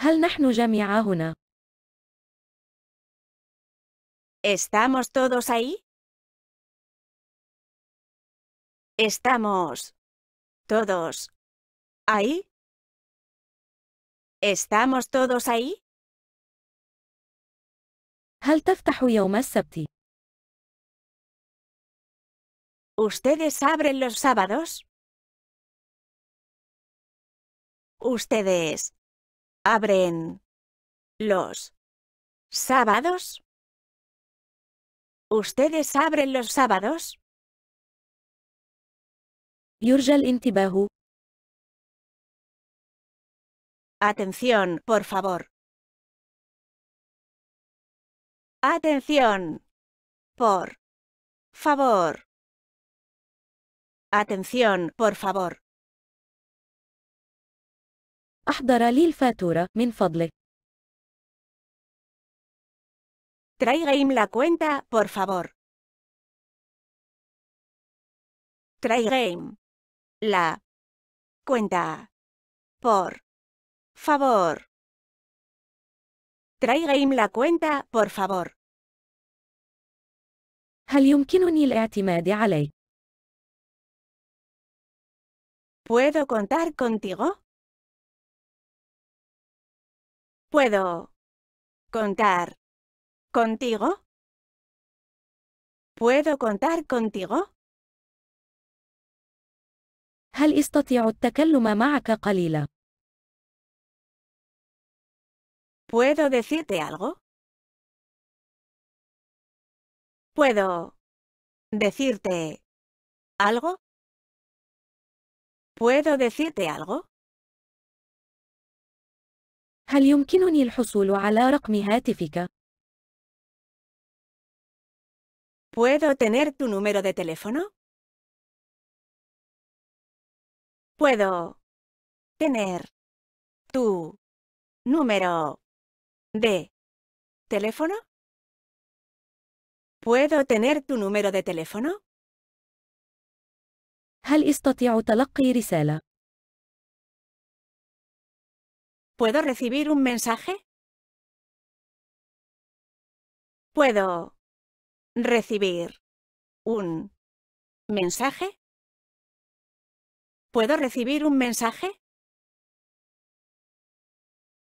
هل نحن جميعا هنا؟ ¿Estamos todos ahí? ¿Estamos todos ahí? ¿Estamos todos ahí? هل تفتح يوم السبت؟ ¿Ustedes abren los sábados? ¿Ustedes abren los sábados? ¿Ustedes abren los sábados? Atención, por favor. Atención. Por favor. Atención, por favor. أحضر لي الفاتورة من فضلك. la cuenta, por favor. Traigame la cuenta, por favor. Traigame la cuenta, por favor. هل يمكنني الاعتماد عليك؟ ¿Puedo contar contigo? ¿Puedo contar contigo? ¿Puedo contar contigo? هل استطيع التكلم ¿Puedo decirte algo? ¿Puedo decirte algo? ¿Puedo decirte algo? ¿Puedo tener tu número de teléfono? ¿Puedo tener tu número de teléfono? ¿Puedo tener tu número de teléfono? ¿Puedo recibir un mensaje? ¿Puedo recibir un mensaje? ¿Puedo recibir un mensaje?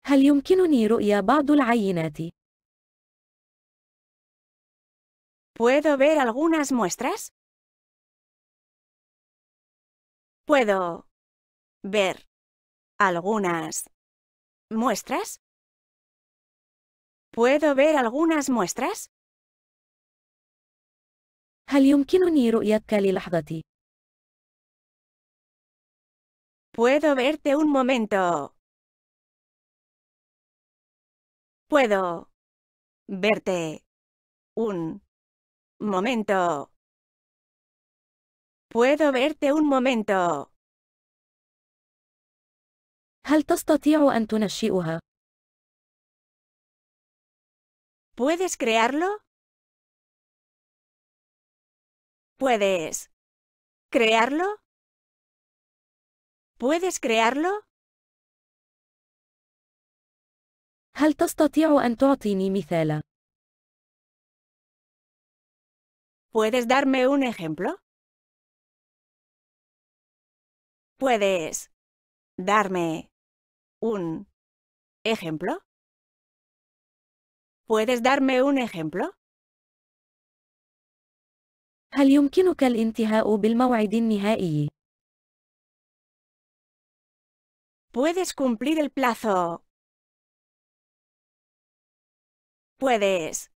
هل يمكنني رؤية ¿Puedo ver algunas muestras? Puedo ver algunas muestras. ¿Puedo ver algunas muestras? Puedo verte un momento. Puedo verte un momento. ¿Puedo verte un momento? ¿Puedes crearlo? ¿Puedes crearlo? ¿Puedes crearlo? ¿Puedes darme un ejemplo? ¿Puedes darme un ejemplo? ¿Puedes darme un ejemplo? ¿Puedes cumplir el plazo? ¿Puedes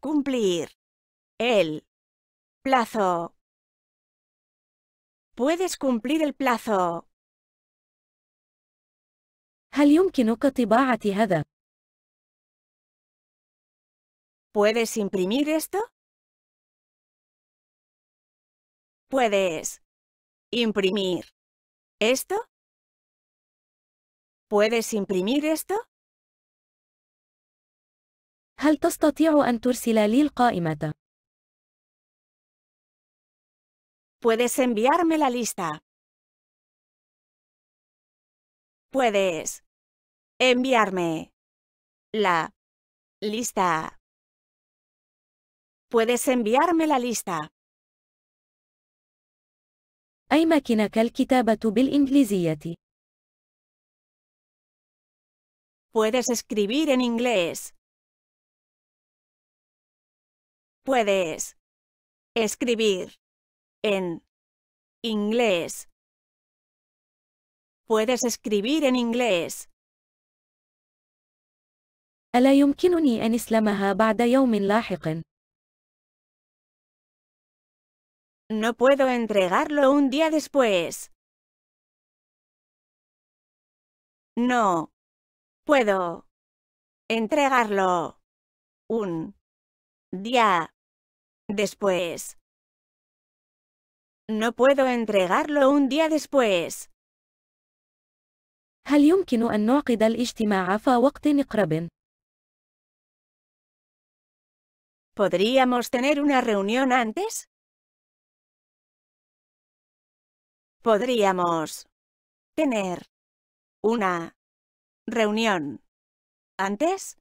cumplir el plazo? Puedes cumplir el plazo. ¿Puedes imprimir esto? ¿Puedes imprimir esto? ¿Puedes imprimir esto? هل تستطيع أن ترسل Puedes enviarme la lista. Puedes enviarme la lista. Puedes enviarme la lista. أيمكنك bil بالإنجليزية. Puedes escribir en inglés. Puedes escribir en inglés. Puedes escribir en inglés. No puedo entregarlo un día después. No. Puedo. Entregarlo. Un. Día. Después. No puedo entregarlo un día después. ¿Podríamos tener una reunión antes? Podríamos tener una reunión antes?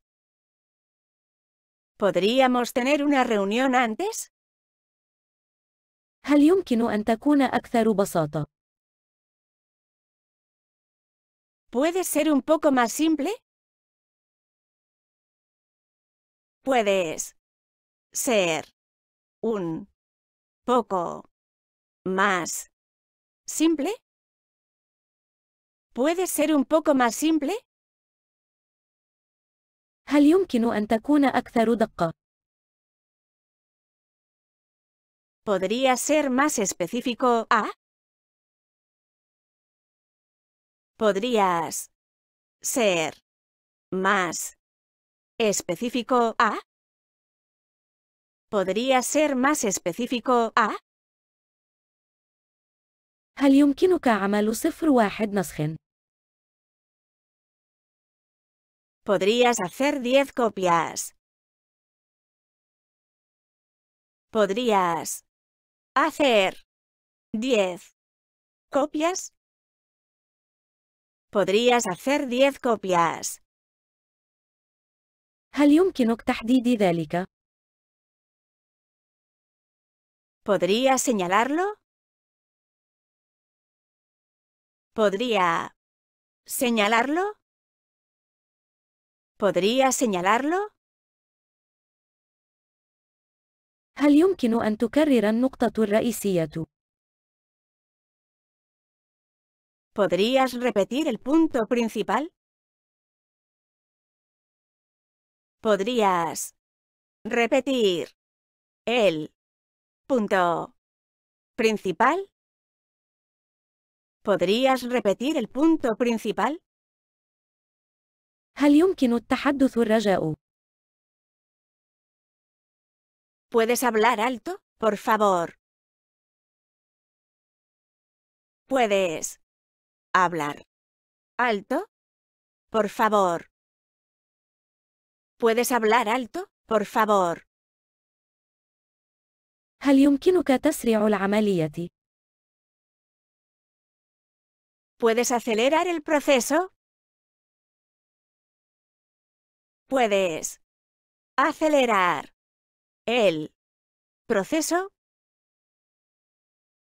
¿Podríamos tener una reunión antes? هل يمكن أن تكون ¿Puede ser un poco más simple? ¿Puedes ser un poco más simple? ¿Puede ser un poco más simple? هل يمكن ¿Podría ser más específico, ah? ¿Podrías ser más específico, ah? ¿Podría ser más específico, ah? هل يمكنك عمل Podrías hacer 10 copias. Podrías Hacer diez copias. Podrías hacer diez copias. هل ¿Podría señalarlo? ¿Podría señalarlo? ¿Podría señalarlo? هل يمكن أن تكرر النقطة الرئيسية؟ ¿Podrías repetir el punto principal? ¿Podrías repetir el punto principal? ¿Podrías repetir el punto principal? هل يمكن التحدث الرجاء؟ ¿Puedes hablar alto, por favor? ¿Puedes hablar alto, por favor? ¿Puedes hablar alto, por favor? ¿Puedes acelerar el proceso? ¿Puedes acelerar el proceso.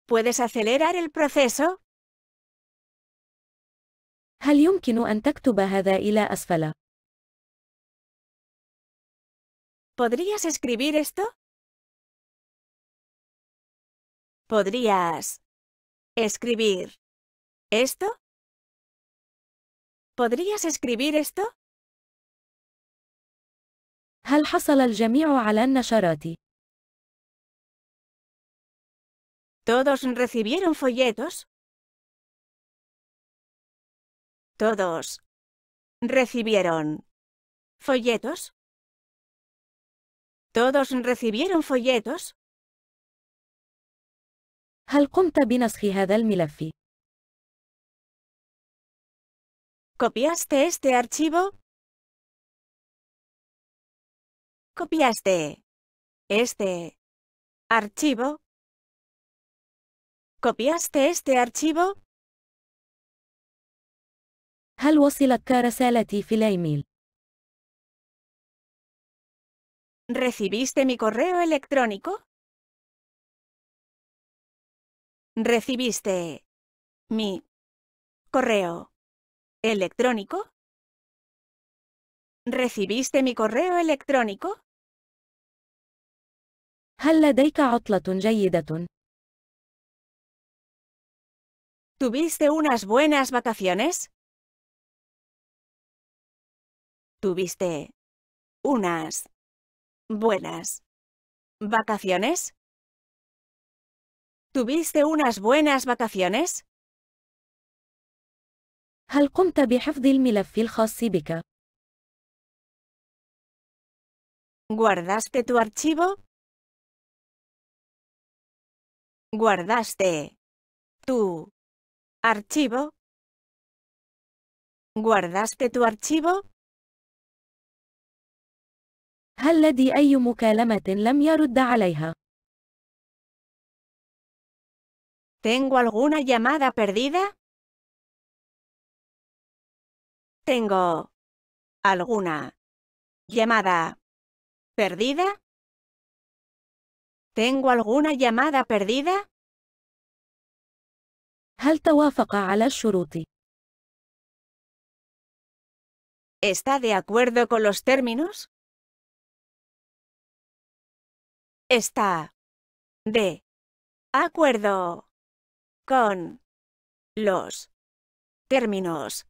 ¿Puedes acelerar el proceso? ¿Podrías escribir esto? ¿Podrías escribir esto? ¿Podrías escribir esto? هل حصل الجميع على النشرات؟ ¿Todos recibieron folletos? ¿Todos recibieron folletos? ¿Todos recibieron folletos? هل قمت بنسخ هذا الملف؟ ¿Copiaste este archivo? copiaste este archivo? ¿Copiaste este archivo? هل وصلتك رسالتي في ¿Recibiste mi correo electrónico? ¿Recibiste mi correo electrónico? ¿Recibiste mi correo electrónico? ¿Tuviste unas buenas vacaciones? ¿Tuviste unas buenas vacaciones? ¿Tuviste unas buenas vacaciones? ¿Guardaste tu archivo? ¿Guardaste tu archivo? ¿Guardaste tu archivo? ¿Tengo alguna llamada perdida? Tengo alguna llamada ¿Perdida? ¿Tengo alguna llamada perdida? ¿Está de acuerdo con los términos? Está de acuerdo con los términos.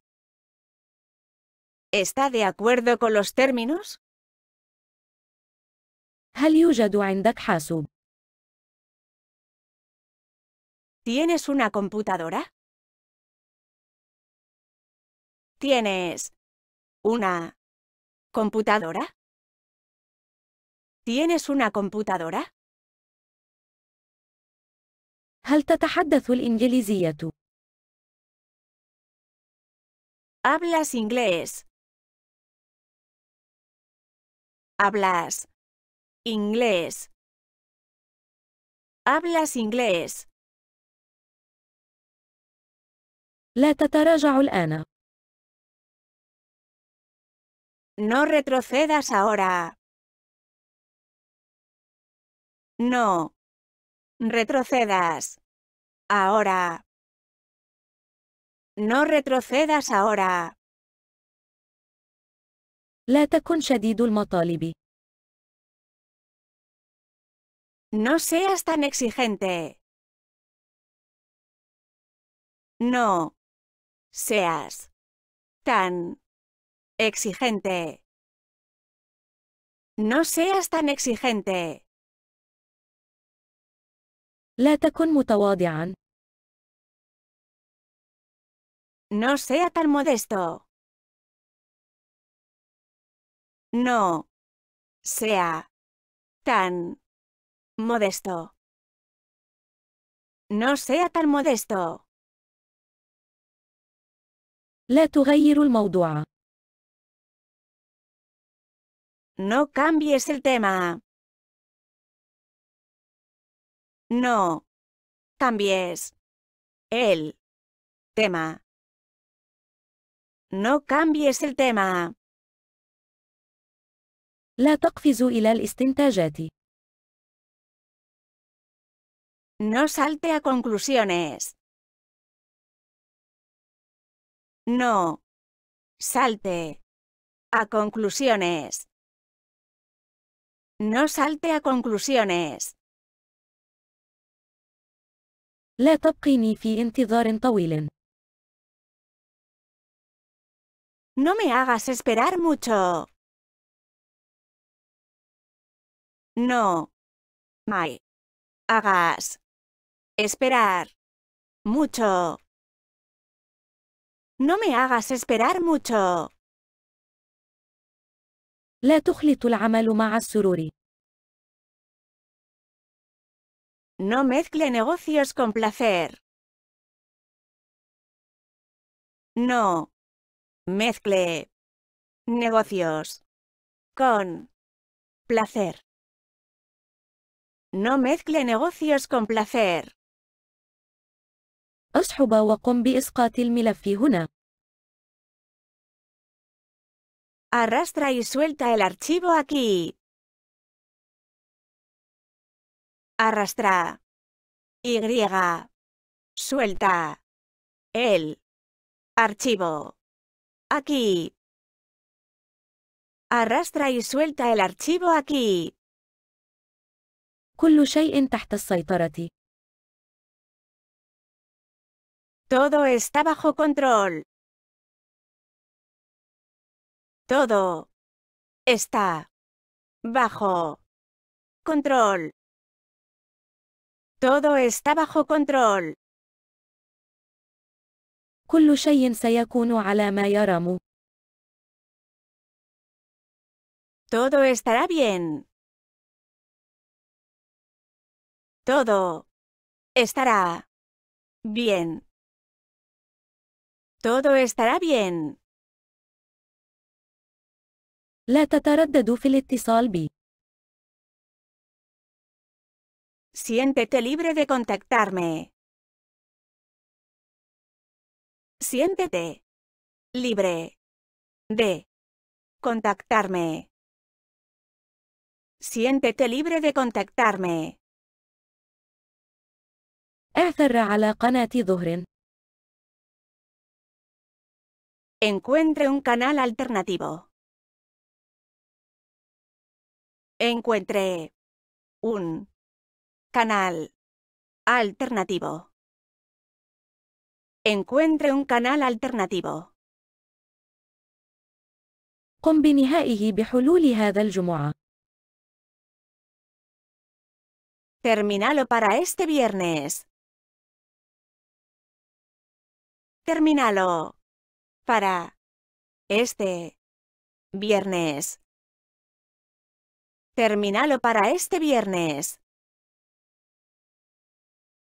¿Está de acuerdo con los términos? ¿Tienes una computadora? ¿Tienes una computadora? ¿Tienes una computadora? ¿Hablas inglés? ¿Hablas Inglés. ¿Hablas inglés? La No retrocedas ahora. No. Retrocedas. Ahora. No retrocedas ahora. لا شديد المطالب. No seas tan exigente. No. Seas. Tan. Exigente. No seas tan exigente. No sea tan modesto. No. Sea. Tan. Modesto. No sea tan modesto. تغير الموضوع. No cambies el tema. No. Cambies. El. Tema. No cambies el tema. لا تقفز إلى الاستنتاجات. No salte a conclusiones. No. Salte. A conclusiones. No salte a conclusiones. لا في انتظار طويل. No me hagas esperar mucho. No. My. Hagas. Esperar. Mucho. No me hagas esperar mucho. لا تخلط العمل مع السرور. No mezcle negocios con placer. No. Mezcle. Negocios. Con. Placer. No mezcle negocios con placer. اسحب وقم بإسقاط الملف هنا. Arrastra y suelta el archivo aquí. Arrastra. Y. Suelta. El. Archivo. Aquí. Arrastra y suelta el archivo aquí. كل شيء تحت السيطرة. Todo está bajo control. Todo está bajo control. Todo está bajo control. كل شيء سيكون على ما يرام. Todo estará bien. Todo estará bien. Todo estará bien. في الاتصال بي. Siéntete libre de contactarme. Siéntete libre de contactarme. Siéntete libre de contactarme. Encuentre un canal alternativo. Encuentre un canal alternativo. Encuentre un canal alternativo. بحلول هذا الجمعة. Terminalo para este viernes. Terminalo para este viernes. Terminalo para este viernes.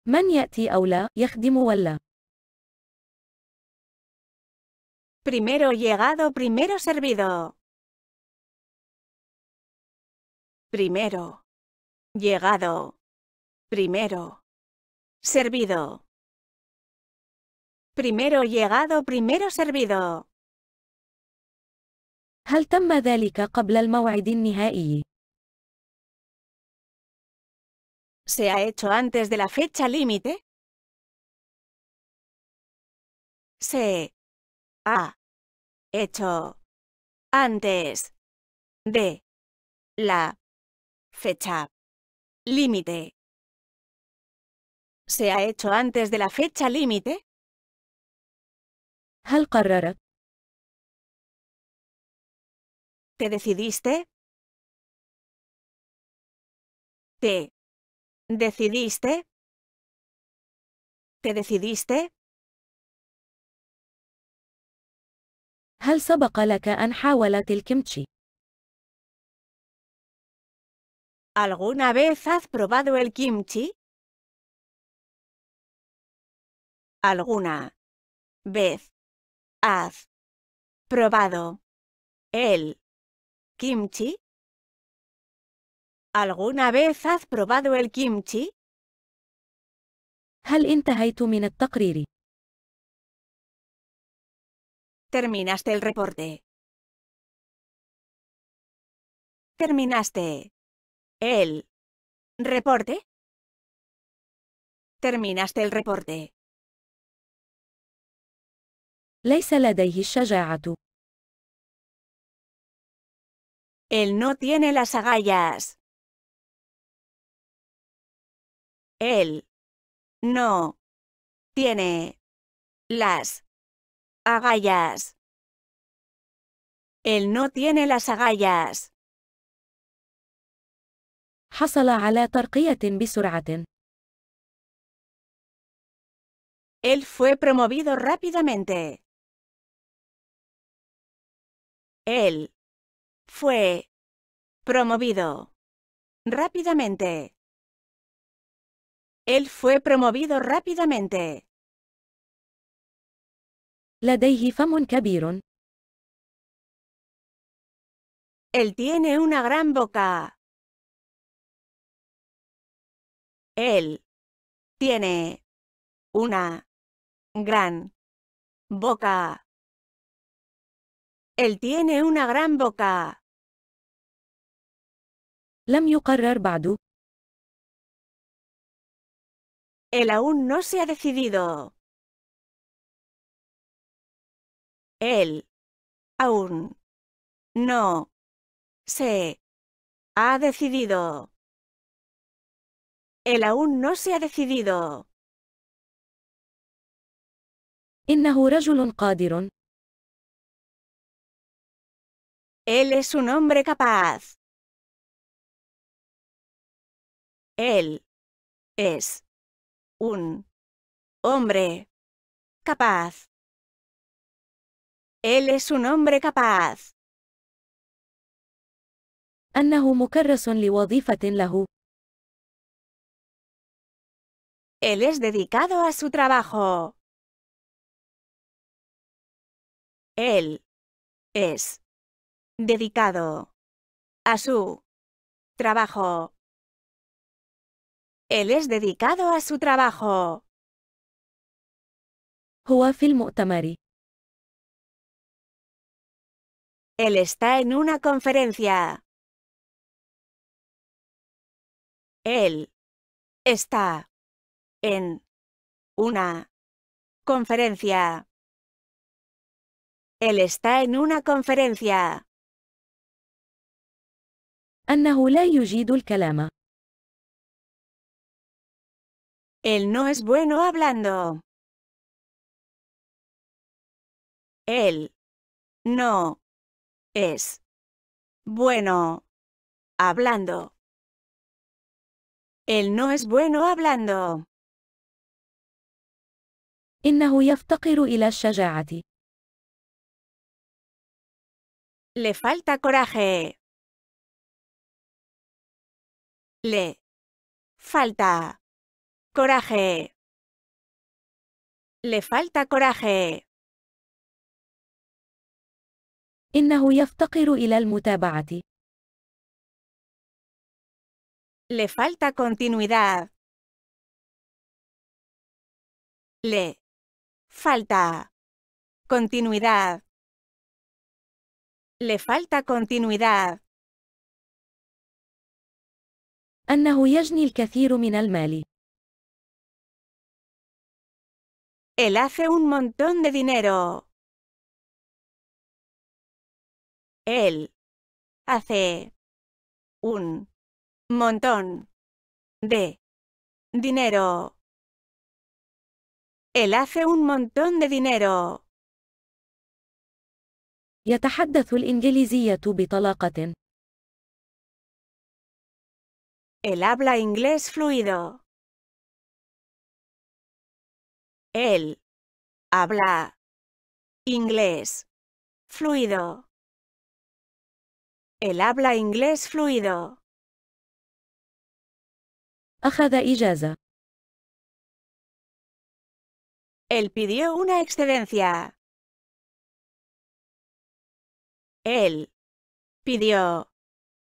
من يأتي أو لا Primero llegado, primero servido. Primero. Llegado. Primero. Servido primero llegado primero servido. هل تم ¿Se ha hecho antes de la fecha límite? Se ha hecho antes de la fecha límite. ¿Se ha hecho antes de la fecha límite? هل قررت؟ ¿Te decidiste? ¿Te decidiste? ¿Te decidiste? هل سبق لك أن حاولت الكيمتشي؟ ¿Alguna vez has probado el kimchi? ¿Alguna vez Has probado el kimchi? ¿Alguna vez has probado el kimchi? ¿Has terminado Terminaste el reporte. Terminaste el reporte. Terminaste el reporte no tiene las agallas. Él no tiene las agallas. Él no tiene las agallas. حصل على ترقية بسرعة. Él fue promovido rápidamente. Él fue promovido rápidamente. Él fue promovido rápidamente. لديه فم كبير. Él tiene una gran boca. Él tiene una gran boca él tiene una gran boca. لم يقرر بعد. Él aún no se ha decidido. Él. Aún. No. Se. Ha decidido. Él aún no se ha decidido. إنه رجل قادر. Él es un hombre capaz. Él es un hombre capaz. Él es un hombre capaz. Él es dedicado a su trabajo. Él es dedicado a su trabajo. Él es dedicado a su trabajo. هو Tamari. Él está en una conferencia. Él está en una conferencia. Él está en una conferencia. أنه لا يجيد الكلام. Él no es bueno hablando. Él no es bueno hablando. Él no es bueno hablando. إنه يفتقر إلى الشجاعة. Le falta coraje. Le falta coraje. Le falta coraje. إنه يفتقر إلى المتابعة. Le falta continuidad. Le falta continuidad. Le falta continuidad. أنه يجني الكثير من المال. Él hace un montón de dinero. Él hace un montón de dinero. Él hace un montón de dinero. يتحدث الإنجليزية بطلاقة. Él habla inglés fluido. Él habla inglés fluido. Él habla inglés fluido. Él pidió una excedencia. Él pidió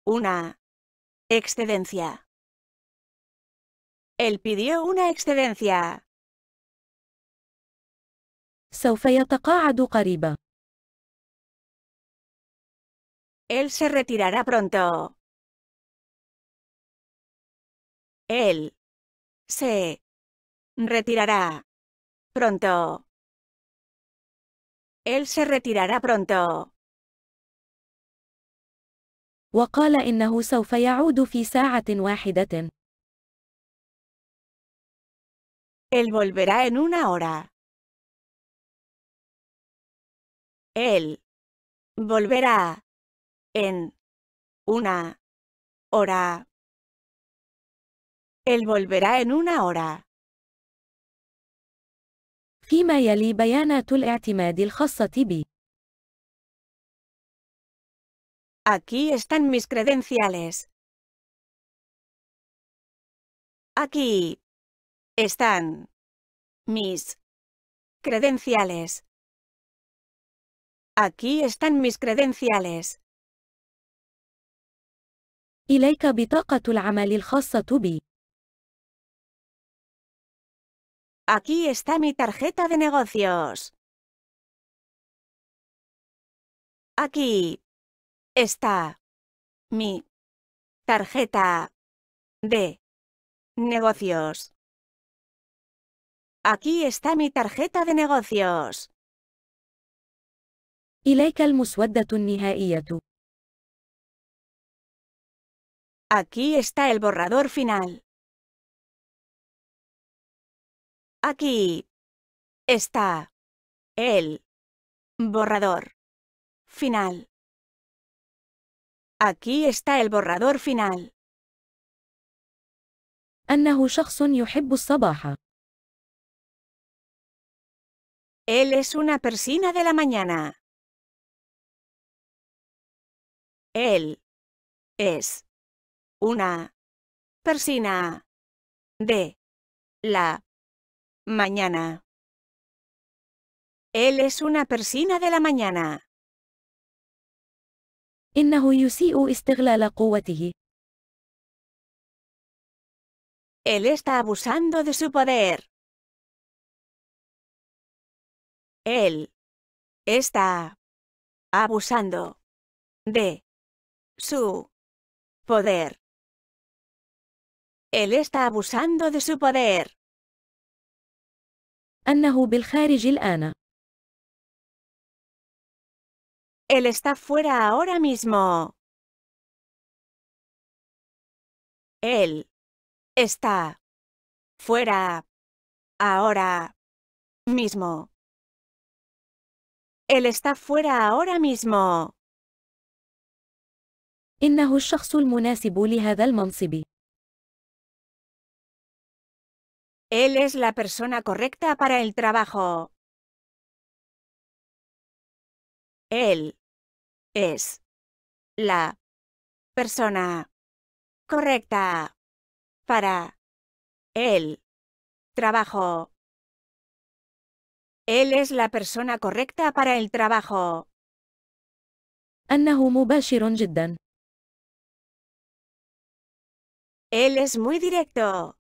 una Excedencia. Él pidió una excedencia. سوف يتقاعد قريبا. Él se retirará pronto. Él se retirará pronto. Él se retirará pronto. وقال إنه سوف يعود في ساعة واحدة. Él volverá en una hora. Él volverá en una hora. Él volverá en una hora. فيما يلي بيانات الاعتماد الخاصة بي Aquí están mis credenciales. Aquí están mis credenciales. Aquí están mis credenciales. إليك بطاقة العمل الخاصة بي. Aquí está mi tarjeta de negocios. Aquí está mi tarjeta de negocios. Aquí está mi tarjeta de negocios. إليك المسودة النهائية. Aquí está el borrador final. Aquí está el borrador final. Aquí está el borrador final. Él es una persina de la mañana. Él es una persina de la mañana. Él es una persina de la mañana. إنه يسيء استغلال قوته. Él está abusando de su poder. Él está abusando de su poder. Él está abusando de su poder. أنه بالخارج الآن. Él está fuera ahora mismo. Él está fuera ahora mismo. Él está fuera ahora mismo. Él es la persona correcta para el trabajo. Él es la persona correcta para el trabajo. Él es la persona correcta para el trabajo. Él es muy directo.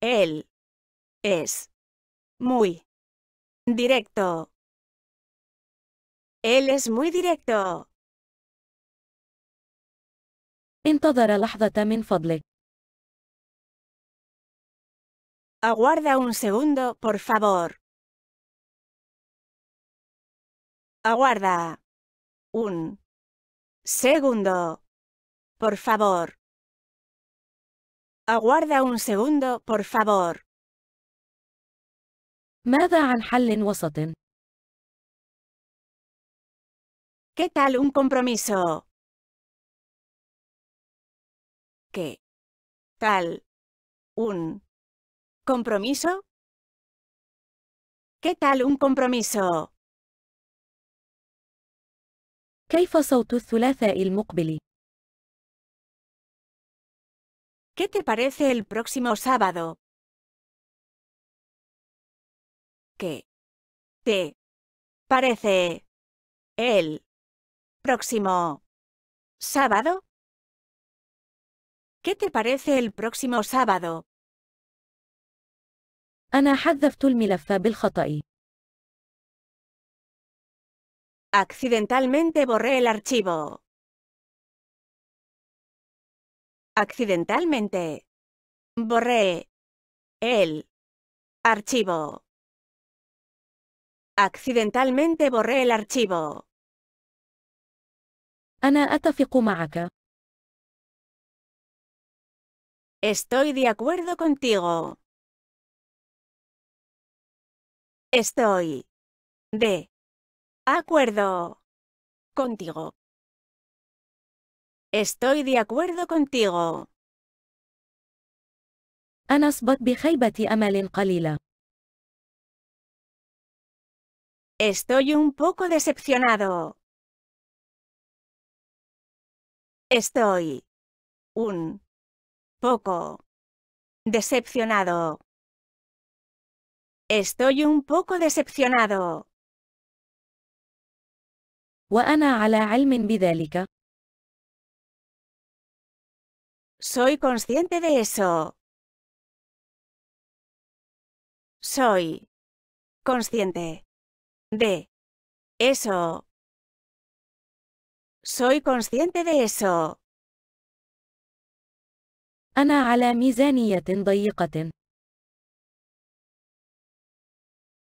Él es muy Directo. Él es muy directo. انتظر لحظة min فضلك. Aguarda un segundo, por favor. Aguarda. Un. Segundo. Por favor. Aguarda un segundo, por favor. ¿Qué tal un compromiso? ¿Qué tal un compromiso? ¿Qué tal un compromiso? ¿Qué te parece el próximo sábado? ¿Qué te parece el próximo sábado? ¿Qué te parece el próximo sábado? Ana حذفت الملف بالخطأ. Accidentalmente borré el archivo. Accidentalmente. Borré el archivo. Accidentalmente borré el archivo. ¿Ana Estoy de acuerdo contigo. Estoy de acuerdo contigo. Estoy de acuerdo contigo. Estoy un poco decepcionado. Estoy un poco decepcionado. Estoy un poco decepcionado. وأنا على علم بذلك. Soy consciente de eso. Soy consciente de eso. Soy consciente de eso.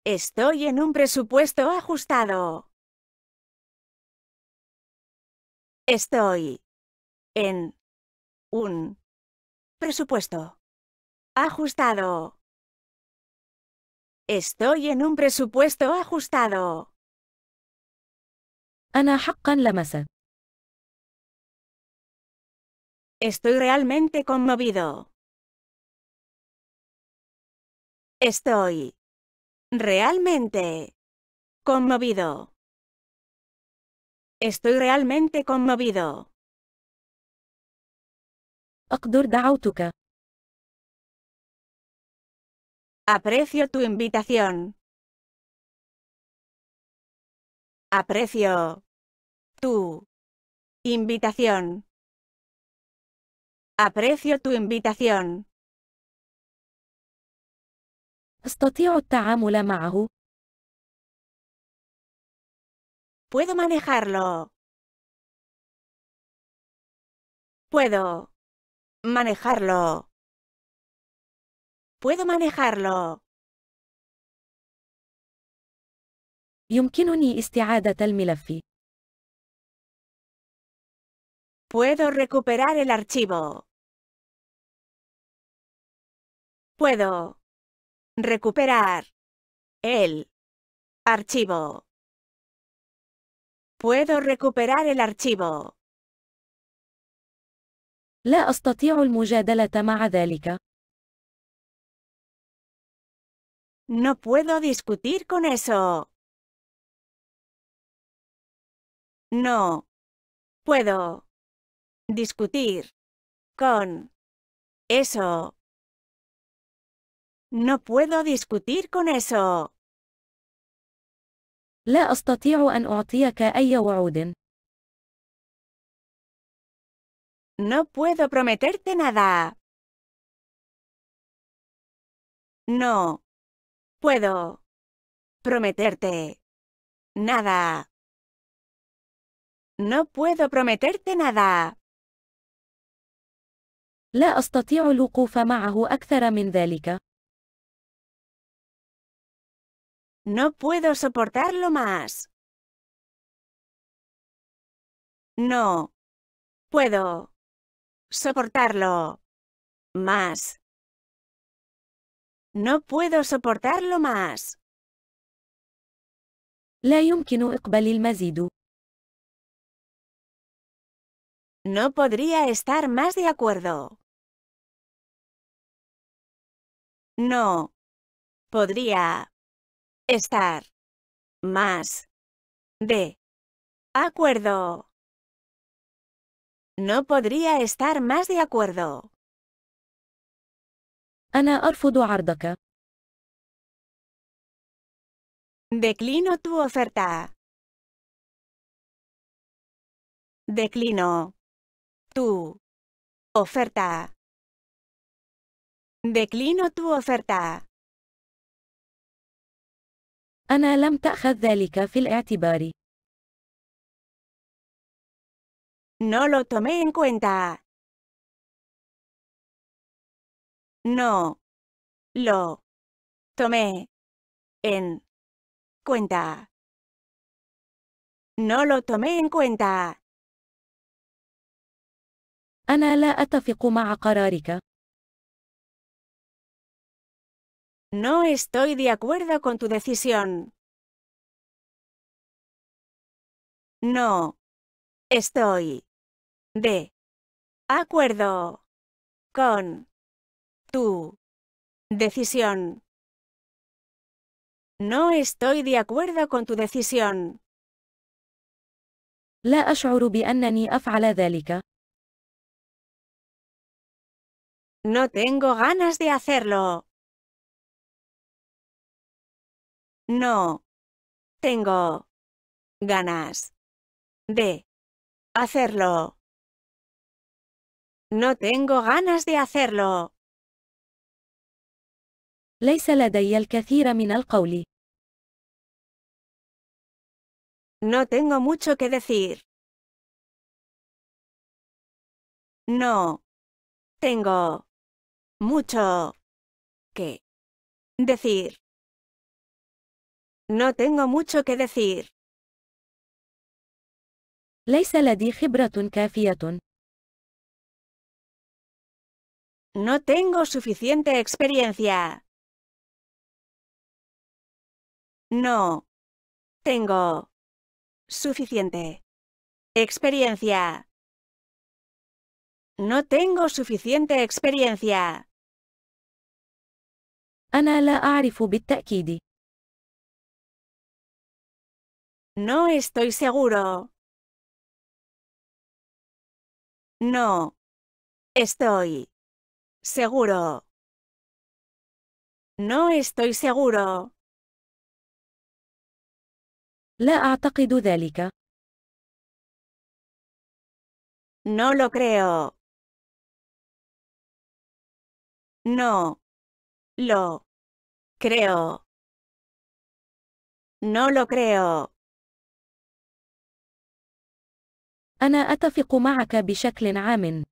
Estoy en un presupuesto ajustado. Estoy en un presupuesto ajustado. Estoy en un presupuesto ajustado. أنا حقا Estoy realmente conmovido. Estoy realmente conmovido. Estoy realmente conmovido. Aprecio tu invitación. Aprecio tu invitación. Aprecio tu invitación. Puedo manejarlo. Puedo manejarlo puedo manejarlo. Puedo recuperar el archivo. Puedo recuperar el archivo. Puedo recuperar el archivo. لا أستطيع المجادلة مع ذلك. No puedo discutir con eso. No. Puedo. Discutir. Con. Eso. No puedo discutir con eso. لا أستطيع أن أعطيك أي وعود. No puedo prometerte nada. No puedo prometerte nada. No puedo prometerte nada. No puedo soportarlo más. No puedo soportarlo más. No puedo soportarlo más. يمكن إقبال المزيد. No podría estar más de acuerdo. No. Podría estar más de acuerdo. No podría estar más de acuerdo. أنا أرفض عرضك. Declino tu oferta. Declino tu oferta. Declino tu oferta. أنا لم تأخذ ذلك في الاعتبار. No lo tomé en cuenta. No. Lo. Tomé. En. Cuenta. No lo tomé en cuenta. ¿Ana la No estoy de acuerdo con tu decisión. No. Estoy. De. Acuerdo. Con tu decisión. No estoy de acuerdo con tu decisión. No tengo ganas de hacerlo. No. Tengo ganas de hacerlo. No tengo ganas de hacerlo. ليس لدي الكثير من القول. No tengo mucho que decir. No. Tengo. Mucho. Que. Decir. No tengo mucho que decir. ليس لدي خبرة No tengo suficiente experiencia. No. Tengo. Suficiente. Experiencia. No tengo suficiente experiencia. No estoy seguro. No. Estoy. Seguro. No estoy seguro. لا أعتقد ذلك. No lo creo. No. Lo. Creo. No lo creo. أنا أتفق معك بشكل عام.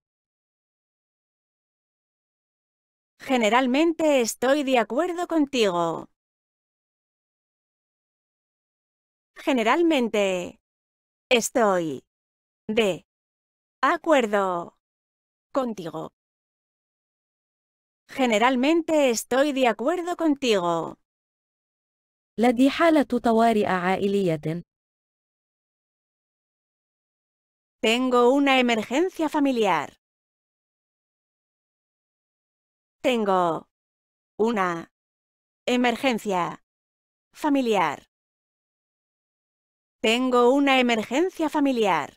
Generalmente estoy de acuerdo contigo. Generalmente. Estoy. De. Acuerdo. Contigo. Generalmente estoy de acuerdo contigo. لدي حالة طوارئ عائلية. Tengo una emergencia familiar. Tengo una emergencia familiar. Tengo una emergencia familiar.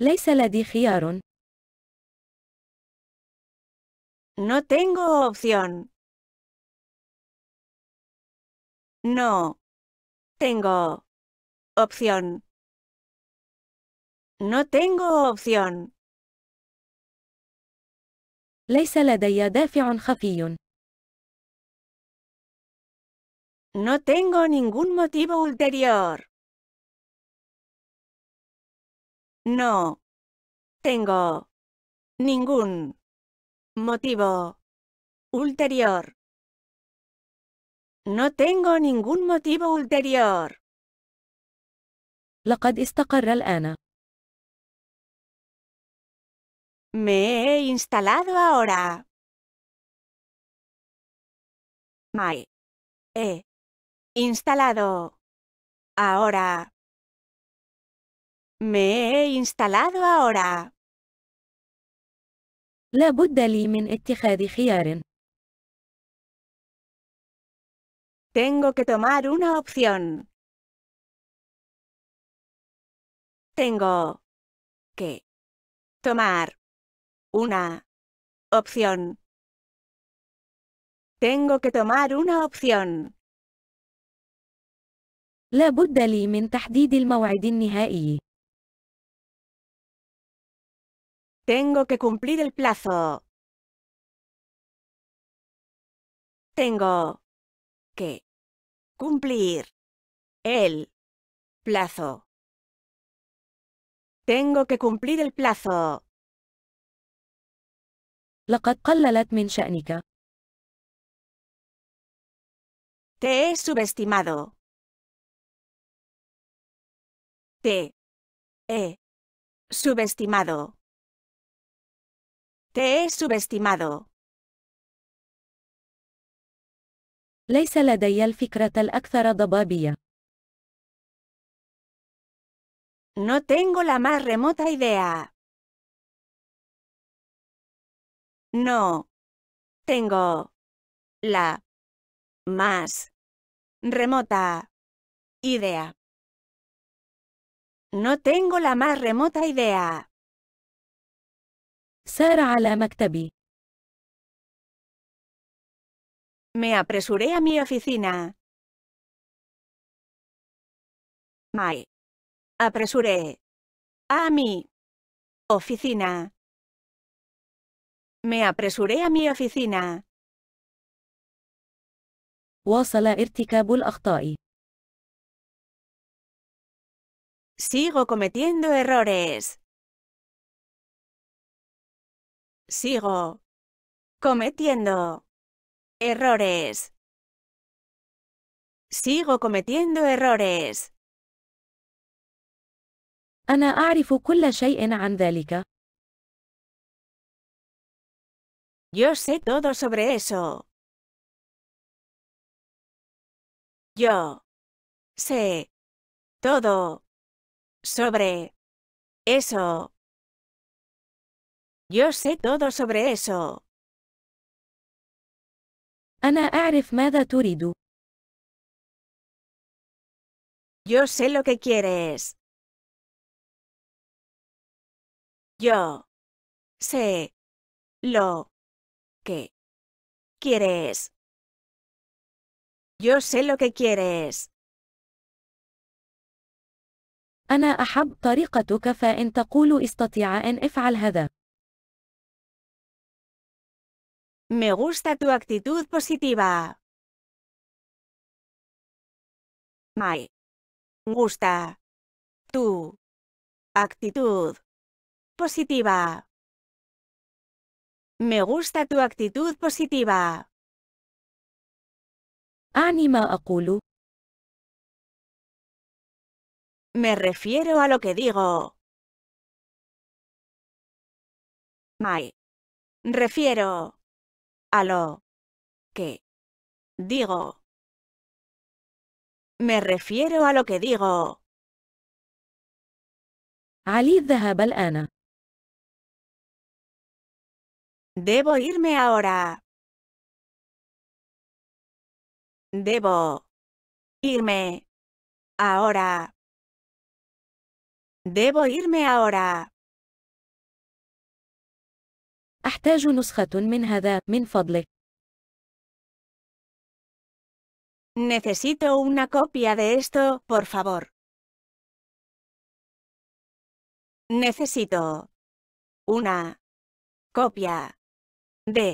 ليس لدي No tengo opción. No. Tengo. Opción. No tengo opción. ليس لدي No tengo ningún motivo ulterior. No. Tengo. Ningún. Motivo. Ulterior. No tengo ningún motivo ulterior. لقد استقر الآن. Me he instalado ahora. My. Eh. Instalado. Ahora. Me he instalado ahora. la Tengo que tomar una opción. Tengo que tomar una opción. Tengo que tomar una opción. La Tengo que cumplir el plazo. Tengo que cumplir el plazo. Tengo que cumplir el plazo. Te he subestimado. Te e Subestimado. Te he subestimado. No tengo la más remota idea. No. Tengo. La. Más. Remota. Idea. No tengo la más remota idea. a la مكتبي. Me apresuré a mi oficina. My. Apresuré. A mi. Oficina. Me apresuré a mi oficina. وصل ارتكاب الأخطاء. Sigo cometiendo errores. Sigo cometiendo errores. Sigo cometiendo errores. ¿Ana Yo sé todo sobre eso. Yo sé todo sobre eso. Yo sé todo sobre eso. Ana, أعرف ماذا تريد. Yo sé lo que quieres. Yo sé lo que quieres. Yo sé lo que quieres. أنا أحب طريقتك فإن تقول استطيع أن أفعل هذا. Me gusta tu actitud positiva. Me gusta tu actitud positiva. Me gusta tu actitud positiva. أعني ما أقول Me refiero a lo que digo. Me Refiero. A lo. Que. Digo. Me refiero a lo que digo. Ali, de الآن. Debo irme ahora. Debo irme ahora. Debo irme ahora. Necesito una copia de esto, por favor. Necesito una copia de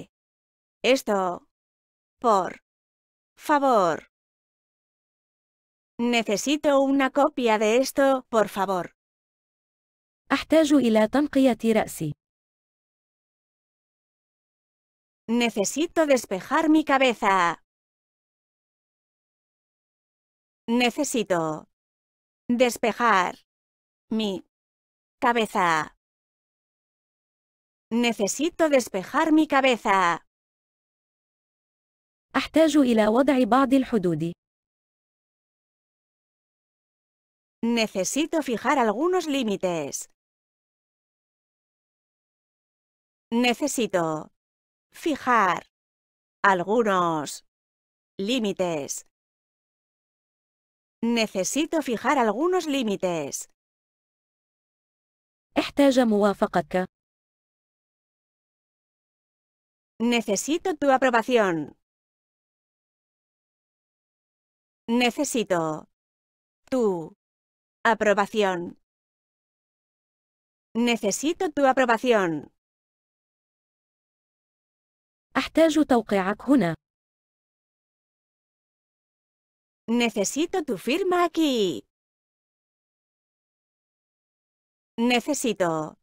esto, por favor. Necesito una copia de esto, por favor. Necesito despejar mi cabeza. Necesito despejar mi cabeza. Necesito despejar mi cabeza. Necesito fijar algunos límites. necesito fijar algunos límites. Necesito fijar algunos límites. Necesito tu aprobación. Necesito tu aprobación. Necesito tu aprobación. أحتاج توقيعك هنا. Necesito tu firma aquí. Necesito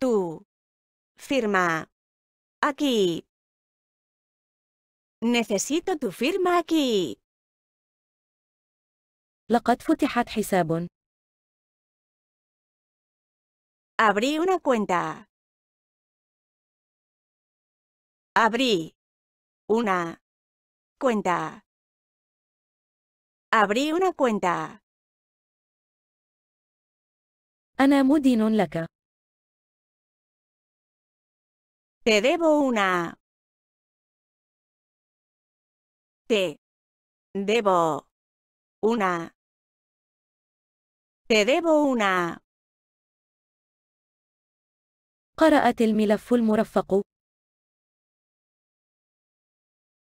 tu firma aquí. Necesito tu firma aquí. لقد فتحت حساب. Abrí una cuenta. Abrí una cuenta. Abrí una cuenta. Te debo una. Te debo una. Te debo una.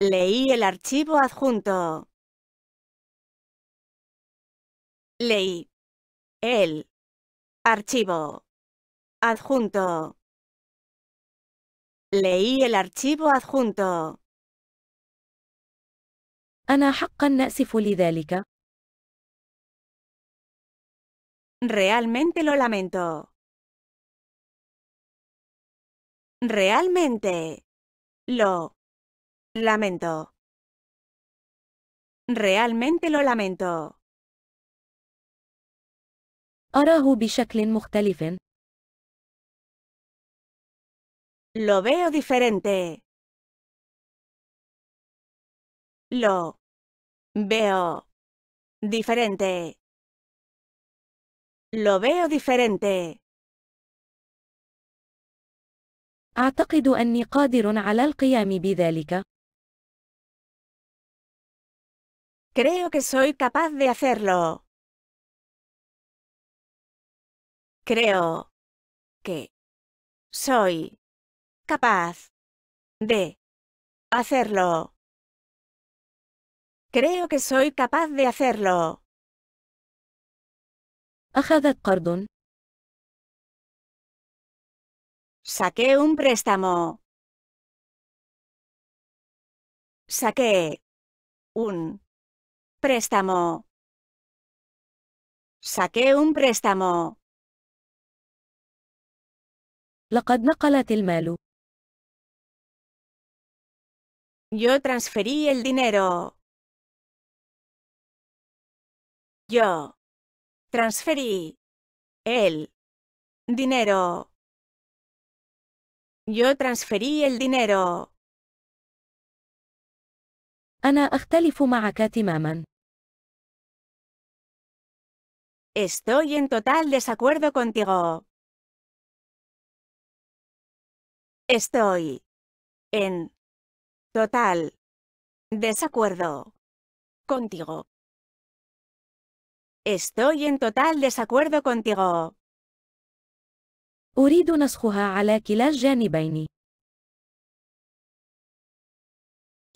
Leí el archivo adjunto. Leí. El. Archivo. Adjunto. Leí el archivo adjunto. أنا حقا por لذلك. Realmente lo lamento. Realmente. Lo. Lamento. Realmente lo lamento. أراه بشكل مختلف. Lo veo diferente. Lo veo diferente. Lo veo diferente. أعتقد أني قادر على mi بذلك. Creo que soy capaz de hacerlo. Creo que soy capaz de hacerlo. Creo que soy capaz de hacerlo. Saqué un préstamo. Saqué un Préstamo. Saqué un préstamo. لقد نقلت المال. Yo transferí el dinero. Yo transferí el dinero. Yo transferí el dinero. أنا أختلف معك Estoy en total desacuerdo contigo. Estoy en total desacuerdo contigo. Estoy en total desacuerdo contigo.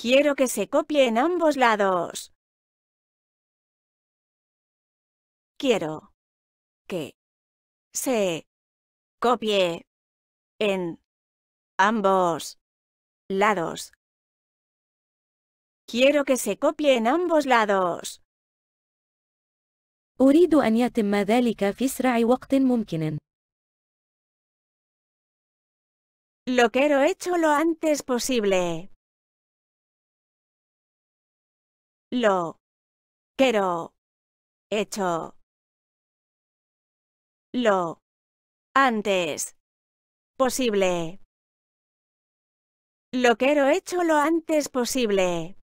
Quiero que se copie en ambos lados. quiero que se copie en ambos lados. Quiero que se copie en ambos lados. أريد أن يتم ذلك في أسرع وقت Lo quiero hecho lo antes posible. Lo quiero hecho lo antes posible. Lo quiero hecho lo antes posible.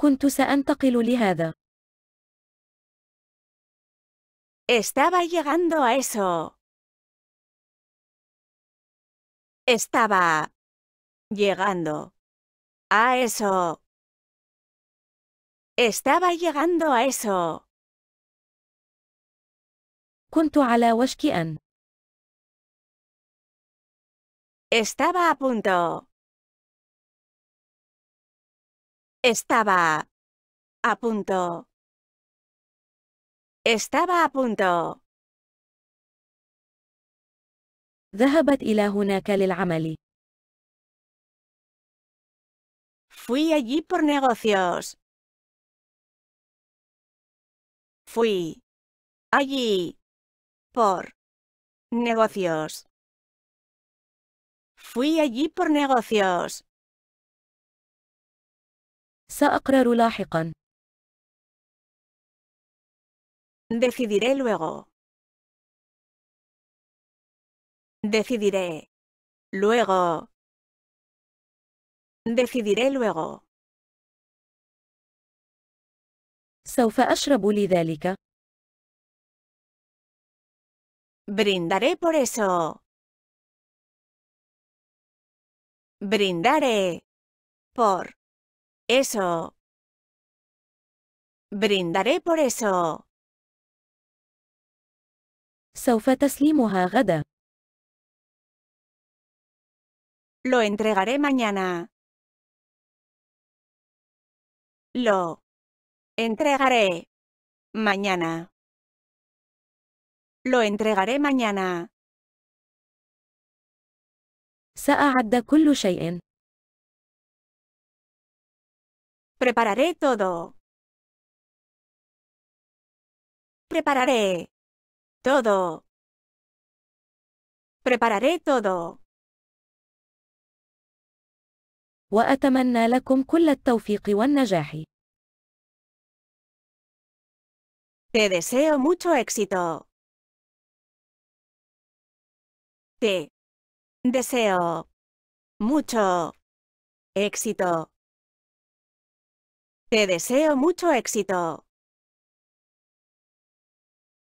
كنت سأنتقل Estaba llegando a eso. Estaba llegando a eso. Estaba llegando a eso. Estaba a punto. Estaba a punto. Estaba a punto. Fui allí por negocios. Fui allí por negocios. Fui allí por negocios. سأقرر Decidiré luego. Decidiré. Luego. Decidiré luego. سوف أشرب لذلك. Brindaré por eso. Brindaré por eso. Brindaré por eso. سوف تسليمها Lo entregaré mañana. Lo entregaré mañana. Lo entregaré mañana. سأعد كل شيء. Prepararé todo. Prepararé todo. Prepararé todo. وأتمنى لكم كل التوفيق والنجاح. Te deseo mucho éxito. Te deseo mucho éxito. Te deseo mucho éxito.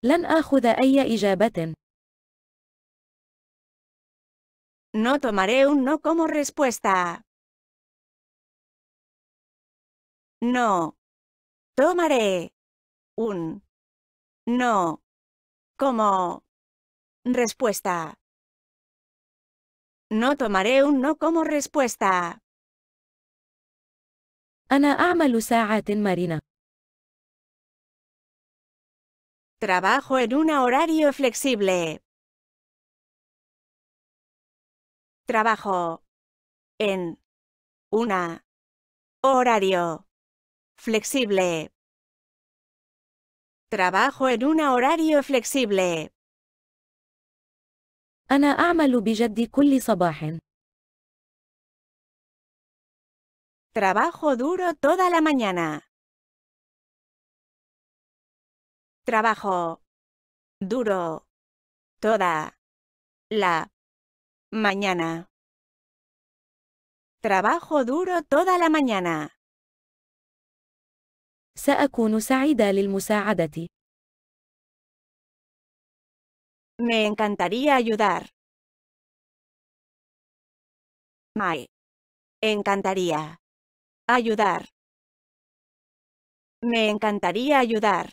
No tomaré un no como respuesta. No. Tomaré. Un. No. Como. Respuesta. No tomaré un no como respuesta. Ana, أعمل ساعات Marina. Trabajo en una horario flexible. Trabajo en una horario flexible. Trabajo en una horario flexible. أنا أعمل بجد كل صباح. Trabajo duro toda la mañana. Trabajo duro toda la mañana. Trabajo duro toda la mañana. سأكون سعيدة للمساعدة. Me encantaría ayudar. Me encantaría ayudar. Me encantaría ayudar.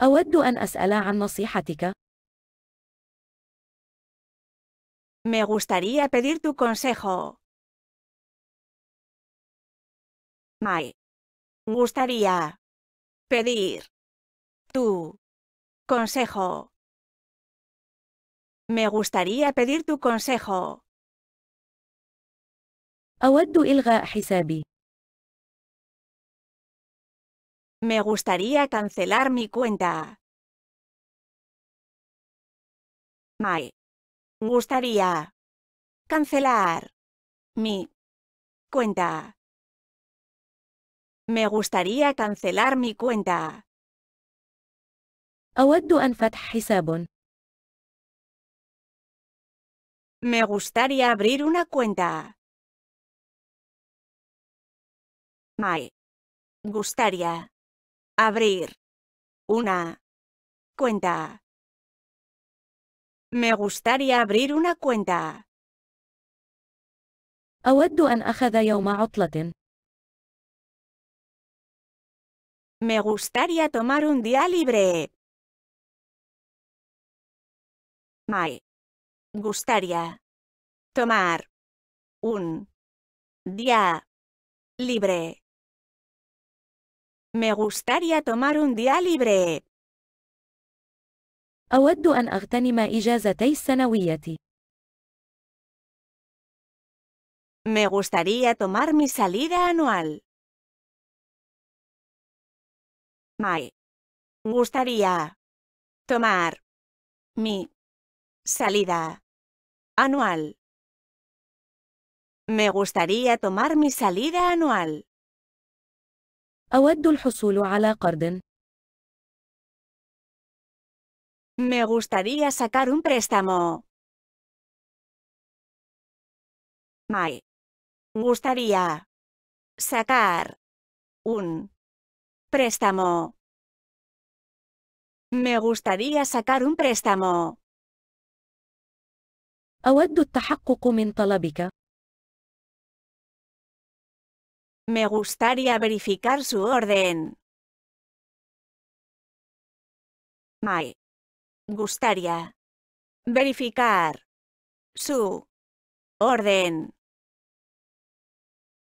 أود أن asala an Me gustaría pedir tu consejo. Me gustaría pedir tu Consejo. Me gustaría pedir tu consejo. Me gustaría cancelar mi cuenta. Me gustaría cancelar mi cuenta. Me gustaría cancelar mi cuenta. أود أن فتح حساب. Me gustaría abrir una cuenta. Me gustaría abrir una cuenta. Me gustaría abrir una cuenta. أود أن أخذ يوم عطلة. Me gustaría tomar un día libre. Me gustaría tomar un día libre. Me gustaría tomar un día libre. أود أن أغتنم إجازتي السنوية. Me gustaría tomar mi salida anual. Me gustaría tomar mi Salida. Anual. Me gustaría tomar mi salida anual. أود الحصول على قرض. Me gustaría sacar un préstamo. Me gustaría sacar un préstamo. Me gustaría sacar un préstamo. أود التحقق من طلبك. Me gustaría verificar su orden. Me gustaría verificar su orden.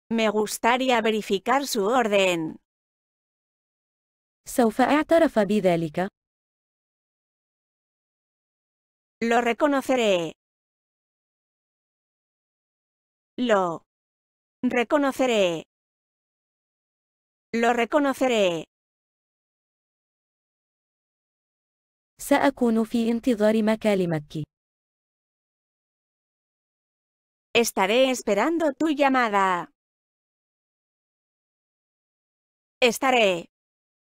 Me gustaría verificar su orden. سوف اعترف بذلك. Lo reconoceré. Lo reconoceré. Lo reconoceré. سأكون في انتظار Estaré esperando tu llamada. Estaré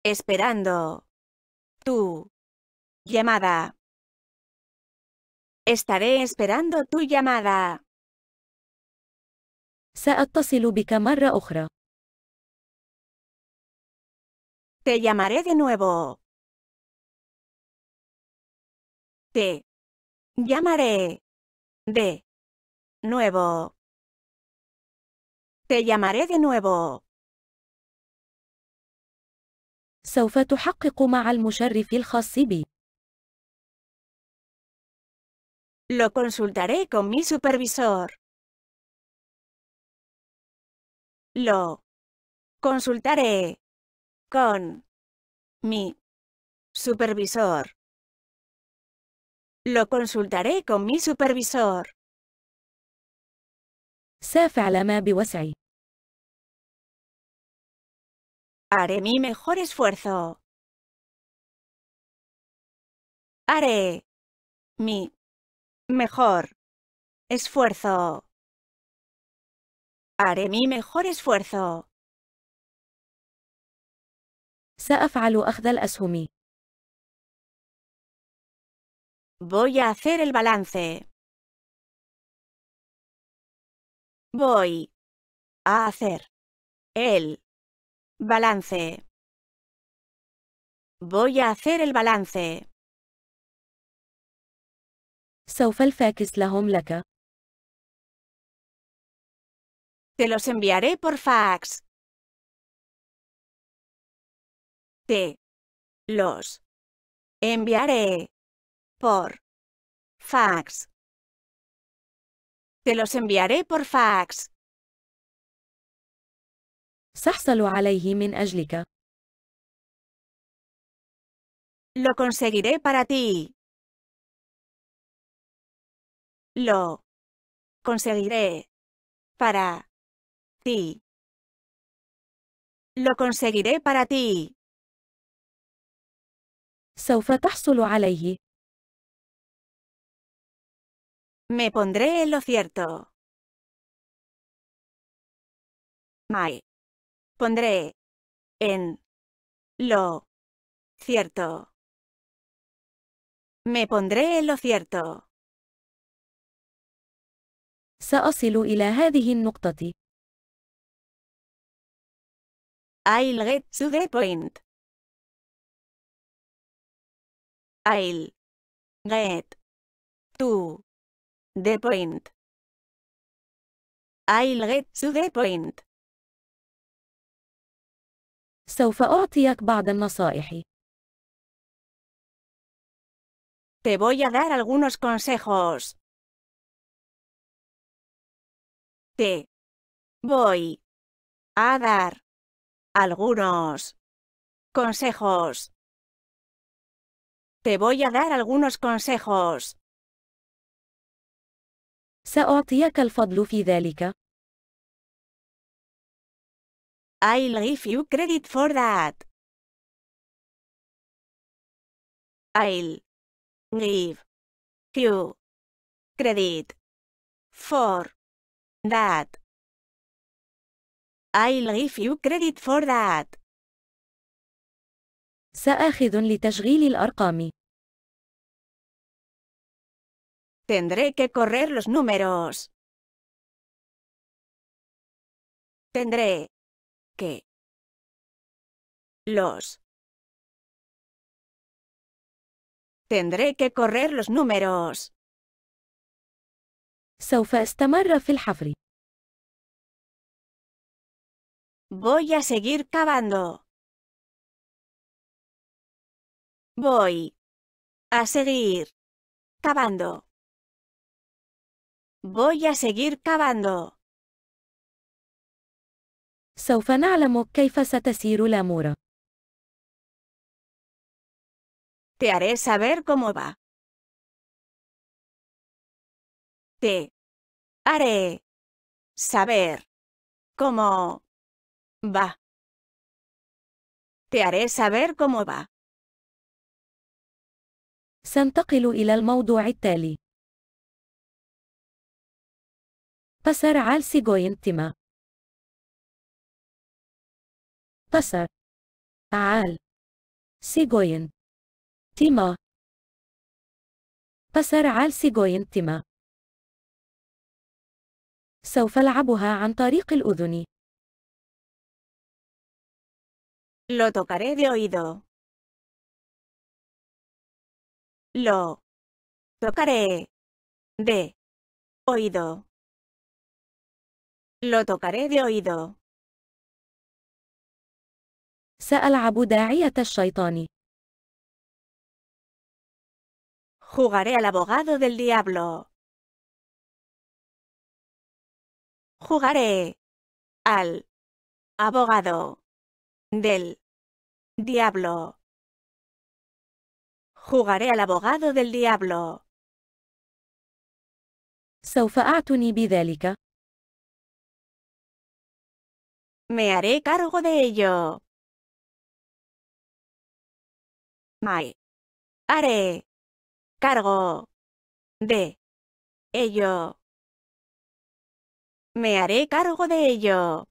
esperando tu llamada. Estaré esperando tu llamada. سأتصل بك مرة أخرى. Te llamaré de nuevo. Te llamaré de nuevo. Te llamaré de nuevo. سوف تحقق مع المشرف الخاص بي. Lo consultaré con mi supervisor. Lo consultaré con mi supervisor. Lo consultaré con mi supervisor. سأفعل ما Haré mi mejor esfuerzo. Haré mi mejor esfuerzo. Haré mi mejor esfuerzo. سأفعل أخذ الأسهم. Voy a hacer el balance. Voy a hacer el balance. Voy a hacer el balance. سوف الفاكس لهم لك. Te los enviaré por fax. Te los enviaré por fax. Te los enviaré por fax. Lo conseguiré para ti. Lo conseguiré para Sí. Lo conseguiré para ti. سوف Me pondré en lo cierto. Me Pondré. En. Lo. Cierto. Me pondré en lo cierto. سأصل إلى هذه النقطة. I'll get to the point. I'll get to the point. I'll get to the point. سوف أعطيك بعض النصائح. Te voy a dar algunos consejos. Te voy a dar algunos consejos. Te voy a dar algunos consejos. سأعطيك الفضل I'll give you credit for that. I'll give you credit for that. I'll give you credit for that. سآخذ لتشغيل الأرقام. Tendré que correr los números. Tendré que los Tendré que correr los números. سوف استمر في الحفر. Voy a seguir cavando. Voy a seguir cavando. Voy a seguir cavando. سوف نعلم كيف ستسير muro. Te haré saber cómo va. Te haré saber cómo Va. Te haré saber cómo va. سنتقل إلى الموضوع التالي. تسر عال تما. تسر عال سيجوين تما. تسر عال سيجوين تما. سوف لعبها عن طريق الأذن. Lo tocaré de oído. Lo tocaré de oído. Lo tocaré de oído. سألعب الشيطان. Jugaré al abogado del diablo. Jugaré al abogado del Diablo. Jugaré al abogado del diablo. سوف Me haré cargo de ello. Me Haré. Cargo. De. Ello. Me haré cargo de ello.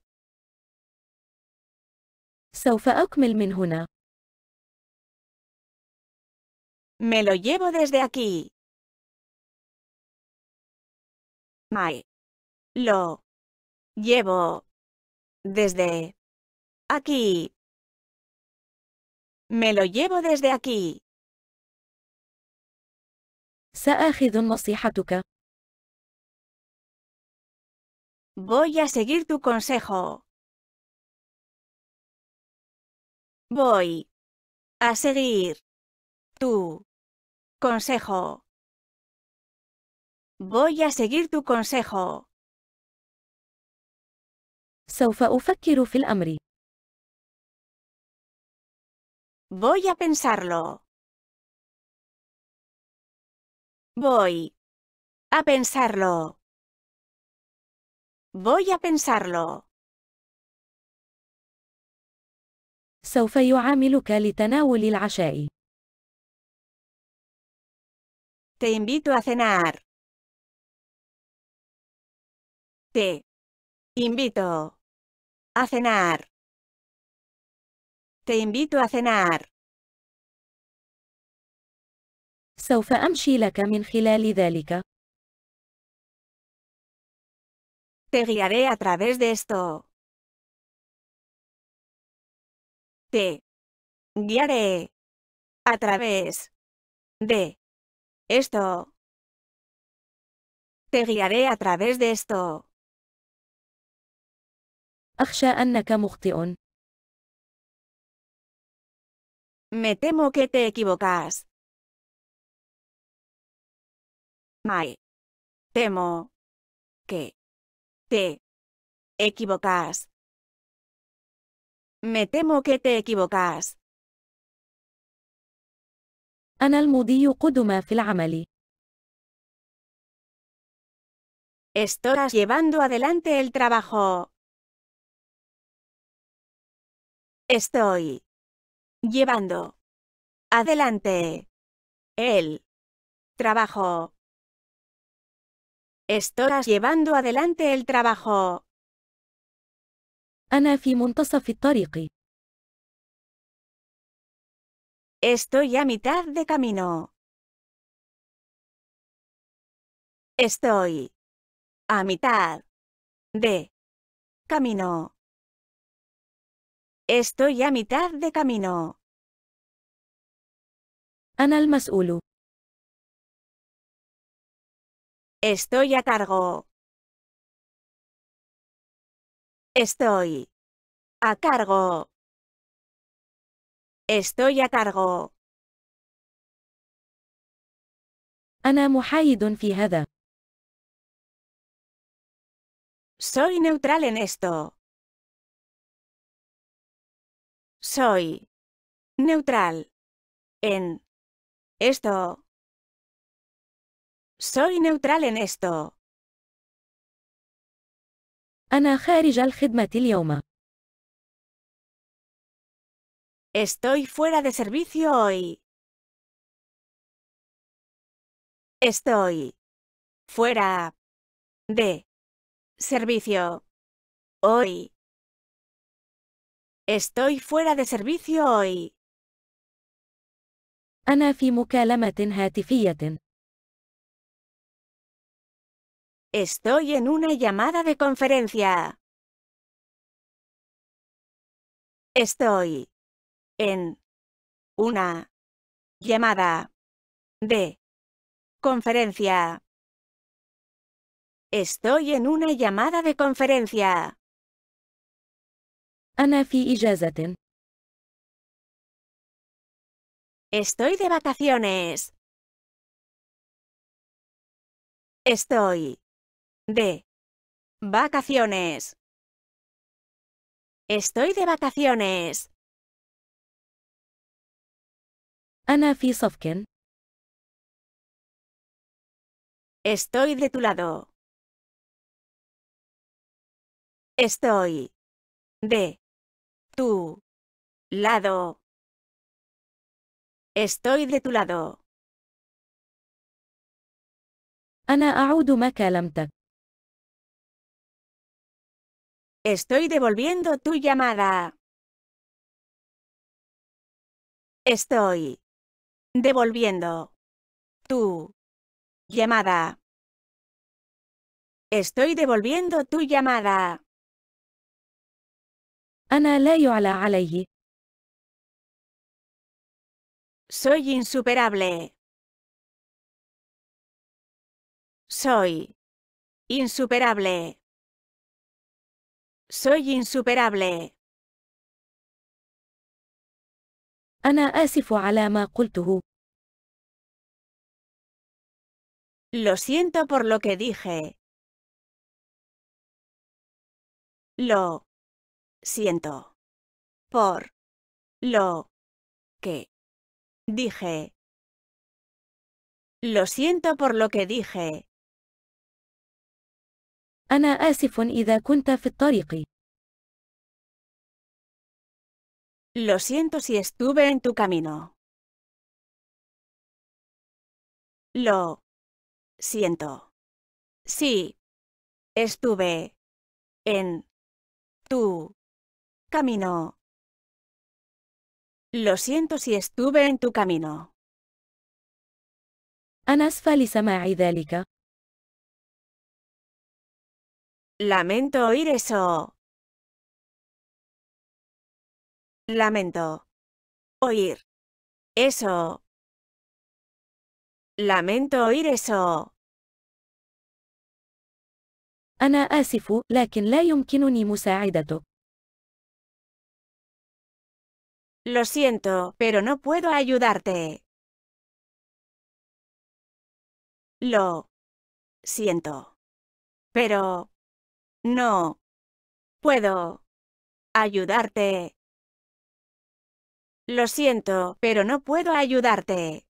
سوف من Me lo llevo desde aquí. Mai. Lo. Llevo. Desde. Aquí. Me lo llevo desde aquí. نصيحتك. Voy a seguir tu consejo. Voy a seguir tu consejo. Voy a seguir tu consejo. سوف أفكر في Voy a pensarlo. Voy a pensarlo. Voy a pensarlo. سوف يعاملك لتناول العشاء. Te invito a cenar. Te invito a cenar. Te invito a cenar. سوف أمشي لك من خلال ذلك. Te guiaré a través de esto. Te guiaré a través de esto. Te guiaré a través de esto. Me temo que te equivocas. Me temo que te equivocas. Me temo que te equivocas. أنا المضي قدما في العمل. llevando adelante el trabajo. Estoy llevando adelante el trabajo. Estoras llevando adelante el trabajo. Estoy a mitad de camino. Estoy a mitad de camino. Estoy a mitad de camino. أنا المسؤول. Estoy a cargo. Estoy. A cargo. Estoy a cargo. أنا محايد في Soy neutral en esto. Soy neutral en esto. Soy neutral en esto. أنا خارج الخدمة اليوم. Estoy fuera de servicio hoy. Estoy fuera de servicio hoy. Estoy fuera de servicio hoy. أنا في مكالمة هاتفية. Estoy en una llamada de conferencia. Estoy en una llamada de conferencia. Estoy en una llamada de conferencia. Anafi y Estoy de vacaciones. Estoy de vacaciones. Estoy de vacaciones. Ana في Estoy de tu lado. Estoy de tu lado. Estoy de tu lado. Estoy devolviendo tu llamada. Estoy devolviendo tu llamada. Estoy devolviendo tu llamada. Ana لا يعلى Soy insuperable. Soy insuperable. Soy insuperable. Ana, Lo siento por lo que dije. Lo siento por lo que dije. Lo siento por lo que dije. Ana Lo siento si estuve en tu camino. Lo siento. Sí, estuve en tu camino. Lo siento si estuve en tu camino. أنا أسفة لسماع Lamento oír eso. Lamento. Oír. Eso. Lamento oír eso. أنا آسف لكن لا يمكنني Lo siento, pero no puedo ayudarte. Lo siento. Pero no. Puedo. Ayudarte. Lo siento, pero no puedo ayudarte.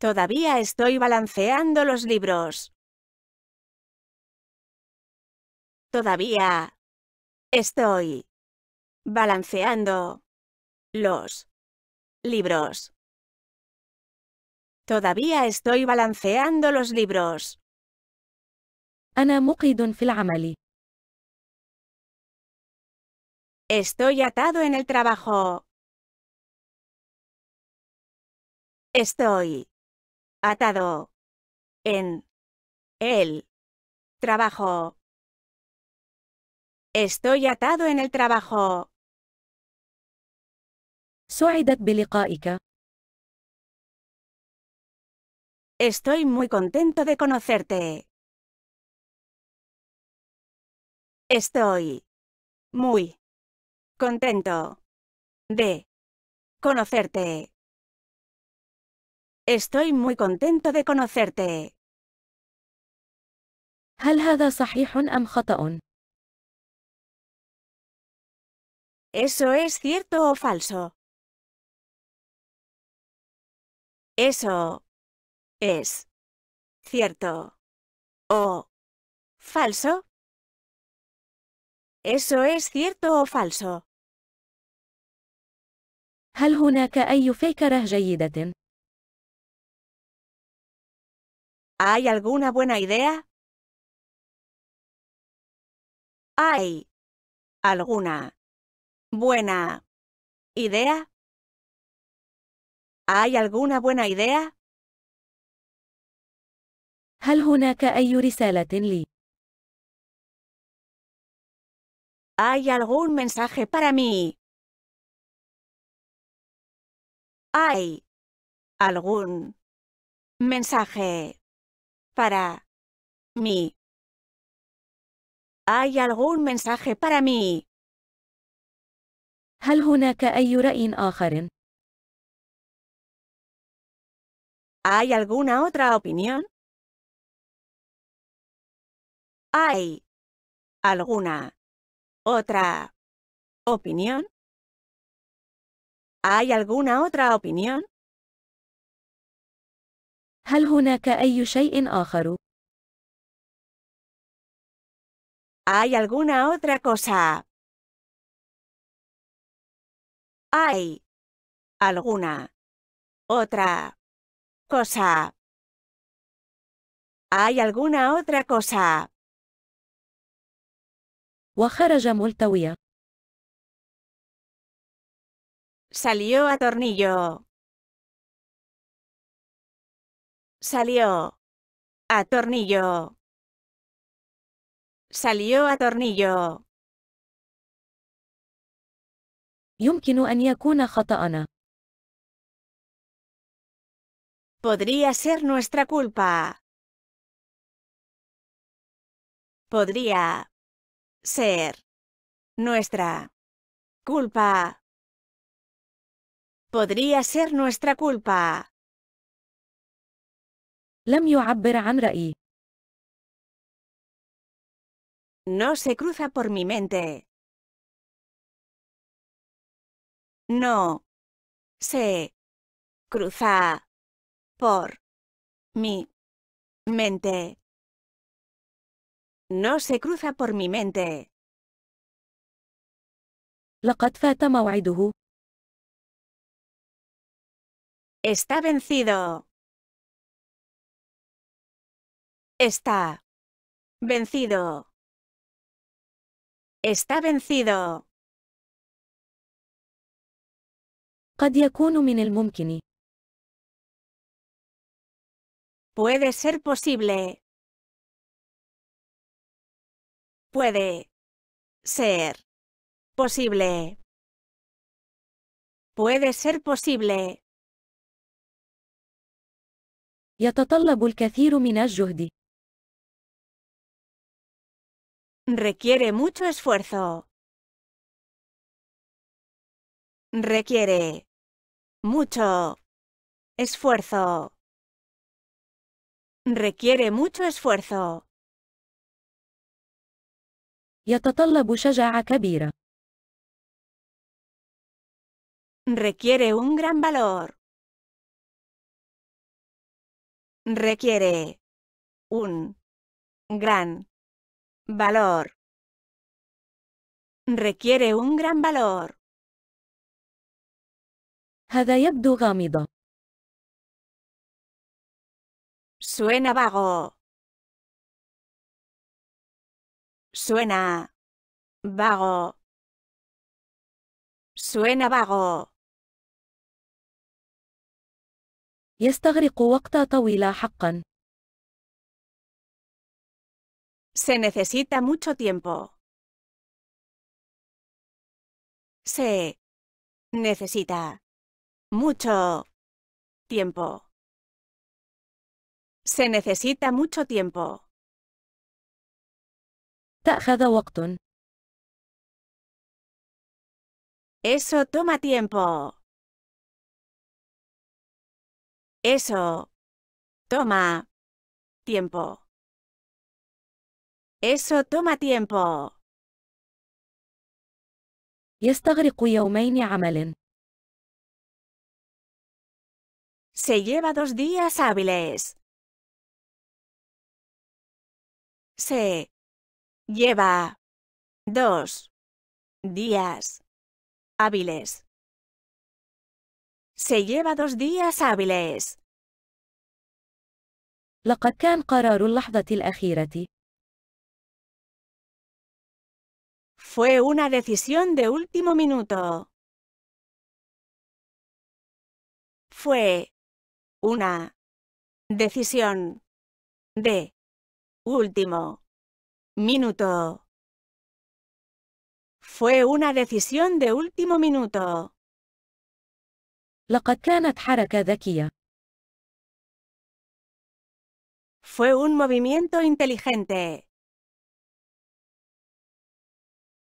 Todavía estoy balanceando los libros. Todavía estoy balanceando los libros. Todavía estoy balanceando los libros. Estoy atado en el trabajo. Estoy atado en el trabajo. Estoy atado en el trabajo. سعدت بلقائك. Estoy muy contento de conocerte. Estoy muy contento de conocerte. Estoy muy contento de conocerte. هل هذا ¿Eso es cierto o falso? Eso es cierto o falso? ¿Eso es cierto o falso? ¿Hay alguna buena idea? ¿Hay alguna buena idea? ¿Hay alguna buena idea? هل هناك أي ¿Hay algún mensaje para mí? ¿Hay algún mensaje para mí? ¿Hay algún mensaje para mí? ¿Hay alguna otra opinión? ¿Hay alguna otra opinión? ¿Hay alguna otra opinión? هناك ¿Hay alguna otra cosa? ¿Hay alguna otra cosa? ¿Hay alguna otra cosa? وخرج ملتويا. Salió a tornillo. Salió a tornillo. Salió a tornillo. يمكن أن يكون خطأنا. Podría ser nuestra culpa. Podría ser nuestra culpa. Podría ser nuestra culpa. No se cruza por mi mente. No. Se. Cruza. Por. Mi. Mente. No se cruza por mi mente. لقد فات موعده. Está vencido. Está vencido. Está vencido. قد يكون Puede ser posible puede ser posible. Puede ser posible. يتطلب الكثير Requiere mucho esfuerzo. Requiere mucho esfuerzo. Requiere mucho esfuerzo. يتطلب شجاعة كبيرة. Requiere un gran valor. Requiere un gran valor. Requiere un gran valor. هذا يبدو غامضا. Suena vago. Suena vago. Suena vago. Y يستغرق وقتا طويلا حقا. Se necesita mucho tiempo. Se necesita mucho tiempo. Se necesita mucho tiempo. Eso toma tiempo. Eso toma tiempo. Eso toma tiempo. يستغرق يومين عمل. Se lleva dos días hábiles. Se Lleva dos días hábiles. Se lleva dos días hábiles. Fue una decisión de último minuto. Fue una decisión de último Minuto. Fue una decisión de último minuto. لقد كانت حركة Fue un movimiento inteligente.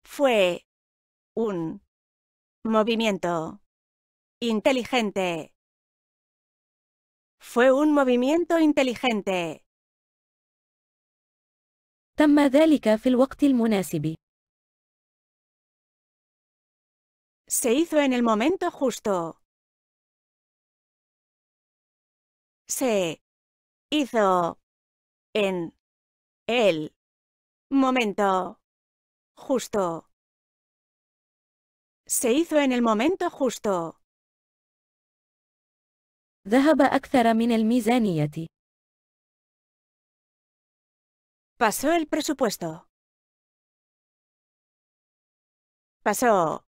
Fue un movimiento inteligente. Fue un movimiento inteligente. تم ذلك في الوقت المناسب. Se hizo en el momento justo. Se hizo en el momento justo. Se hizo en el momento justo. ذهب أكثر من الميزانية. Pasó el presupuesto. Pasó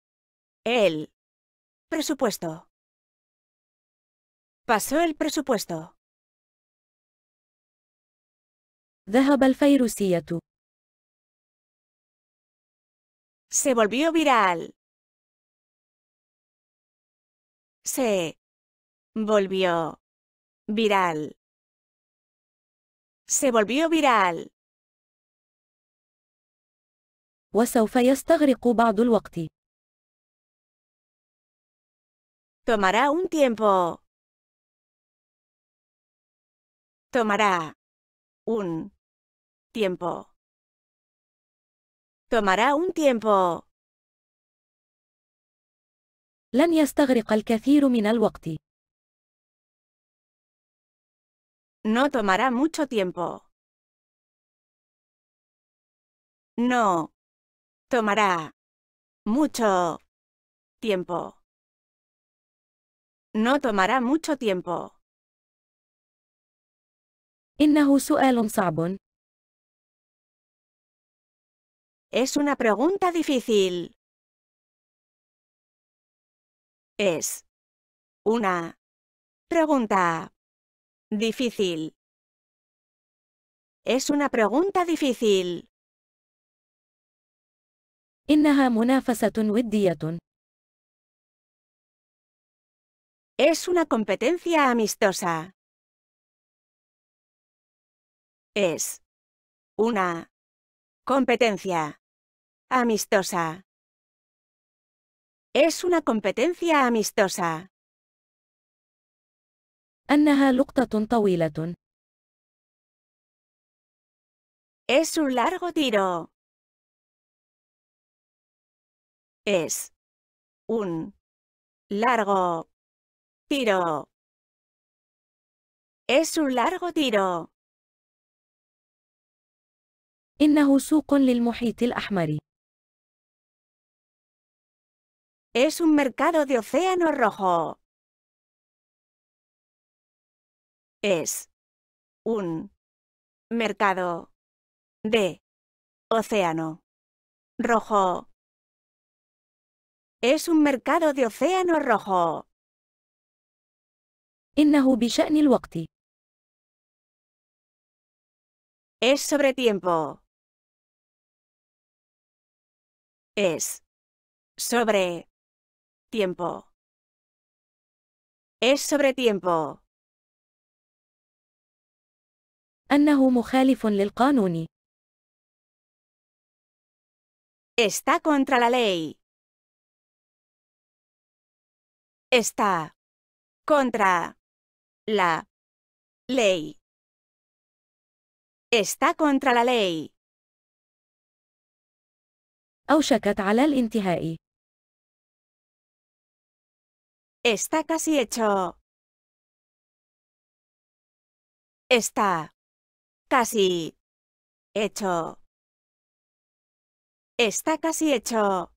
el presupuesto. Pasó el presupuesto. ذهب الفيروسية. Se volvió viral. Se volvió viral. Se volvió viral. وسوف يستغرق بعض الوقت. Tomará un tiempo. Tomará un tiempo. Tomará un tiempo. لن يستغرق الكثير من الوقت. No tomará mucho tiempo. No Tomará mucho tiempo. No tomará mucho tiempo. Es una pregunta difícil. Es una pregunta difícil. Es una pregunta difícil. Es una competencia amistosa. Es una competencia amistosa. Es una competencia amistosa. Es un largo tiro. es un largo tiro. Es un largo tiro. con سوق للمحيط Ahmari. Es un mercado de océano rojo. Es un mercado de océano rojo. Es un mercado de océano rojo. Es sobre tiempo. Es sobre tiempo. Es sobre tiempo. Está contra la ley. está contra la ley. Está contra la ley. على Está casi hecho. Está casi hecho. Está casi hecho.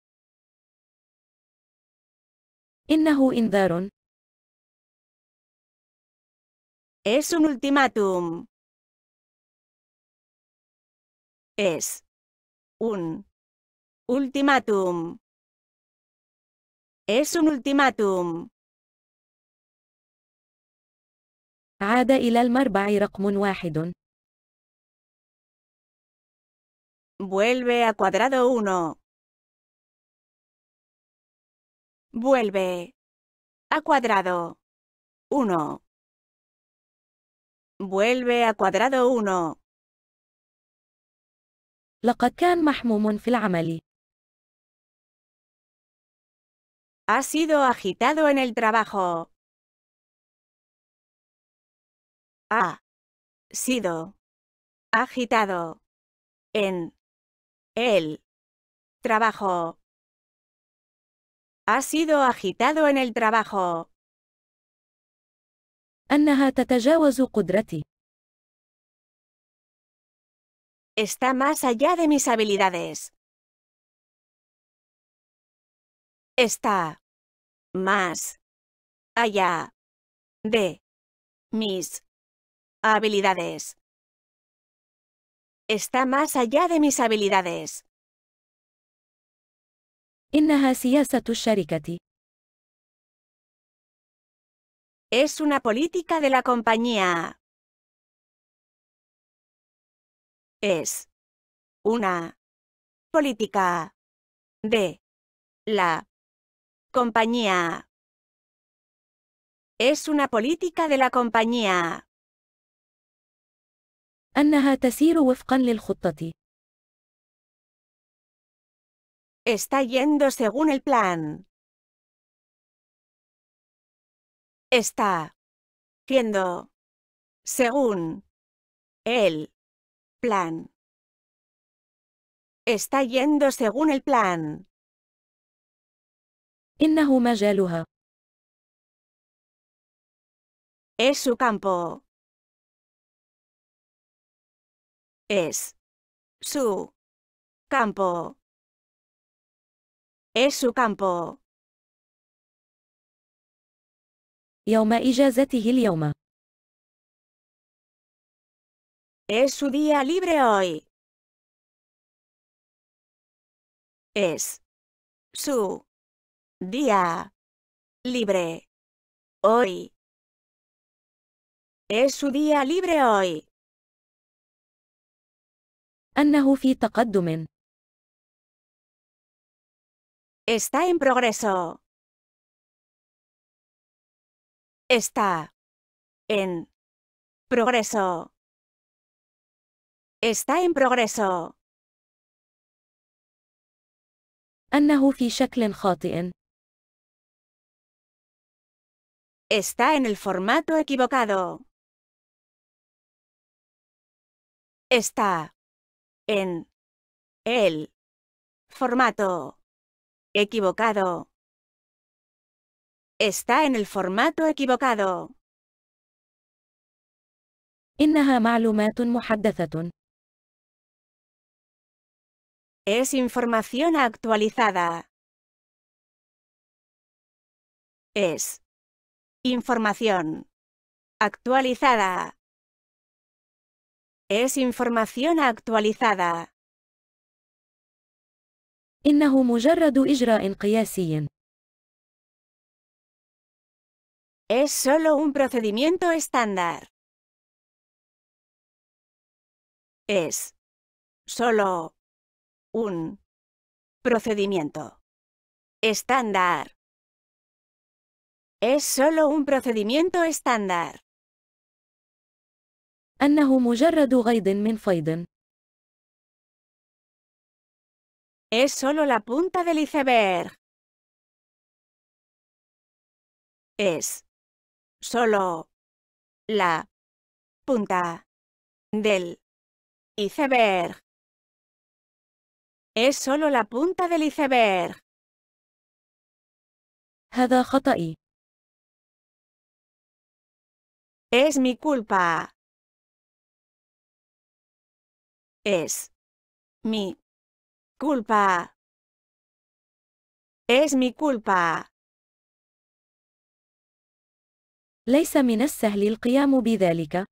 إنه إنذار. Es un ultimátum. Es un ultimátum. Es un ultimátum. عاد إلى المربع رقم واحد. Vuelve a cuadrado uno. Vuelve. A cuadrado. 1. Vuelve a cuadrado 1. لقد كان محموم في العمل. Ha sido agitado en el trabajo. Ha sido agitado en el trabajo. Ha sido agitado en el trabajo. Está más allá de mis habilidades. Está más allá de mis habilidades. Está más allá de mis habilidades. Es una política de la compañía. Es una política de la compañía. Es una política de la compañía. أنها تسير وفقا للخطة. Está yendo según el plan. Está yendo según el plan. Está yendo según el plan. Es su campo. Es su campo. Es su campo. ¿Yoma Es su día libre hoy. Es su día libre hoy. Es su día libre hoy. أنه في تقدم. Está en progreso. Está en progreso. Está en progreso. Está en el formato equivocado. Está en el formato Equivocado. Está en el formato equivocado. إنها Es información actualizada. Es. Información. Actualizada. Es información actualizada. Es solo un procedimiento estándar. Es solo un procedimiento estándar. Es solo un procedimiento estándar. Es solo la punta del iceberg. Es solo la punta del iceberg. Es solo la punta del iceberg. Es mi culpa. Es mi culpa. Es mi culpa. ليس من السهل القيام بذلك.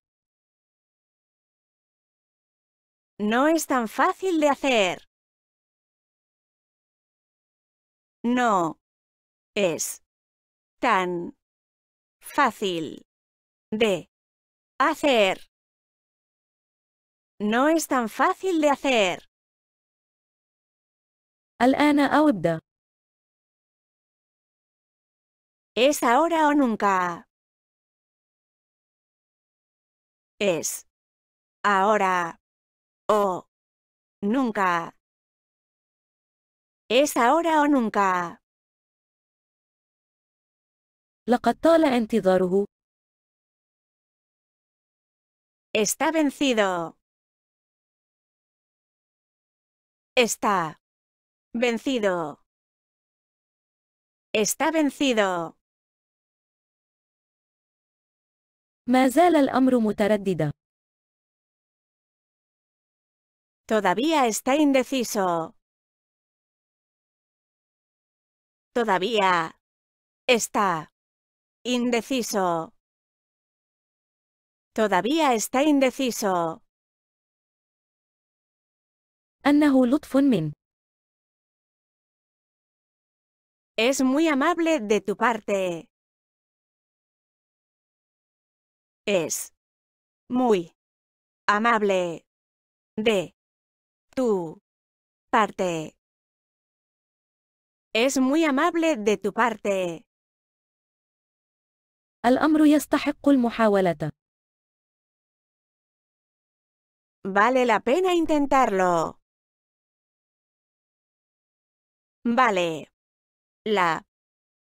No es tan fácil de hacer. No. Es. Tan. Fácil. De. Hacer. No es tan fácil de hacer. Es ahora o nunca. Es ahora o nunca. Es ahora o nunca. لقد طال انتظاره. Está vencido. Está Vencido. Está vencido. al Todavía está indeciso. Todavía está indeciso. Todavía está indeciso. لطف Es muy amable de tu parte. Es muy amable de tu parte. Es muy amable de tu parte. El الأمر يستحق المحاولة. Vale la pena intentarlo. Vale la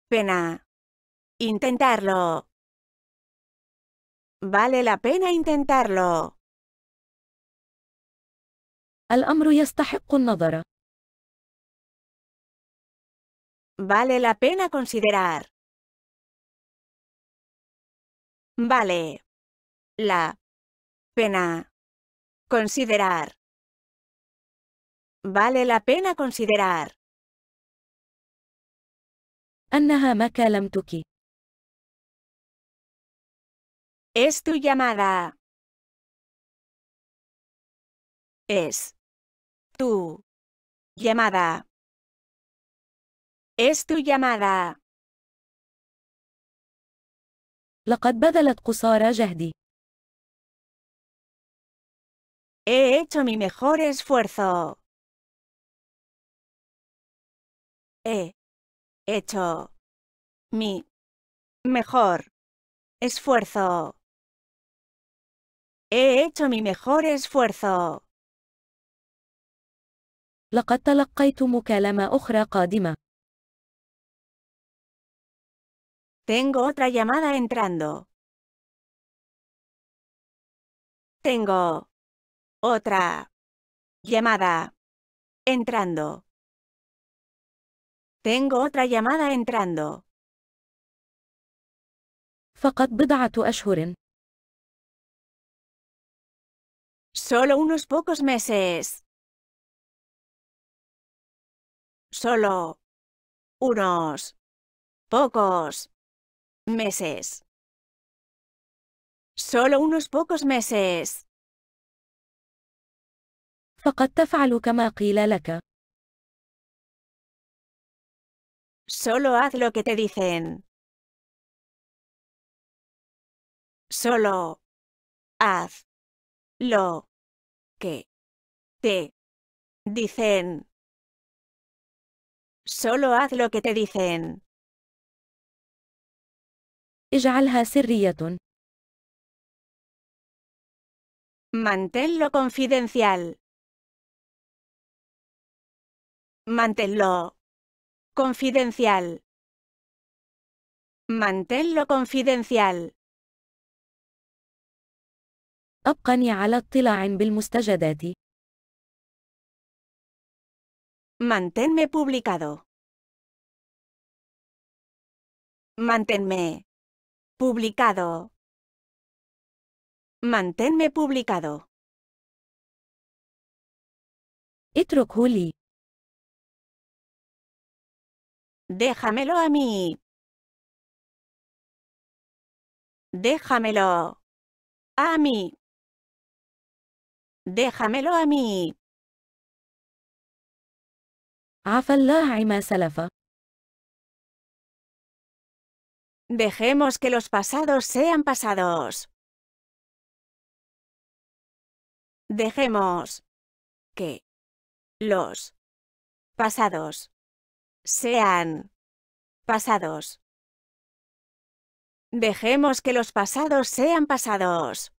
pena intentarlo. Vale la pena intentarlo. a يستحق النظر. Vale la pena considerar. Vale. La pena. Considerar. Vale la pena considerar. Es tu llamada. Es tu llamada. Es tu llamada. لقد بذلت قصارى جهدي. He hecho mi mejor esfuerzo hecho mi mejor esfuerzo. He hecho mi mejor esfuerzo. لقد تلقيت مكالمة أخرى قادمة. Tengo otra llamada entrando. Tengo otra llamada entrando. Tengo otra llamada entrando. فقط أشهر. Solo unos pocos meses. Solo unos pocos meses. Solo unos pocos meses. تفعل كما قيل Solo haz lo que te dicen. Solo haz lo que te dicen. Solo haz lo que te dicen. Manténlo confidencial. Manténlo Confidencial. Manténlo confidencial. أبقني على اطلاع بالمستجدات. Manténme publicado. Manténme publicado. Manténme publicado. اتركه Déjamelo a mí. Déjamelo. A mí. Déjamelo a mí. Dejemos que los pasados sean pasados. Dejemos que los pasados sean pasados. Dejemos que los pasados sean pasados.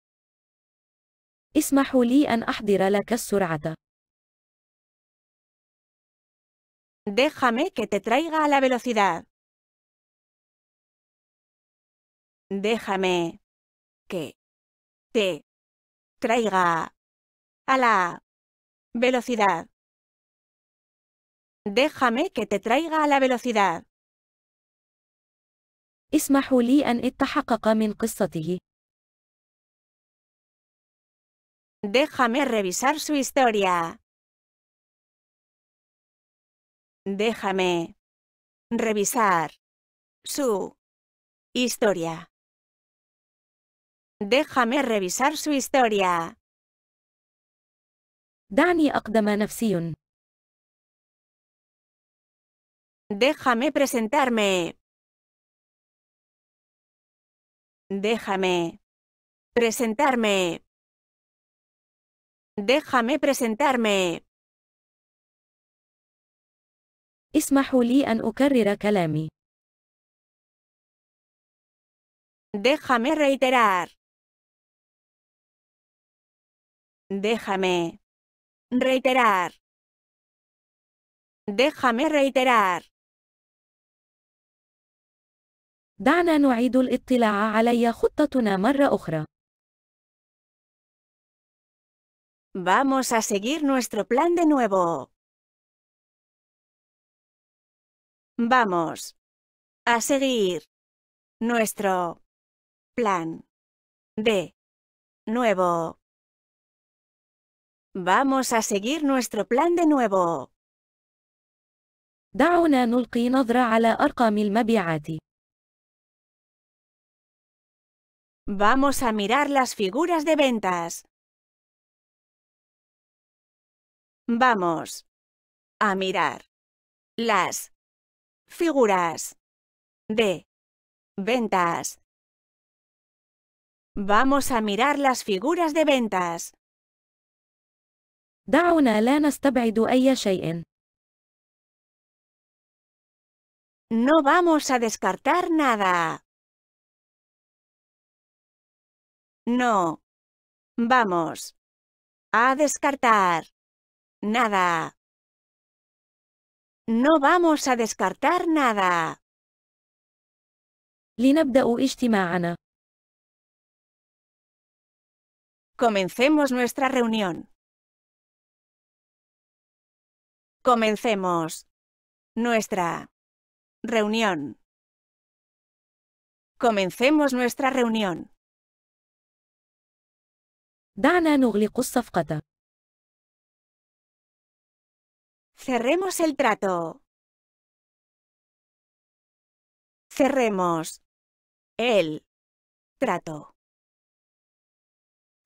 اسمحوا لي أن أحضر Déjame que te traiga a la velocidad. Déjame que te traiga a la velocidad. Déjame que te traiga a la velocidad. اسمحوا لي أن min Déjame revisar su historia. Déjame revisar su historia. Déjame revisar su historia. دعني أقدم نفسي. Déjame presentarme. Déjame presentarme. Déjame presentarme. اسمحوا لي أن Déjame reiterar. Déjame reiterar. Déjame reiterar. دعنا نعيد الاطلاع خطتنا مرة Vamos a seguir nuestro plan de nuevo. Vamos a seguir nuestro plan de nuevo. Vamos a seguir nuestro plan de nuevo. نلقي نظرة على المبيعات. Vamos a mirar las figuras de ventas. Vamos a mirar las figuras de ventas. Vamos a mirar las figuras de ventas. دعونا لا نستبعد أي شيء. No vamos a descartar nada. No. Vamos. A descartar. Nada. No vamos a descartar nada. لنبدأ اجتماعنا. Comencemos nuestra reunión. Comencemos. Nuestra. Reunión. Comencemos nuestra reunión. Dana Cerremos el trato. Cerremos el trato.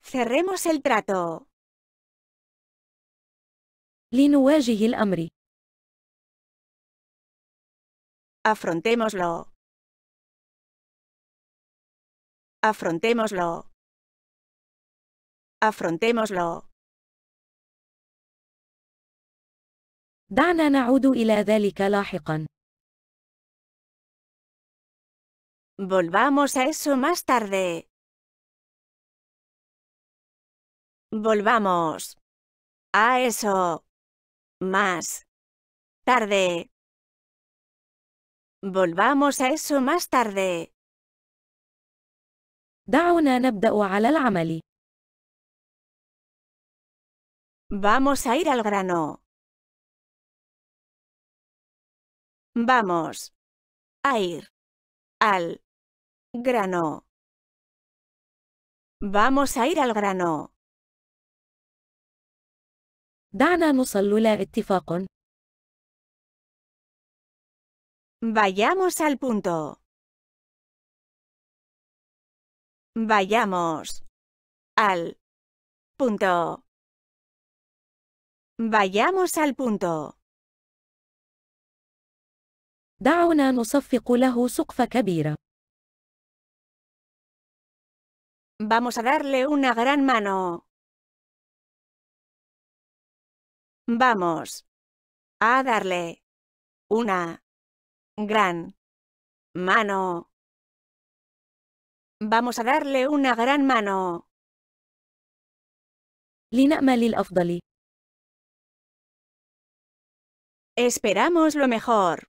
Cerremos el trato. لنواجه amri. Afrontémoslo. Afrontémoslo. Afrontémoslo. دعنا نعود إلى ذلك Volvamos a eso más tarde. Volvamos a eso más tarde. Volvamos a eso más tarde. دعونا نبدأ على Vamos a ir al grano. Vamos a ir al grano. Vamos a ir al grano. dana نصل el Vayamos al punto. Vayamos al punto. Vayamos al punto. دعونا نصفق له Vamos a darle una gran mano. Vamos a darle una gran mano. Vamos a darle una gran mano. لنأمل afdali. Esperamos lo mejor.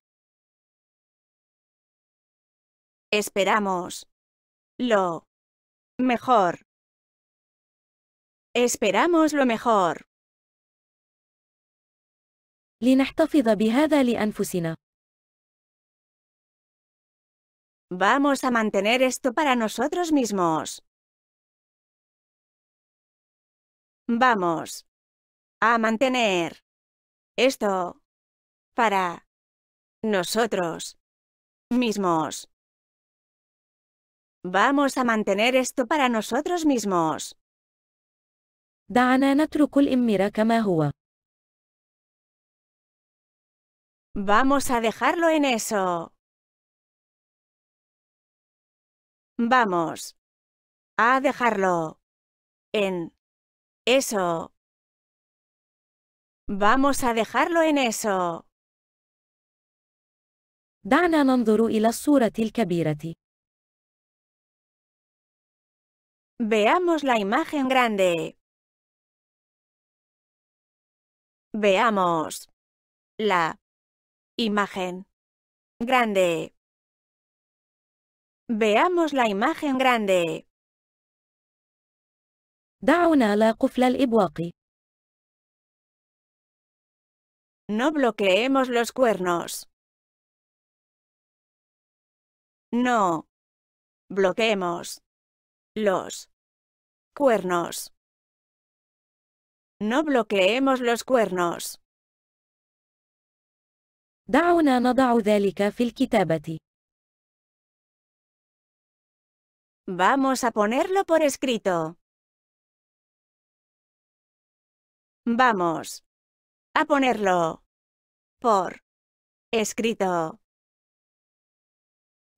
Esperamos. Lo. Mejor. Esperamos lo mejor. Vamos a mantener esto para nosotros mismos. Vamos a mantener esto para nosotros mismos. Vamos a mantener esto para nosotros mismos. Vamos a dejarlo en eso. Vamos a dejarlo en eso. Vamos a dejarlo en eso. دعنا ننظر إلى الصورة Veamos la imagen grande. Veamos la imagen grande. Veamos la imagen grande. la No bloqueemos los cuernos. No. bloqueemos Los. Cuernos. No bloqueemos los cuernos. دعونا نضع ذلك Vamos a ponerlo por escrito. Vamos a ponerlo por escrito.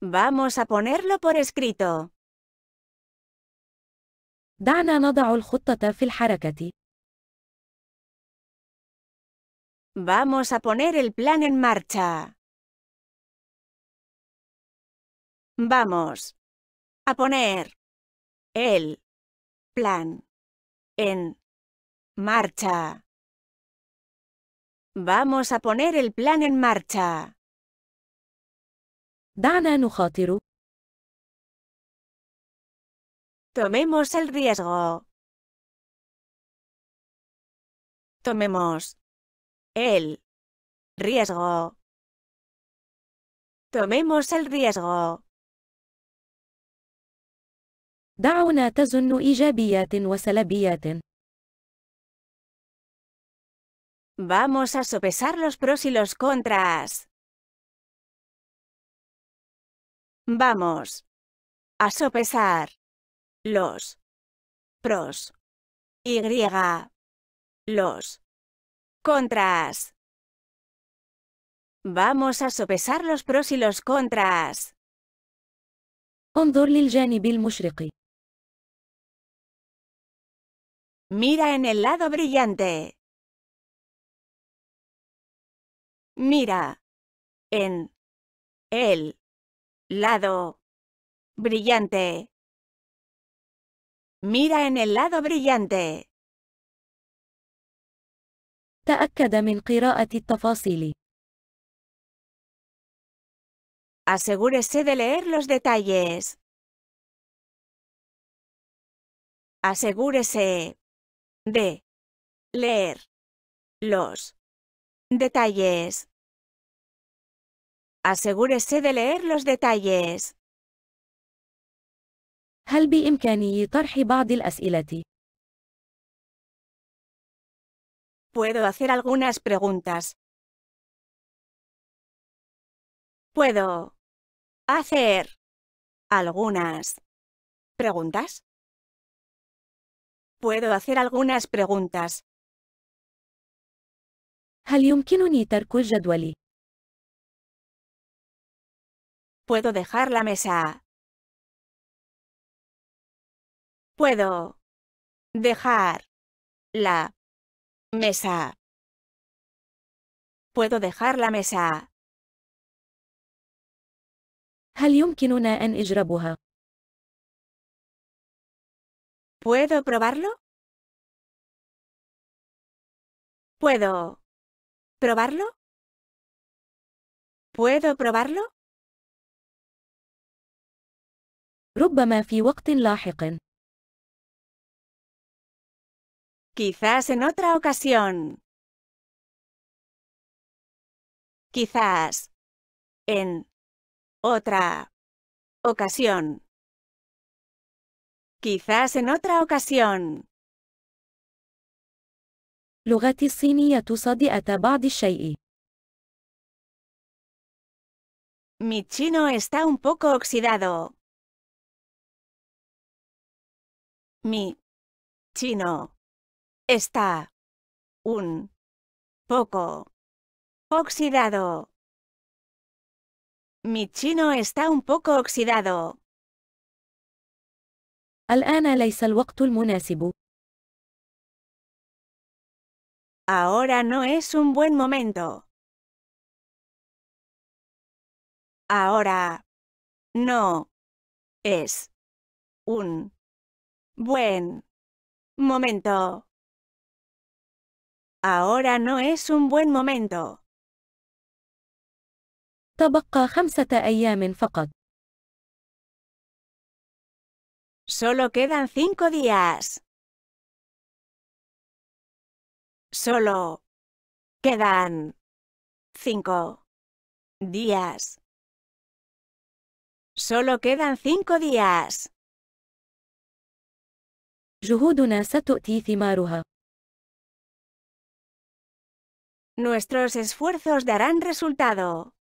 Vamos a ponerlo por escrito. Vamos a poner el plan en marcha. Vamos a poner el plan en marcha. Vamos a poner el plan en marcha. دعنا نخاطر. Tomemos el riesgo. Tomemos el riesgo. Tomemos el riesgo. دعونا تزن Vamos a sopesar los pros y los contras. Vamos a sopesar los pros y los contras. Vamos a sopesar los pros y los contras. Mira en el lado brillante. Mira en él. Lado. Brillante. Mira en el lado brillante. Asegúrese de leer los detalles. Asegúrese de leer los detalles. Asegúrese de leer los detalles. Puedo hacer algunas preguntas. Puedo hacer algunas preguntas. Puedo hacer algunas preguntas. Puedo dejar la mesa. Puedo dejar la mesa. Puedo dejar la mesa. en ¿Puedo probarlo? ¿Puedo probarlo? ¿Puedo probarlo? ربما في وقت لاحق. Quizás en otra ocasión. Quizás en otra ocasión. Quizás en otra ocasión. لغتي الصينية صادئة بعض الشيء. Mi chino está un poco oxidado. Mi chino está un poco oxidado. Mi chino está un poco oxidado. Ahora no es un buen momento. Ahora no es un Buen. Momento. Ahora no es un buen momento. تبقى Solo quedan cinco días. Solo quedan cinco días. Solo quedan cinco días. Nuestros esfuerzos darán resultado.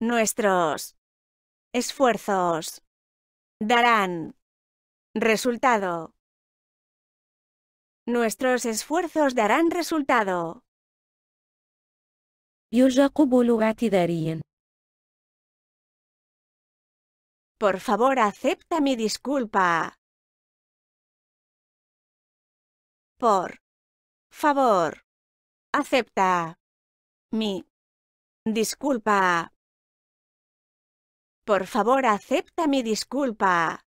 Nuestros esfuerzos darán resultado. Nuestros esfuerzos darán resultado. Por favor, acepta mi disculpa. Por favor, acepta mi disculpa. Por favor, acepta mi disculpa.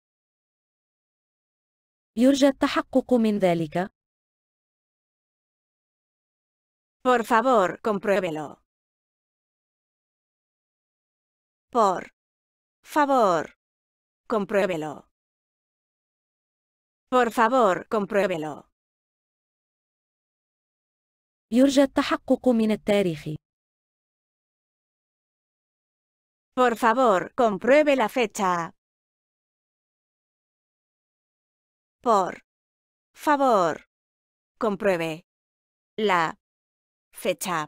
Por favor, compruébelo. Por favor, compruébelo. Por favor, compruébelo. يرجى التحقق من Por favor, compruebe la fecha. Por favor, compruebe la fecha.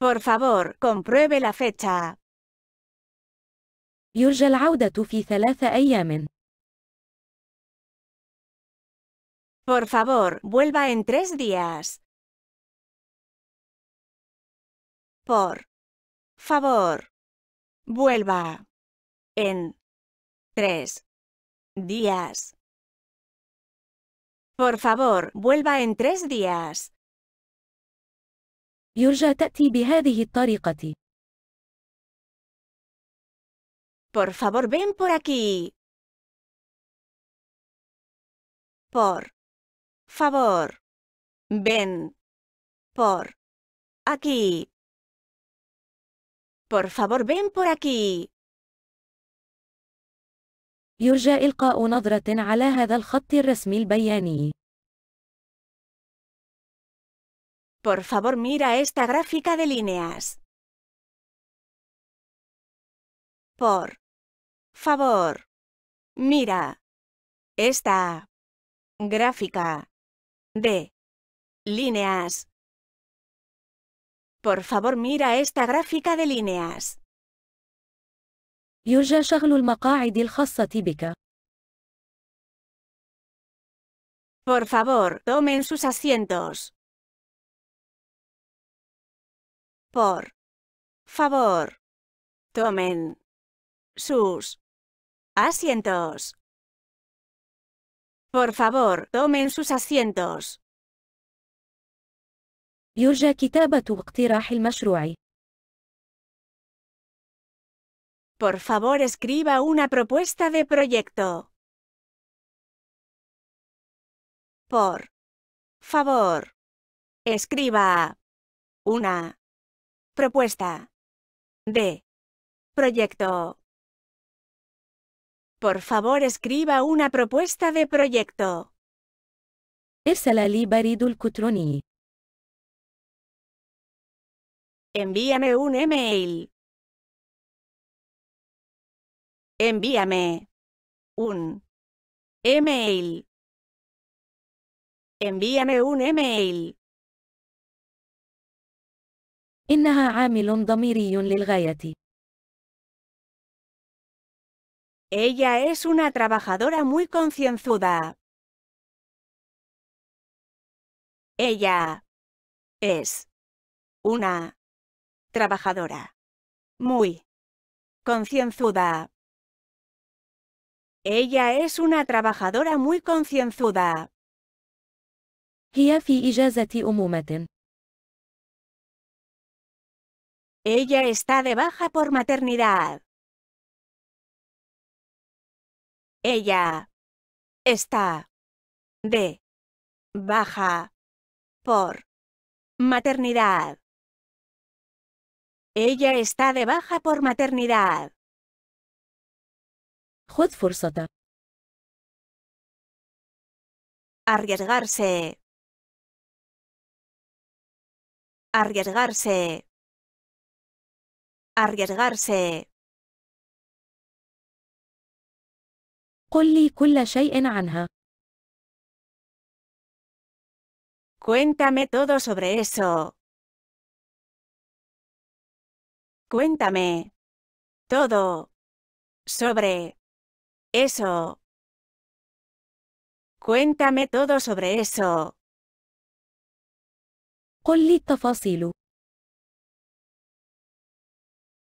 Por favor, compruebe la fecha. يرجى العودة في ثلاث أيام. Por favor, vuelva en tres días. Por favor, vuelva en tres días. Por favor, vuelva en tres días. يرجى تأتي بهذه الطريقة. Por favor, ven por aquí. Por favor, ven por aquí. Por favor, ven por aquí. يرجى إلقاء نظرة على هذا الخط الرسمي البياني. Por favor, mira esta gráfica de líneas. Por favor. Mira. Esta. Gráfica. De. Líneas. Por favor, mira esta gráfica de líneas. Por favor, tomen sus asientos. Por favor, tomen sus Asientos. Por favor, tomen sus asientos. يرجى كتابة اقتراح المشروع. Por favor, escriba una propuesta de proyecto. Por favor, escriba una propuesta de proyecto. Por favor escriba una propuesta de proyecto. la li baridul Envíame un email. Envíame un email. Envíame un email. Ella es una trabajadora muy concienzuda. Ella es una trabajadora muy concienzuda. Ella es una trabajadora muy concienzuda. Ella está de baja por maternidad. Ella está de baja por maternidad. Ella está de baja por maternidad. Arriesgarse. Arriesgarse. Arriesgarse. Cuéntame todo sobre eso. Cuéntame todo sobre eso. Cuéntame todo sobre eso.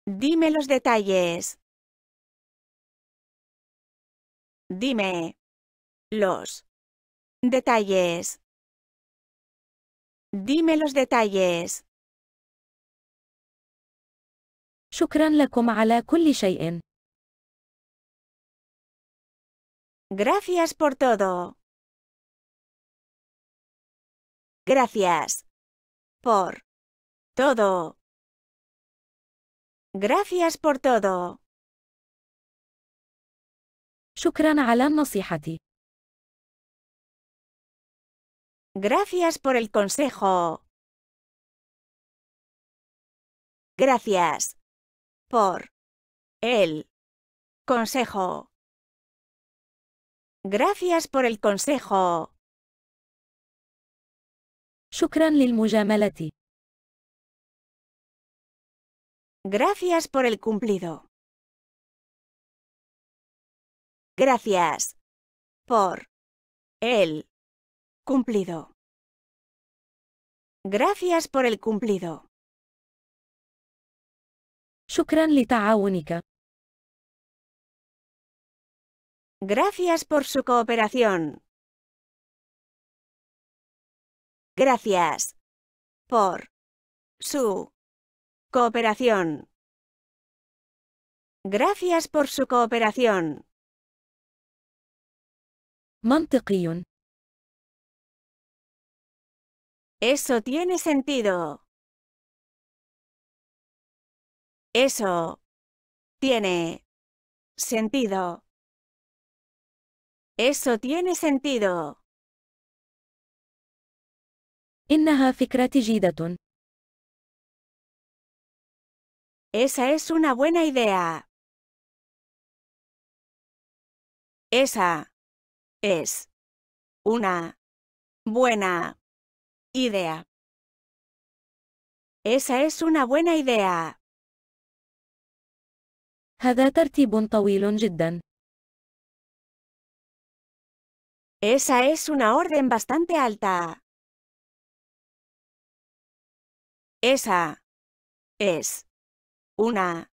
Dime los detalles. Dime los detalles. Dime los detalles. Gracias por todo. Gracias. Por. Todo. Gracias por todo. Gracias por el consejo. Gracias por el consejo. Gracias por el consejo. Gracias por el cumplido. Gracias por el cumplido. Gracias por el cumplido. única. Gracias por su cooperación. Gracias por su cooperación. Gracias por su cooperación. منطقي. Eso tiene sentido. Eso tiene sentido. Eso tiene sentido. Esa es una buena idea. Esa es una buena idea. Esa es una buena idea. Esa es una orden bastante alta. Esa es una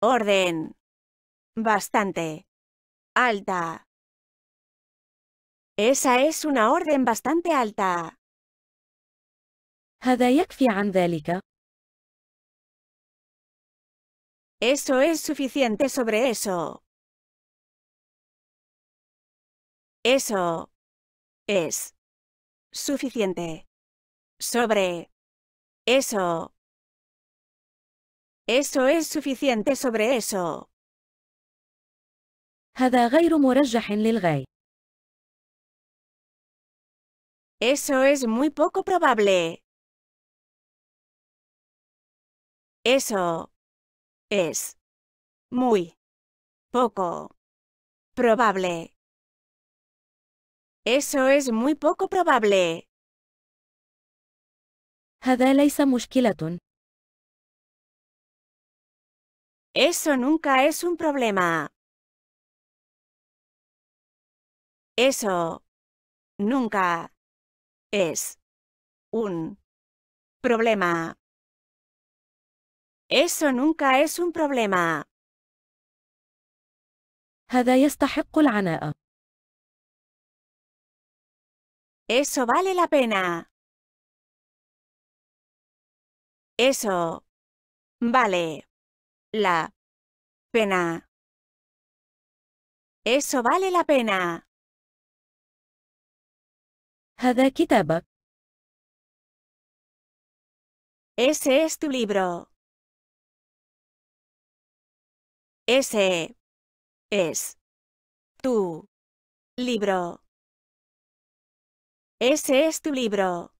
orden bastante alta. Esa es una orden bastante alta. Eso es suficiente sobre eso. Eso es suficiente sobre eso. Eso es suficiente sobre eso. هذا eso es muy poco probable. Eso es muy poco probable. Eso es muy poco probable. Eso nunca es un problema. Eso nunca es un problema. Eso nunca es un problema. Eso vale la pena. Eso vale la pena. Eso vale la pena. Ese es tu libro. Ese es tu libro. Ese es tu libro.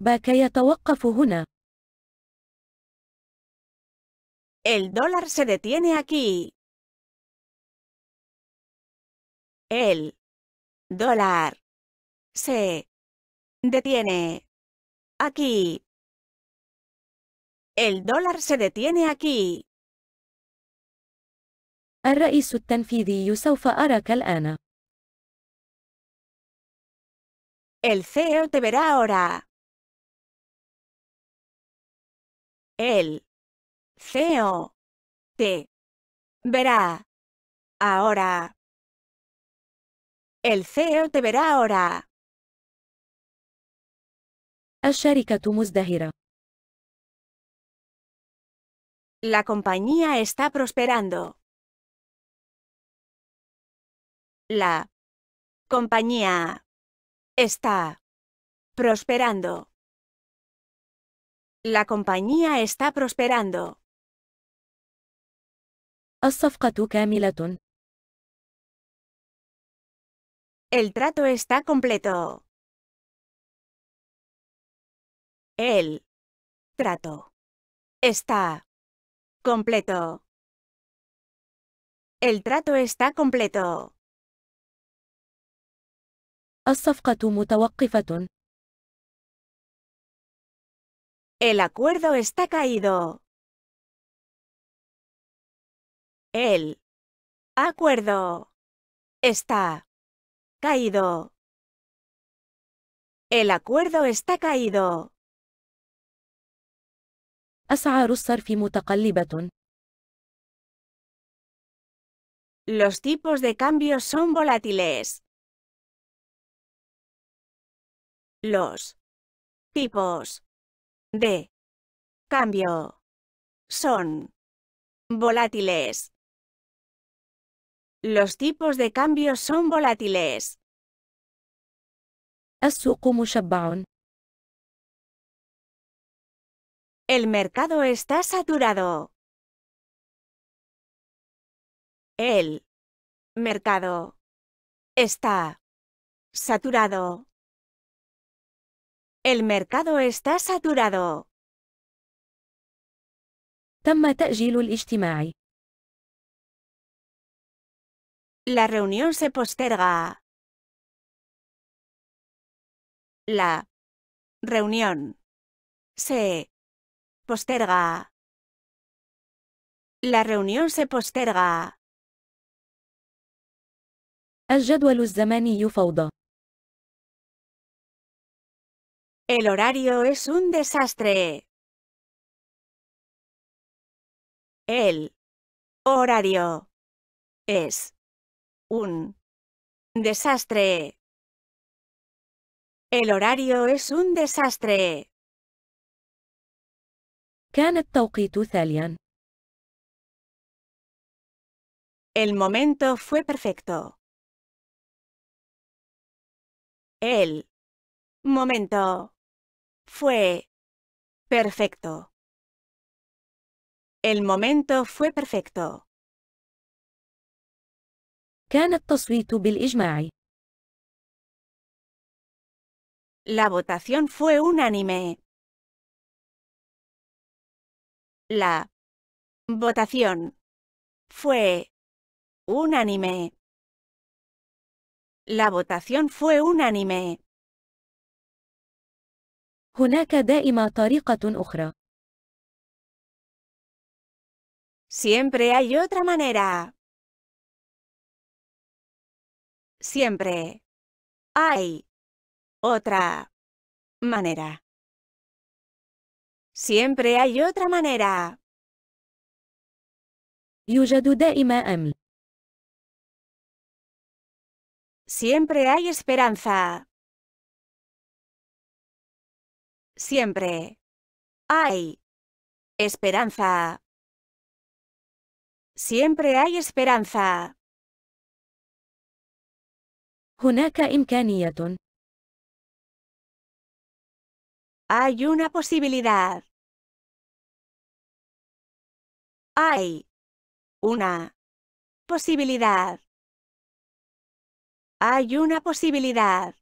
باك يتوقف هنا. El dólar se detiene aquí. El Dólar. Se. Detiene. Aquí. El dólar se detiene aquí. التنفيذي El CEO te verá ahora. El CEO te verá ahora. El CEO te verá ahora. La compañía está prosperando. La compañía está prosperando. La compañía está prosperando. El trato está completo. El trato está completo. El trato está completo. متوقفة. El acuerdo está caído. El acuerdo está Caído. El acuerdo está caído. Los tipos de cambio son volátiles. Los tipos de cambio son volátiles. Los tipos de cambio son volátiles. El mercado está saturado. El mercado está saturado. El mercado está saturado. La reunión se posterga. La reunión se posterga. La reunión se posterga. El horario es un desastre. El horario es un desastre. El horario es un desastre. كان El momento fue perfecto. El momento fue perfecto. El momento fue perfecto. كان التصويت La votación fue unánime. La votación fue unánime. La votación fue unánime. دائما Siempre hay otra manera siempre hay otra manera. Siempre hay otra manera. Siempre hay esperanza. Siempre hay esperanza. Siempre hay esperanza. Hay una posibilidad. Hay una posibilidad. Hay una posibilidad.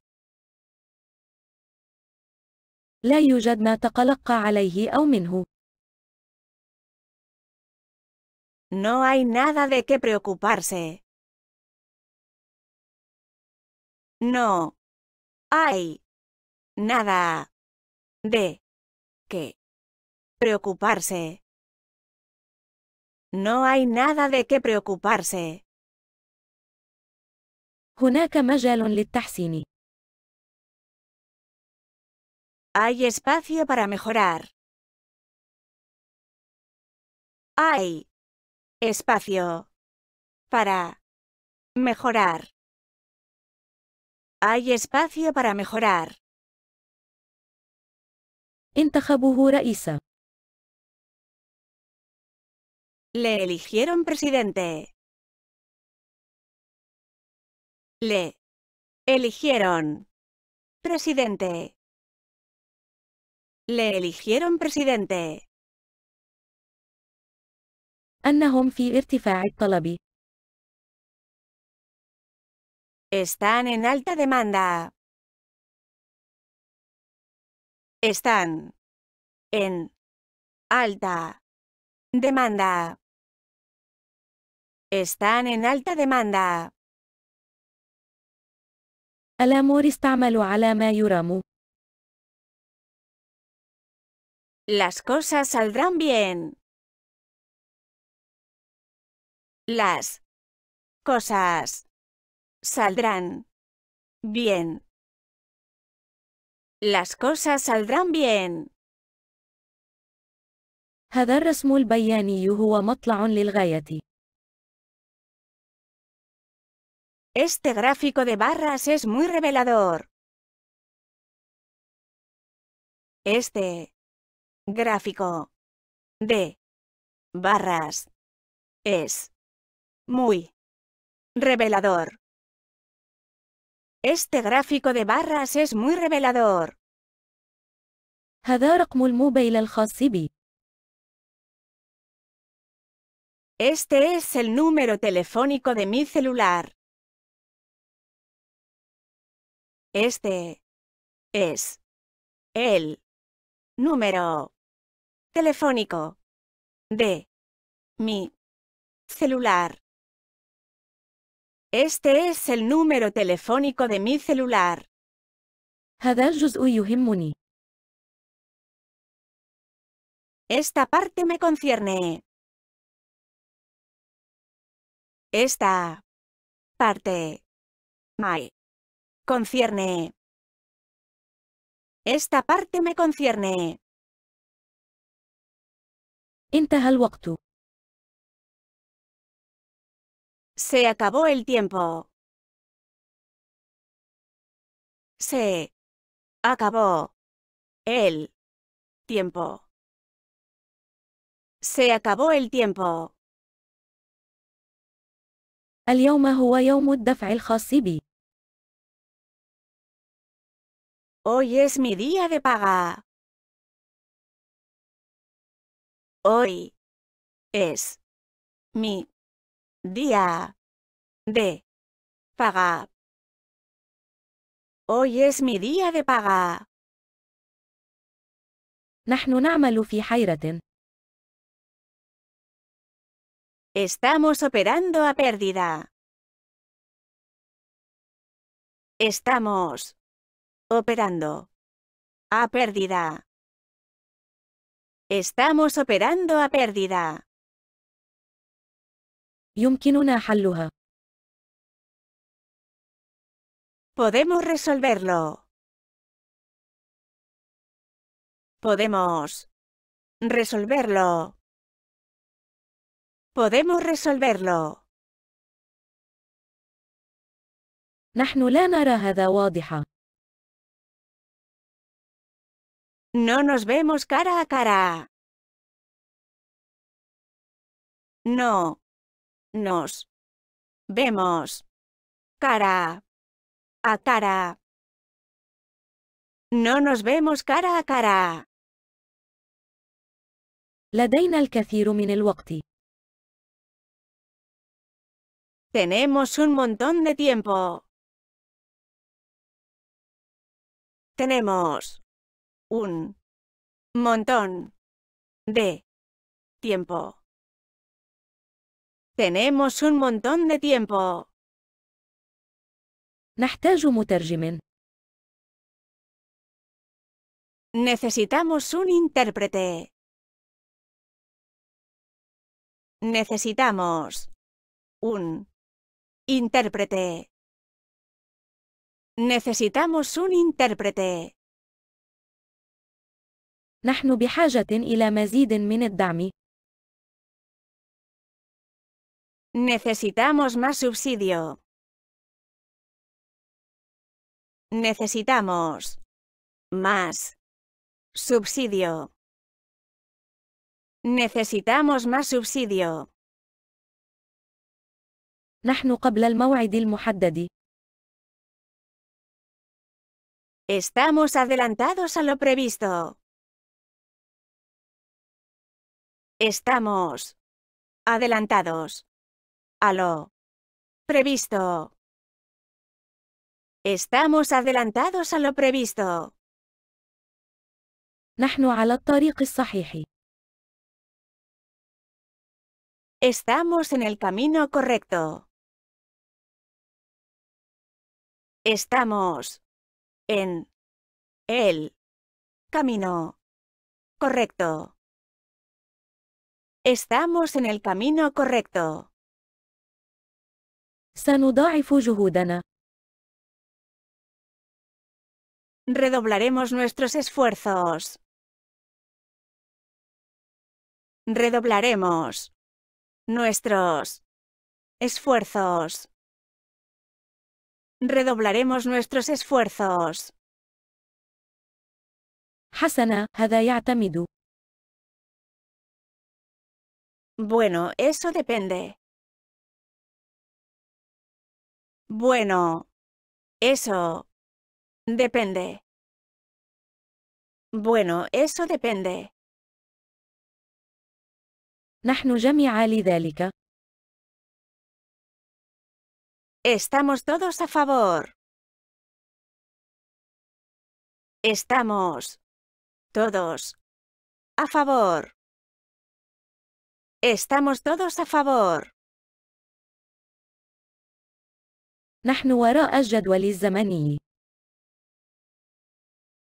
No hay nada de qué preocuparse. No hay nada de qué preocuparse. No hay nada de qué preocuparse. هناك مجال للتحسين. Hay espacio para mejorar. Hay espacio para mejorar. Hay espacio para mejorar. انتخبوه رئيسا. Le eligieron presidente. Le eligieron presidente. Le eligieron presidente. أنهم في ارتفاع الطلب. Están en alta demanda. Están en alta demanda. Están en alta demanda. malo malo la la mayoramu. Las cosas saldrán bien. Las cosas saldrán bien. Las cosas saldrán bien. هذا الرسم البياني هو مطلع Este gráfico de barras es muy revelador. Este gráfico de barras es muy revelador. Este gráfico de barras es muy revelador. Este es el número telefónico de mi celular. Este es el número telefónico de mi celular. Este es el número telefónico de mi celular. Esta parte me concierne. Esta parte me concierne. Esta parte me concierne. Se acabó el tiempo. Se acabó el tiempo. Se acabó el tiempo. اليوم هو يوم Hoy es mi día de paga. Hoy es mi día de paga. Hoy es mi día de paga. نحن نعمل Estamos operando a pérdida. Estamos operando a pérdida. Estamos operando a pérdida. Podemos resolverlo. Podemos resolverlo. Podemos resolverlo. No nos vemos cara a cara. No nos. Vemos. Cara. A cara. No nos vemos cara a cara. Tenemos un montón de tiempo. Tenemos un montón de tiempo. Tenemos un montón de tiempo. Necesitamos un intérprete. Necesitamos un intérprete. Necesitamos un intérprete. نحن بحاجة إلى Necesitamos más subsidio. Necesitamos más subsidio. Necesitamos más subsidio. نحن قبل الموعد Estamos adelantados a lo previsto. Estamos adelantados a lo previsto. Estamos adelantados a lo previsto. الطريق الصحيح. Estamos en el camino correcto. Estamos en el camino correcto. Estamos en el camino correcto. Redoblaremos nuestros esfuerzos. Redoblaremos nuestros esfuerzos. Redoblaremos nuestros esfuerzos. Bueno, eso depende. Bueno, eso depende. Bueno, eso depende. نحن جميعا لذلك. Estamos todos a favor. Estamos todos a favor. Estamos todos a favor. نحن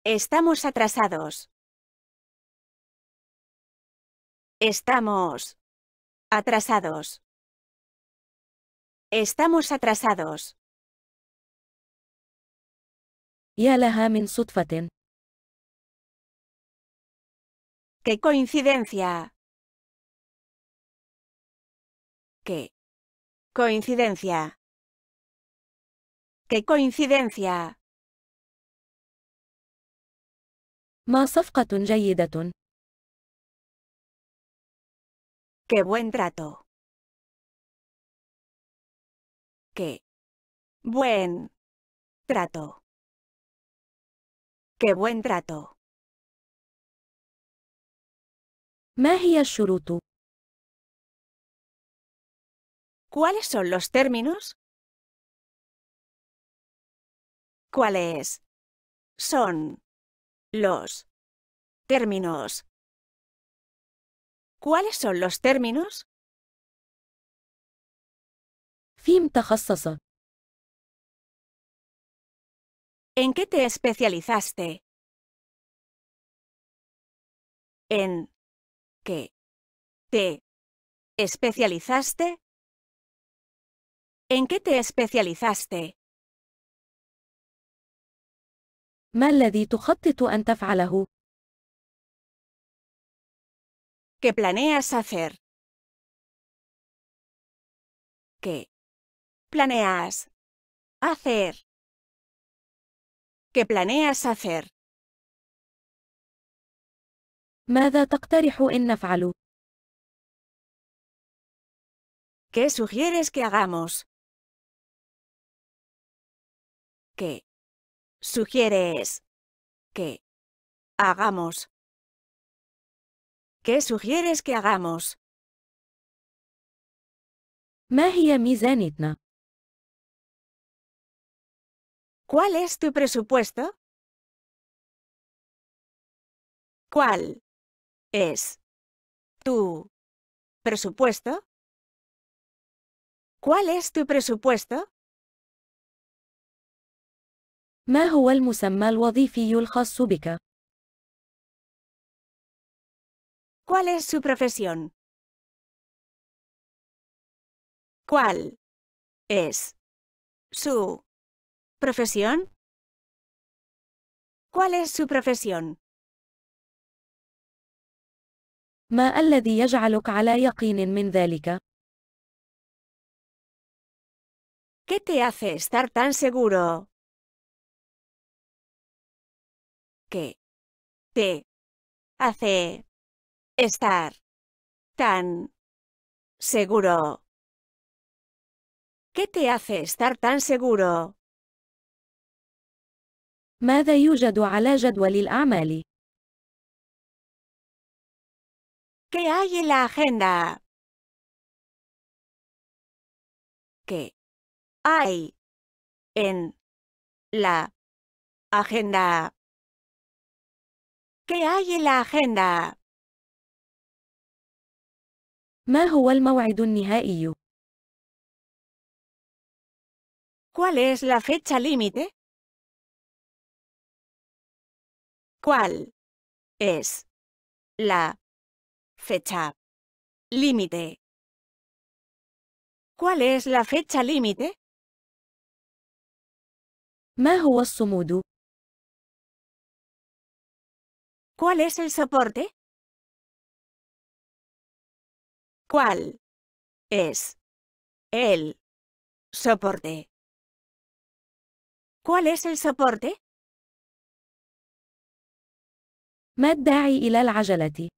Estamos atrasados. Estamos atrasados. Estamos atrasados. يا لها ¡Qué coincidencia! ¡Qué coincidencia! ¡Qué coincidencia! ¡Qué buen trato! ¡Qué buen trato! ¡Qué buen trato! ¿Cuáles son los términos? cuáles son los términos. ¿Cuáles son los términos? ¿En qué te especializaste? ¿En qué te especializaste? ¿En qué te especializaste? ما الذي تخطط أن تفعله؟ ¿Qué planeas hacer? ¿Qué planeas hacer? ¿Qué planeas hacer? ماذا تقترح أن نفعل؟ ¿Qué sugieres que hagamos? ¿Qué sugieres que hagamos? ¿Qué sugieres que hagamos? هي ¿Cuál es tu presupuesto? ¿Cuál es tu presupuesto? ¿Cuál es tu presupuesto? ما هو المسمى الوظيفي الخاص بك؟ ¿Cuál es su profesión? ¿Cuál es su profesión? ¿Cuál es su profesión? ما الذي يجعلك على يقين من ذلك؟ ¿Qué te hace estar tan seguro que te hace estar tan seguro. ¿Qué te hace estar tan seguro? ¿Qué hay en la agenda? ¿Qué hay en la agenda? ¿Qué hay en la agenda? ¿Cuál es la fecha límite? ¿Cuál es la fecha límite? ¿Cuál es la fecha límite? ¿Cuál es el soporte? ¿Cuál es el soporte? ¿Cuál es el soporte? ¿Qué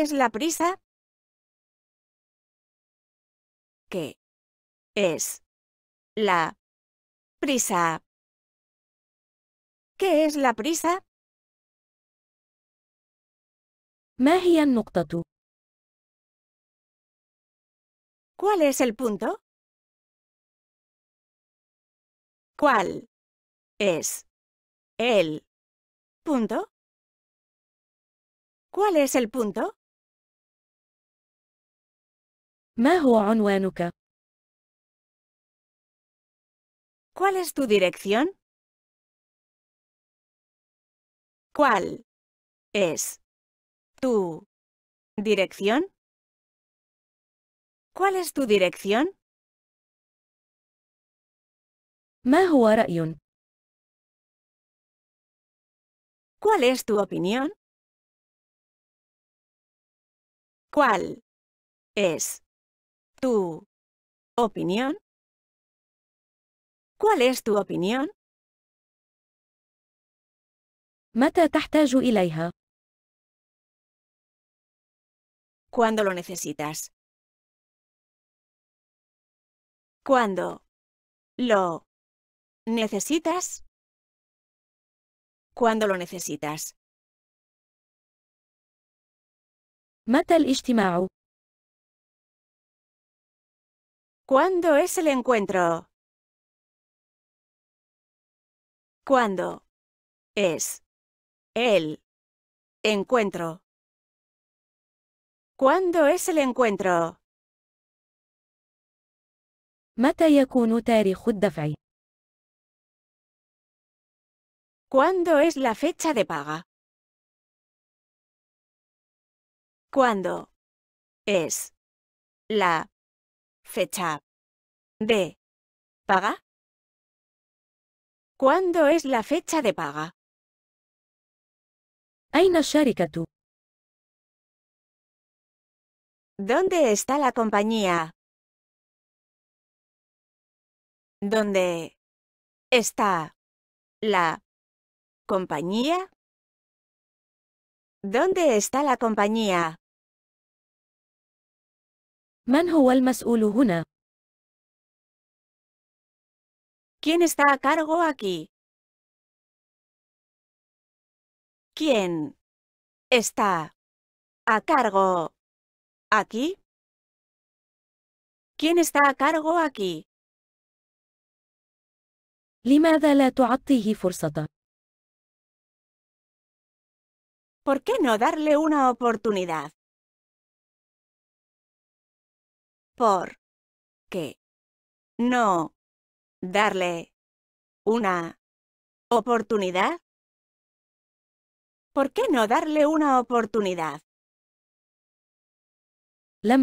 es la prisa? ¿Qué es la prisa? ¿Qué es la prisa? ما هي ¿Cuál es el punto? ¿Cuál es el punto? ¿Cuál es el punto? ¿Cuál es tu dirección? ¿Cuál es tu dirección? ¿Cuál es tu dirección? ¿Cuál es tu opinión? ¿Cuál es tu opinión? ¿Cuál es tu opinión? متى تحتاج إليها؟ Cuando lo necesitas? ¿Cuándo lo necesitas? ¿Cuándo lo necesitas? متى الاجتماع؟ ¿Cuándo es el encuentro? ¿Cuándo es el encuentro. ¿Cuándo es el encuentro? متى يكون تاريخ ¿Cuándo es la fecha de paga? ¿Cuándo es la fecha de paga? ¿Cuándo es la fecha de paga? ¿Dónde está la compañía? ¿Dónde está la compañía? ¿Dónde está la compañía? ¿Quién está a cargo aquí? ¿Quién está a cargo aquí? ¿Quién está a cargo aquí? ¿Por qué no darle una oportunidad? ¿Por qué no darle una oportunidad? ¿Por qué no darle una oportunidad? la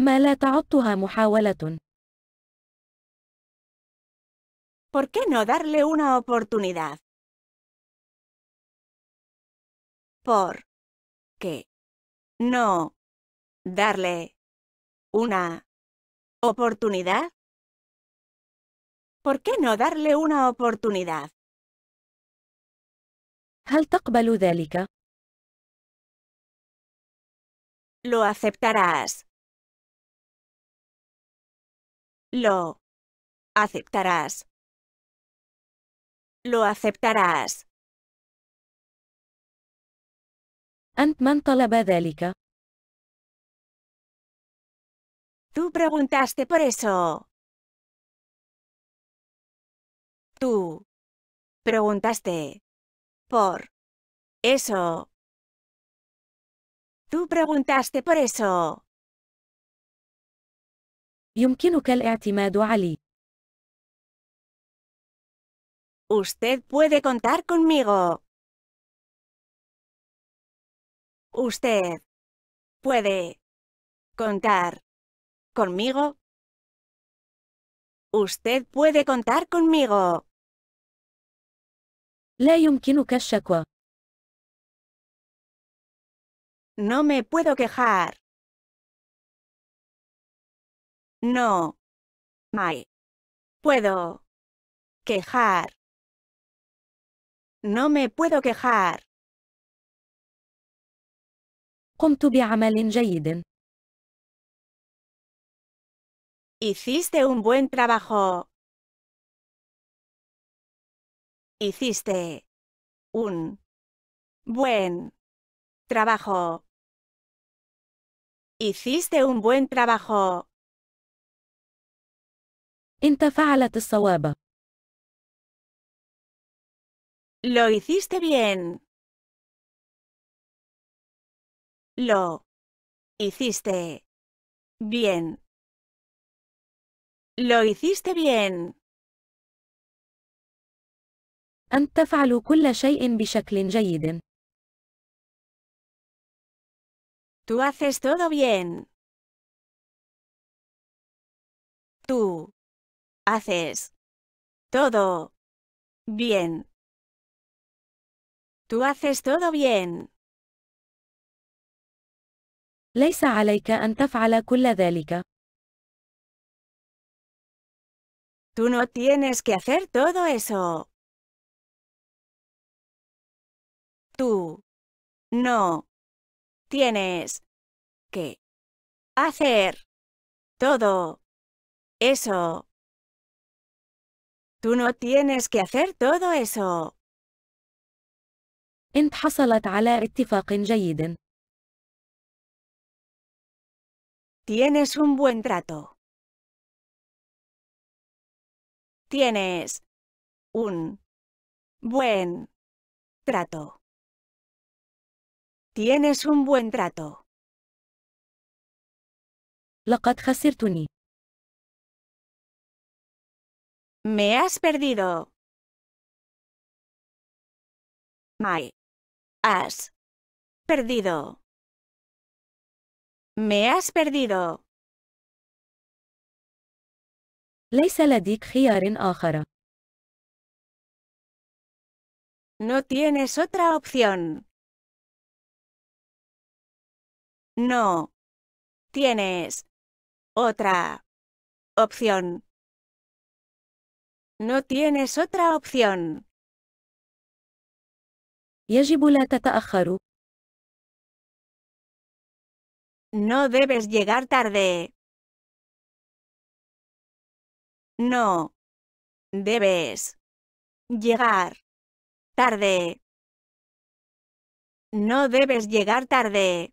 ¿Por qué no darle una oportunidad? Por qué no darle una oportunidad? ¿Por qué no darle una oportunidad? Lo aceptarás. Lo aceptarás. Lo aceptarás. أنت من طلب Tú preguntaste por eso. Tú preguntaste por eso. Tú preguntaste por eso. el اعتماد علي. Usted puede contar conmigo. Usted puede contar conmigo. Usted puede contar conmigo. لا يمكنك الشكوى. No me puedo quejar. No. Mai. Puedo. Quejar. No me puedo quejar. Hiciste un buen trabajo. Hiciste un buen trabajo. Hiciste un buen trabajo. فعلت sawaba. Lo hiciste bien. Lo hiciste bien. Lo hiciste bien. Antafalu تفعل كل شيء بشكل جيد. Tú haces todo bien. Tú haces todo bien. Tú haces todo bien. ليس عليك أن تفعل كل ذلك. Tú no tienes que hacer todo eso. Tú no tienes que hacer todo eso. Tú no tienes que hacer todo eso. انت حصلت على اتفاق جيد. Tienes un buen trato. Tienes un buen trato. Tienes un buen trato. Me has perdido. My. Has. Perdido. Me has perdido. No tienes otra opción. No. Tienes otra opción. No tienes otra opción. لا No debes llegar tarde. No. Debes. Llegar. Tarde. No debes llegar tarde.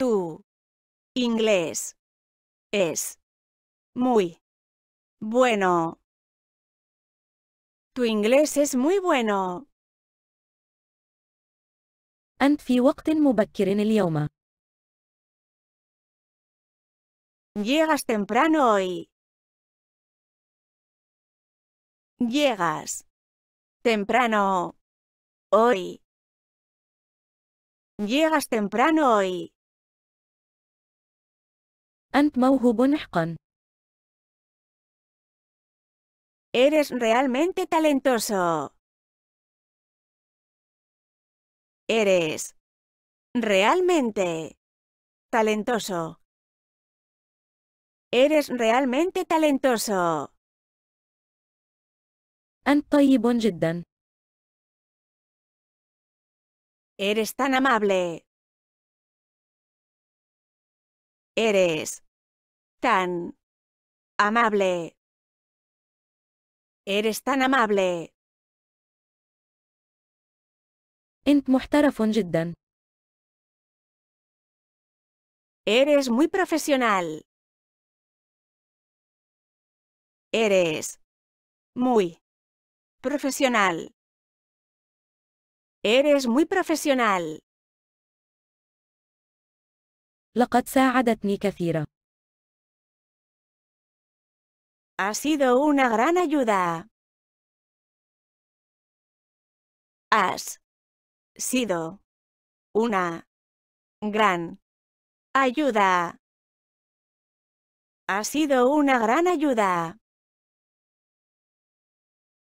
Tu inglés es muy bueno. Tu inglés es muy bueno. أنت Llegas temprano hoy. Llegas temprano hoy. Llegas temprano hoy. Eres realmente talentoso. Eres realmente talentoso. Eres realmente talentoso. Eres tan amable. Eres tan amable. Eres tan amable. Eres muy profesional. Eres muy profesional. Eres muy profesional. لقد ساعدتني كثيرا. Ha sido una gran ayuda. Has sido una gran ayuda. Ha sido una gran ayuda.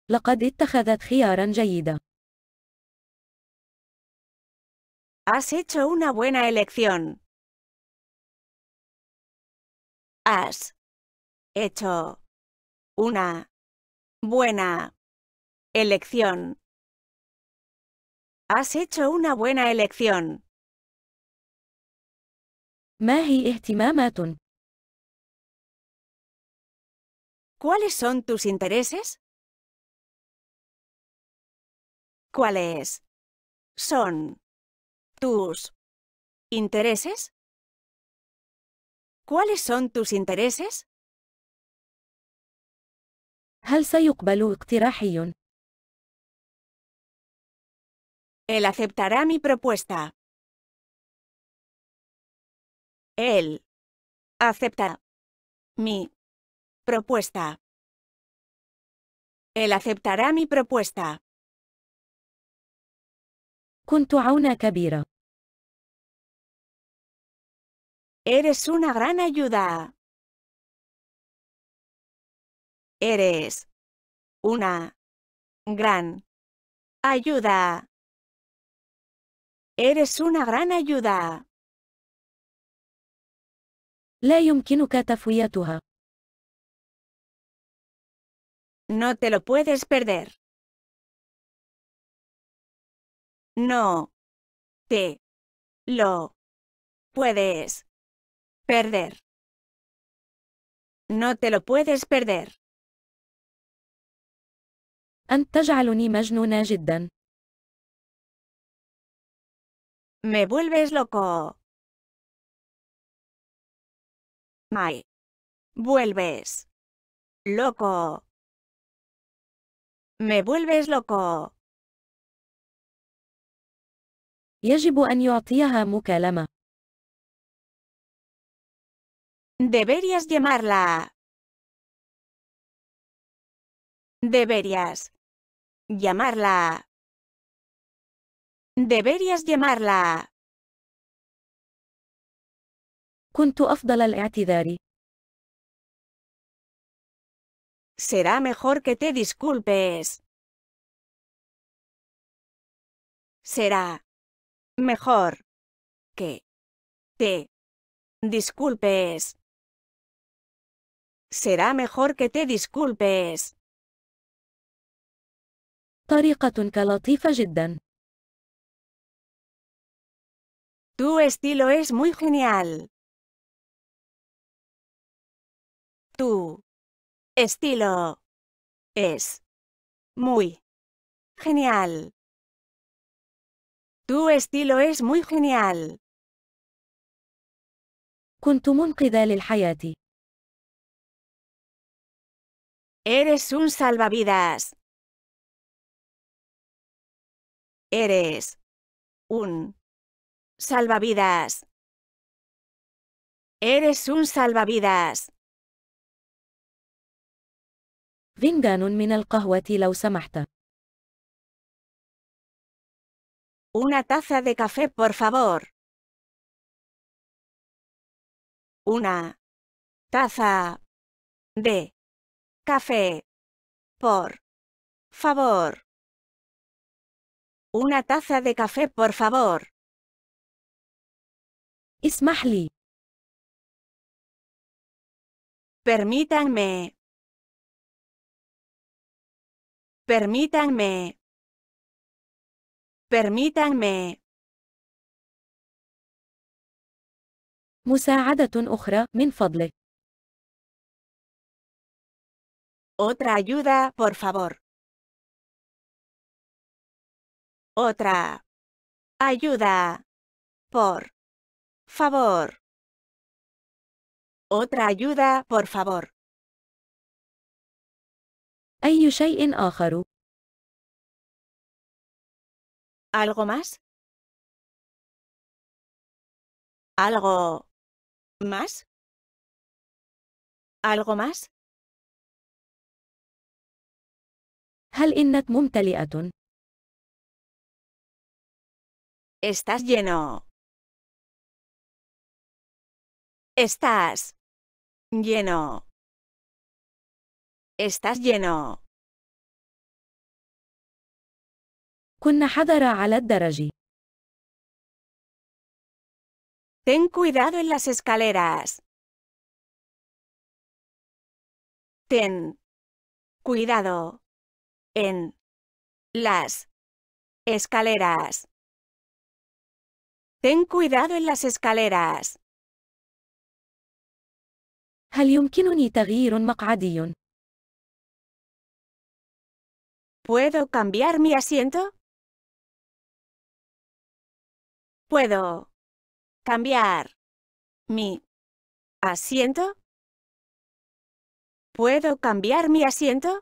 لقد اتخذت خيارا جيدا. Has hecho una buena elección. has hecho una buena elección. Has hecho una buena elección. ¿Cuáles son tus intereses? ¿Cuáles son tus intereses? ¿Cuáles son tus intereses? Él aceptará mi propuesta. Él acepta mi propuesta. Él aceptará mi propuesta. كنت Eres una gran ayuda. Eres una gran ayuda. Eres una gran ayuda. يمكنك تفويتها. No te lo puedes perder. No te lo puedes Perder. No te lo puedes perder. أنت تجعلني مجنونة Me vuelves loco. Mai. Vuelves. Loco. Me vuelves loco. يجب أن يعطيها مكالمة. Deberías llamarla. Deberías. Llamarla. deberías llamarla. كنت أفضل Será mejor que te disculpes. Será mejor que te disculpes. Será mejor que te disculpes. Tu estilo es muy genial. Tu estilo es muy genial. Tu estilo es muy genial. Eres un salvavidas. Eres un salvavidas. Eres un salvavidas. فنجان من القهوة لو سمحت. Una taza de café, por favor. Una taza de Café. Por favor. Una taza de café, por favor. Ismahli. Permítanme. Permítanme. Permítanme. مساعدة أخرى Otra ayuda, por favor. Otra ayuda, por favor. Otra ayuda, por favor. ¿Algo más? ¿Algo más? ¿Algo más? Estás lleno. Estás lleno. Estás lleno. على Ten cuidado en las escaleras. Ten cuidado en las escaleras. Ten cuidado en las escaleras. ¿Puedo cambiar mi asiento? ¿Puedo cambiar mi asiento? ¿Puedo cambiar mi asiento?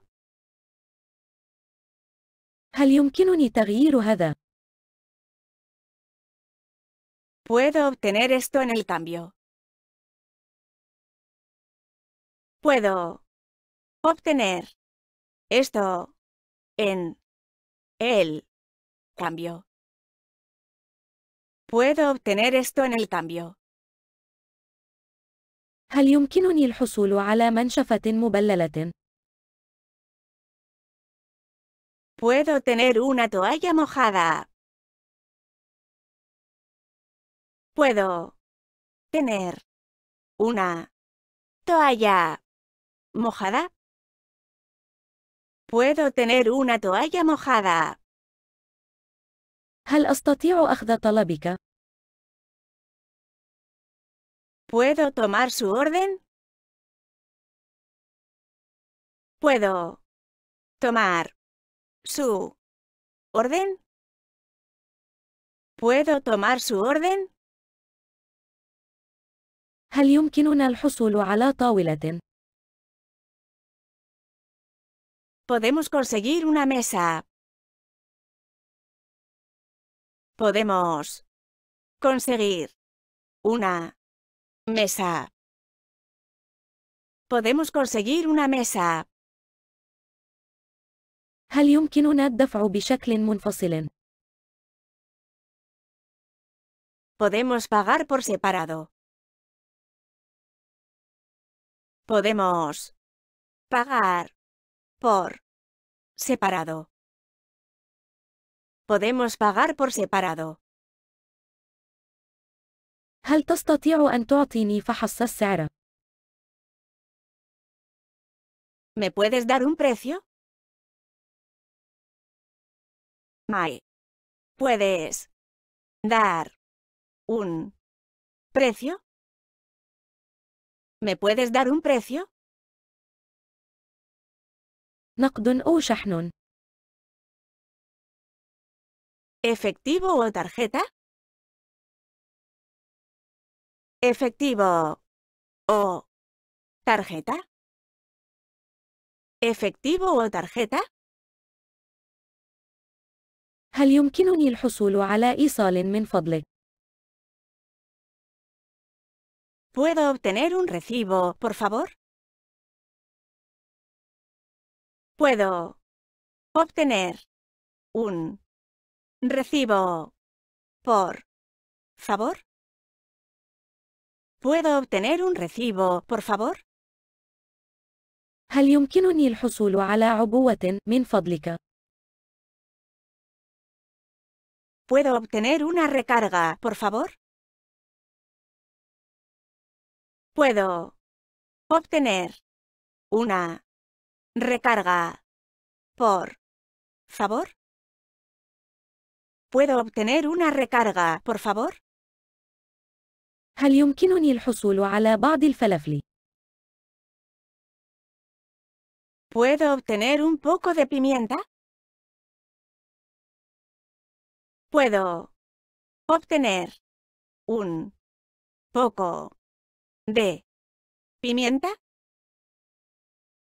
هل يمكنني تغيير هذا؟ Puedo obtener esto en el cambio. Puedo obtener esto en el cambio. Puedo obtener esto en el cambio. هل يمكنني الحصول على منشفة مبللة؟ puedo tener una toalla mojada. Puedo tener una toalla mojada. Puedo tener una toalla mojada. هل ¿Puedo tomar su orden? Puedo tomar su orden? ¿Puedo tomar su orden? Podemos conseguir una mesa. Podemos conseguir una mesa. Podemos conseguir una mesa. هل يمكننا الدفع بشكل منفصل؟ Podemos pagar por separado. Podemos pagar por separado. Podemos pagar por separado. هل تستطيع أن تعطيني فحص ¿Me puedes dar un precio? May. ¿Puedes dar un precio? ¿Me puedes dar un precio? ¿Efectivo o tarjeta? ¿Efectivo o tarjeta? ¿Efectivo o tarjeta? هل يمكنني الحصول على إيصال من فضلك؟ ¿Puedo obtener un recibo, por favor? Puedo obtener un recibo, por favor. ¿Puedo obtener un recibo, por favor? هل يمكنني الحصول على عبوة من فضلك؟ ¿Puedo obtener una recarga, por favor? Puedo obtener una recarga, por favor. ¿Puedo obtener una recarga, por favor? ¿Puedo obtener un poco de pimienta? puedo obtener un poco de pimienta?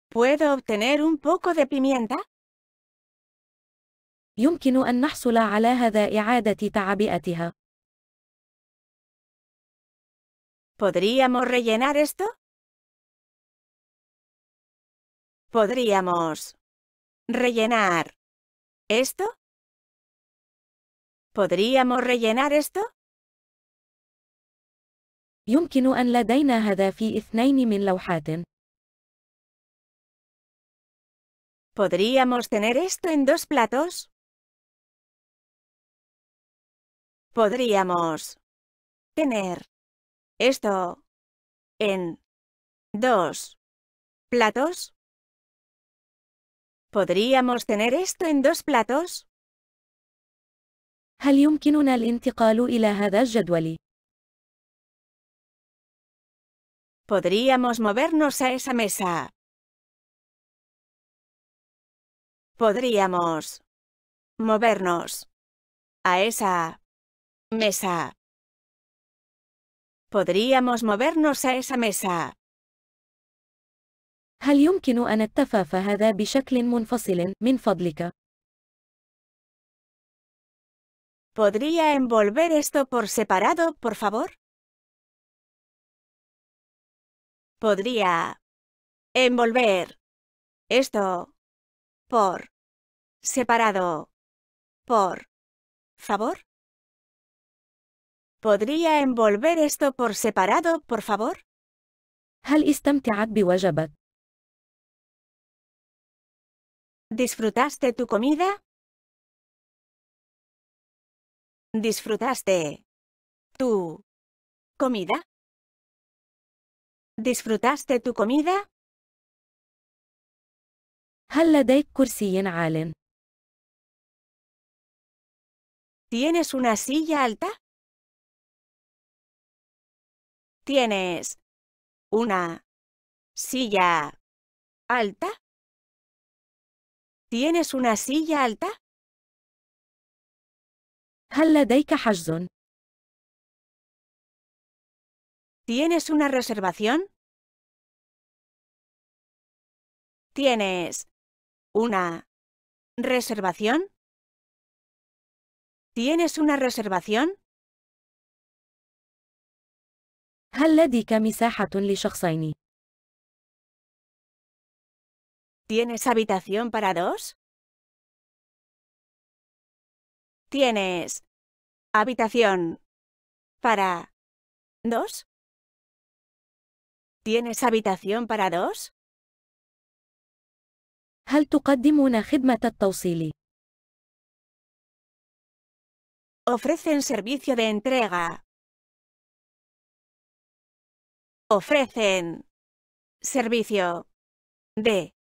¿Puedo obtener un poco de pimienta? يمكن أن نحصل على هذا إعادة ¿Podríamos rellenar esto? ¿Podríamos rellenar esto? ¿Podríamos rellenar esto? يمكن أن ¿Podríamos tener esto en dos platos? Podríamos tener esto en dos platos. ¿Podríamos tener esto en dos platos? هل يمكننا الانتقال إلى هذا الجدول؟ Podríamos movernos a esa mesa. Podríamos movernos a esa mesa. Podríamos movernos a esa mesa. هل يمكن أن أتفاف هذا بشكل منفصل من فضلك؟ ¿Podría envolver esto por separado, por favor? Podría envolver esto por separado, por favor. ¿Podría envolver esto por separado, por favor? ¿Disfrutaste tu comida? ¿Disfrutaste tu comida? ¿Disfrutaste tu comida? ¿Tienes una silla alta? ¿Tienes una silla alta? ¿Tienes una silla alta? ¿Tienes una reservación? ¿Tienes una reservación? ¿Tienes una reservación? ¿Tienes habitación para dos? Tienes habitación para dos. ¿Tienes habitación para dos? Ofrecen servicio de entrega. Ofrecen servicio de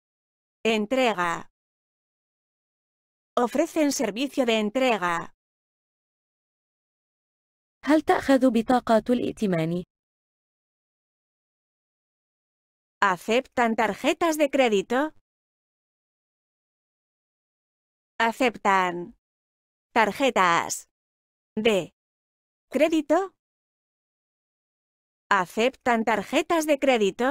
entrega ofrecen servicio de entrega. ¿Aceptan tarjetas de crédito? Aceptan tarjetas de crédito. ¿Aceptan tarjetas de crédito?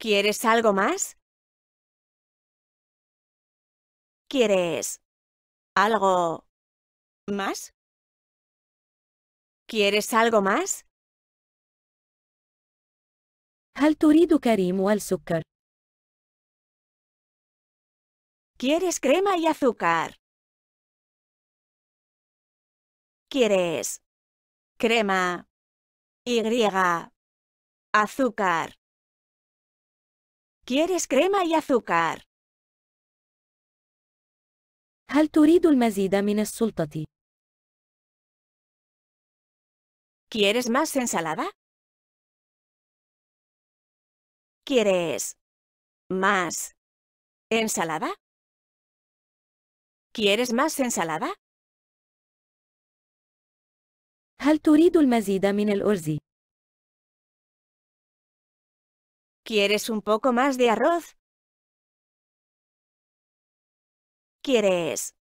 ¿Quieres algo más? ¿Quieres algo más? ¿Quieres algo más؟ هل تريد كريم ¿Quieres crema y azúcar? ¿Quieres crema y azúcar? ¿Quieres crema y azúcar? هل más المزيد ¿Quieres más ensalada? ¿Quieres más ensalada? ¿Quieres más ensalada? هل ¿Quieres un poco más de arroz? ¿Quieres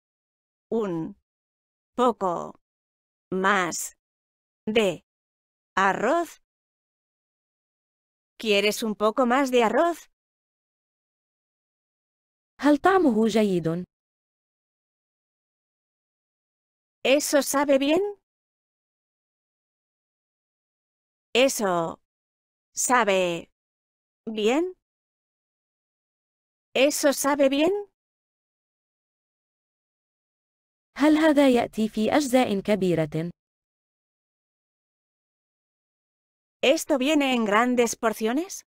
un poco más de arroz? ¿Quieres un poco más de arroz? ¿Eso sabe bien? Eso sabe ¿Bien? ¿Eso sabe bien? ¿Hal هذا ¿Esto viene en grandes porciones?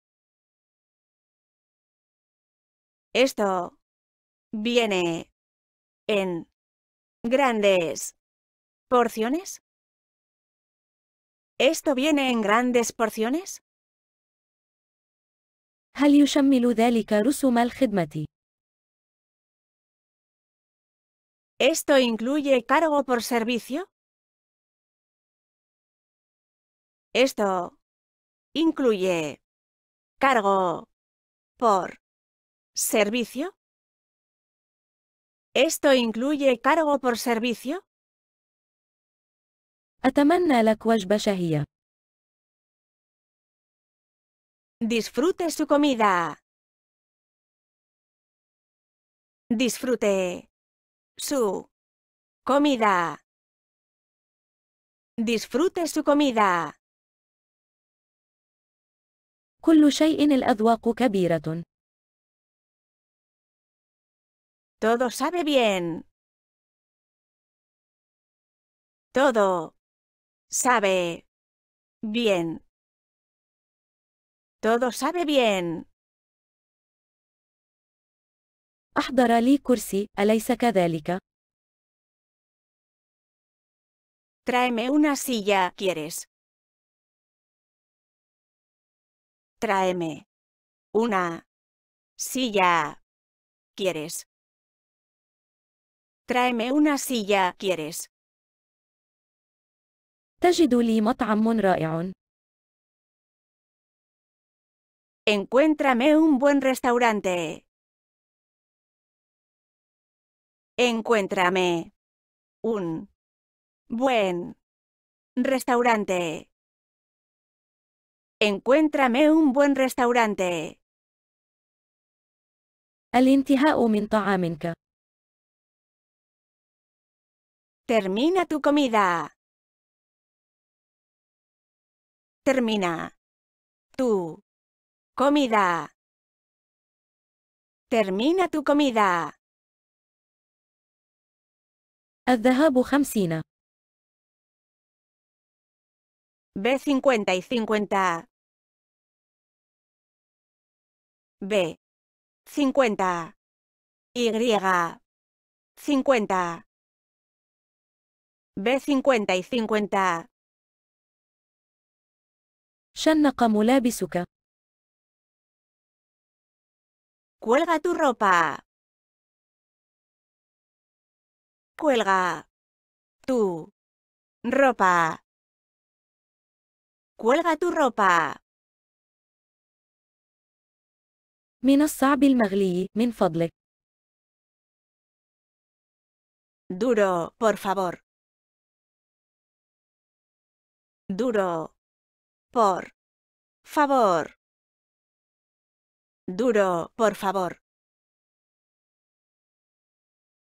Esto viene en grandes porciones. ¿Esto viene en grandes porciones? ¿Esto incluye cargo por servicio? Esto incluye cargo por servicio. ¿Esto incluye cargo por servicio? أتمنى لك وجبة شهية. Disfrute su comida. Disfrute su comida. Disfrute su comida. Todo sabe bien. Todo sabe bien. Todo sabe bien. أحضر لي كرسي, أليس كذلك؟ Tráeme una silla, ¿quieres? Tráeme una silla, ¿quieres? Tráeme una silla, ¿quieres? تجد لي مطعم Encuéntrame un buen restaurante. Encuéntrame un buen restaurante. Encuéntrame un buen restaurante. Termina tu comida. Termina tú. Comida. Termina tu comida. الذهاب خمسين. B 50 y 50. B 50. Y 50. B 50 y 50. شنق ملابسك. Cuelga tu ropa. Cuelga. Tu. Ropa. Cuelga tu ropa. من الصعب المغلي من Duro, por favor. Duro. Por favor. Duro, por favor.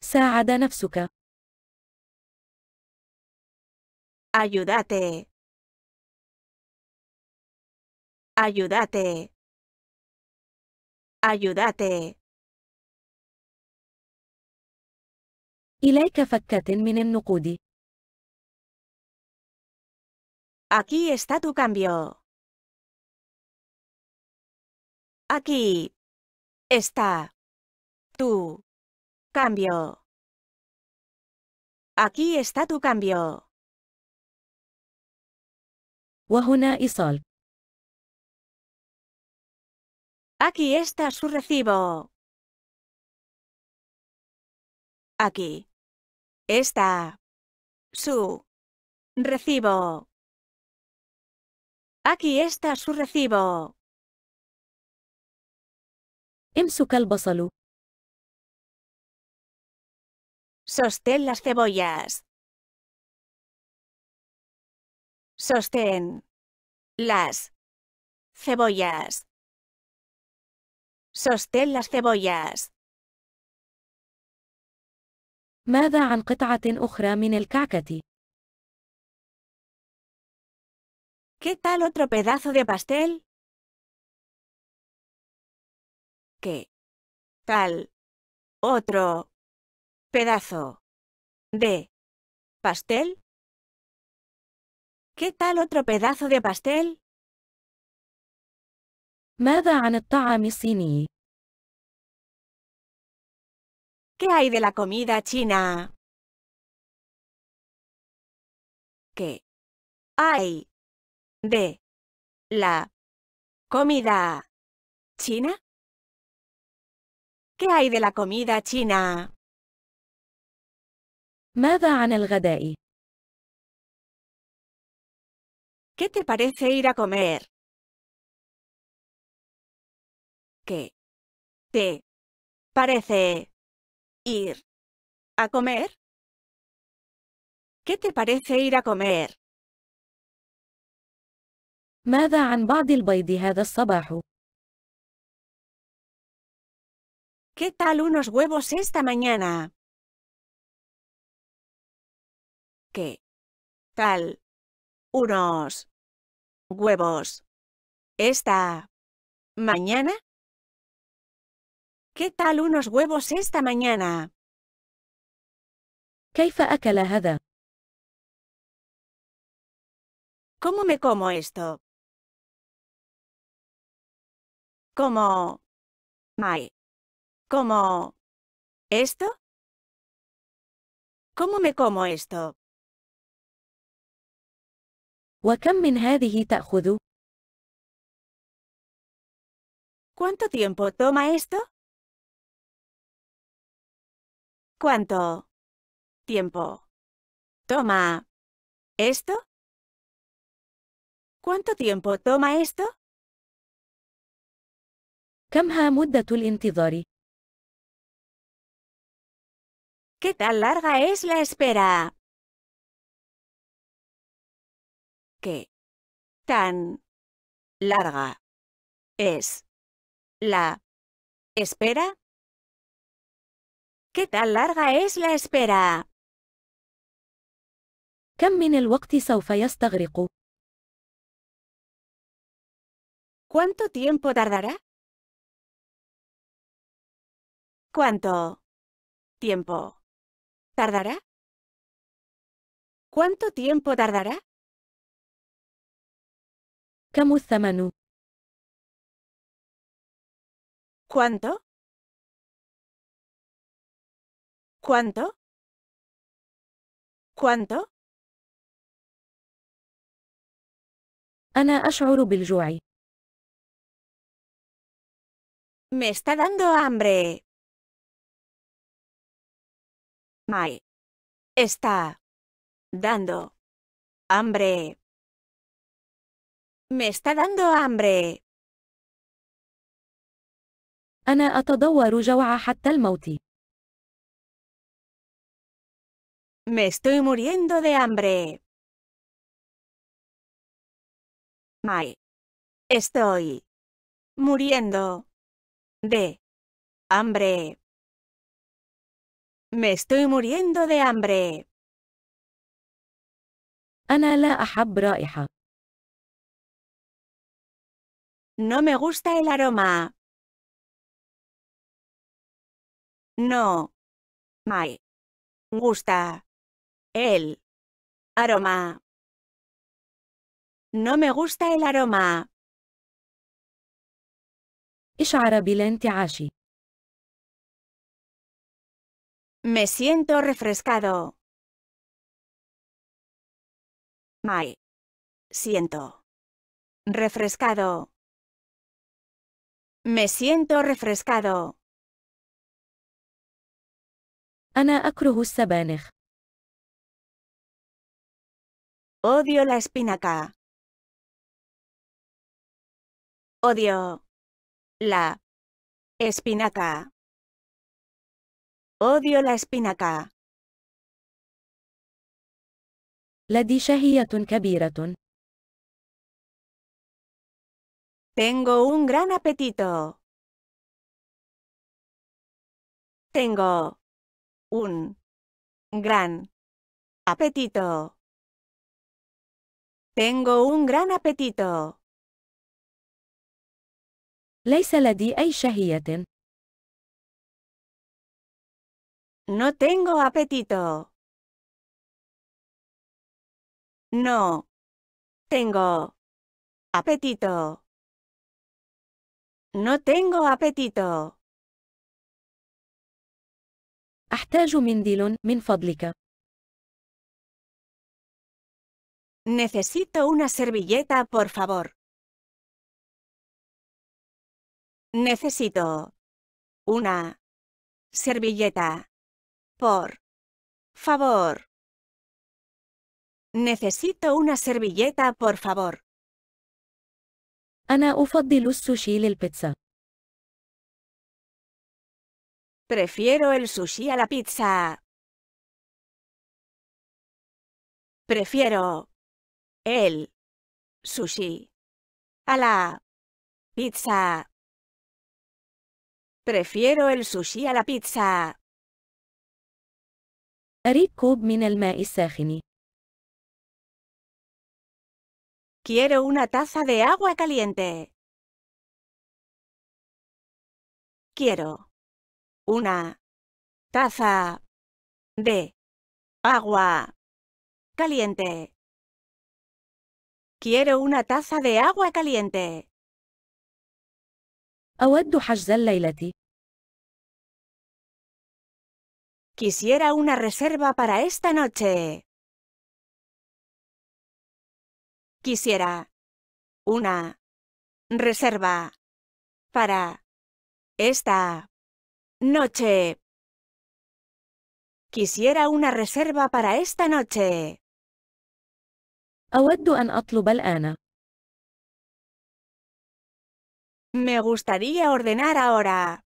ساعد نفسك. Ayúdate. Ayúdate. Ayúdate. إليك فكة من النقود. Aquí está tu cambio. Aquí está tu cambio. Aquí está tu cambio. وهنا Sol. Aquí está su recibo. Aquí está su recibo. Aquí está su recibo el البصل. Sostén las cebollas. Sostén las cebollas. Sostén las cebollas. ¿Qué tal otro pedazo de pastel? ¿Qué tal otro pedazo de pastel? ¿Qué tal otro pedazo de pastel? ماذا عن الطعام ¿Qué hay de la comida china? ¿Qué hay de la comida china? ¿Qué hay de la comida china? عن الغداء؟ ¿Qué te parece ir a comer? ¿Qué te parece ir a comer? ¿Qué te parece ir a comer? عن بعض البيض هذا الصباح؟ ¿Qué tal unos huevos esta mañana? ¿Qué tal unos huevos esta mañana? ¿Qué tal unos huevos esta mañana? ¿Cómo me como esto? Como como... ¿Esto? ¿Cómo me como esto? ¿Cuánto tiempo toma esto? ¿Cuánto tiempo toma esto? ¿Cuánto tiempo toma esto? ¿Qué tan larga es la espera? ¿Qué tan larga es la espera? ¿Qué tan larga es la espera? ¿Cuánto tiempo tardará? ¿Cuánto tiempo ¿Tardará? ¿Cuánto tiempo tardará? Kamuzamanu. ¿Cuánto? ¿Cuánto? ¿Cuánto? Ana أشعر Me está dando hambre. Mai. Está. Dando. Hambre. Me está dando hambre. أنا أتضور جوع حتى الموت. Me estoy muriendo de hambre. Mai. Estoy muriendo de hambre. Me estoy muriendo de hambre. أنا لا أحب رائحة. No me gusta el aroma. No. Me gusta. El aroma. No me gusta el aroma. اشعر بالانتعاش. Me siento refrescado. Mai. Siento. Refrescado. Me siento refrescado. Ana akruhu السبانخ. Odio la espinaca. Odio la espinaca. Odio la espinaca. لدي شهية كبيرة. Tengo un gran apetito. Tengo un gran apetito. Tengo un gran apetito. ليس لدي أي No tengo apetito. No. Tengo. Apetito. No tengo apetito. Necesito una servilleta, por favor. Necesito una servilleta. Por favor. Necesito una servilleta, por favor. sushi أفضل السوشي pizza. Prefiero el sushi a la pizza. Prefiero el sushi a la pizza. Prefiero el sushi a la pizza. أريد كوب من الماء الساخن. Quiero una taza de agua caliente. Quiero una taza de agua caliente. Quiero una taza de agua caliente. أود حجز الليلة. Quisiera una reserva para esta noche. Quisiera una reserva para esta noche. Quisiera una reserva para esta noche. Me gustaría ordenar ahora.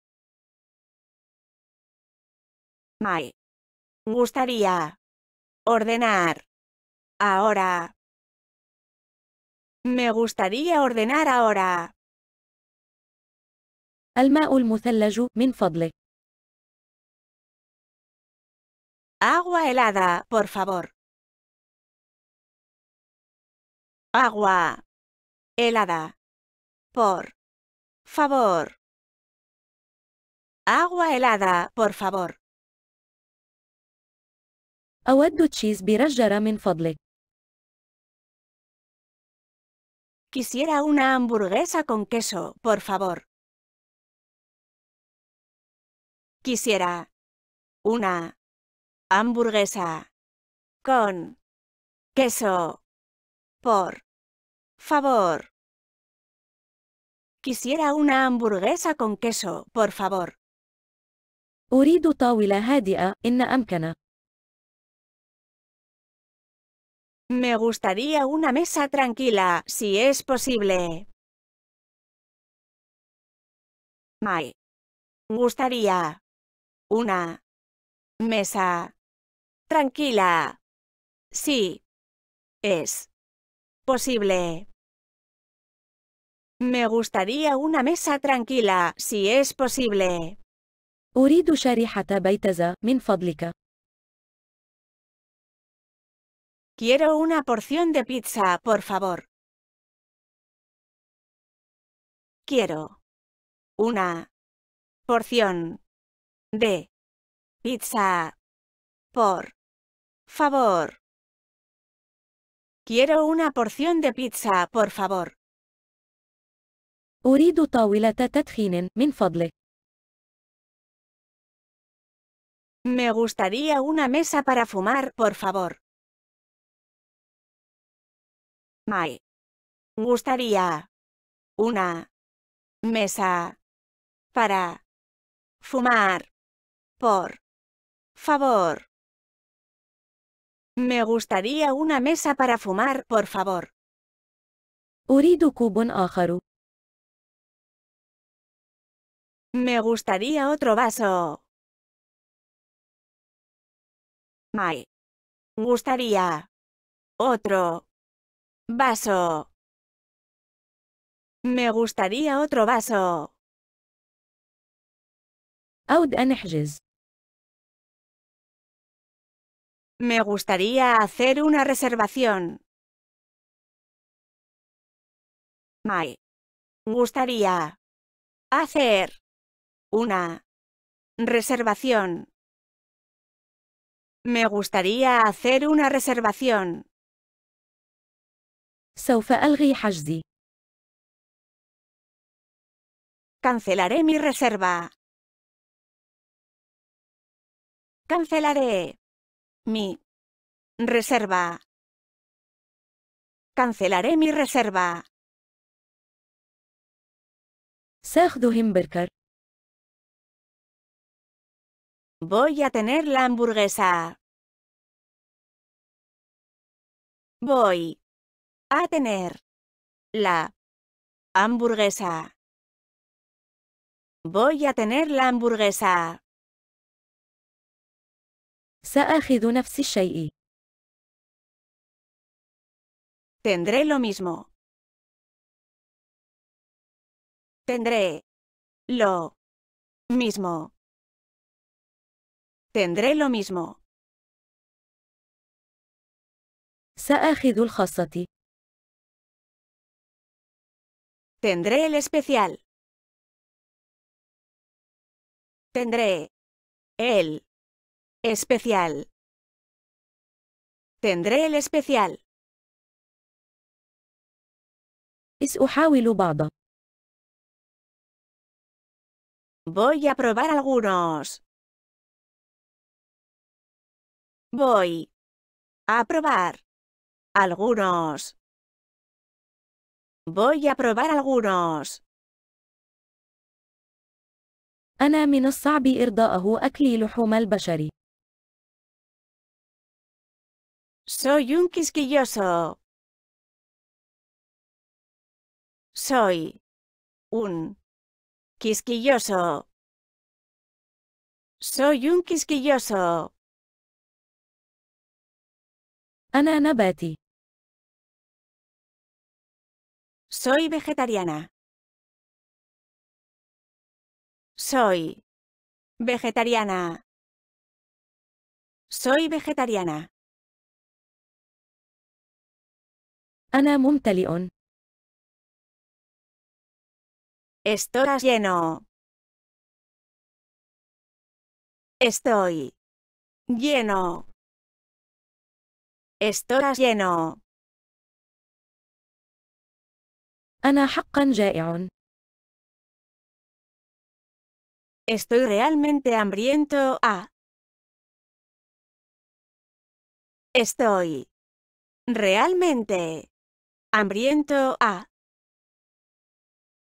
Me Gustaría. Ordenar. Ahora. Me gustaría ordenar ahora. الماء المثلج من فضلك. Agua helada, por favor. Agua helada. Por favor. Agua helada, por favor. أود تشيز برجر من فضلك. Quisiera una hamburguesa con queso, por favor. Quisiera una hamburguesa con queso, por favor. Quisiera una hamburguesa con queso, por favor. أريد طاولة هادئة إن أمكن. Me gustaría una mesa tranquila, si es posible. Me gustaría una mesa tranquila. Sí. Es posible. Me gustaría una mesa tranquila, si es posible. أريد شريحة بيتزا من فضلك. Quiero una porción de pizza, por favor. Quiero una porción de pizza, por favor. Quiero una porción de pizza, por favor. Me gustaría una mesa para fumar, por favor. Me gustaría una mesa para fumar. Por favor. Me gustaría una mesa para fumar, por favor. أريد كوب Me gustaría otro vaso. Me gustaría otro Vaso. Me gustaría otro vaso. Me gustaría hacer una reservación. Me gustaría hacer una reservación. Me gustaría hacer una reservación. سوف Cancelaré mi reserva. Cancelaré mi reserva. Cancelaré mi reserva. Voy a tener la hamburguesa. Voy a tener la hamburguesa. Voy a tener la hamburguesa. سآخذ نفس الشيء. Tendré lo mismo. Tendré lo mismo. Tendré lo mismo. Saajidul الخاصة. Tendré el especial. Tendré el especial. Tendré el especial. سأحاول بعض. Voy a probar algunos. Voy a probar algunos. Voy a probar algunos. أنا من الصعب Soy un quisquilloso. Soy un quisquilloso. Soy un quisquilloso. Ana نباتي. Soy vegetariana. Soy vegetariana. Soy vegetariana. Ana ممتلئ. Estoy lleno. Estoy lleno. Estoy lleno. أنا حقا جائع. Estoy realmente hambriento a. Estoy realmente hambriento a.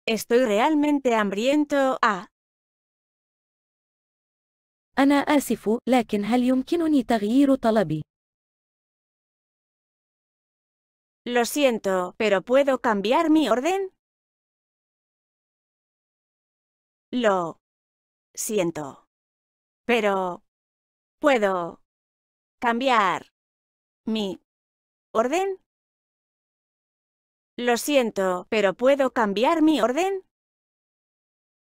Estoy realmente hambriento a. أنا آسف، لكن هل يمكنني تغيير طلبي؟ Lo siento, pero ¿puedo cambiar mi orden? Lo siento. Pero ¿puedo cambiar mi orden? Lo siento, pero ¿puedo cambiar mi orden?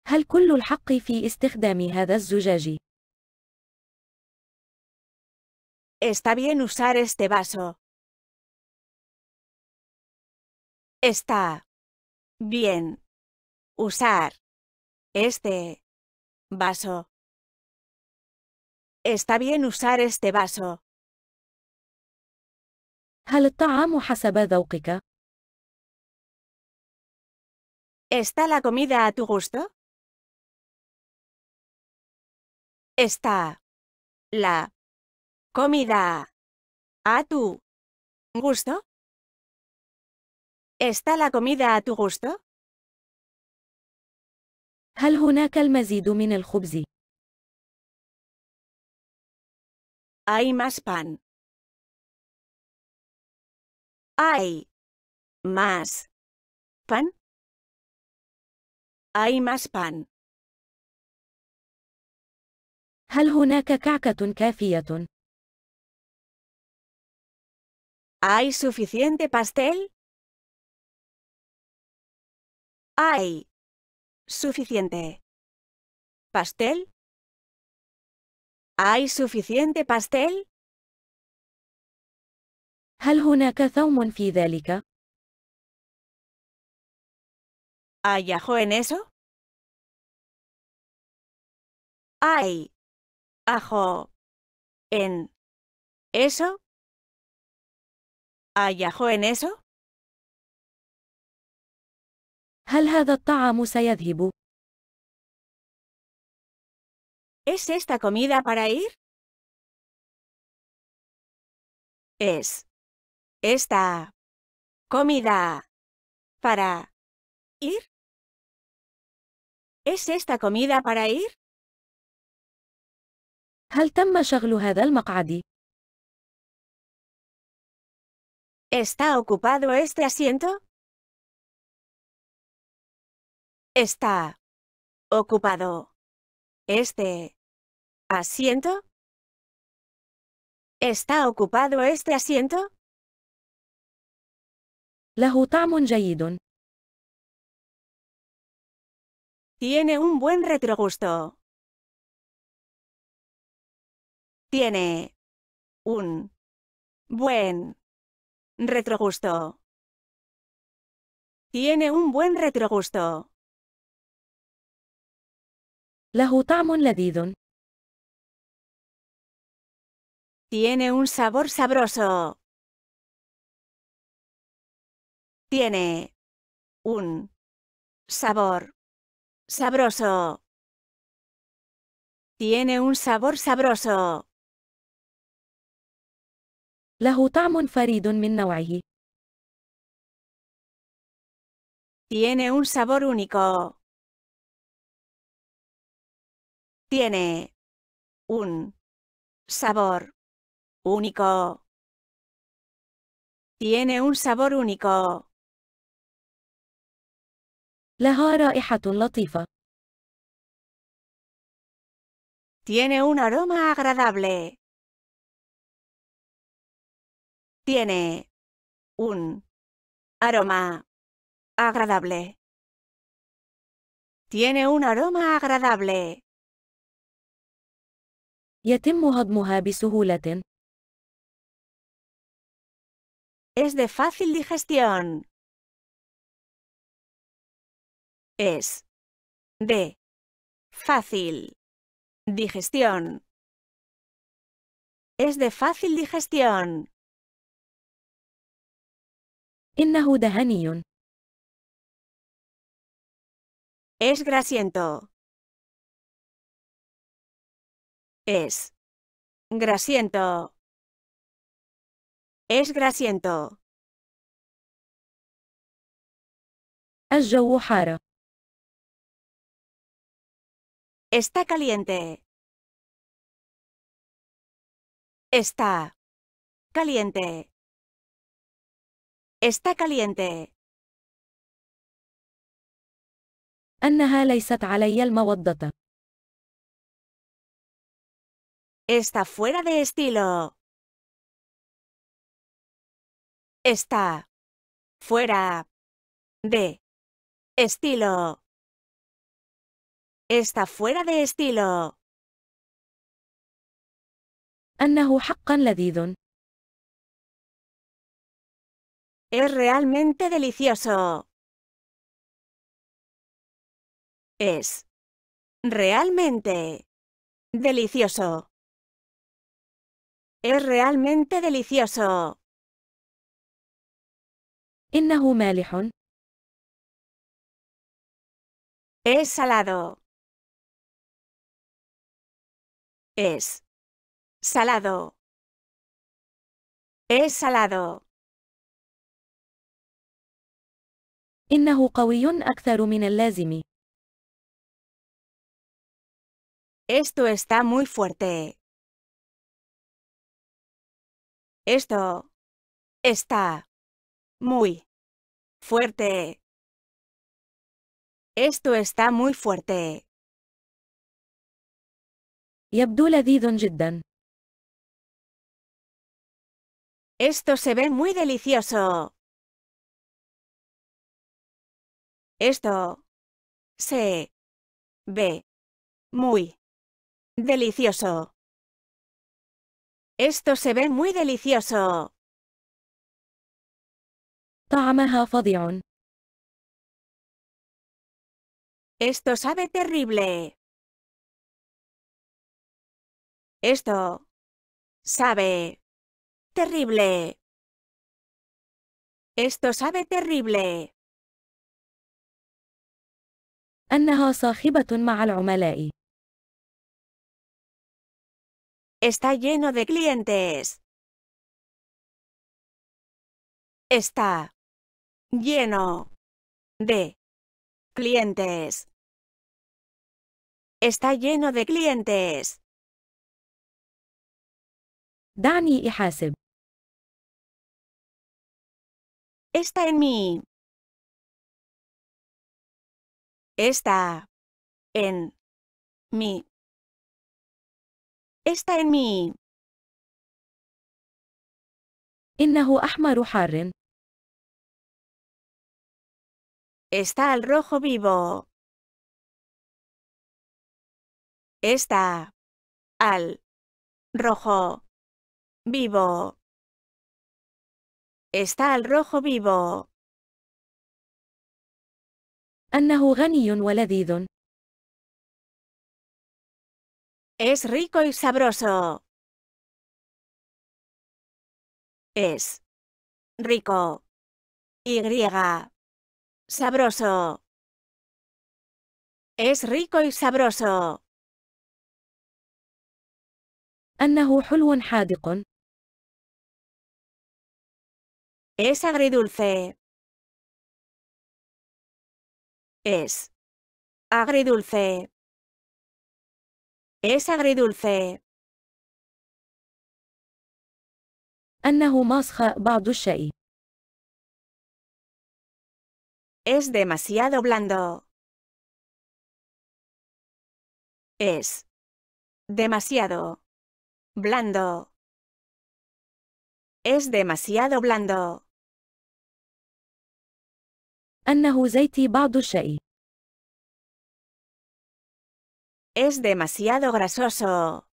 هل كل الحق في Está bien usar este vaso. Está bien usar este vaso. Está bien usar este vaso. ¿Está la comida a tu gusto? ¿Está la comida a tu gusto? ¿Está la comida a tu gusto? هناك المزيد Hay más pan. Hay más pan. Hay más pan. Hay suficiente pastel? Hay. Suficiente. ¿Pastel? ¿Hay suficiente pastel? هل هناك ثوم في ذلك؟ ¿Hay ajo en eso? ¿Hay ajo en eso? ¿Hay ajo en eso? ¿Es esta comida para ir? Es esta comida para ir? ¿Es esta comida para ir? ¿Está ocupado este asiento? está ocupado este asiento? ¿Está ocupado este asiento? La Tiene un buen retrogusto. Tiene un buen retrogusto. Tiene un buen retrogusto. له طعم Tiene un sabor sabroso. Tiene un sabor sabroso. Tiene un sabor sabroso. La طعم faridun من Tiene un sabor único tiene un sabor único. Tiene un sabor único. Tiene un aroma agradable. Tiene un aroma agradable. Tiene un aroma agradable. يتم هضمها Es de fácil digestión. Es de fácil digestión. Es de fácil digestión. Es grasiento. Es. Grasiento. Es grasiento. الجو حار. Está caliente. Está caliente. Está caliente. أنها ليست علي الموضة. Está fuera de estilo. Está fuera de estilo. Está fuera de estilo. Es realmente delicioso. Es realmente delicioso. Es realmente delicioso. Es salado. Es salado. Es salado. Esto está muy fuerte. Esto está muy fuerte. Esto está muy fuerte. y لذيذ جدا. Esto se ve muy delicioso. Esto se ve muy delicioso. Esto se ve muy delicioso. Esto sabe terrible. Esto sabe terrible. Esto sabe terrible. Está lleno de clientes. Está lleno de clientes. Está lleno de clientes. y Haseb. Está en mí. Está en mí. Está en mí. إنه أحمر حار. Está al rojo vivo. Está al rojo vivo. Está al rojo vivo. أنه غني ولذيذ. Es rico y sabroso. Es rico. Y. Sabroso. Es rico y sabroso. أنه Es agridulce. Es agridulce. Es agridulce. أنه مسخ بعض الشيء. Es demasiado blando. Es demasiado blando. Es demasiado blando. أنه زيتي بعض الشيء. Es demasiado grasoso.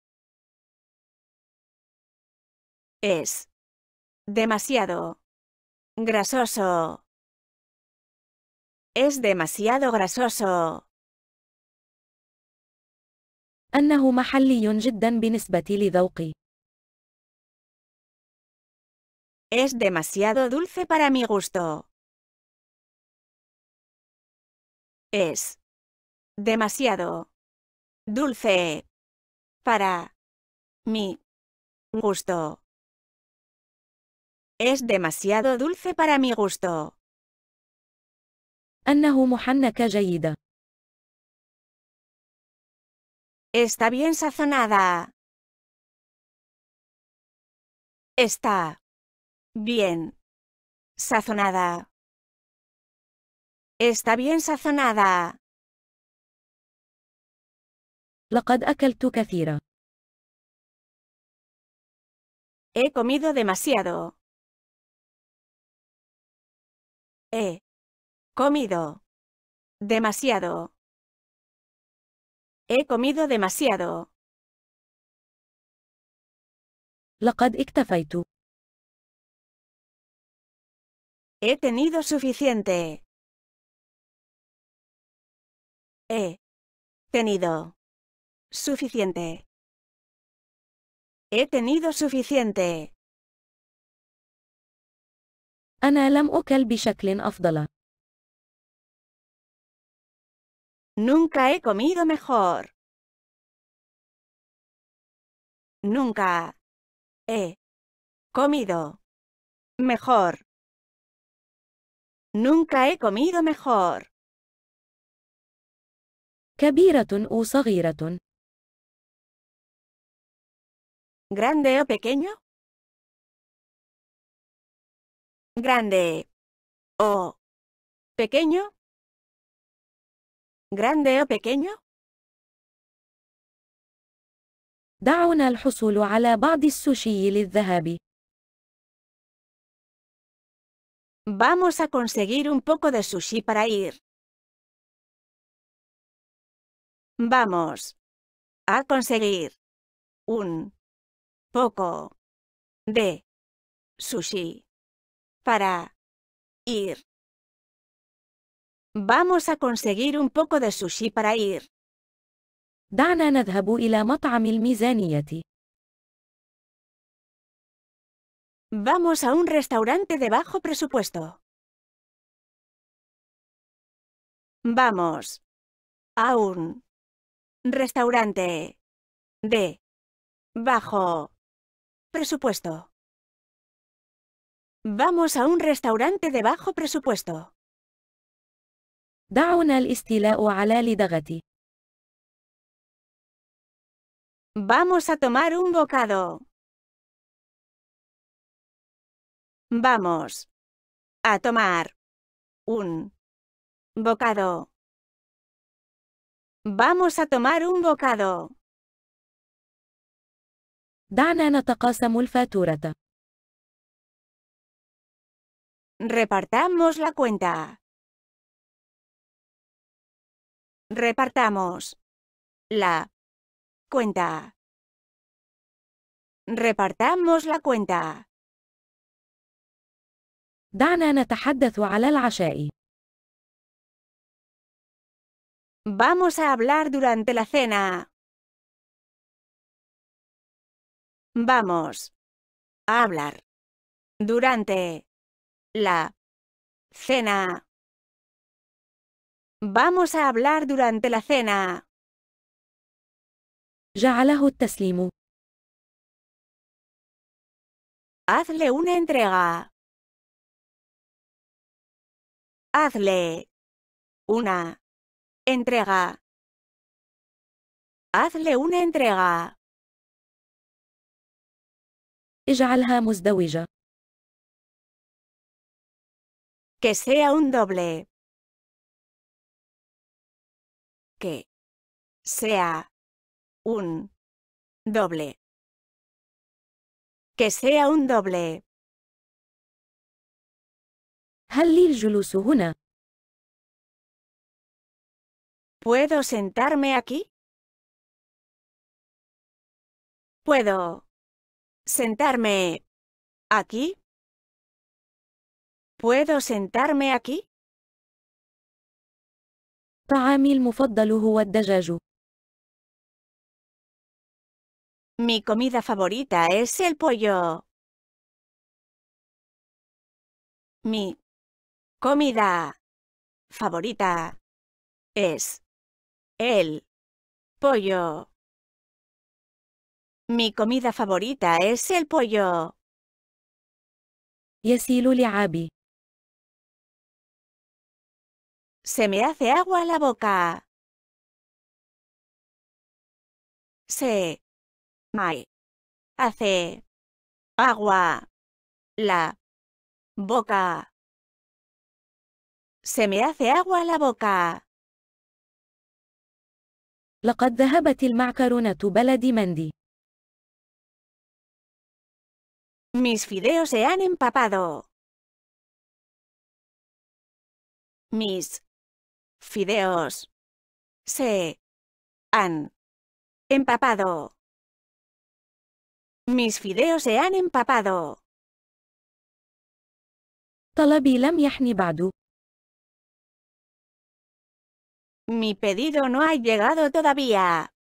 Es demasiado grasoso. Es demasiado grasoso. Es demasiado dulce para mi gusto. Es demasiado Dulce. Para. Mi. Gusto. Es demasiado dulce para mi gusto. أنه محنكة جيدة. Está bien sazonada. Está bien sazonada. Está bien sazonada. لقد أكلت كثيرا. He comido demasiado. He comido demasiado. He comido demasiado. لقد اكتفيت. He tenido suficiente. He tenido Suficiente. He tenido suficiente. أنا لم أكل بشكل Nunca he comido mejor. Nunca he comido mejor. Nunca he comido mejor. كبيرة أو صغيرة. ¿Grande o pequeño? Grande. O. Pequeño. Grande o pequeño. Vamos a conseguir un poco de sushi para ir. Vamos a conseguir un poco de sushi para ir. Vamos a conseguir un poco de sushi para ir. Dana, نذهب إلى مطعم الميزانية. Vamos a un restaurante de bajo presupuesto. Vamos a un restaurante de bajo presupuesto. Vamos a un restaurante de bajo presupuesto. الاستيلاء على لدغتي. Vamos a tomar un bocado. Vamos a tomar un bocado. Vamos a tomar un bocado. دعنا نتقاسم الفاتورة. Repartamos la cuenta. Repartamos la cuenta. Repartamos la cuenta. دعنا نتحدث على العشاء. Vamos a hablar durante la cena. Vamos a hablar durante la cena. Vamos a hablar durante la cena. جعله Hazle una entrega. Hazle una entrega. Hazle una entrega. Que sea un doble. Que sea un doble. Que sea un doble. لي ¿Puedo sentarme aquí? Puedo sentarme aquí? ¿Puedo sentarme aquí? Mi comida favorita es el pollo. Mi comida favorita es el pollo. Mi comida favorita es el pollo. يسيل لعابي. Se me hace agua la boca. Se. My. Hace. Agua. La. Boca. Se me hace agua la boca. لقد ذهبت بلد مندي. Mis fideos se han empapado. Mis fideos se han empapado. Mis fideos se han empapado. Mi pedido no ha llegado todavía.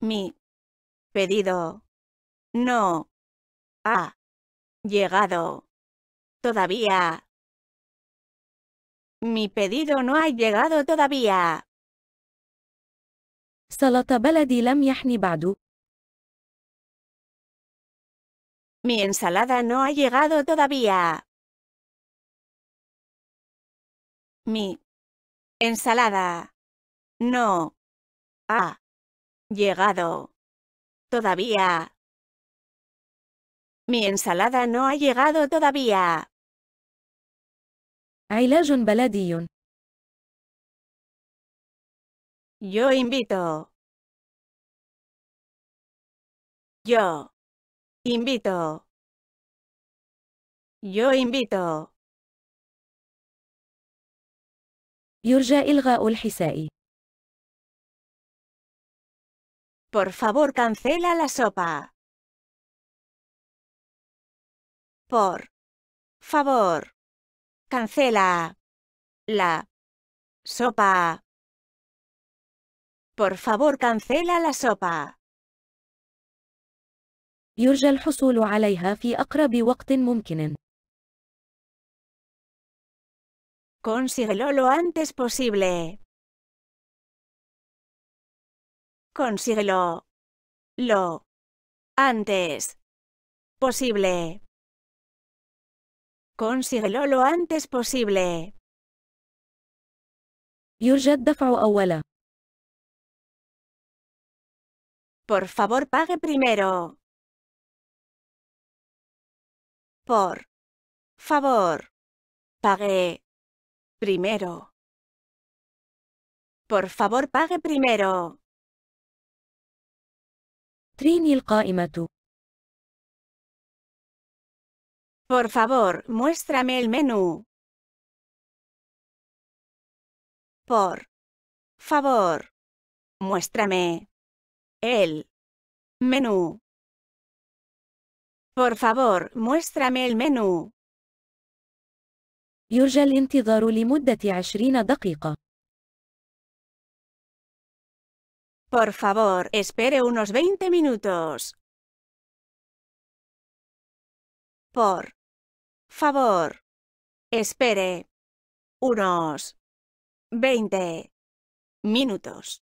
Mi pedido no. Ha. Llegado. Todavía. Mi pedido no ha llegado todavía. سلطة بلدي لم يحن Mi ensalada no ha llegado todavía. Mi ensalada no ha llegado todavía. Mi ensalada no ha llegado todavía. علاج بلدي. Yo invito. Yo. Invito. Yo invito. يرجى إلغاء الحساء. Por favor, cancela la sopa. Por favor, cancela la sopa. Por favor, cancela la sopa. يرجى الحصول عليها في أقرب وقت ممكن. Consíguelo lo antes posible. Consíguelo lo antes posible. Consíguelo lo antes posible. Por favor, pague primero. Por favor, pague primero. Por favor, pague primero. el قائمة. Por favor, muéstrame el menú. Por favor, muéstrame el menú. Por favor, muéstrame el menú. يرجى الانتظار 20 Por favor, espere unos 20 minutos. Por favor, espere unos veinte minutos.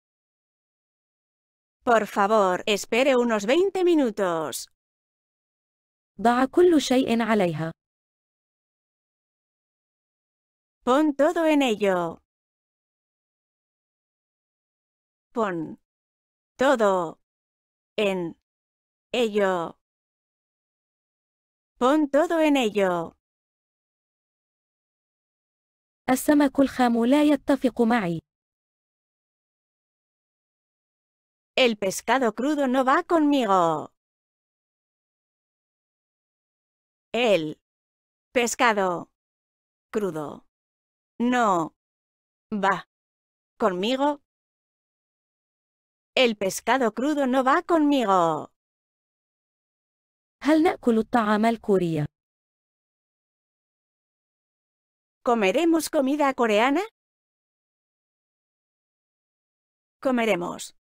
Por favor, espere unos veinte minutos. Pon todo en ello. Pon todo en ello. Pon todo en ello. El pescado crudo no va conmigo. El pescado crudo no va conmigo. El pescado crudo no va conmigo. ¿Comeremos comida coreana? Comeremos.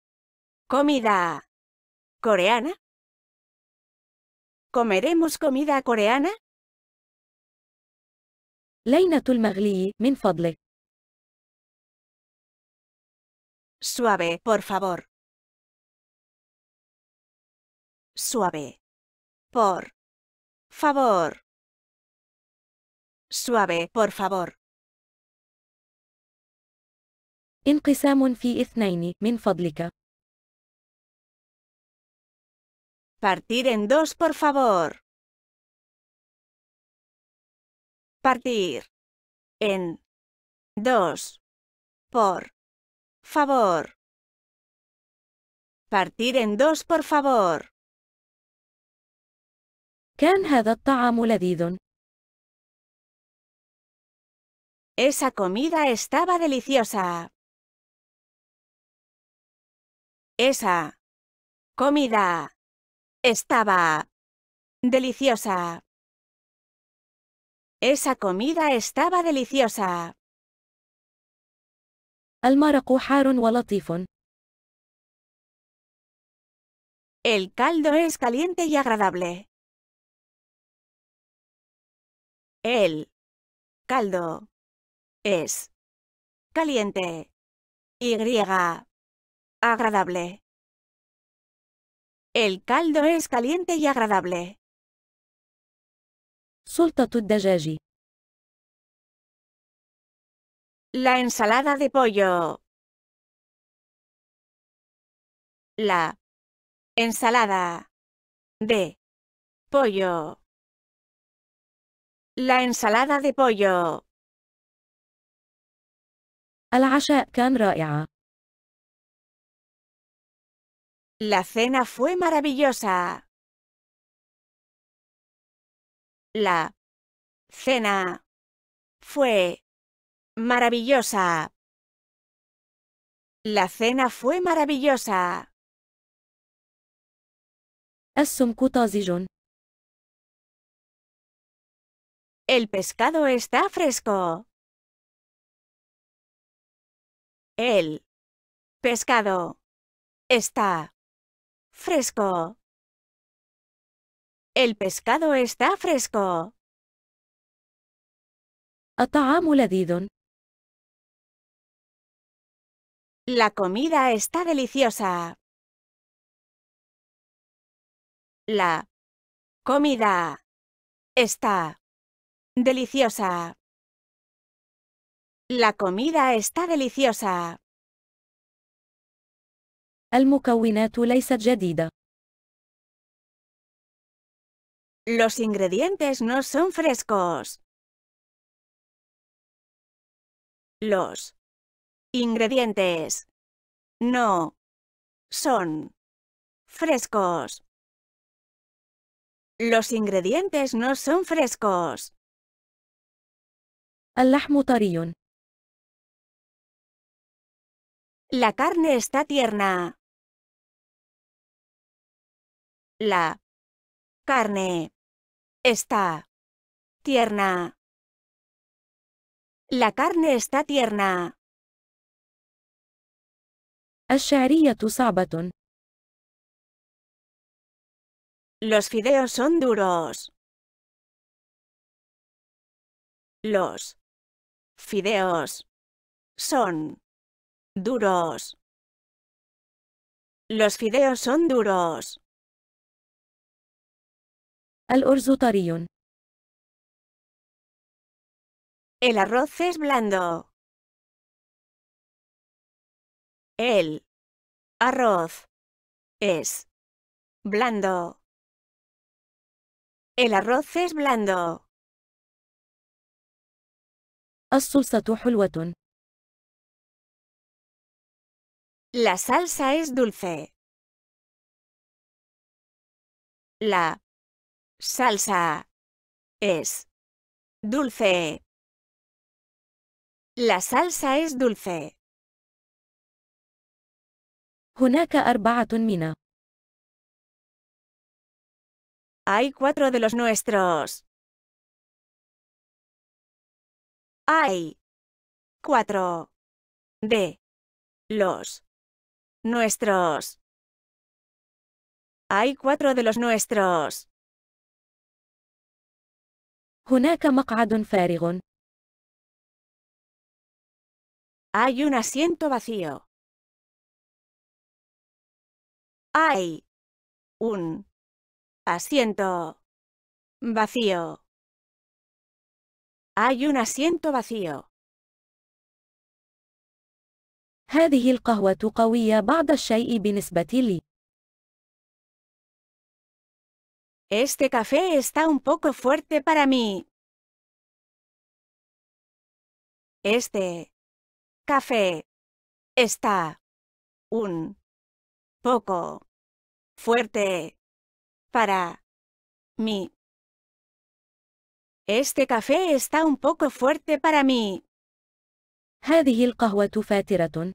Comida. ¿Coreana? ¿Comeremos comida coreana? Suave, por favor. Suave. Por favor. Suave, por favor. انقسام Partir en dos, por favor. Partir en dos, por favor. Partir en dos, por favor. Esa comida estaba deliciosa. Esa comida estaba deliciosa. Esa comida estaba deliciosa. El caldo es caliente y agradable. El caldo es caliente y agradable. El caldo es caliente y agradable. de La ensalada de pollo. La ensalada de pollo. La ensalada de pollo. La cena fue maravillosa. La cena fue maravillosa. La cena fue maravillosa. El pescado está fresco. El pescado está fresco. El pescado está fresco. لذيذ. La comida está deliciosa. La comida está deliciosa. La comida está deliciosa. المكونات Los ingredientes no son frescos. Los ingredientes no son frescos. Los ingredientes no son frescos. La carne está tierna. La carne está tierna. La carne está tierna. Los fideos son duros. Los fideos son duros. Los fideos son duros. El arroz es blando. El arroz es blando. El arroz es blando. es dulce. La salsa es dulce. La salsa es dulce. La salsa es dulce. Hay cuatro de los nuestros. Hay cuatro de los Nuestros. Hay cuatro de los nuestros. Hay un asiento vacío. Hay un asiento vacío. Hay un asiento vacío. هذه القهوة قوية بعض الشيء بالنسبة لي. Este café está un poco fuerte para mí. Este café está un poco fuerte para mí. Este café está un poco fuerte para mí. هذه القهوة فاترة.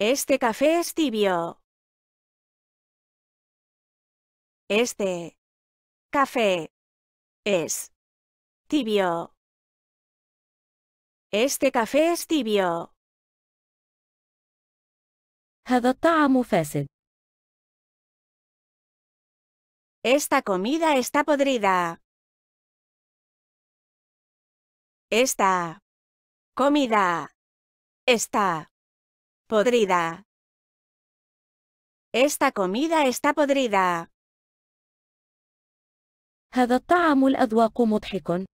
Este café es tibio. Este café es tibio. Este café es tibio. هذا فاسد. Esta comida está podrida. Esta comida está podrida. Esta comida está podrida. هذا الأذواق مضحك.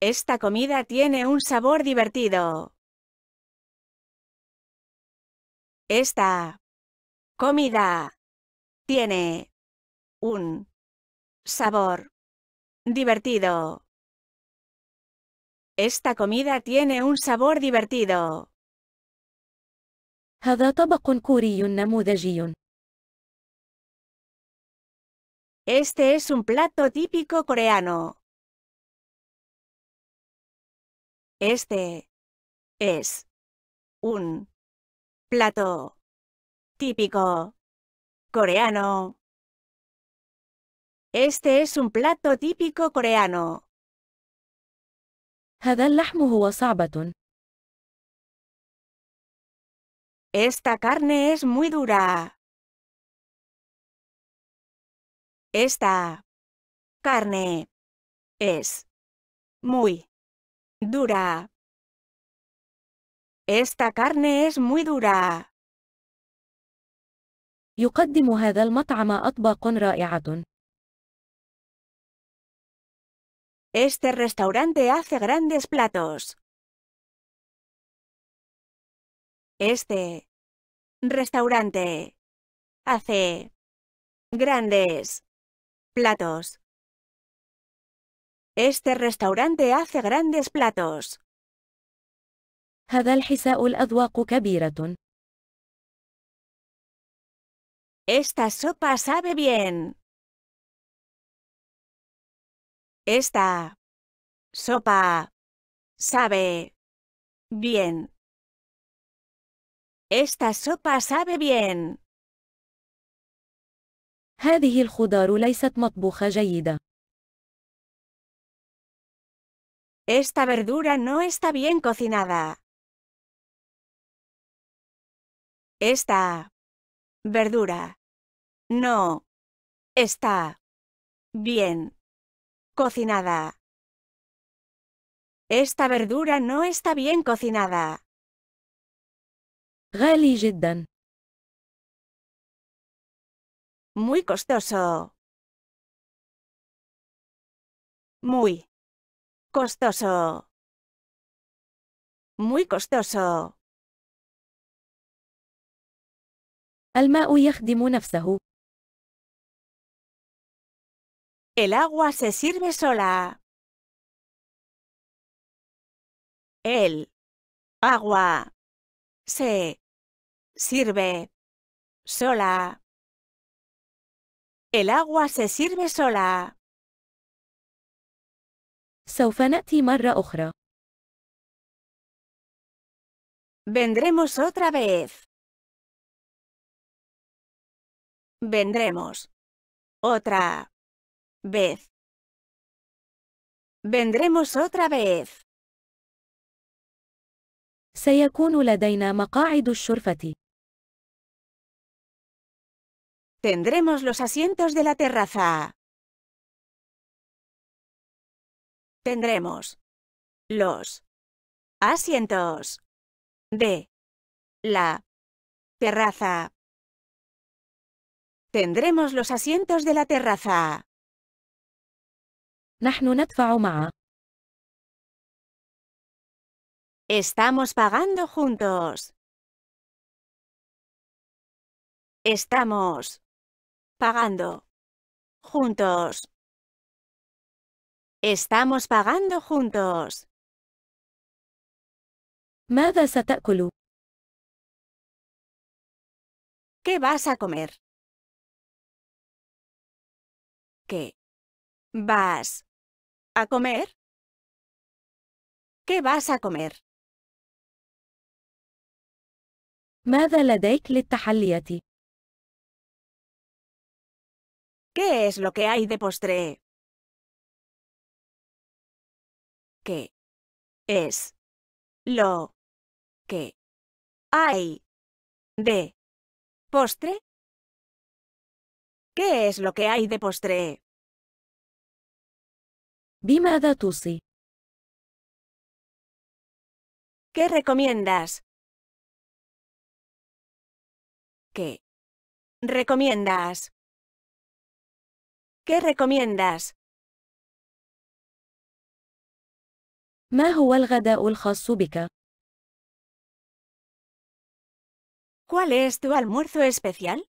Esta comida tiene un sabor divertido. Esta comida tiene un sabor Divertido. Esta comida tiene un sabor divertido. هذا طبق كوري نموذجي. Este es un plato típico coreano. Este es un plato típico coreano. Este es un plato típico coreano. هذا اللحم هو صعبة. Esta carne es muy dura. Esta carne es muy dura. Esta carne es muy dura. يقدم هذا المطعم أطباق رائعة. Este restaurante hace grandes platos. Este restaurante hace grandes platos. Este restaurante hace grandes platos. Esta sopa sabe bien. Esta sopa sabe bien. Esta sopa sabe bien. Esta verdura no está bien cocinada. Esta verdura no está bien cocinada. Esta verdura no está bien cocinada. غالي Muy costoso. Muy costoso. Muy costoso. الماء يخدم نفسه. El agua se sirve sola. El agua se sirve sola. El agua se sirve sola. Vendremos otra vez. Vendremos. Otra vez. Vendremos otra vez. سيكون لدينا مقاعد الشرفة. Tendremos los asientos de la terraza. Tendremos los asientos de la terraza. Tendremos los asientos de la terraza. Estamos pagando juntos. Estamos pagando juntos. Estamos pagando juntos. ¿Qué vas a comer? ¿Qué vas ¿A comer? ¿Qué vas a comer? ¿Qué es lo que hay de postre? ¿Qué es lo que hay de postre? ¿Qué es lo que hay de postre? بماذا توصي؟ ¿Qué recomiendas? ¿Qué recomiendas? ¿Qué recomiendas? هو ¿Cuál es tu almuerzo especial?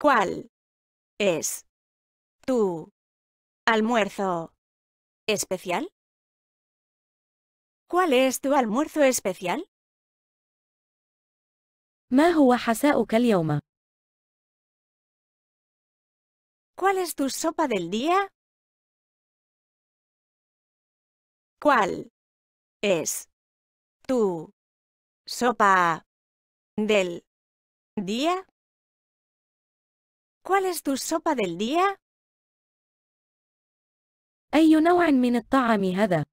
¿Cuál es tu almuerzo especial? ¿Cuál es tu almuerzo especial? ¿Cuál es tu sopa del día? ¿Cuál es tu sopa del día? ¿Cuál es tu sopa del día? أي نوع من الطعام هذا؟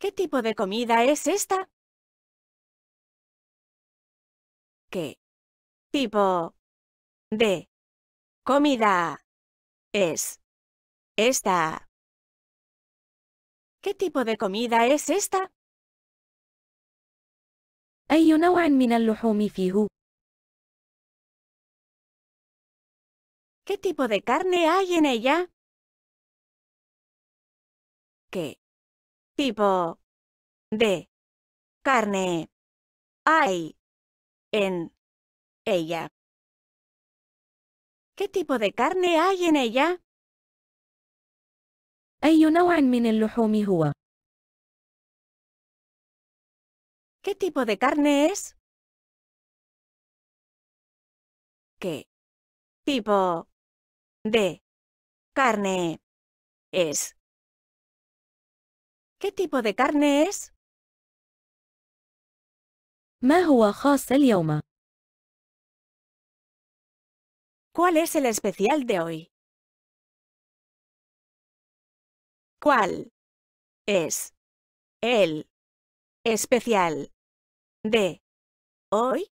¿Qué tipo de comida es esta? ¿Qué tipo de comida es esta? ¿Qué tipo de comida es esta? أي ¿Qué tipo de carne hay en ella? ¿Qué tipo de carne hay en ella? ¿Qué tipo de carne hay en ella? أي نوع من اللحوم هو؟ ¿Qué tipo de carne es? ¿Qué tipo de carne es. ¿Qué tipo de carne es? ¿Cuál es el especial de hoy? ¿Cuál es el especial de hoy?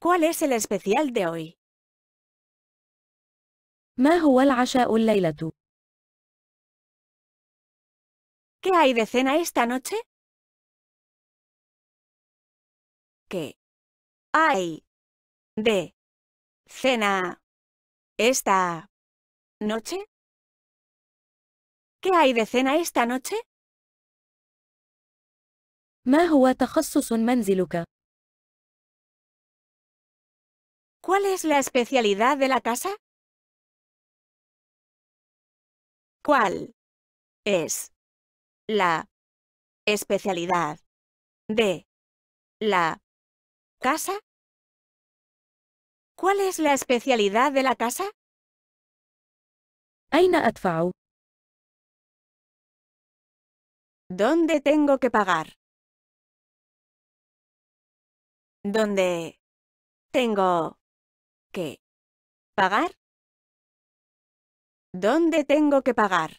¿Cuál es el especial de hoy? ما هو العشاء ¿Qué hay de cena esta noche? ¿Qué hay de cena esta noche? ¿Qué hay de cena esta noche? ¿Cuál es la especialidad de la casa? ¿Cuál es la especialidad de la casa? ¿Cuál es la especialidad de la casa? ¿Dónde tengo que pagar? ¿Dónde tengo que pagar? ¿Dónde tengo que pagar?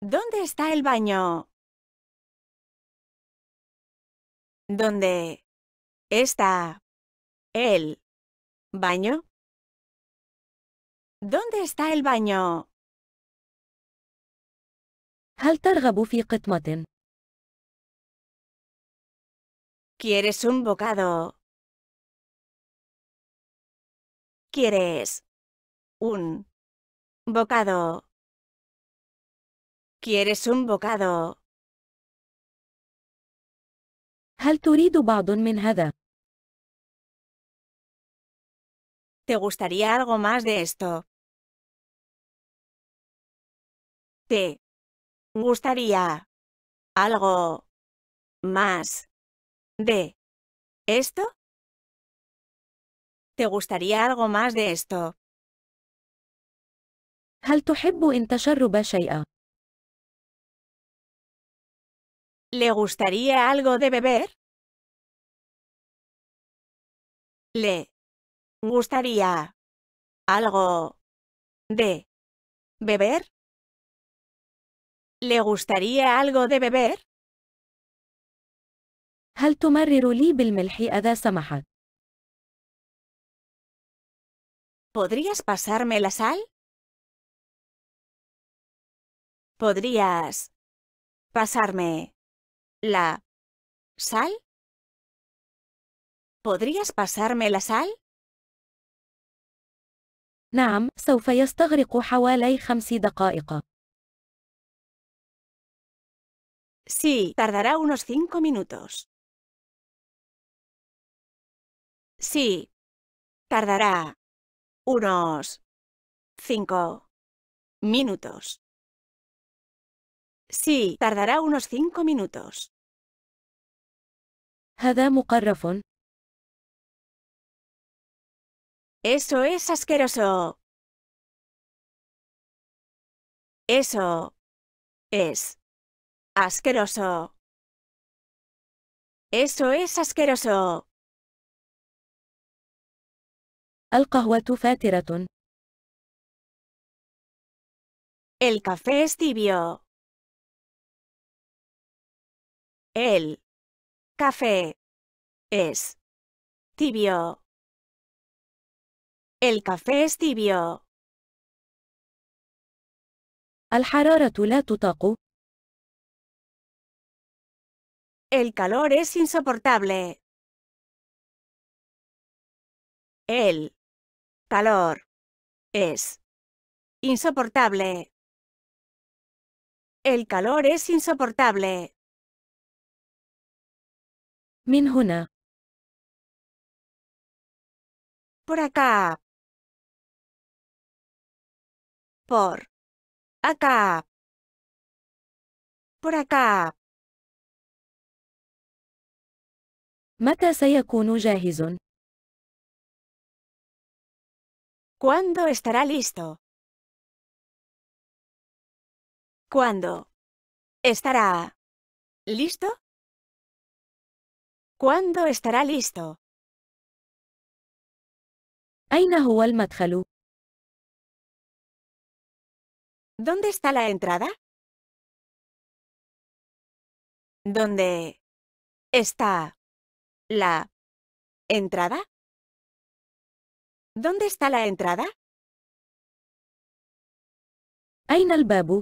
¿Dónde está el baño? ¿Dónde está el baño? ¿Dónde está el baño? ¿Quieres un bocado? ¿Quieres un bocado? ¿Quieres un bocado? ¿Te gustaría algo más de esto? ¿Te gustaría algo más de esto? ¿Te gustaría algo más de esto? ¿Le gustaría algo de beber? ¿Le gustaría algo de beber? ¿Le gustaría algo de beber? ¿Podrías pasarme la sal? ¿Podrías pasarme la sal? ¿Podrías pasarme la sal? نعم، Sí, tardará unos cinco minutos. Sí, tardará unos cinco minutos. Sí, tardará unos cinco minutos. هذا Eso es asqueroso. Eso es asqueroso. Eso es asqueroso. El café es tibio. El café es tibio. El café es tibio. El calor es insoportable calor. Es insoportable. El calor es insoportable. Minhuna. Por acá. Por acá. Por acá. متى ¿Cuándo estará listo? ¿Cuándo? ¿Estará listo? ¿Cuándo estará listo? ¿Dónde está la entrada? ¿Dónde está la entrada? ¿Dónde está la entrada? el babu.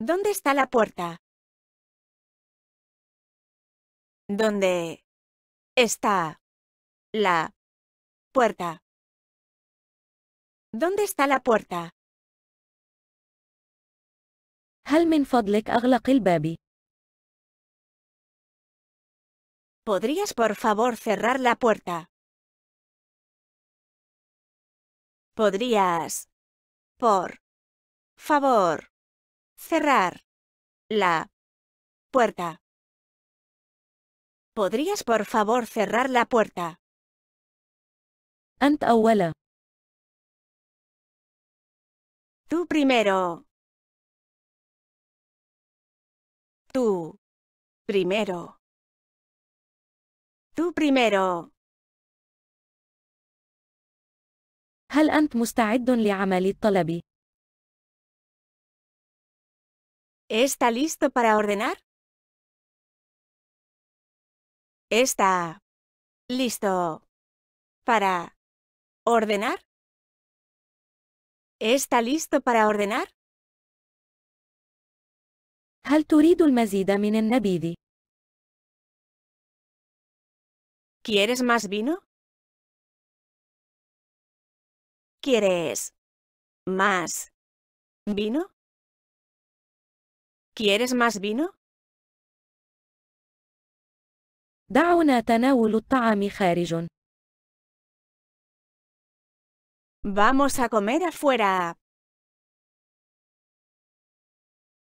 ¿Dónde está la puerta? ¿Dónde está la puerta? ¿Dónde está la puerta؟ هل من فضلك ¿Podrías por favor cerrar la puerta? ¿Podrías, por favor, cerrar la puerta? ¿Podrías por favor cerrar la puerta? Tú primero. Tú primero. Tú primero. هل أنت مستعد ¿Está listo para ordenar? ¿Está listo para ordenar? ¿Está listo para ordenar? هل تريد المزيد من النبيذ؟ ¿Quieres más vino? ¿Quieres más vino? ¿Quieres más vino? دعونا تناول الطعام Vamos a comer afuera.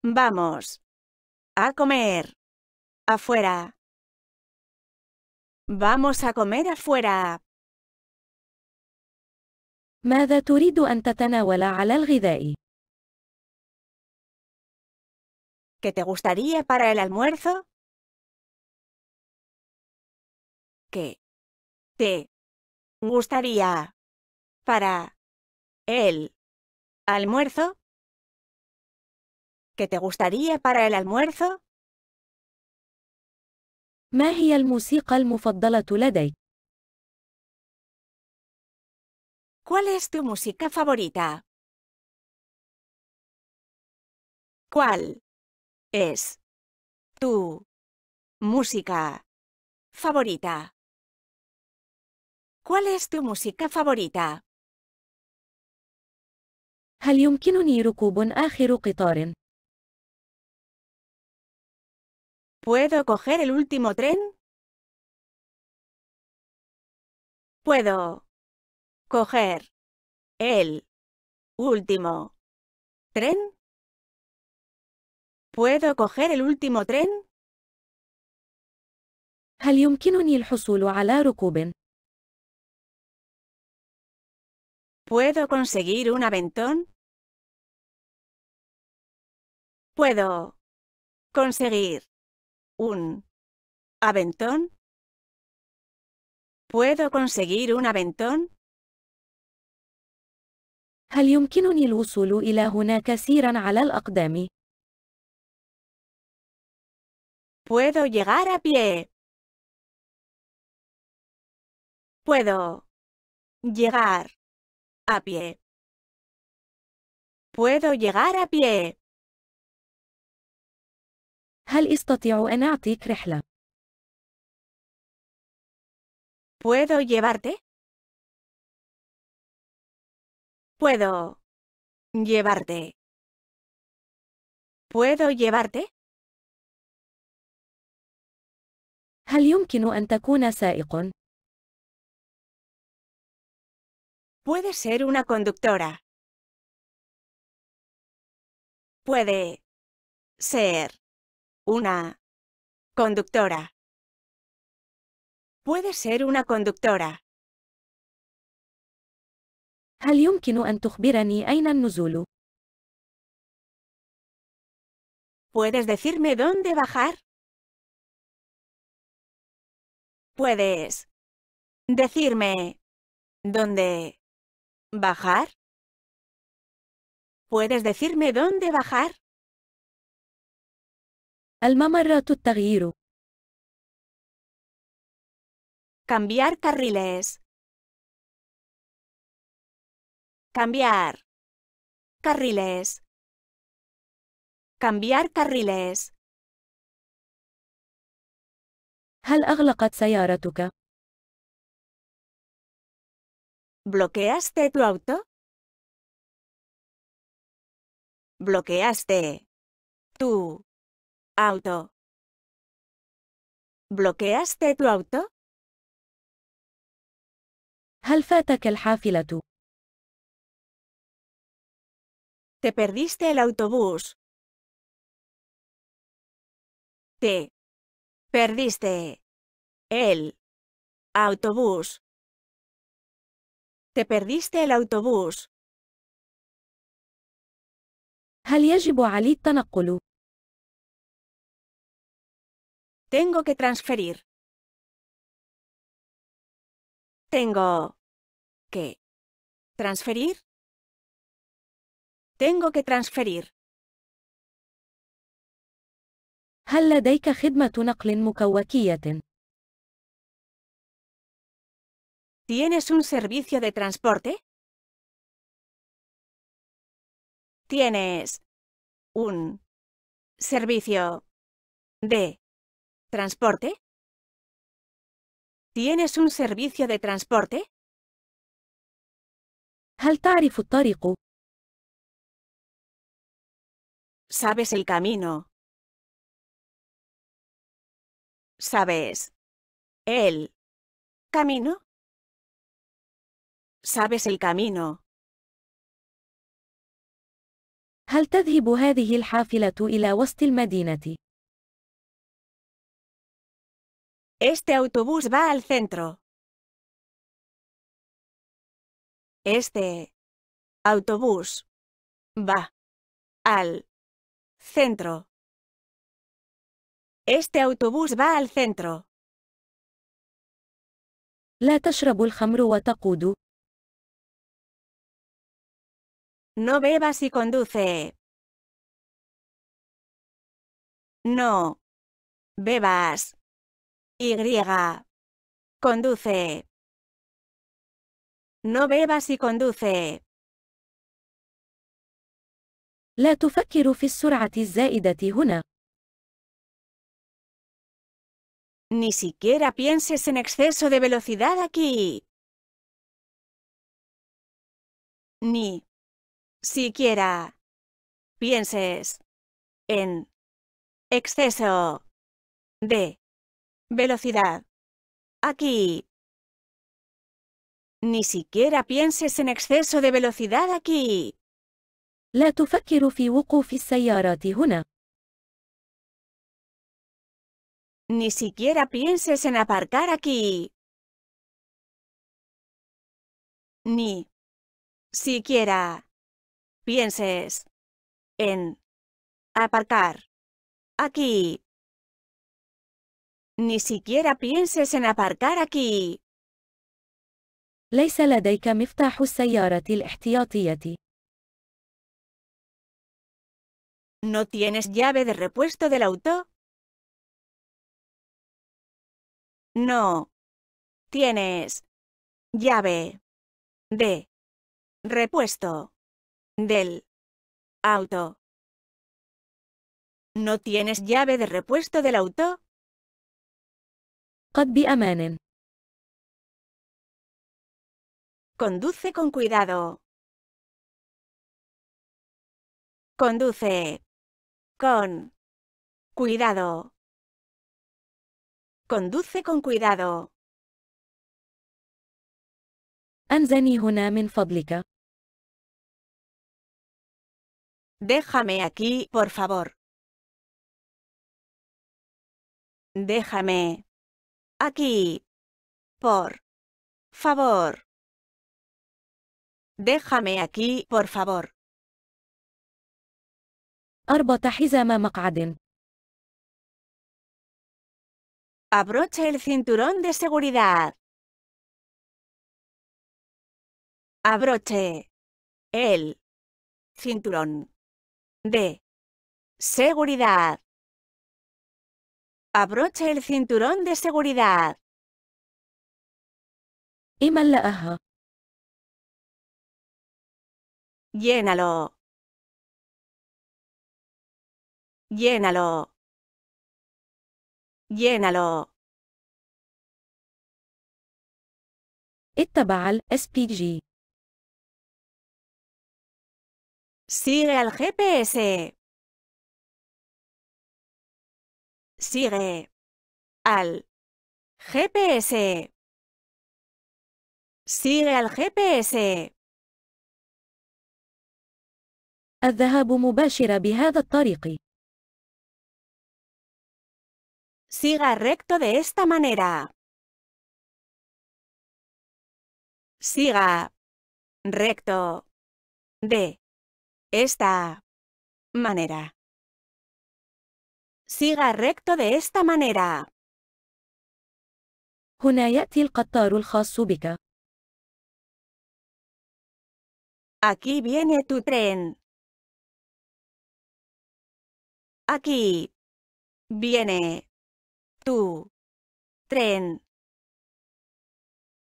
Vamos a comer afuera. Vamos a comer afuera. ماذا تريد أن تتناول على ¿Qué te gustaría para el almuerzo? ¿Qué te gustaría para el almuerzo? ¿Qué te gustaría para el almuerzo? ما هي الموسيقى المفضلة لديك؟ ¿Cuál es tu música favorita? ¿Cuál es tu música favorita? ¿Cuál es tu música favorita? هل يمكنني ركوب آخر قطار؟ ¿Puedo coger el último tren? Puedo coger el último tren. ¿Puedo coger el último tren? ¿Puedo conseguir un aventón? Puedo conseguir un aventón? ¿Puedo conseguir un aventón? هل يمكنني الوصول إلى على Puedo llegar a pie. Puedo llegar a pie. Puedo llegar a pie. ¿Puedo llevarte? ¿Puedo llevarte? ¿Puedo llevarte? ¿Puede ser una conductora. Puede ser una conductora. puede ser una conductora. ¿Puedes decirme dónde bajar? ¿Puedes decirme dónde bajar? ¿Puedes decirme dónde bajar? الممرات التغيير Cambiar carriles. Cambiar. Carriles. Cambiar carriles. هل أغلقت سيارتك؟ ¿Bloqueaste tu auto? ¿Bloqueaste tu auto? Auto. ¿Bloqueaste tu auto? هل فاتك Te perdiste el autobús. Te perdiste el autobús. Te perdiste el autobús. Tengo que transferir. Tengo que transferir. Tengo que transferir. ¿Tienes un servicio de transporte? ¿Tienes un servicio de ¿Transporte? ¿Tienes un servicio de transporte? هل تعرف ¿Sabes el camino? ¿Sabes el camino? ¿Sabes el camino? هل تذهب هذه الحافلة إلى وسط المدينة؟ Este autobús va al centro. Este autobús va al centro. Este autobús va al centro. No bebas y conduce. No bebas y. Conduce. No bebas y conduce. لا تفكر في السرعة الزائدة Ni siquiera pienses en exceso de velocidad aquí. Ni siquiera pienses en exceso de Velocidad. Aquí. Ni siquiera pienses en exceso de velocidad aquí. لا تفكر في وقوف السيارات هنا. Ni siquiera pienses en aparcar aquí. Ni siquiera pienses en aparcar aquí ni siquiera pienses en aparcar aquí. لديك مفتاح السيارة الاحتياطية. ¿No tienes llave de repuesto del auto? No. Tienes llave de repuesto del auto. ¿No tienes llave de repuesto del auto? Conduce con cuidado. Conduce. Con. Cuidado. Conduce con cuidado. هنا Déjame aquí, por favor. Déjame. Aquí. Por favor. Déjame aquí, por favor. أربط حزام Abroche el cinturón de seguridad. Abroche el cinturón de seguridad. Abroche el cinturón de seguridad. Llénalo. Llénalo. Llénalo. اتبع SPG. Sigue al GPS. Sigue al GPS. sigue al GPS. بهذا Siga recto de esta manera. Siga recto de esta manera siga recto de esta manera. Aquí viene tu tren. Aquí viene tu tren.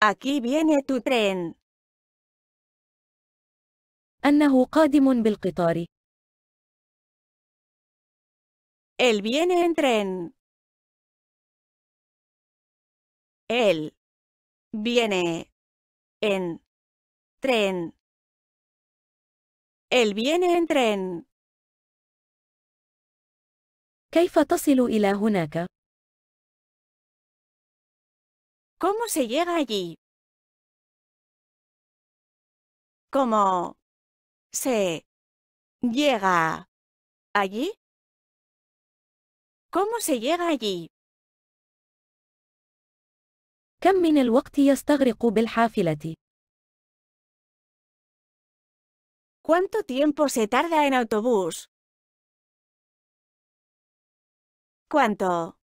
Aquí viene tu tren. أنه قادم él viene en tren. Él viene en tren. Él viene en tren. كيف تصل إلى هناك؟ ¿Cómo se llega allí? ¿Cómo se llega allí? ¿Cómo se llega allí? ¿Cuánto tiempo se tarda en autobús? ¿Cuánto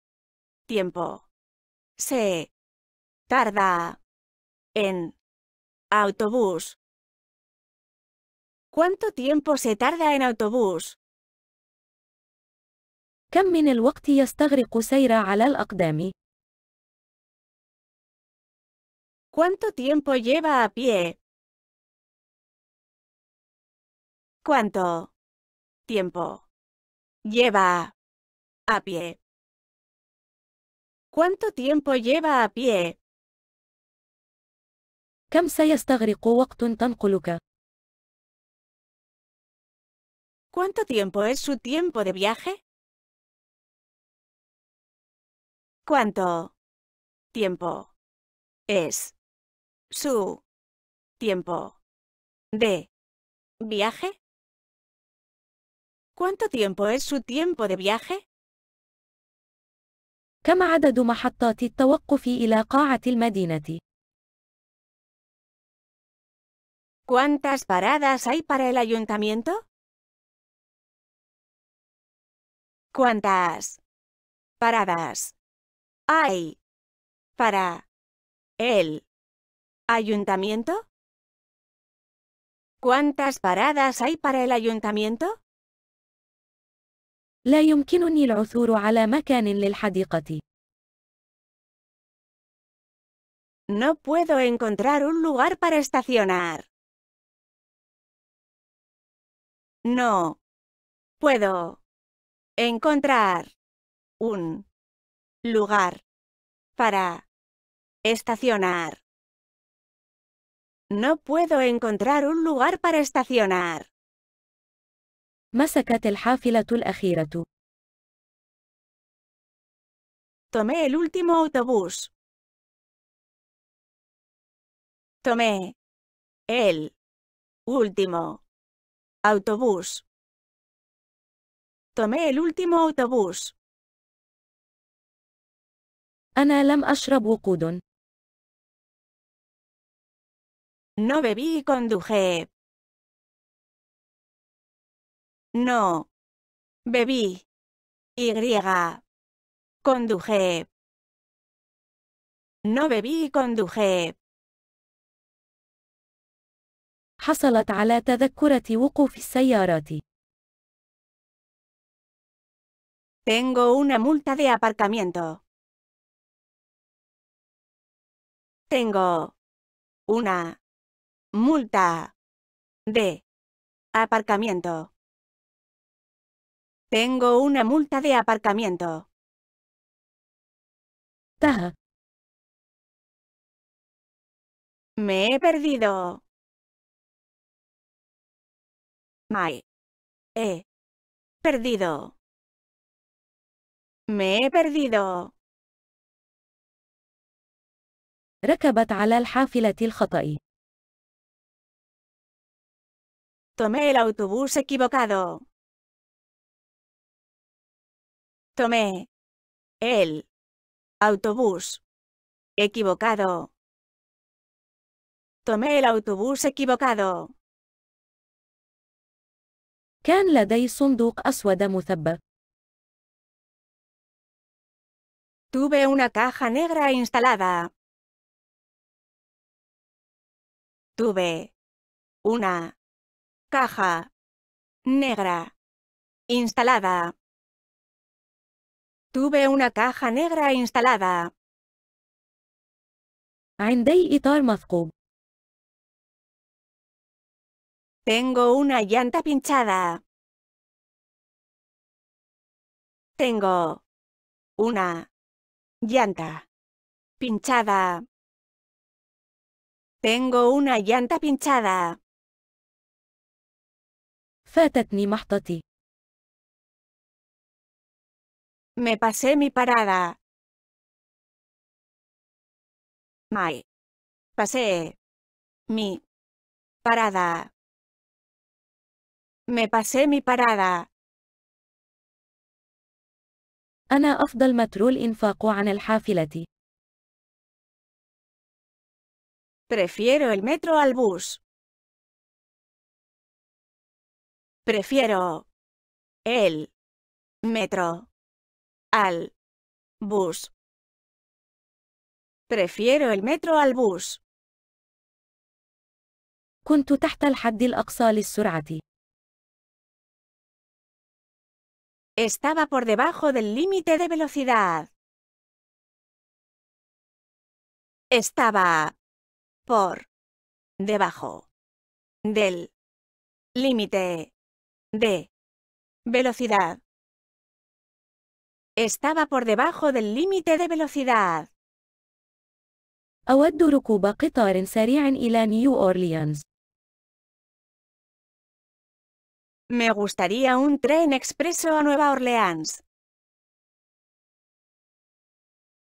tiempo se tarda en autobús? ¿Cuánto tiempo se tarda en autobús? يستغرق سير ¿Cuánto tiempo lleva a pie? ¿Cuánto tiempo lleva a pie? ¿Cuánto tiempo lleva a pie? كم سيستغرق وقت ¿Cuánto tiempo es su tiempo de viaje? ¿Cuánto tiempo es su tiempo de viaje? ¿Cuánto tiempo es su tiempo de viaje? ¿Cuántas paradas hay para el ayuntamiento? ¿Cuántas paradas hay para el ayuntamiento? ¿Cuántas paradas hay para el ayuntamiento? يمكنني العثور No puedo encontrar un lugar para estacionar. No. Puedo. Encontrar. Un. Lugar. Para. Estacionar. No puedo encontrar un lugar para estacionar. مسكت الحافلة الأخيرة. Tomé el último autobús. Tomé el último autobús. Tomé el último autobús. أنا لم أشرب وقود. No bebí y conduje. No. Bebí. Y. Conduje. No bebí y conduje. حصلت على تذكرة وقوف السيارات. Tengo una multa de aparcamiento. Tengo una multa de aparcamiento. Tengo una multa de aparcamiento. Me he perdido. Me he perdido. Me he perdido. ركبت على الحافلة الخطأ. Tomé el autobús equivocado. Tomé el autobús equivocado. Tomé el autobús equivocado. كان لدي صندوق أسود مثبت. Tuve una caja negra instalada. Tuve una caja negra instalada. Tuve una caja negra instalada. Tengo una llanta pinchada. Tengo una llanta pinchada. Tengo una llanta pinchada. فاتتني محطتي. Me pasé mi parada. Mai. Pasé. Mi. Parada. Me pasé mi parada. أنا أفضل مترو الإنفاق عن الحافلة. Prefiero el metro al bus. Prefiero el metro al bus. Prefiero el metro al bus. كنت تحت الحد الأقصى للسرعة. Estaba por debajo del límite de velocidad. Estaba por debajo del límite de velocidad. Estaba por debajo del límite de velocidad. أود ركوب قطار سريع إلى New Orleans. Me gustaría un tren expreso a Nueva Orleans.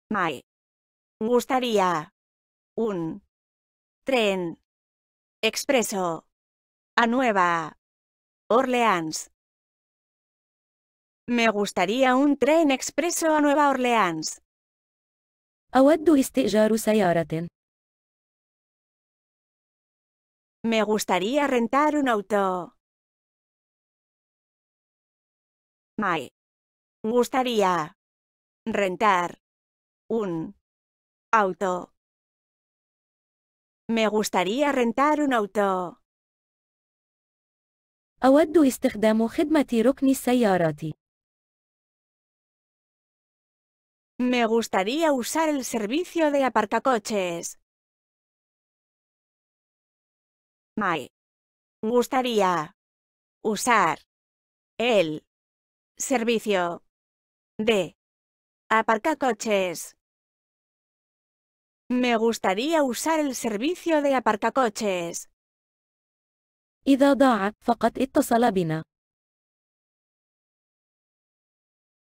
Me gustaría un Tren. Expreso. A Nueva. Orleans. Me gustaría un tren expreso a Nueva Orleans. أود Me gustaría rentar un auto. Me gustaría rentar un auto. Me gustaría rentar un auto. Me gustaría usar el servicio de aparcacoches. Me gustaría usar el servicio de aparcacoches. Me gustaría usar el servicio de aparcacoches. Y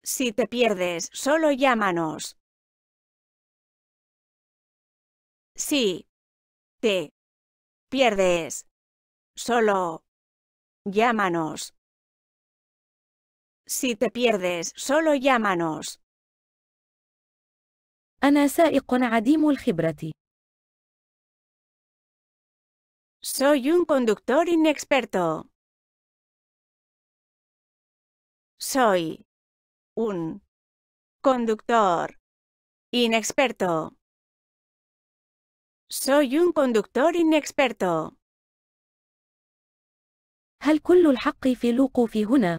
Si te pierdes, solo llámanos. Si te pierdes, solo llámanos. Si te pierdes, solo llámanos. أنا سائق عديم الخبرة. Soy un conductor inexperto. Soy un conductor inexperto. Soy un conductor inexperto. هل كل الحق في الوقوف هنا؟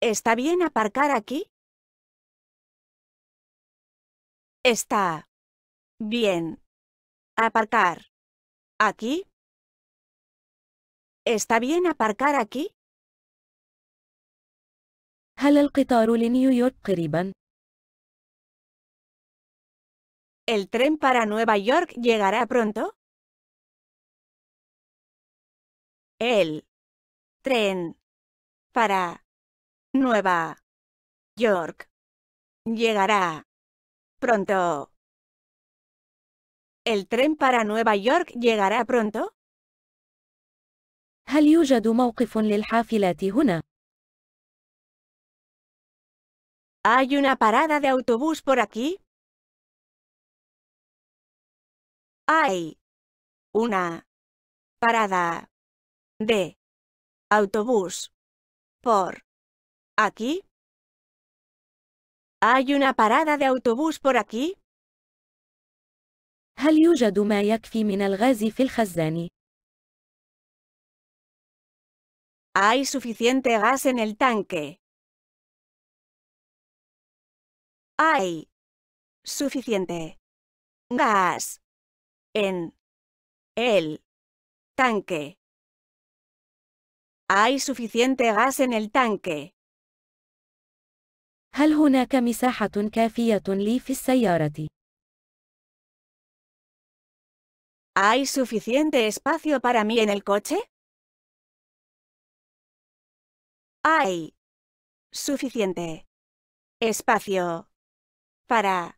¿Está bien aparcar aquí? Está. Bien. Aparcar. ¿Aquí? ¿Está bien aparcar aquí? ¿El tren para Nueva York llegará pronto? El tren para Nueva York llegará Pronto. ¿El tren para Nueva York llegará pronto? يوجد موقف للحافلات هنا؟ ¿Hay una parada de autobús por aquí? Hay una parada de autobús por aquí. ¿Hay una parada de autobús por aquí? Hay suficiente gas en el tanque. Hay suficiente gas en el tanque. Hay suficiente gas en el tanque. هل هناك لي في ¿Hay suficiente espacio para mí en el coche? Hay suficiente espacio para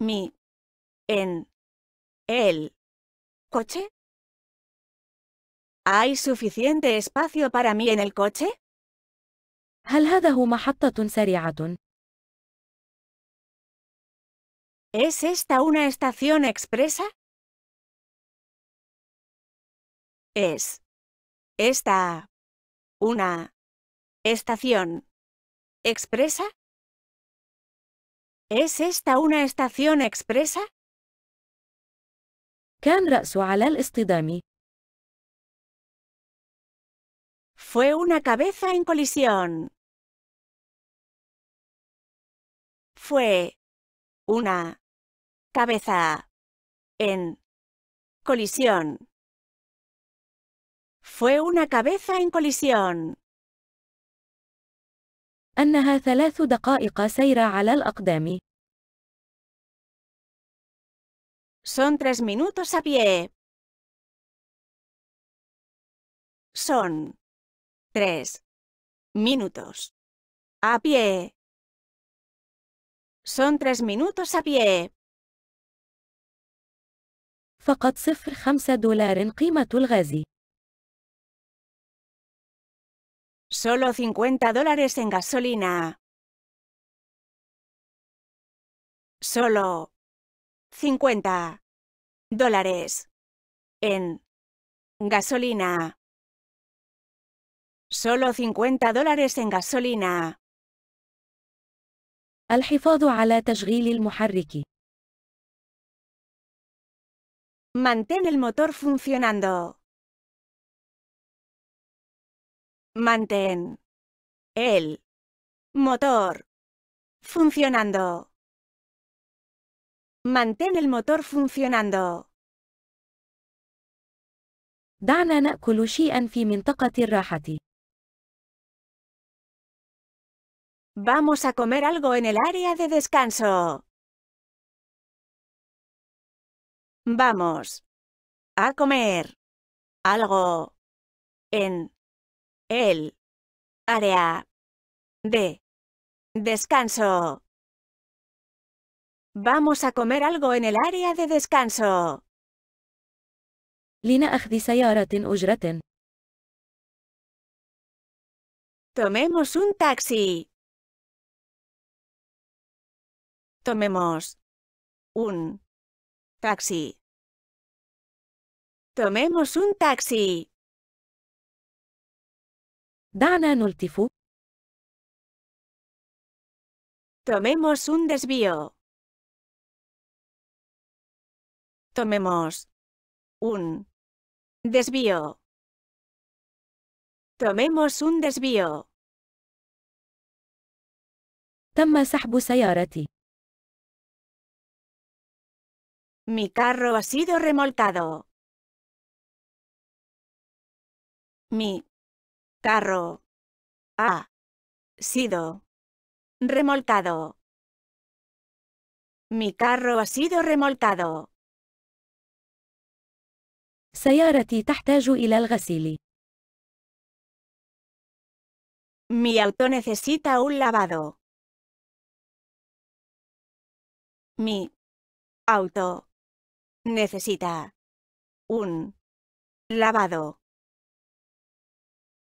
mí en el coche? ¿Hay suficiente espacio para mí en el coche? ¿Es esta una estación expresa? ¿Es esta una estación expresa? ¿Es esta una estación expresa? Fue una cabeza en colisión. fue una cabeza en colisión. Fue una cabeza en colisión. Son tres minutos a pie. Son tres minutos a pie. Son tres minutos a pie. فقط صفر خمسة en قيمة الغاز. Solo 50 dólares en gasolina. Solo 50 dólares en gasolina. Solo 50 dólares en gasolina. الحفاظ على تشغيل المحرك. Mantén el motor funcionando. Mantén el motor funcionando. Mantén el motor funcionando. دعنا نأكل شيئا في منطقة الراحة. Vamos a comer algo en el área de descanso. Vamos a comer algo en el área de descanso. Vamos a comer algo en el área de descanso. Lina Tomemos un taxi. Tomemos un taxi. Tomemos un taxi. Dana نلتف. Tomemos un desvío. Tomemos un desvío. Tomemos un desvío. تم سحب Mi carro ha sido remolcado. Mi carro ha sido remolcado. Mi carro ha sido remolcado. Mi auto necesita un lavado. Mi auto necesita un lavado.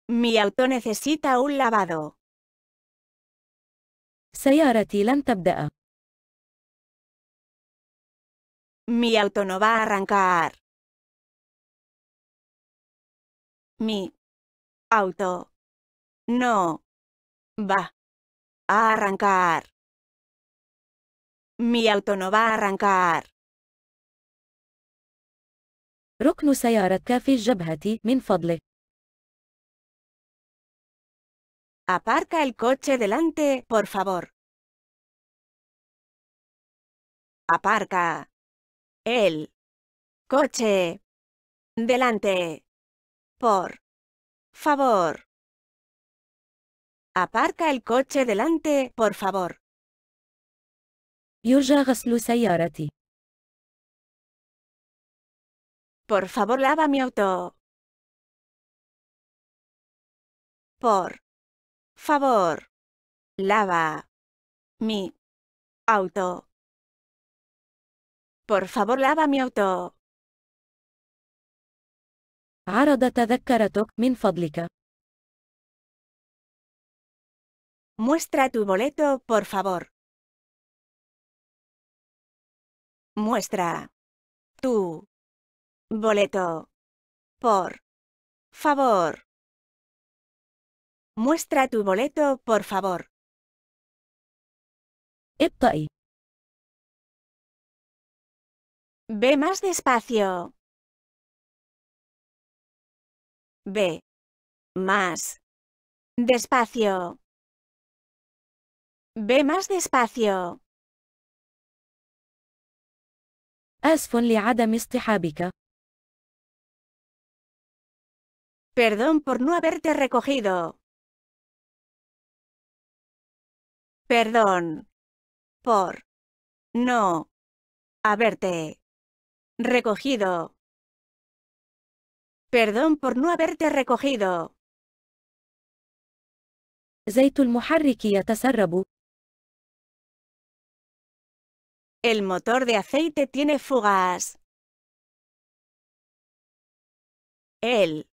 Mi auto necesita un lavado. Mi auto no va a arrancar. Mi auto no va a arrancar. Mi auto no va a arrancar. ركن سيارتك في الجبهة من فضلك. Aparca el coche delante, por favor. Aparca. El. Coche. Delante. Por. Favor. Aparca el coche delante, por favor. يرجى غسل سيارتي. Por favor, lava mi auto. Por favor, lava mi auto. Por favor, lava mi auto. Muestra tu boleto, por favor. Muestra tu Boleto. Por favor. Muestra tu boleto, por favor. Ve más despacio. Ve. Más. Despacio. Ve más despacio. Perdón por no haberte recogido. Perdón. Por. No. Haberte. Recogido. Perdón por no haberte recogido. El motor de aceite tiene fugas. El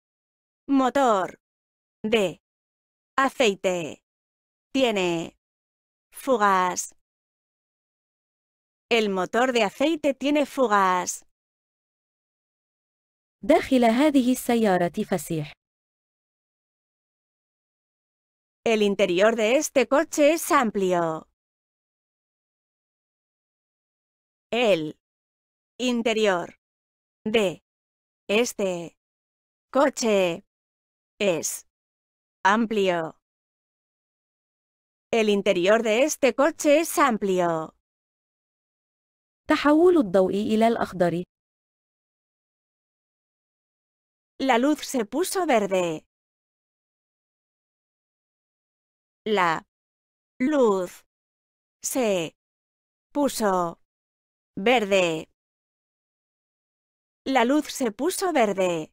Motor. de Aceite. Tiene. Fugas. El motor de aceite tiene fugas. هذه El interior de este coche es amplio. El interior de este coche es amplio. El interior de este coche es amplio. La luz se puso verde. La luz se puso verde. La luz se puso verde.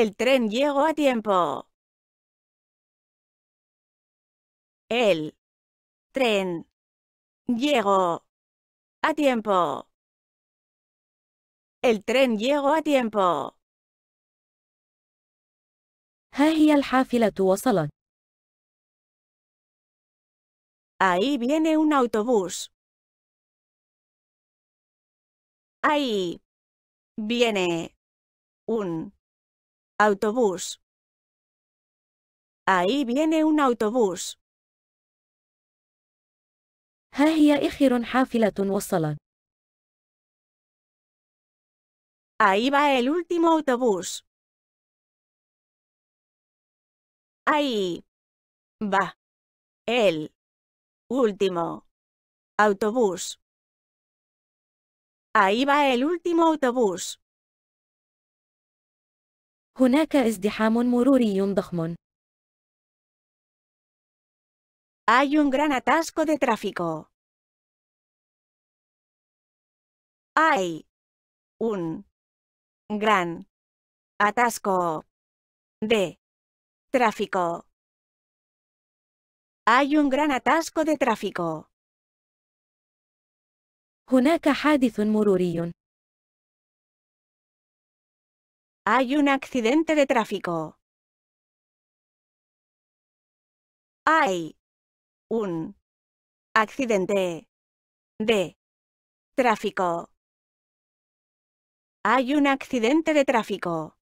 El tren llegó a tiempo. El tren llegó a tiempo. El tren llegó a tiempo. Ahí viene un autobús. Ahí viene un Autobús. Ahí viene un autobús. Ahí va el último autobús. Ahí va el último autobús. Ahí va el último autobús. هناك ازدحام مروري ضخم. Hay un gran atasco de tráfico. Hay un gran atasco de tráfico. Hay un gran atasco de tráfico. هناك حادث مروري. Hay un accidente de tráfico. Hay un accidente de tráfico. Hay un accidente de tráfico.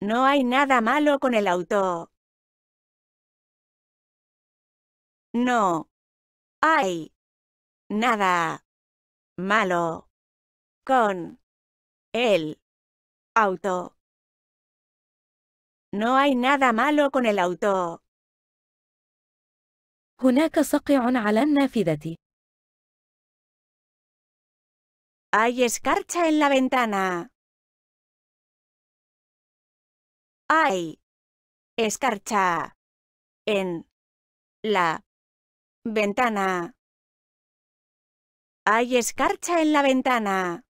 No hay nada malo con el auto. No hay nada malo con el auto. No hay nada malo con el auto. Hay escarcha en la ventana. Hay escarcha en la Ventana. Hay escarcha en la ventana.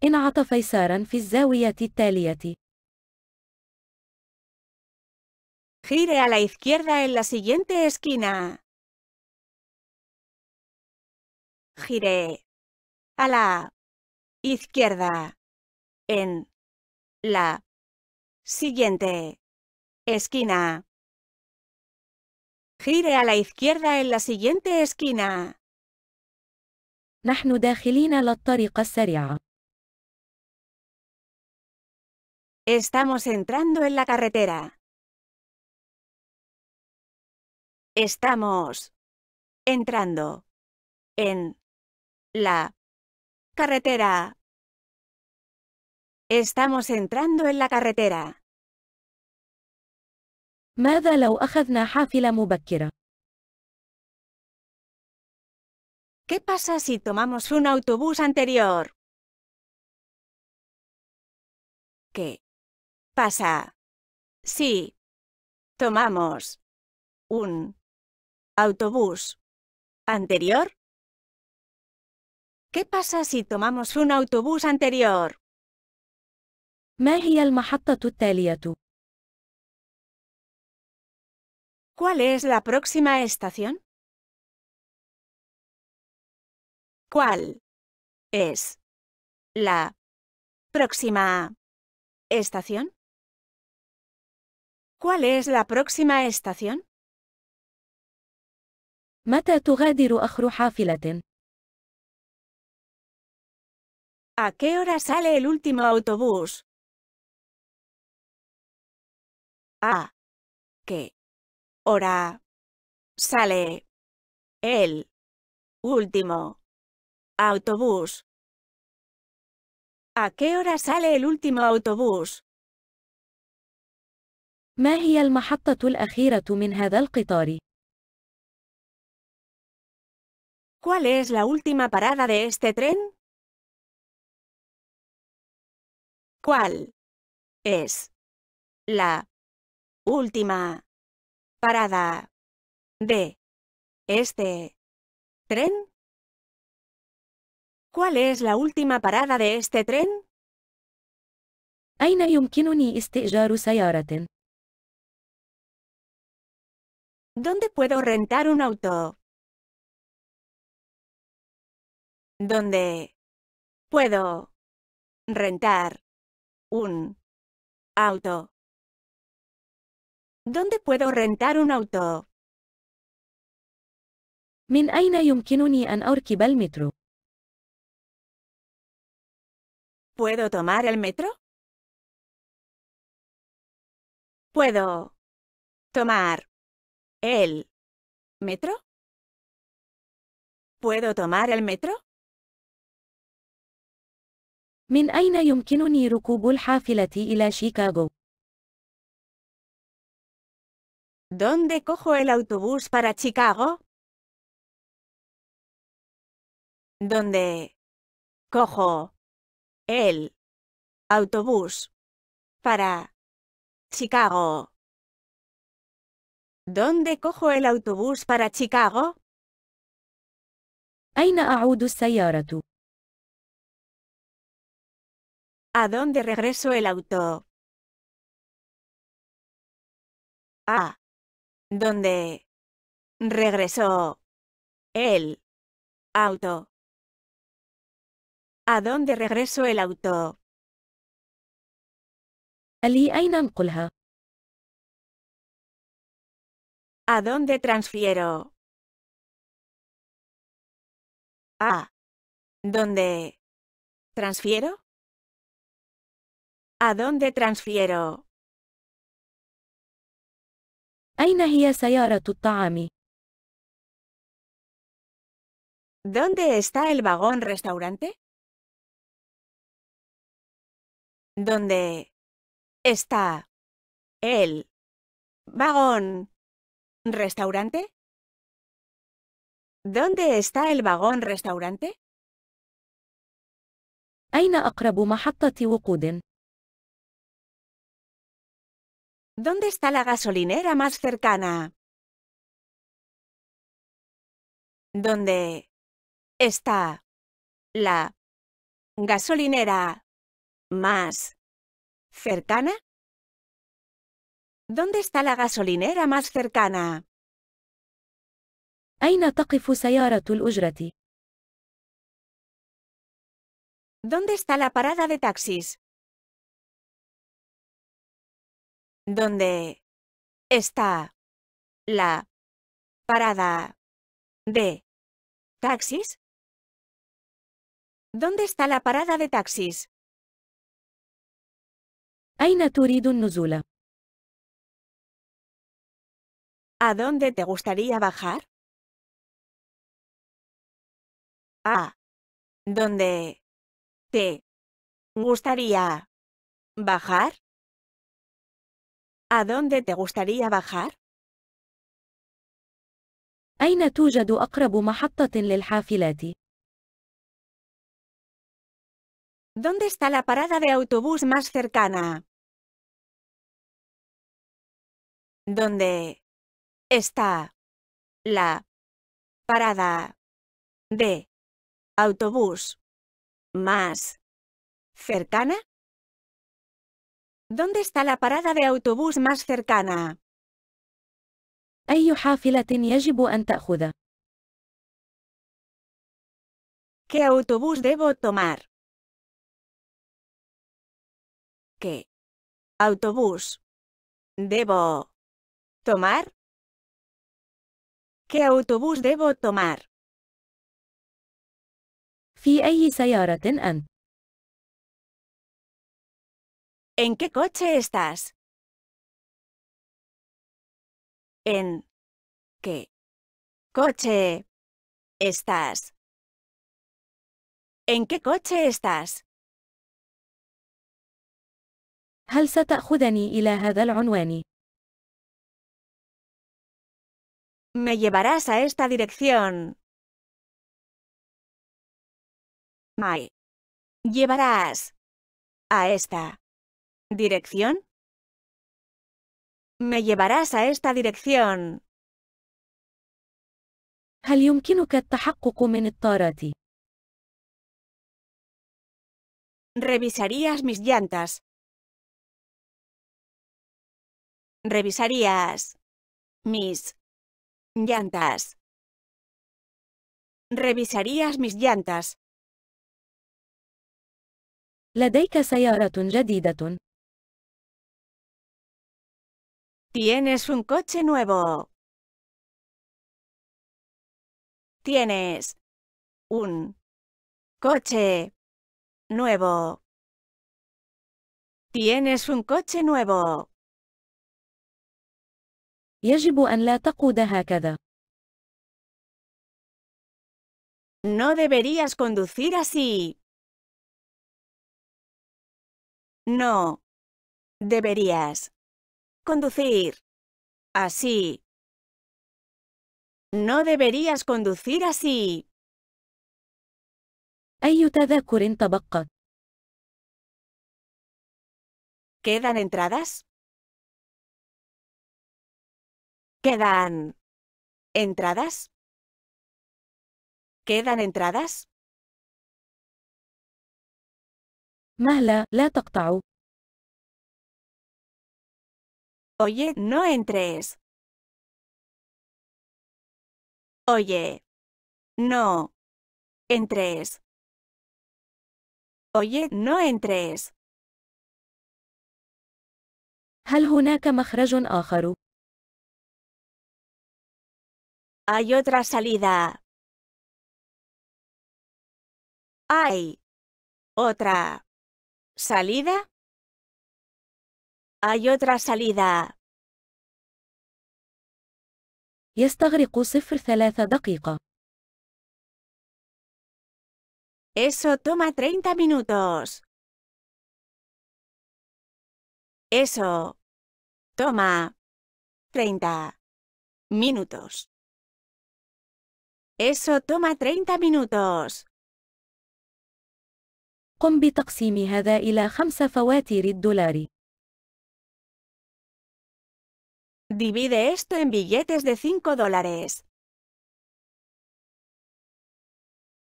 En يسارا في Gire a la izquierda en la siguiente esquina. Gire a la izquierda en la siguiente esquina. Gire a la izquierda en la siguiente esquina. Estamos entrando en la carretera. Estamos entrando en la carretera. Estamos entrando en la carretera. ماذا لو أخذنا حافلة مبكرة؟ ¿Qué pasa si tomamos un autobús anterior? ¿Qué pasa si tomamos un autobús anterior? ¿Qué pasa si tomamos un autobús anterior? ¿Qué pasa si tomamos un autobús anterior? ¿Cuál es la próxima estación? ¿Cuál es la próxima estación? ¿Cuál es la próxima estación? ¿A qué hora sale el último autobús? ¿A qué hora sale el último autobús. ¿A qué hora sale el último autobús? ¿Cuál es la última parada de este tren? ¿Cuál es la última parada de este tren? ¿Cuál es la última parada de este tren? Este ¿Dónde puedo rentar un auto? ¿Dónde puedo rentar un auto? ¿Dónde puedo rentar un auto? من أين يمكنني أن el metro? ¿Puedo tomar el metro? ¿Puedo tomar el metro? ¿Puedo tomar el metro? من أين يمكنني ركوب الحافلة إلى شيكاغو؟ ¿Dónde cojo el autobús para Chicago? ¿Dónde cojo el autobús para Chicago? ¿Dónde cojo el autobús para Chicago? ¿A dónde regreso el auto? ¿Dónde regresó el auto. ¿A dónde regresó el auto? ¿A dónde transfiero? ¿A dónde transfiero? ¿A dónde transfiero? أين هي سيارة الطعام؟ ¿Dónde está el vagón restaurante? ¿Dónde está el vagón restaurante? ¿Dónde está el vagón restaurante؟ أين أقرب محطة وقود؟ ¿Dónde está la gasolinera más cercana? ¿Dónde está la gasolinera más cercana? ¿Dónde está la gasolinera más cercana? ¿Dónde está la parada de taxis? ¿Dónde está la parada de taxis? ¿Dónde está la parada de taxis? Hay ¿A dónde te gustaría bajar? ¿A dónde te gustaría bajar? ¿A dónde te gustaría bajar? ¿Dónde está la parada de autobús más cercana? ¿Dónde está la parada de autobús más cercana? ¿Dónde está la parada de autobús más cercana? ¿Qué autobús debo tomar? ¿Qué autobús debo tomar? ¿Qué autobús debo tomar? ¿En qué coche estás? ¿En qué coche estás? ¿En qué coche estás? هل ستأخذني إلى هذا العنوان؟ Me llevarás a esta dirección. Me llevarás a esta ¿Dirección? Me llevarás a esta dirección. هل يمكنك التحقق Revisarías mis llantas. Revisarías mis llantas. Revisarías mis llantas. لديك سيارة جديدة. Tienes un coche nuevo. Tienes un coche nuevo. Tienes un coche nuevo. la No deberías conducir así. No. Deberías. Conducir. Así. No deberías conducir así. أي تذاكر تبقت؟ ¿Quedan entradas? ¿Quedan entradas? ¿Quedan entradas؟ Mala, la Oye, no entres. Oye. No. Entres. Oye, no entres. هل هناك مخرج Hay otra salida. Hay otra salida hay otra salida. Y صفر ثلاث دقيقة. Eso toma 30 minutos. Eso toma 30 minutos. Eso toma 30 minutos. قم بتقسيم هذا إلى خمس فواتير الدولار. Divide esto en billetes de 5 dólares.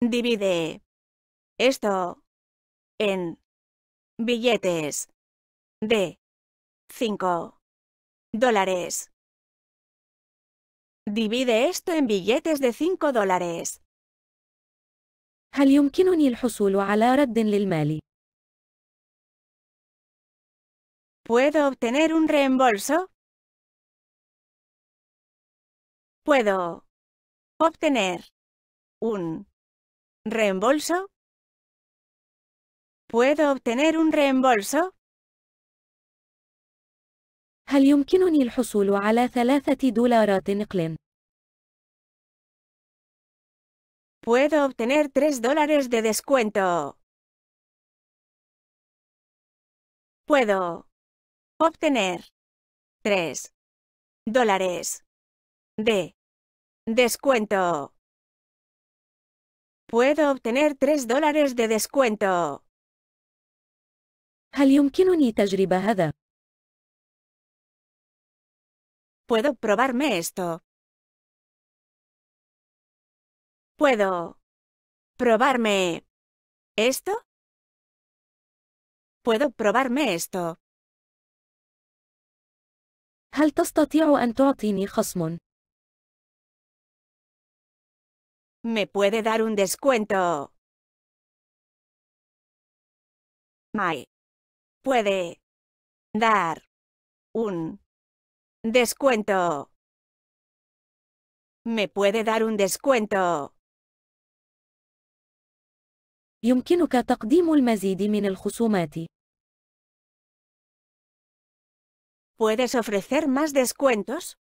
Divide esto en billetes de 5 dólares. Divide esto en billetes de 5 dólares. يمكنني الحصول على رد للمال؟ ¿Puedo obtener un reembolso? Puedo obtener un reembolso. ¿Puedo obtener un reembolso? Puedo obtener tres dólares de descuento. Puedo obtener tres dólares de Descuento. Puedo obtener 3 dólares de descuento. هل يمكنني تجربة هذا؟ Puedo probarme esto. Puedo probarme esto. Puedo probarme esto. هل تستطيع أن تعطيني خصم؟ ¿Me puede dar un descuento? May Puede. Dar. Un. Descuento. ¿Me puede dar un descuento? ¿Puedes ofrecer más descuentos?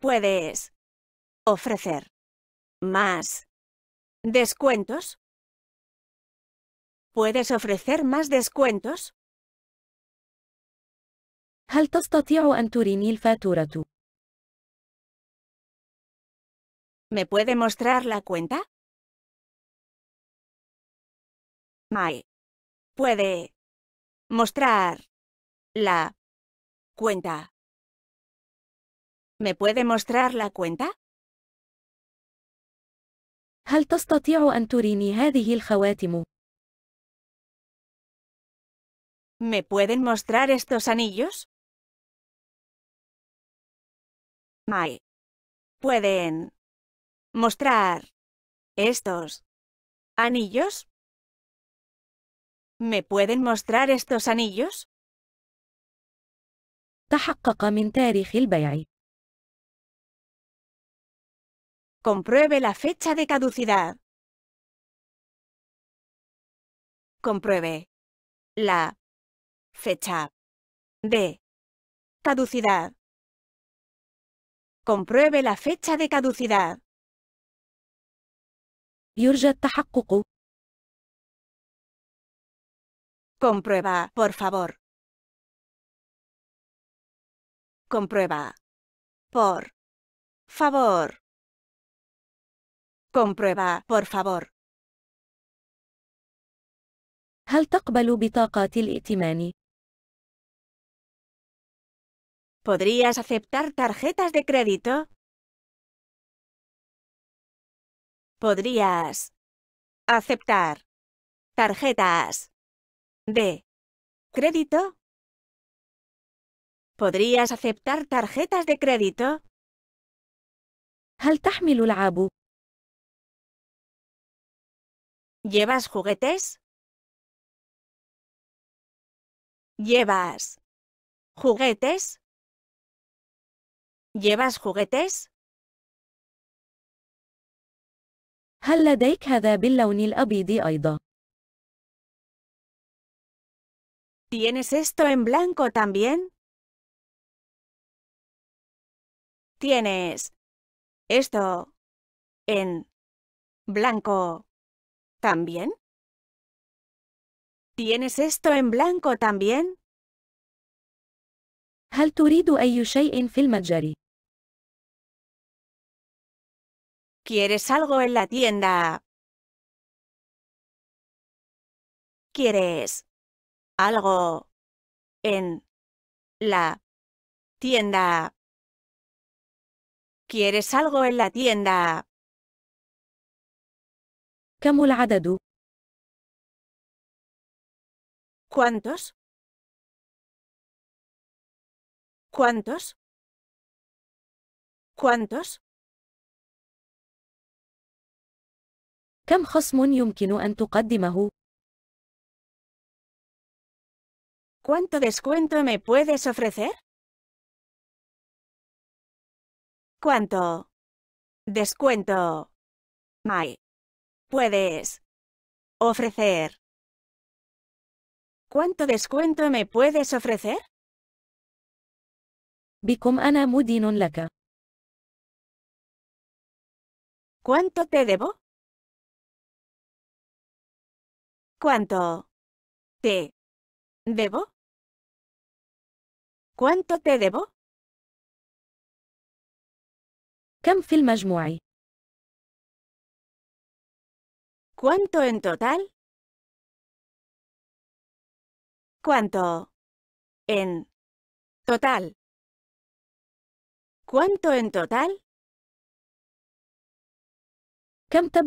¿Puedes Ofrecer. Más. ¿Descuentos? ¿Puedes ofrecer más descuentos? هل تستطيع أن تريني الفاتورة؟ ¿Me puede mostrar la cuenta? Mae. ¿Puede mostrar la cuenta? ¿Me puede mostrar la cuenta? هذه الخواتم؟ ¿Me pueden mostrar estos anillos? May. ¿Pueden mostrar estos anillos? ¿Me pueden mostrar estos anillos? Compruebe la fecha de caducidad. Compruebe la fecha de caducidad. Compruebe la fecha de caducidad. يرجى التحقق. Comprueba, por favor. Comprueba. Por favor. Comprueba, por favor. ¿Podrías aceptar tarjetas de crédito? ¿Podrías aceptar tarjetas de crédito? ¿Podrías aceptar tarjetas de crédito? تحمل ¿Llevas juguetes? ¿Llevas juguetes? ¿Llevas juguetes? ¿Tienes esto en blanco también? ¿Tienes esto en blanco ¿También? ¿Tienes esto en blanco también? ¿Hal تريد أي شيء في ¿Quieres algo en la tienda? ¿Quieres algo en la tienda? ¿Quieres algo en la tienda? كم العدد؟ ¿Cuántos? ¿Cuántos? ¿Cuántos? كم خصم يمكن أن تقدمه؟ ¿Cuánto descuento me puedes ofrecer? ¿Cuánto? Descuento. My. puedes ofrecer? ¿Cuánto descuento me puedes ofrecer? Bikum ana مدين لك. ¿Cuánto te debo? ¿Cuánto te debo? ¿Cuánto te debo? كم في المجموع؟ ¿Cuánto en total? ¿Cuánto? En total. ¿Cuánto en total? ¿Cuánto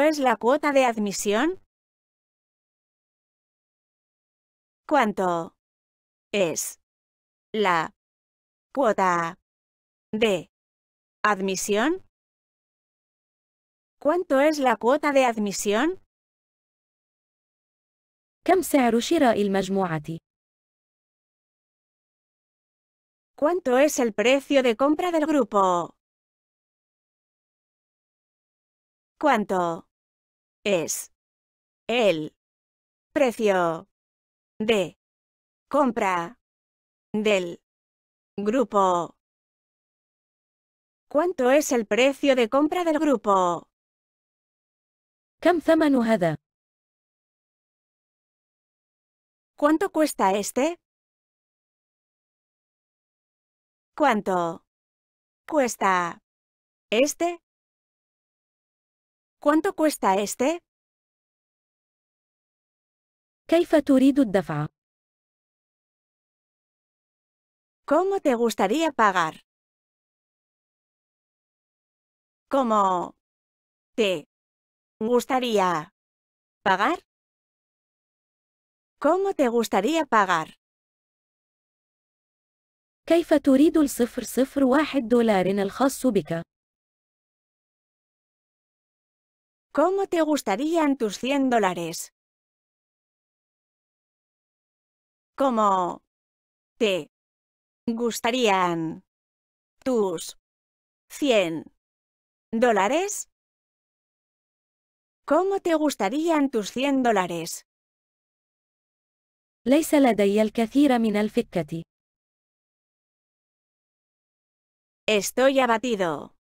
es la cuota de admisión? ¿Cuánto es la cuota de ¿Admisión? ¿Cuánto es la cuota de admisión? ¿Cuánto es el precio de compra del grupo? ¿Cuánto es el precio de compra del grupo? ¿Cuánto es el precio de compra del grupo? ¿Cuánto cuesta este? ¿Cuánto cuesta este? ¿Cuánto cuesta este? ¿Cómo te gustaría pagar? ¿Cómo te gustaría pagar? ¿Cómo te gustaría pagar? كيف تريد الصفر صفر واحد دولار الخاص بك؟ ¿Cómo te gustarían tus 100 dólares? ¿Cómo te gustarían tus 100 ¿Dólares? ¿Cómo te gustarían tus 100 dólares? ليس لدي الكثير من الفكة. Estoy abatido.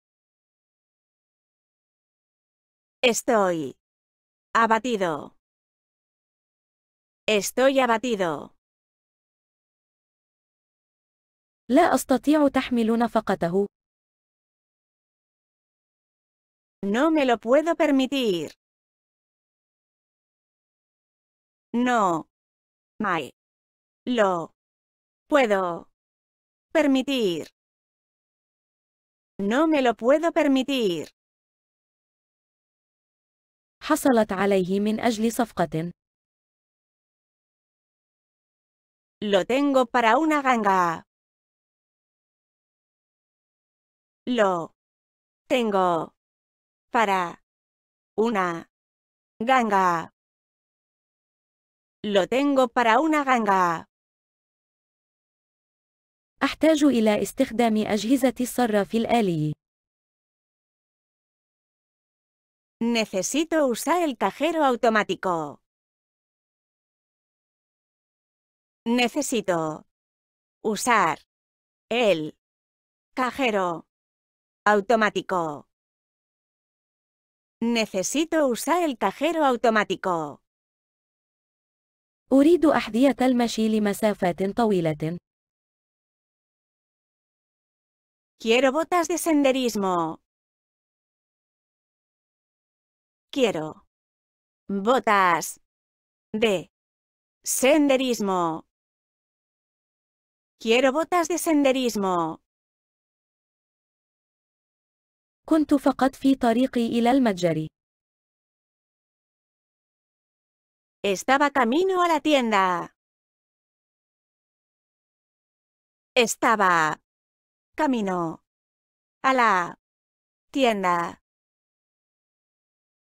Estoy abatido. Estoy abatido. لا أستطيع تحمل نفقته. No me lo puedo permitir. No. Mai. Lo. Puedo. Permitir. No me lo puedo permitir. حصلت عليه من أجل Lo tengo para una ganga. Lo. Tengo para una ganga. Lo tengo para una ganga. Necesito usar el cajero automático. Necesito usar el cajero automático. Necesito usar el cajero automático. أريد أحذية المشي لمسافات طويلة. Quiero botas de senderismo. Quiero botas de senderismo. Quiero botas de senderismo. كنت فقط في طريقي إلى المتجر. Estaba camino a la tienda. Estaba camino a la tienda.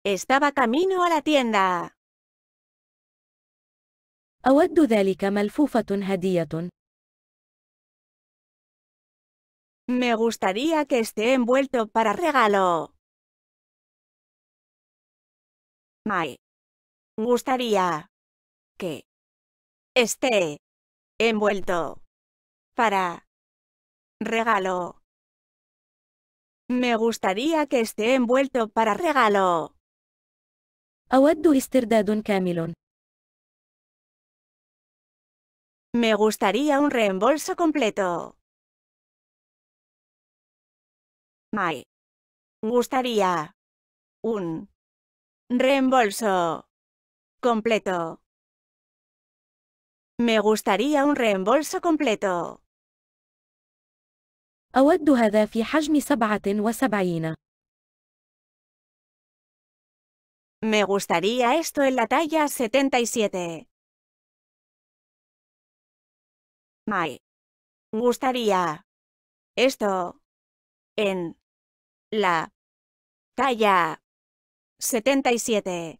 Estaba camino a la tienda. أود ذلك ملفوفة هدية Me gustaría que esté envuelto para regalo. Me gustaría que esté envuelto para regalo. Me gustaría que esté envuelto para regalo. Me gustaría un reembolso completo. Me gustaría un reembolso completo. Me gustaría un reembolso completo. هذا في حجم 77. Me gustaría esto en la talla 77. Me gustaría esto en la talla 77.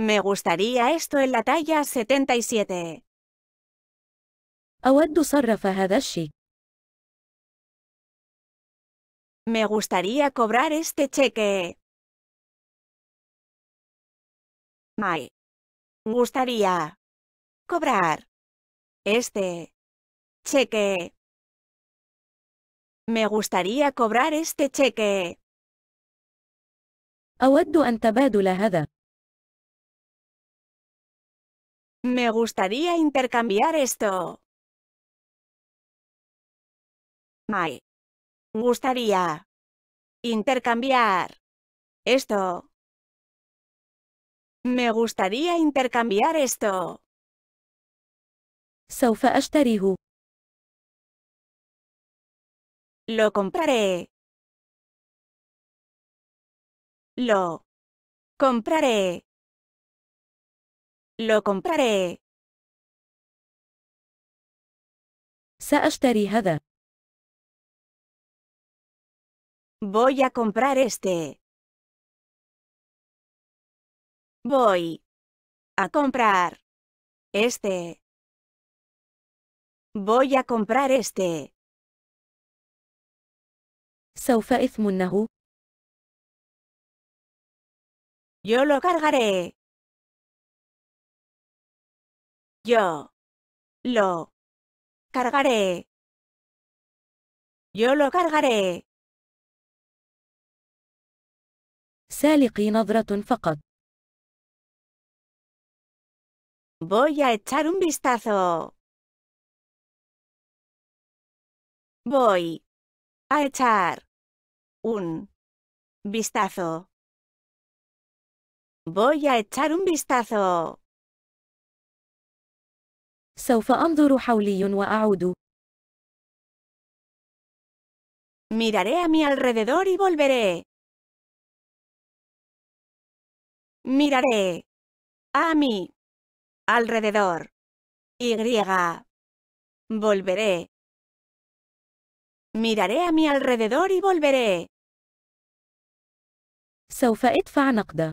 Me gustaría esto en la talla 77. أود صرف هذا الشيك. Me gustaría cobrar este cheque. Me gustaría cobrar este cheque. Me gustaría cobrar este cheque. أود أن تبادل هذا. Me gustaría intercambiar esto. Me gustaría intercambiar esto. Me gustaría intercambiar esto. سوف أشتريه. Lo compraré. Lo compraré. Lo compraré. Voy a comprar este. Voy a comprar este. Voy a comprar este. سوف إثمنه. Yo lo cargaré. Yo lo cargaré. Yo lo cargaré. سالقي نظرة فقط. Voy a echar un vistazo. Voy a echar un vistazo. Voy a echar un vistazo. سوف أنظر حولي وأعود. Miraré a mi alrededor y volveré. Miraré a mi alrededor. Y volveré. Miraré a mi alrededor y volveré. سوف ادفع نقدا.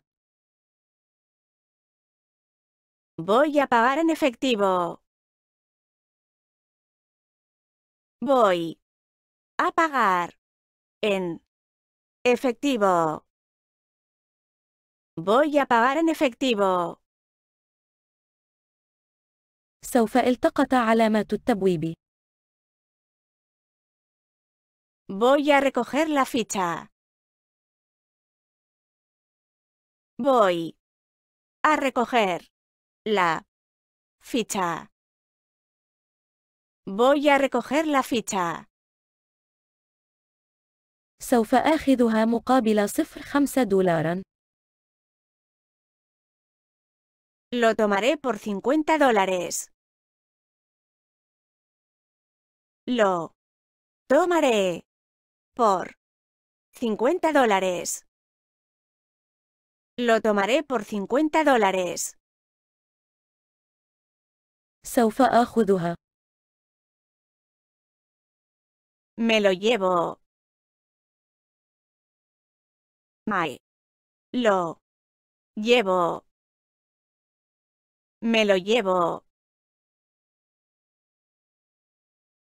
Voy a pagar en efectivo. Voy a pagar en efectivo. Voy a pagar en efectivo. سوف التقط علامات التبويب. Voy a recoger la ficha. Voy a recoger la ficha. Voy a recoger la ficha. سوف آخذها مقابل Lo tomaré por 50 dólares. Lo tomaré por 50 dólares. Lo tomaré por 50 dólares. سوف آخذها. Me lo llevo. My. Lo. Llevo. Me lo llevo.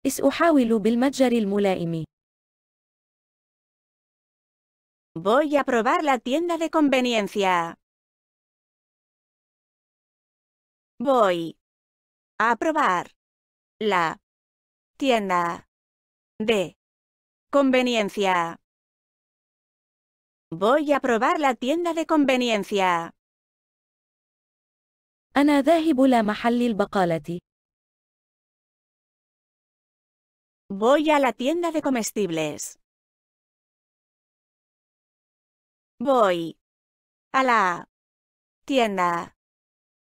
إس أحاول بالمتجر Mulaimi. Voy a probar la tienda de conveniencia. Voy a probar la tienda de conveniencia. Voy a probar la tienda de conveniencia. أنا Voy a la tienda de comestibles. Voy a la tienda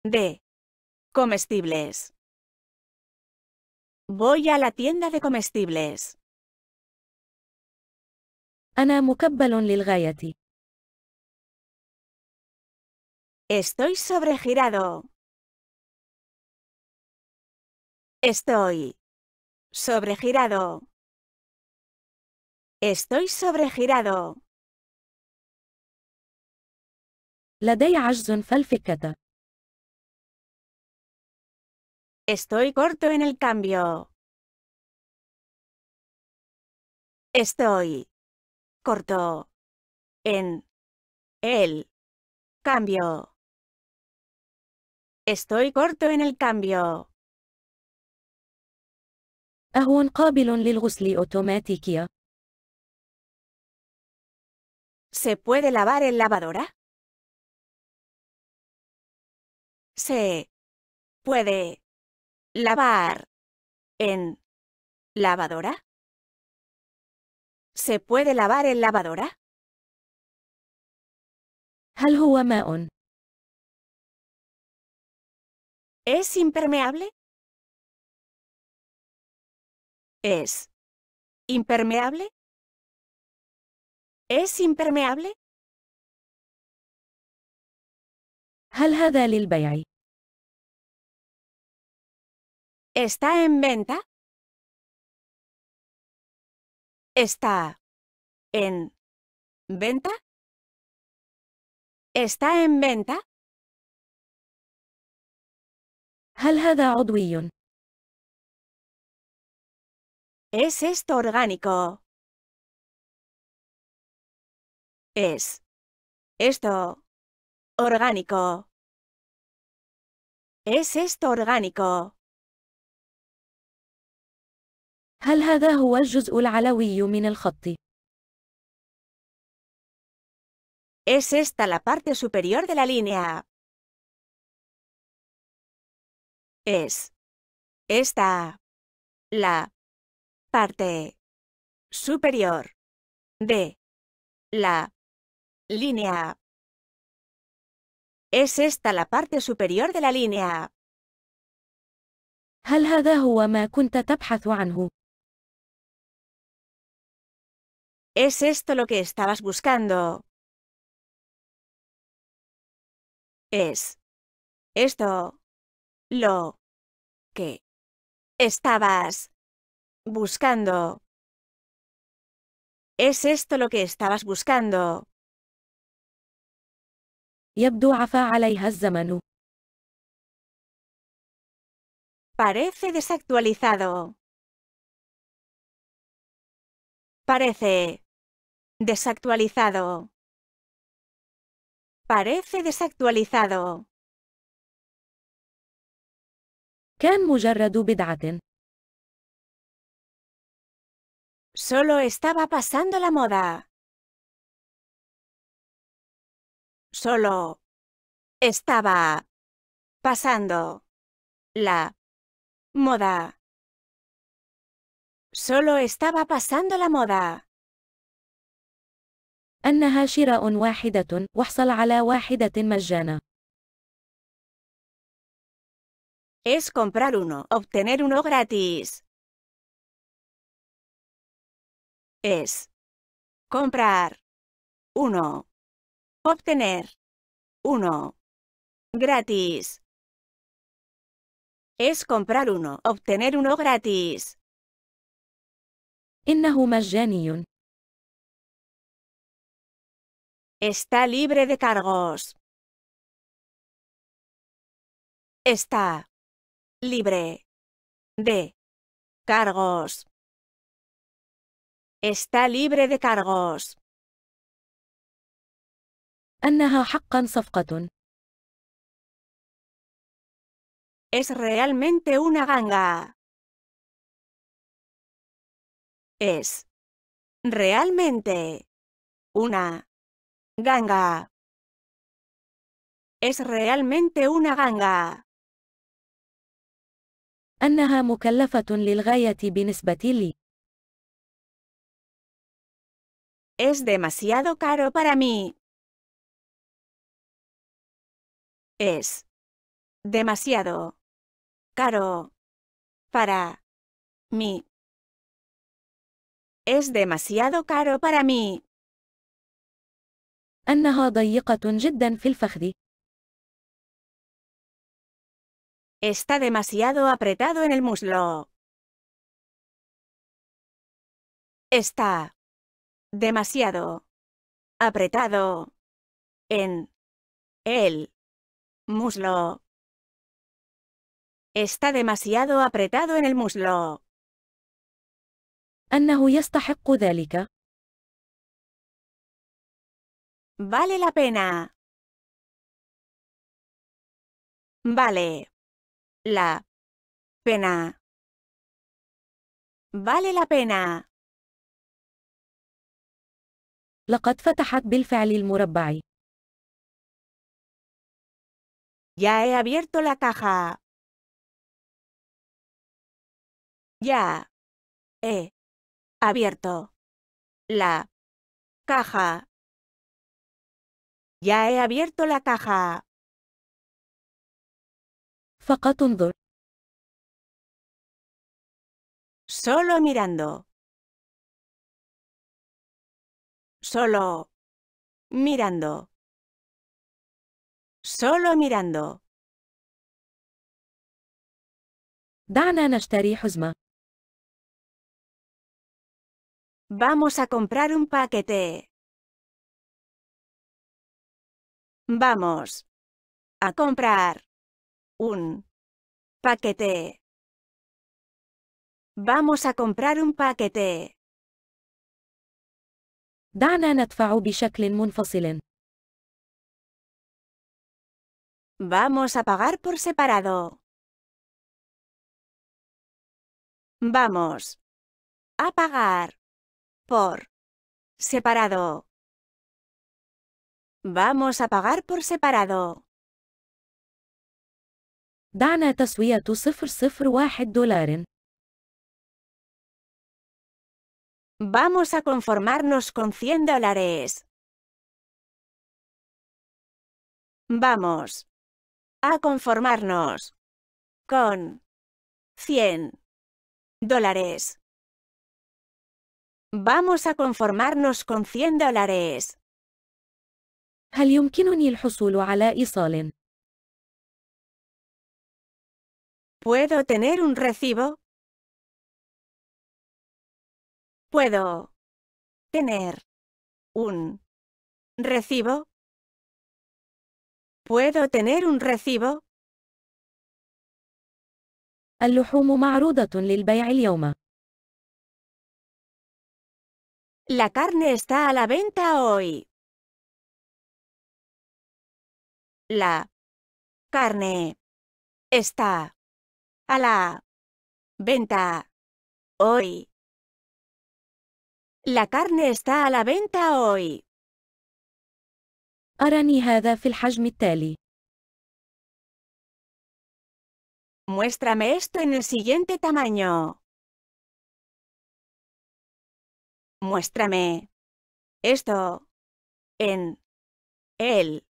de comestibles. Voy a la tienda de comestibles. أنا مكبل للغاية. Estoy sobregirado. Estoy sobregirado. Estoy sobregirado. Estoy corto en el cambio. Estoy corto en el cambio. Estoy corto en el cambio. ¿Se puede lavar en lavadora? Se puede lavar en lavadora. ¿Se puede lavar en lavadora? ¿Es impermeable? ¿Es impermeable? ¿Es impermeable? ¿Está en venta? ¿Está en venta? ¿Está en venta? ¿Es esto orgánico? ¿Es esto Orgánico. ¿Es esto orgánico? الجزء العلوي Es esta la parte superior de la línea. Es esta la parte superior de la línea. Es esta la parte superior de la línea. ¿Es esto lo que estabas buscando? Es esto lo que estabas buscando. ¿Es esto lo que estabas buscando? يبدو afa عليها الزمن. Parece desactualizado. Parece desactualizado. Parece desactualizado. كان مجرد بدعة. Solo estaba pasando la moda. solo estaba pasando la moda. Solo estaba pasando la moda. Es comprar uno, obtener uno gratis. Es comprar uno, obtener 1. Gratis. Es comprar uno, obtener uno gratis. إنه مجاني. Está libre de cargos. Está libre de cargos. Está libre de cargos. Es realmente una ganga. Es realmente una ganga. Es realmente una ganga. مكلفة للغاية بالنسبة Es demasiado caro para mí. Es demasiado caro para mí. Es demasiado caro para mí. Está demasiado apretado en el muslo. Está demasiado apretado en él muslo. Está demasiado apretado en el muslo. أنه يستحق ذلك. Vale la pena. Vale. La. Pena. Vale la pena. لقد فتحت بالفعل المربع. Ya he abierto la caja. Ya he abierto la caja. Ya he abierto la caja. Solo mirando. Solo mirando solo mirando. Dana نشتري حزمة. Vamos a comprar un paquete. Vamos a comprar un paquete. Vamos a comprar un paquete. دعنا ندفع بشكل Vamos a pagar por separado. Vamos a pagar por separado. Vamos a pagar por separado. Dana تسوية صفر صفر واحد Vamos a conformarnos con 100 dólares. Vamos a conformarnos con 100 dólares. Vamos a conformarnos con 100 dólares. ¿Puedo tener un recibo? ¿Puedo tener un recibo? ¿Puedo tener un recibo? La carne está a la venta hoy. La carne está a la venta hoy. La carne está a la venta hoy. Muéstrame esto en el siguiente tamaño. Muéstrame esto en el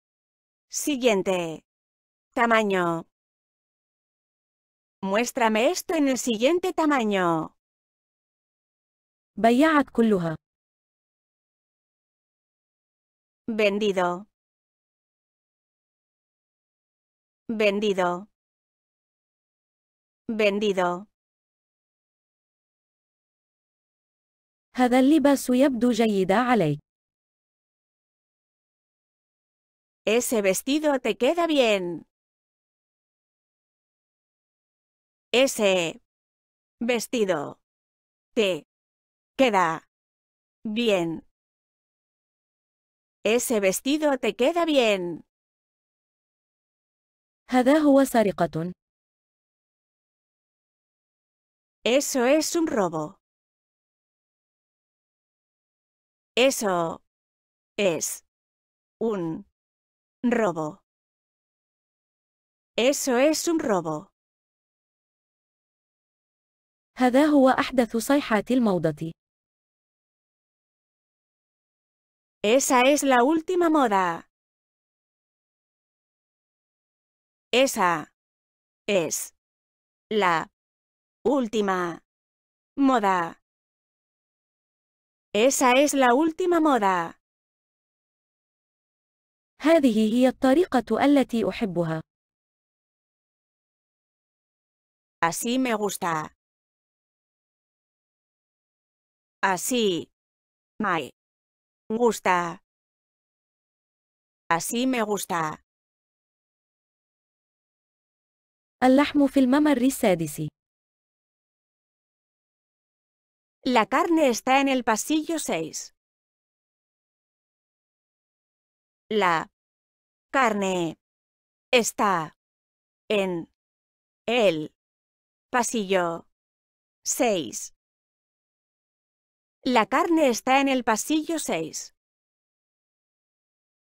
siguiente tamaño. Muéstrame esto en el siguiente tamaño. بيعت كلها. Vendido. Vendido. Vendido. Ese vestido te queda bien. Ese vestido te queda bien. Ese vestido te queda bien. هذا هو سرقة. Eso es un robo. Eso es un robo. Eso es un robo. هذا هو أحدث صيحات الموضة. Esa es la última moda. Esa es la última moda. Esa es la última moda. هذه هي التي Así me gusta. Así. Me gusta. Así me gusta. اللحم في الممر السادس. La carne está en el pasillo 6. La carne está en el pasillo 6. La carne está en el pasillo 6.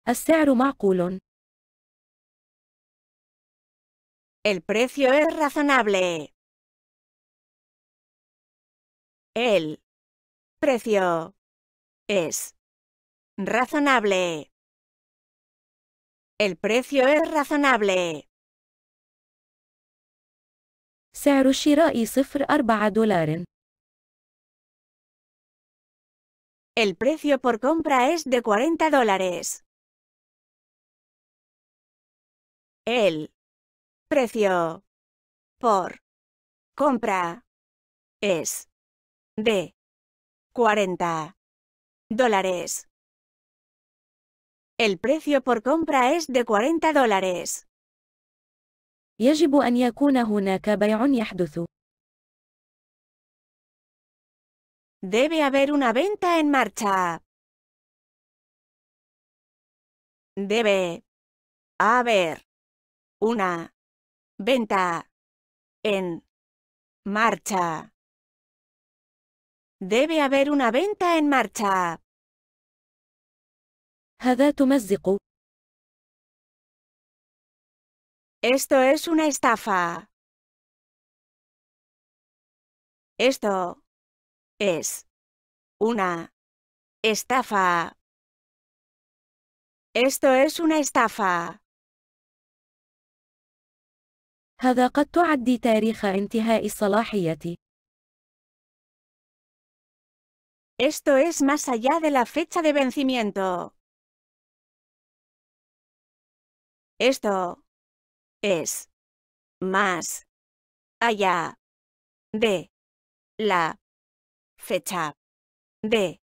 السعر معقول. El precio es razonable. El precio es razonable. El precio es razonable. سعر الشراء El precio por compra es de 40 dólares. El Precio por compra es de 40 dólares. El precio por compra es de 40 dólares. يجب Debe haber una venta en marcha. Debe haber una Venta. En. Marcha. Debe haber una venta en marcha. Esto es una estafa. Esto es una estafa. Esto es una estafa. هذا قد Esto es más allá de la fecha de vencimiento. Esto es más allá de la fecha de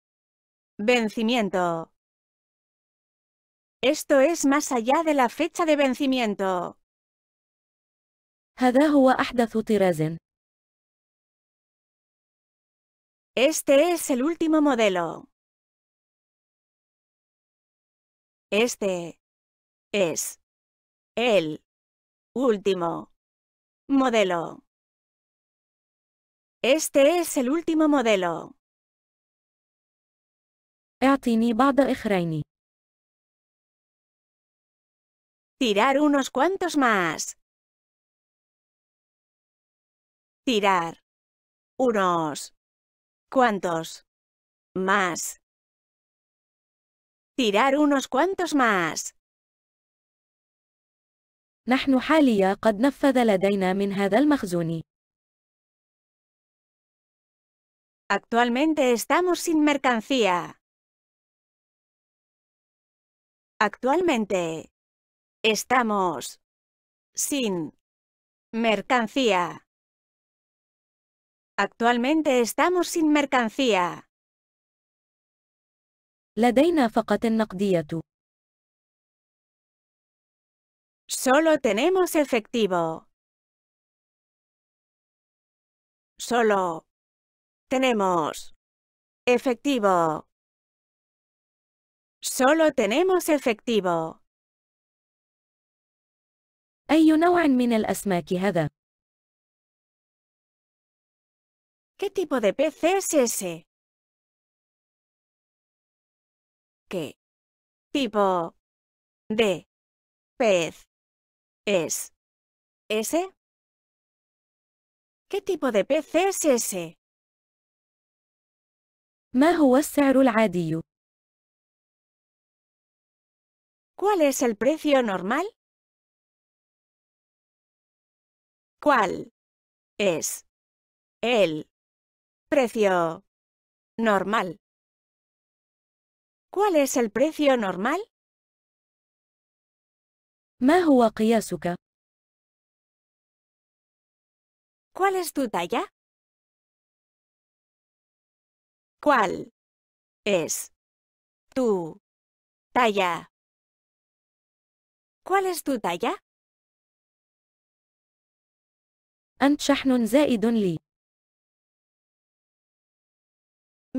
vencimiento. Esto es más allá de la fecha de vencimiento. Este es el último modelo. Este es el último modelo. Este es el último modelo. Tirar unos cuantos más. Tirar. Unos. cuantos Más. Tirar unos cuantos más. نحن حاليا قد نفذ لدينا من هذا المخزون. Actualmente estamos sin mercancía. Actualmente estamos sin mercancía. Actualmente estamos sin mercancía. لدينا Solo tenemos efectivo. Solo tenemos efectivo. Solo tenemos efectivo. ¿Qué tipo de pez es ese? ¿Qué tipo de pez es ese? ¿Qué tipo de pez es ese? ¿Cuál es el precio normal? ¿Cuál es el Precio normal. ¿Cuál es el precio normal? ¿Cuál es tu talla? ¿Cuál es tu talla? ¿Cuál es tu talla?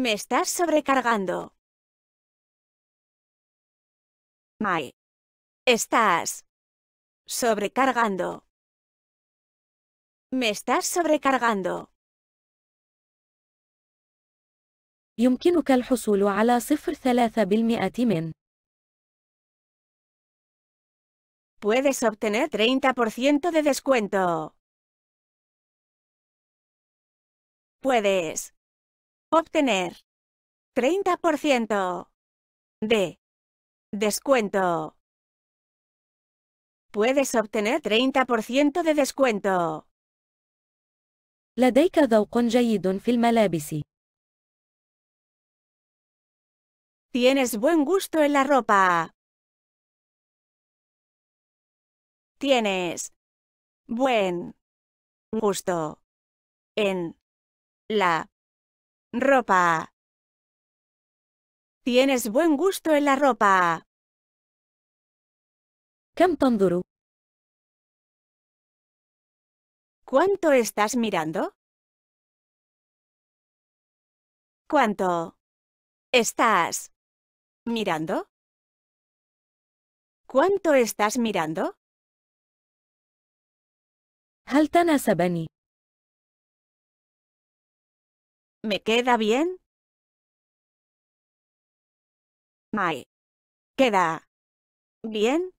Me estás sobrecargando. Mai, Estás. Sobrecargando. Me estás sobrecargando. يمكنك الحصول على Puedes obtener 30% de descuento. Puedes. Obtener 30% de descuento. Puedes obtener 30% de descuento. لديك ذوق جيد في الملابس. Tienes buen gusto en la ropa. Tienes buen gusto en la ropa. Tienes buen gusto en la ropa. كم ¿Cuánto estás mirando? ¿Cuánto estás mirando? ¿Cuánto estás mirando? Haltana Sabani. ¿Me queda bien? Mae. ¿Queda bien?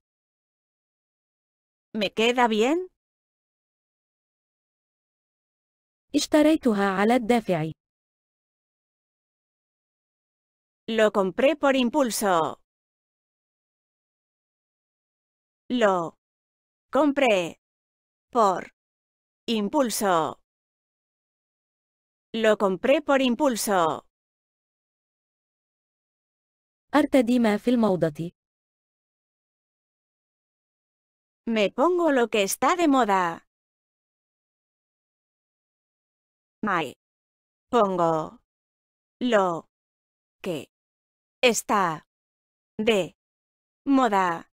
¿Me queda bien? Lo compré por impulso. Lo compré por impulso. Lo compré por impulso. Arte Me pongo lo que está de moda. Me Pongo. Lo. Que. Está. De. Moda.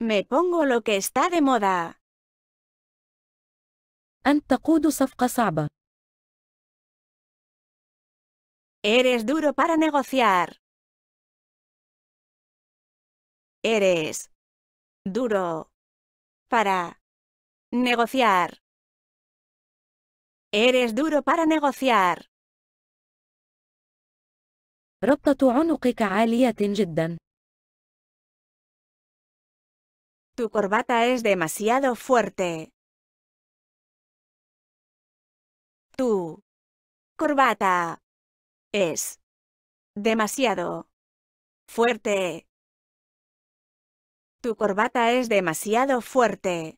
Me pongo lo que está de moda. أنت Eres duro para negociar. Eres duro para negociar. Eres duro para negociar. Tu corbata es demasiado fuerte. Tu corbata es demasiado fuerte. Tu corbata es demasiado fuerte.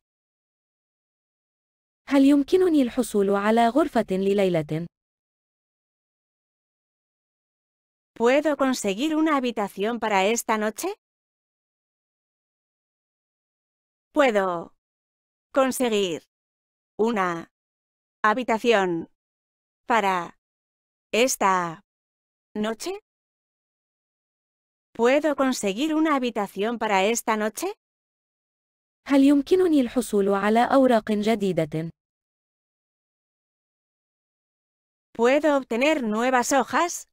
¿Puedo conseguir una habitación para esta noche? Puedo conseguir una Habitación. Para esta noche. ¿Puedo conseguir una habitación para esta noche? ¿Puedo obtener nuevas hojas?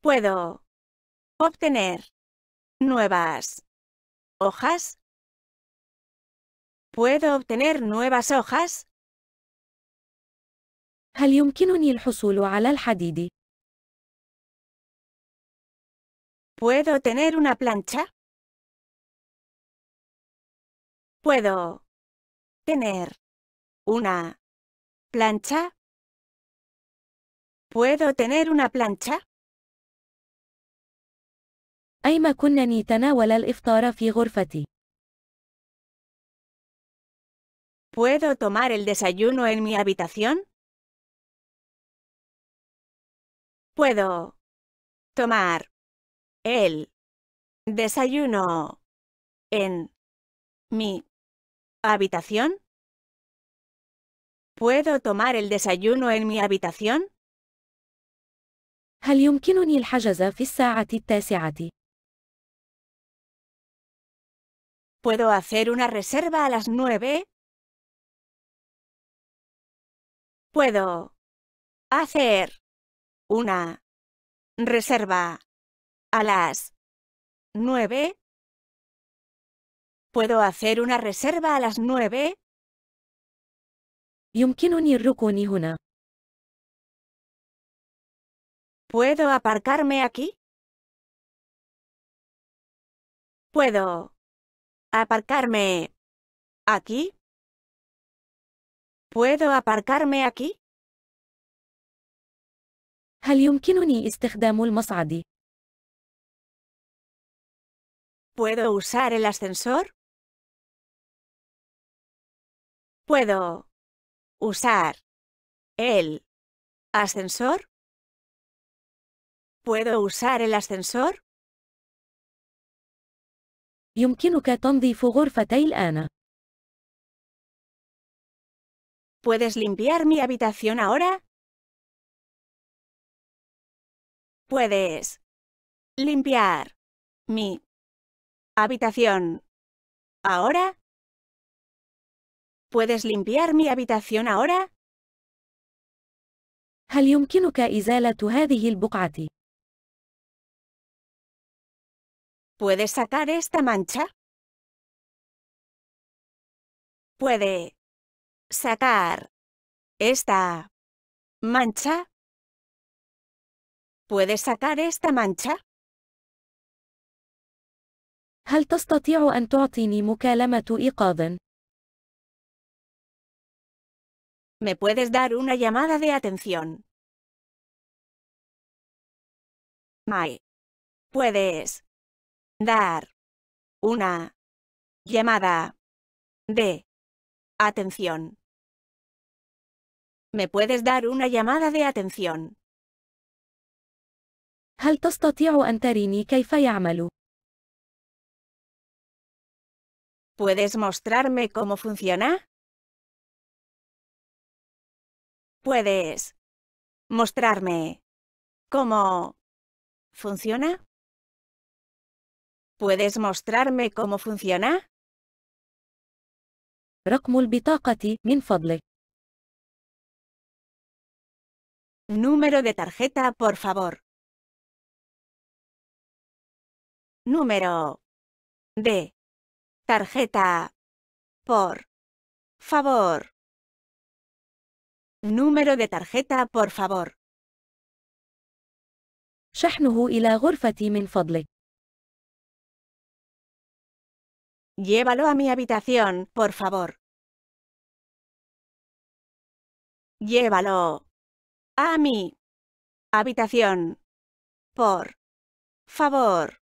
¿Puedo obtener nuevas hojas? ¿Puedo obtener nuevas hojas؟ هل يمكنني الحصول على الحديد؟ ¿Puedo tener una plancha? ¿Puedo tener una plancha? ¿Puedo tener una plancha? أيما كنني تناول الإفطار في غرفتي. ¿Puedo tomar el desayuno en mi habitación? Puedo tomar el desayuno en mi habitación. ¿Puedo tomar el desayuno en mi habitación? ¿Puedo hacer una reserva a las nueve? Puedo hacer una reserva a las nueve. ¿Puedo hacer una reserva a las nueve? ni una. ¿Puedo aparcarme aquí? ¿Puedo aparcarme aquí? ¿Puedo aparcarme aquí? هل يمكنني استخدام المصعد؟ ¿Puedo usar el ascensor? ¿Puedo usar el ascensor? ¿Puedo usar el ascensor? يمكنك تنظيف غرفتي الآن. ¿Puedes limpiar mi habitación ahora? Puedes limpiar mi habitación ahora. ¿Puedes limpiar mi habitación ahora? ¿Puedes sacar esta mancha? Puede sacar esta mancha? ¿Puedes sacar esta mancha? ¿Me puedes dar una llamada de atención? Mai. ¿Puedes dar una llamada de atención? ¿Me puedes dar una llamada de atención? ¿Puedes mostrarme cómo funciona? ¿Puedes mostrarme cómo funciona? ¿Puedes mostrarme cómo funciona? رقم Número de tarjeta, por favor. Número de tarjeta, por favor. Número de tarjeta, por favor. Llévalo a mi habitación, por favor. Llévalo a mi habitación. Por favor.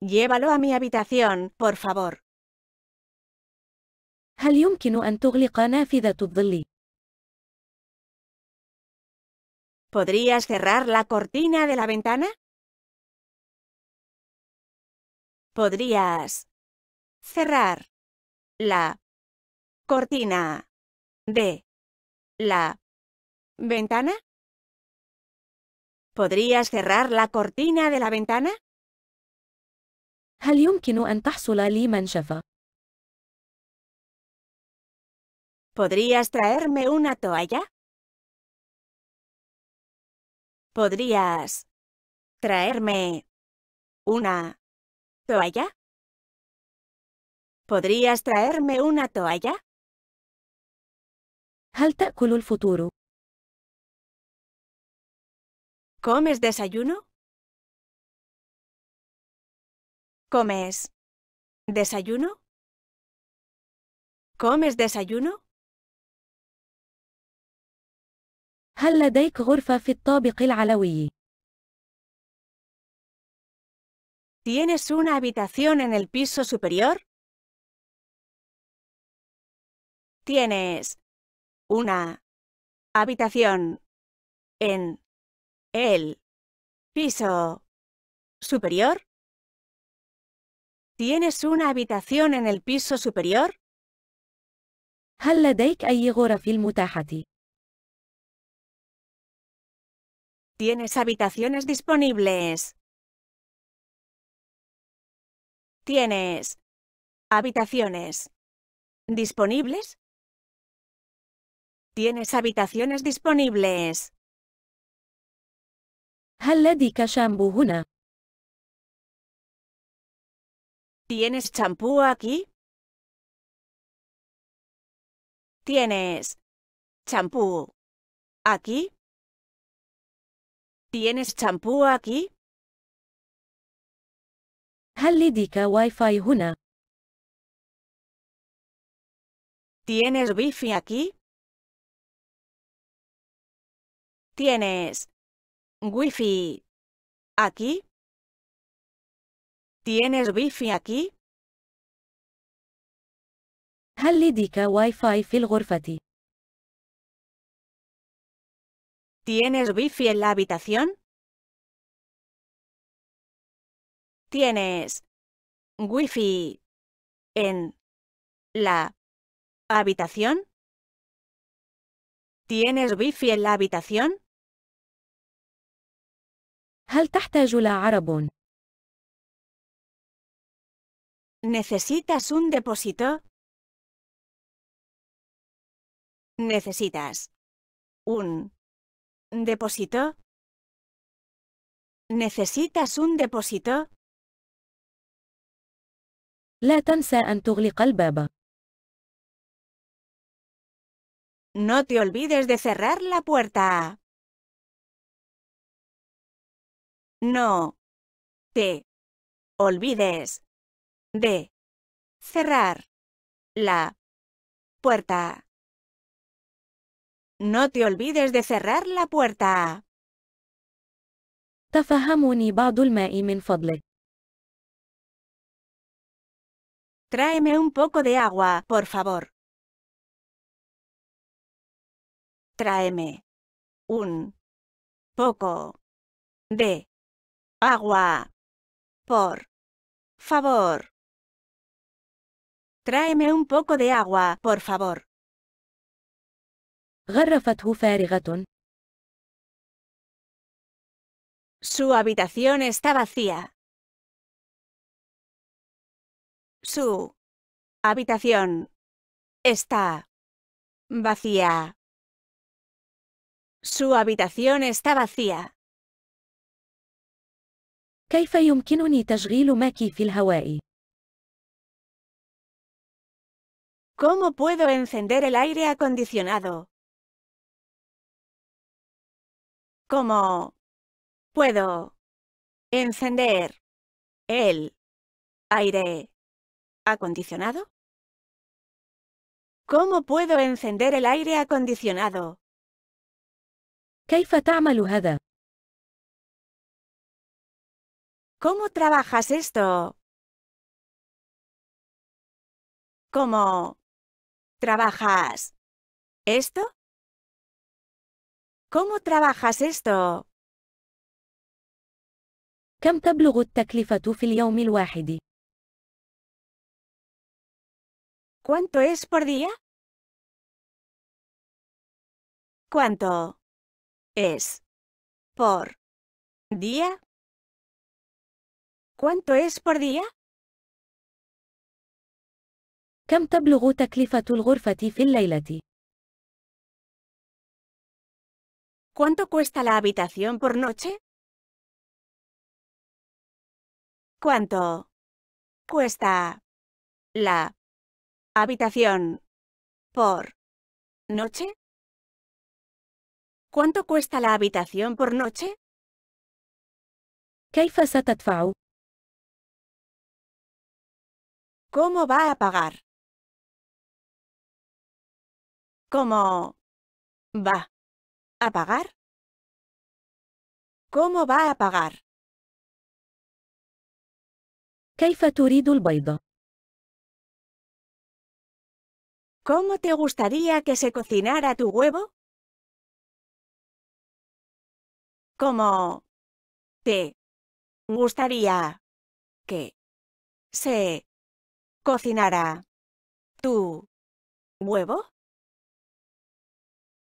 Llévalo a mi habitación, por favor. ¿Podrías cerrar la cortina de la ventana? ¿Podrías cerrar la cortina de la ¿Ventana? ¿podrías cerrar la cortina de la ventana? ¿Podrías traerme una toalla? ¿Podrías traerme una toalla? ¿Podrías traerme una toalla? هل ¿Comes desayuno? ¿Comes desayuno? ¿Comes desayuno? لديك ¿Tienes una habitación en el piso superior? ¿Tienes una habitación en el piso superior. ¿Tienes una habitación en el piso superior? لديك أي غرف ¿Tienes habitaciones disponibles? ¿Tienes habitaciones disponibles? ¿Tienes habitaciones disponibles? هل لديك ¿Tienes champú aquí? ¿Tienes champú aquí? ¿Tienes champú aquí? هل wi-fi ¿Tienes wifi aquí? ¿Tienes Wifi. ¿Aquí? ¿Tienes wifi aquí? هل لديك ¿Tienes wifi en la habitación? ¿Tienes wifi en la habitación? ¿Tienes wifi en la habitación? ¿Necesitas un depósito? ¿Necesitas un depósito? ¿Necesitas un depósito? No te olvides de cerrar la puerta. No te olvides de cerrar la puerta. No te olvides de cerrar la puerta. تفهموني بعض الماء من فضلك. Tráeme un poco de agua, por favor. Tráeme un poco de Agua. Por favor. Tráeme un poco de agua, por favor. Su habitación está vacía. Su habitación está vacía. Su habitación está vacía. ¿Cómo puedo encender el aire acondicionado? ¿Cómo puedo encender el aire acondicionado? ¿Cómo puedo encender el aire acondicionado? ¿Cómo trabajas esto? ¿Cómo trabajas esto? ¿Cómo trabajas esto? ¿Cuánto es por día? ¿Cuánto es por día? ¿Cuánto es por día? ¿Cuánto cuesta la habitación por noche? ¿Cuánto cuesta la habitación por noche? ¿Cuánto cuesta la habitación por noche? ¿Cómo va a pagar? ¿Cómo va a pagar? ¿Cómo va a pagar? ¿Cómo te gustaría que se cocinara tu huevo? ¿Cómo te gustaría que se ¿Cocinará ¿Tu huevo?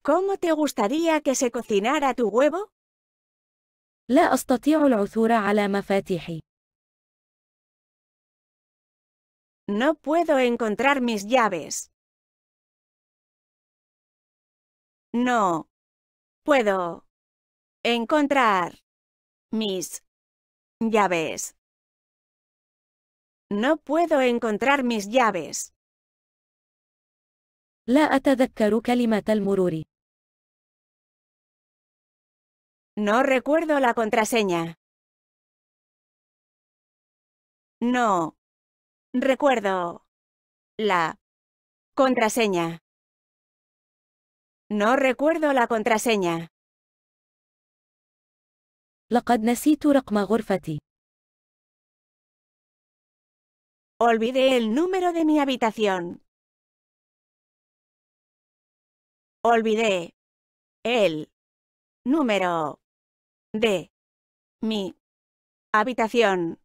¿Cómo te gustaría que se cocinara tu huevo? No puedo encontrar mis llaves. No puedo encontrar mis llaves. No puedo encontrar mis llaves. La أتذكر كلمة المرور. No recuerdo la contraseña. No. Recuerdo. La. Contraseña. No recuerdo la contraseña. لقد Olvidé el número de mi habitación. Olvidé el número de mi habitación.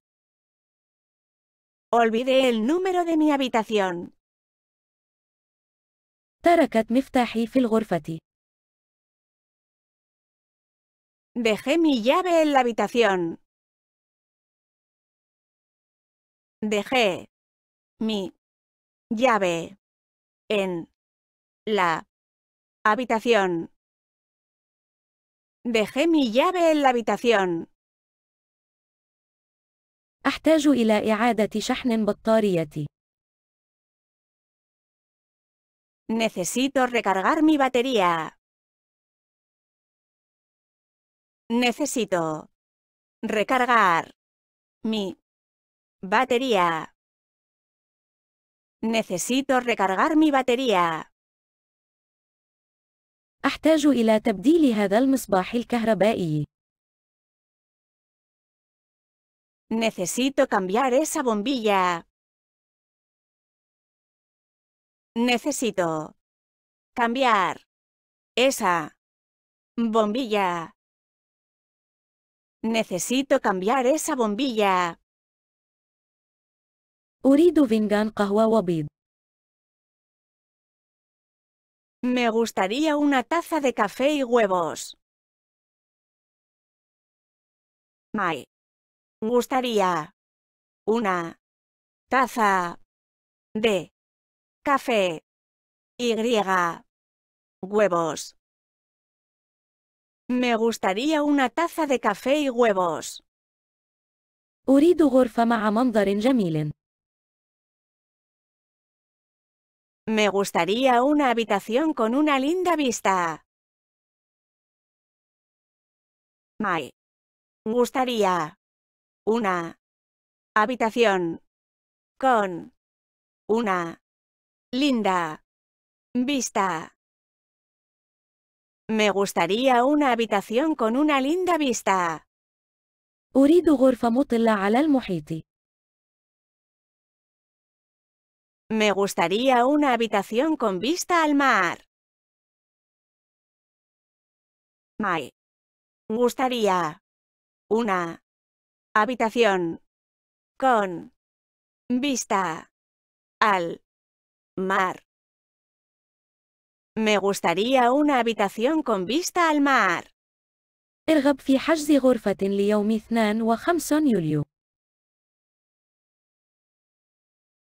Olvidé el número de mi habitación. Dejé mi llave en la habitación. Dejé mi llave en la habitación. Dejé mi llave en la habitación. Necesito recargar mi batería. Necesito recargar mi Batería. Necesito recargar mi batería. أحتاج إلى تبديل هذا المصباح الكهربائي. Necesito cambiar esa bombilla. Necesito cambiar esa bombilla. Necesito cambiar esa bombilla. أريد فنجان قهوة وبيض. Me gustaría una taza de café y huevos. Me gustaría una taza de café y huevos. Me gustaría una taza de café y huevos. أريد غرفة مع منظر Me gustaría una habitación con una linda vista. Me Gustaría. Una. Habitación. Con. Una. Linda. Vista. Me gustaría una habitación con una linda vista. أريد غرفة مطلة Me gustaría una habitación con vista al mar. Me gustaría una habitación con vista al mar. Me gustaría una habitación con vista al mar.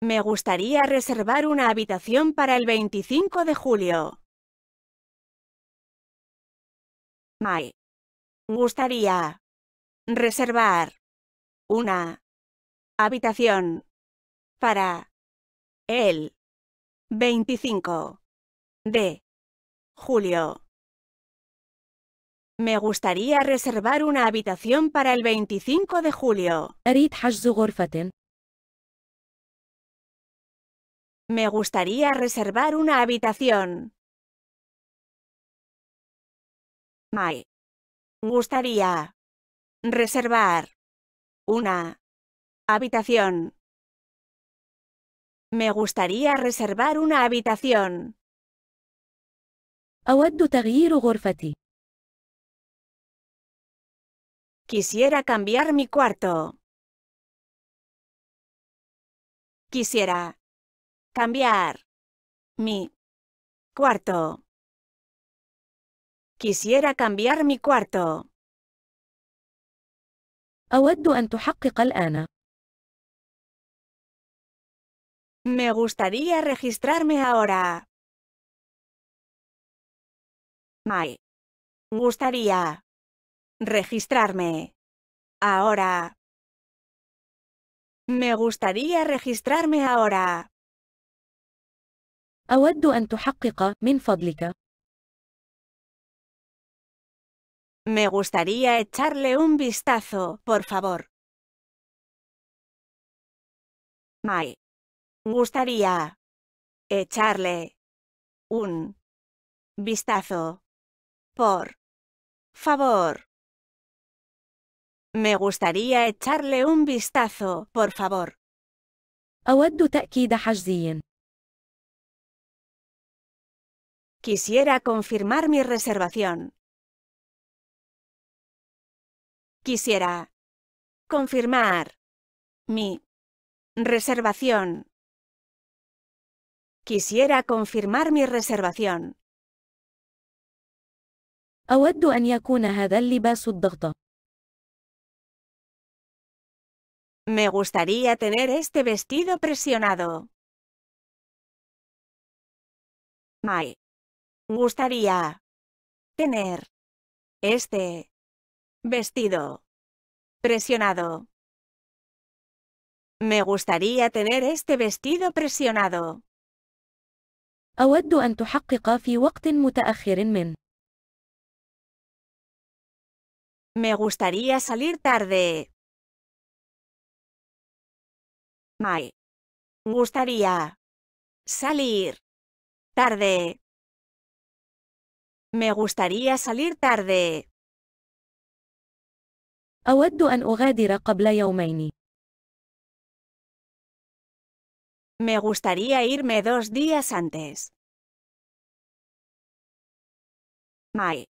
Me gustaría reservar una habitación para el 25 de julio. Mai. Gustaría. Reservar. Una. Habitación. Para. El. 25. De. Julio. Me gustaría reservar una habitación para el 25 de julio. Me gustaría reservar una habitación. Me gustaría reservar una habitación. Me gustaría reservar una habitación. Quisiera cambiar mi cuarto. Quisiera cambiar mi cuarto. Quisiera cambiar mi cuarto. أود أن تحقق Me gustaría registrarme ahora. Me gustaría registrarme ahora. Me gustaría registrarme ahora. أود أن تحقق من فضلك. Me gustaría echarle un vistazo, por favor. Me gustaría echarle un vistazo, por favor. Me gustaría echarle un vistazo, por favor. أود تأكيد حجزين. Quisiera confirmar mi reservación. Quisiera confirmar mi reservación. Quisiera confirmar mi reservación. أود أن يكون هذا اللباس Me gustaría tener este vestido presionado. My Gustaría tener este vestido presionado. Me gustaría tener este vestido presionado. في وقت Me gustaría salir tarde. Me gustaría salir tarde. Me gustaría salir tarde. Me gustaría irme dos días antes. Me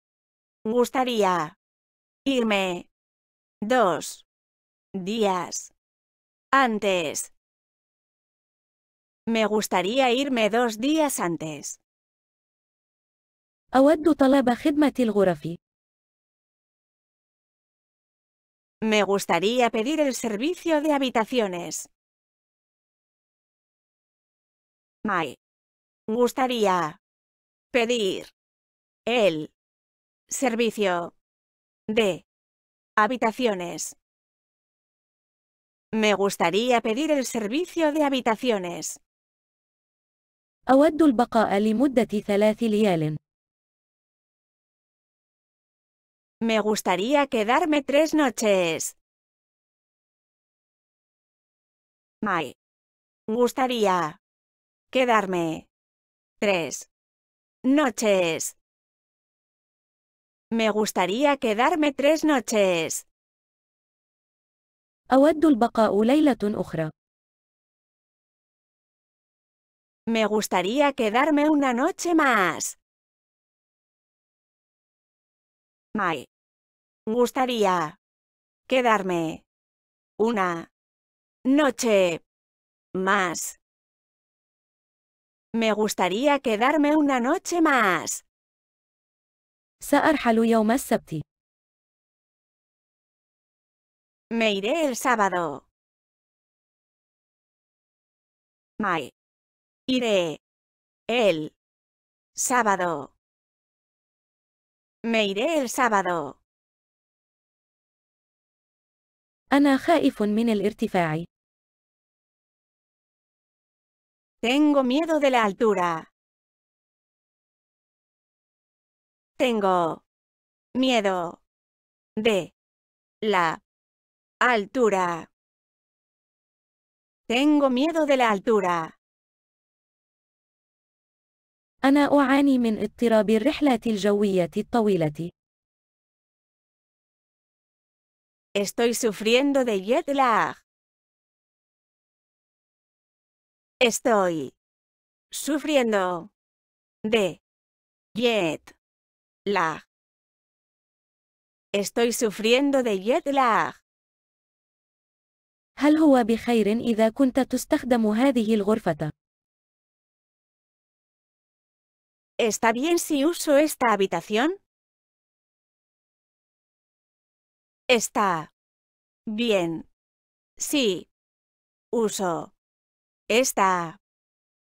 gustaría irme dos días antes. Me gustaría irme dos días antes. أود طلب خدمة الغرف. Me gustaría pedir el servicio de habitaciones. Me gustaría pedir el servicio de habitaciones. Me gustaría pedir el servicio de habitaciones. Me gustaría quedarme tres noches. Me Gustaría. Quedarme. Tres. Noches. Me gustaría quedarme tres noches. أود البقاء ليلة أخرى. Me gustaría quedarme una noche más. May. Gustaría quedarme una noche más. Me gustaría quedarme una noche más. Me iré el sábado. Me iré el sábado. Me iré el sábado. أنا خائف من الارتفاع. Tengo miedo de la altura. Tengo miedo de la altura. Tengo miedo de la altura. أنا أعاني من اضطراب الرحلات الجوية الطويلة. Estoy sufriendo de jet lag. Estoy sufriendo de jet lag. Estoy sufriendo de jet lag. ¿Está bien si uso esta habitación? Está. Bien. Sí. Uso. Esta.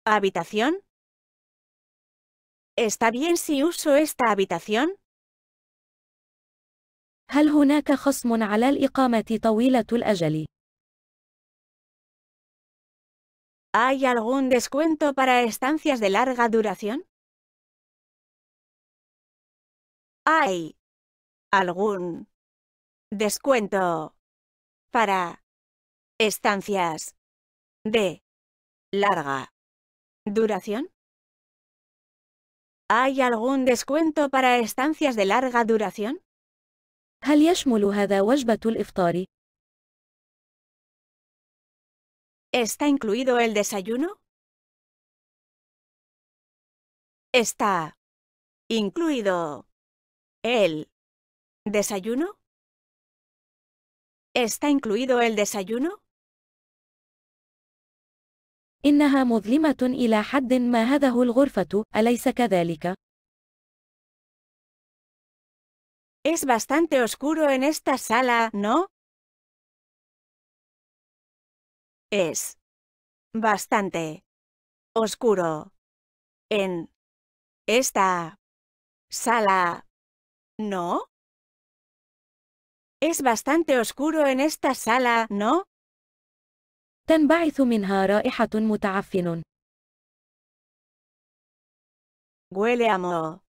¿Habitación? ¿Está bien si uso esta habitación? ¿Hay algún descuento para estancias de larga duración? Hay algún Descuento. Para. Estancias. De. Larga. Duración. ¿Hay algún descuento para estancias de larga duración? ¿Está incluido el desayuno? ¿Está incluido el desayuno? ¿Está incluido el desayuno? Es bastante oscuro en esta sala, ¿no? Es bastante oscuro en esta sala, ¿no? Es bastante oscuro en esta sala, ¿no? Ten bajito minhara e hatun muta afinun. Huele amo.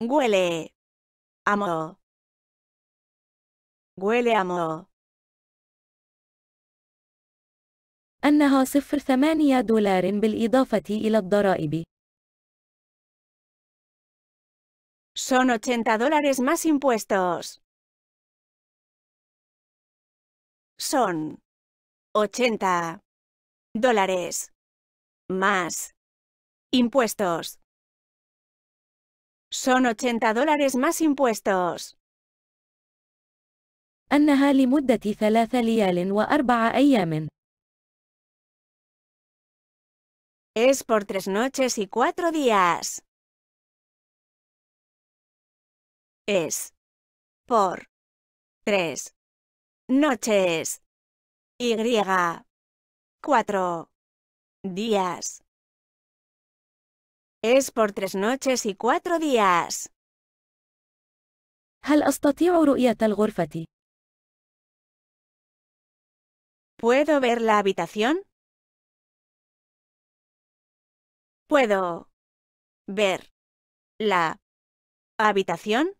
Güele amo. Güele amo. Annahase fértamen y adularin bil idófati ilobdora ibi. Son 80 dólares más impuestos. Son 80 dólares más impuestos. Son 80 dólares más impuestos. Es por tres noches y cuatro días. es por tres noches y cuatro días. Es por tres noches y cuatro días. ¿Puedo ver la habitación? ¿Puedo ver la habitación?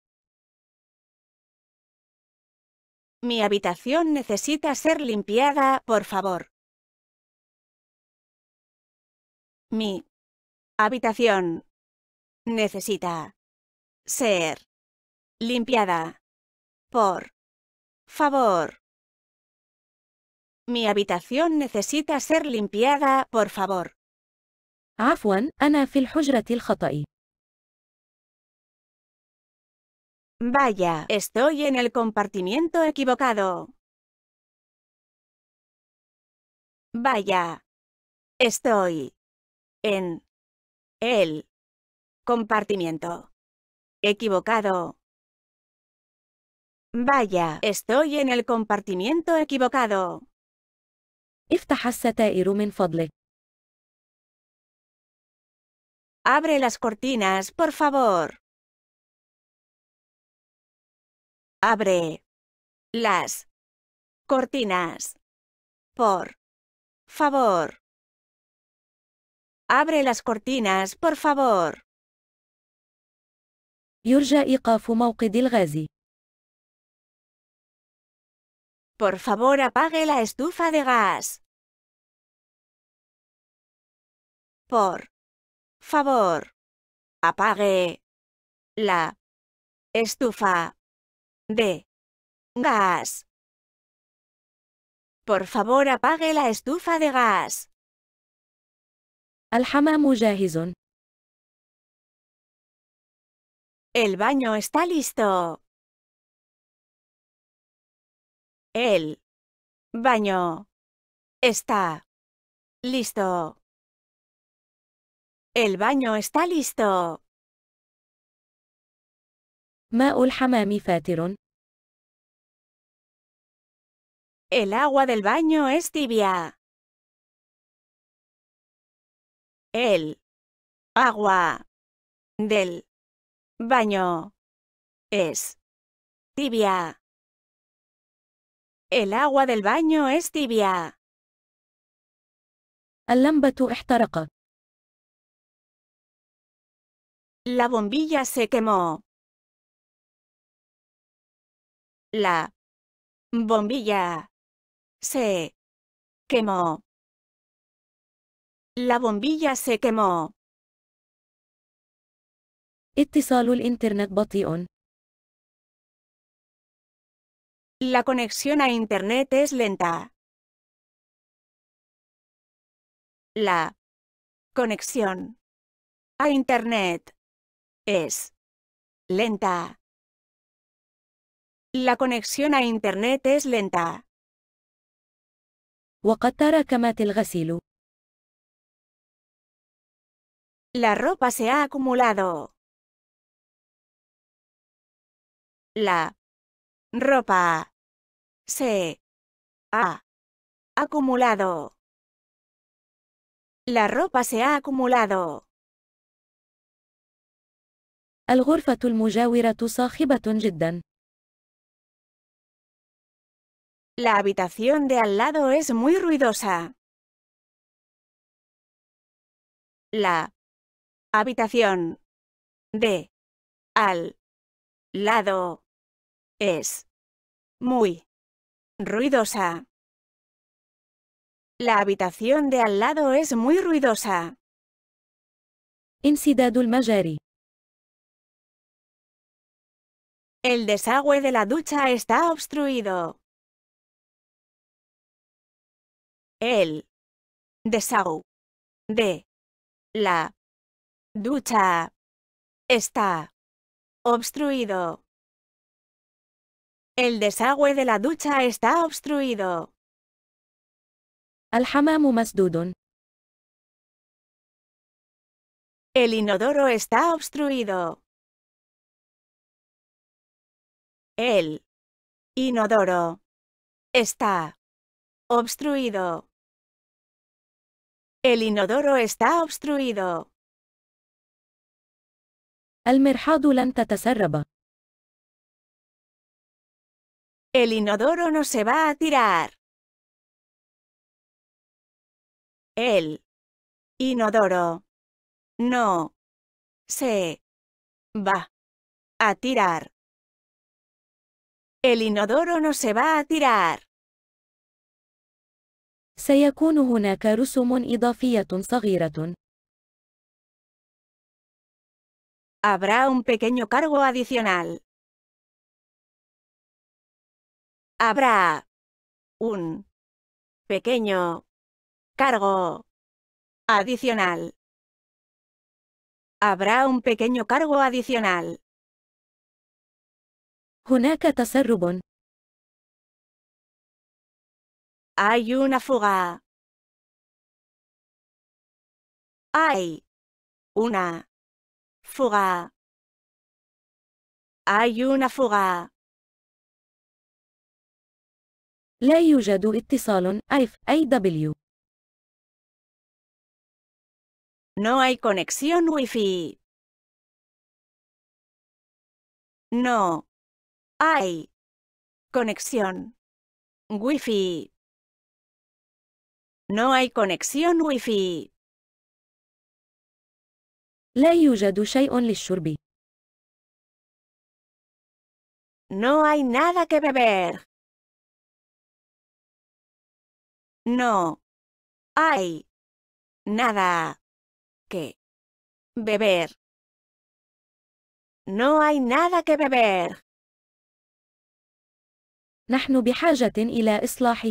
Mi habitación necesita ser limpiada, por favor. Mi habitación necesita ser limpiada, por favor. Mi habitación necesita ser limpiada, por favor. أنا في الحجرة Vaya, estoy en el compartimiento equivocado. Vaya, estoy en el compartimiento equivocado. Vaya, estoy en el compartimiento equivocado. افتح Abre las cortinas, por favor. Abre las cortinas. Por favor. Abre las cortinas, por favor. يرجى إيقاف موقد الغاز. Por favor, apague la estufa de gas. Por favor, apague la estufa de gas. Por favor, apague la estufa de gas. الحمام جاهز. El baño está listo. El baño está listo. El baño está listo. El agua del baño es tibia. El agua del baño es tibia. El agua del baño es tibia. La bombilla se quemó. La bombilla se quemó. La bombilla se quemó. اتصال internet. بطيء. La conexión a Internet es lenta. La conexión a Internet es lenta. La conexión a Internet es lenta. وقد تراكمت الغسيل. La ropa se ha acumulado. La ropa se ha acumulado. La ropa se ha acumulado. الغرفة المجاورة صاخبة جدا. La habitación de al lado es muy ruidosa. La habitación de al lado es muy ruidosa. La habitación de al lado es muy ruidosa. del المجاري El desagüe de la ducha está obstruido. el desagüe de la ducha está obstruido. El desagüe de la ducha está obstruido. está obstruido. El inodoro está obstruido. El inodoro está obstruido. El inodoro está obstruido. El inodoro no se va a tirar. El inodoro no se va a tirar. El inodoro no se va a tirar. سيكون Habrá un pequeño cargo adicional. Habrá un pequeño cargo adicional. Habrá un pequeño cargo adicional. Hay una fuga. Hay una fuga. Hay una fuga. No hay conexión Wi-Fi. No hay conexión Wi-Fi. No hay conexión wifi. لا يوجد شيء للشرب. No hay nada que beber. No. Hay. Nada. Que. Beber. No hay nada que beber. نحن بحاجة إلى إصلاح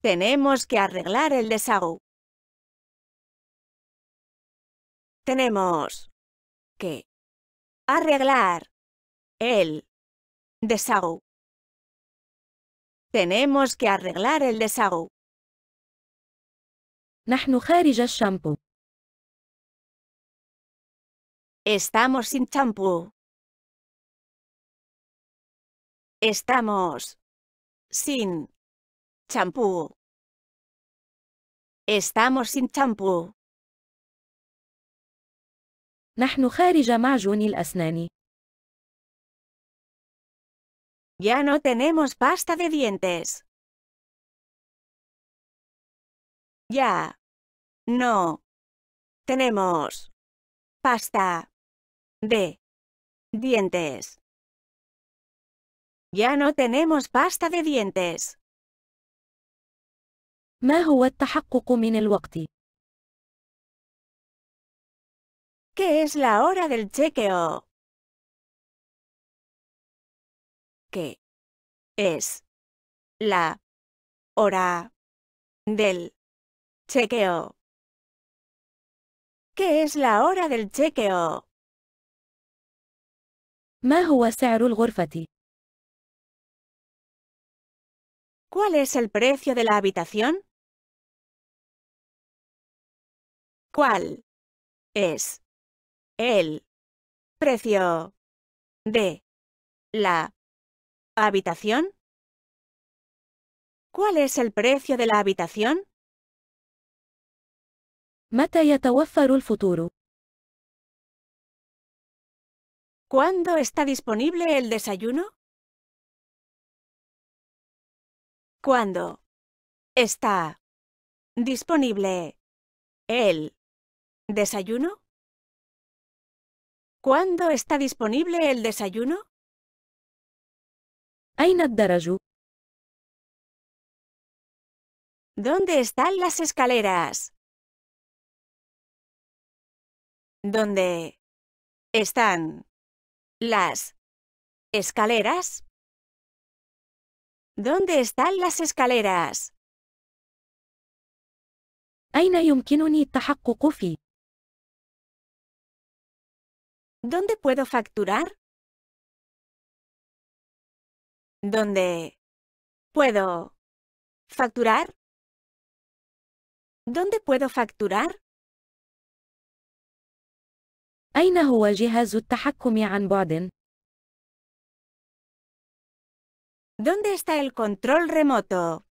Tenemos que arreglar el desagüe. Tenemos que arreglar el desagüe. Tenemos que arreglar el desagüe. Estamos sin champú. Estamos sin Champú. Estamos sin champú. Ya no tenemos pasta de dientes. Ya. No. Tenemos. Pasta. De. Dientes. Ya no tenemos pasta de dientes. ¿Qué es la hora del chequeo? ¿Qué es la hora del chequeo? ¿Qué es la hora del chequeo? ¿Cuál es el precio de la habitación? ¿Cuál es el precio de la habitación? ¿Cuál es el precio de la habitación? متى el futuro. ¿Cuándo está disponible el desayuno? ¿Cuándo está disponible el ¿Desayuno? ¿Cuándo está disponible el desayuno? ¿Dónde están las escaleras? ¿Dónde están las escaleras? ¿Dónde están las escaleras؟ ¿Dónde puedo facturar? ¿Dónde puedo facturar? ¿Dónde puedo facturar? ¿Dónde está el control remoto?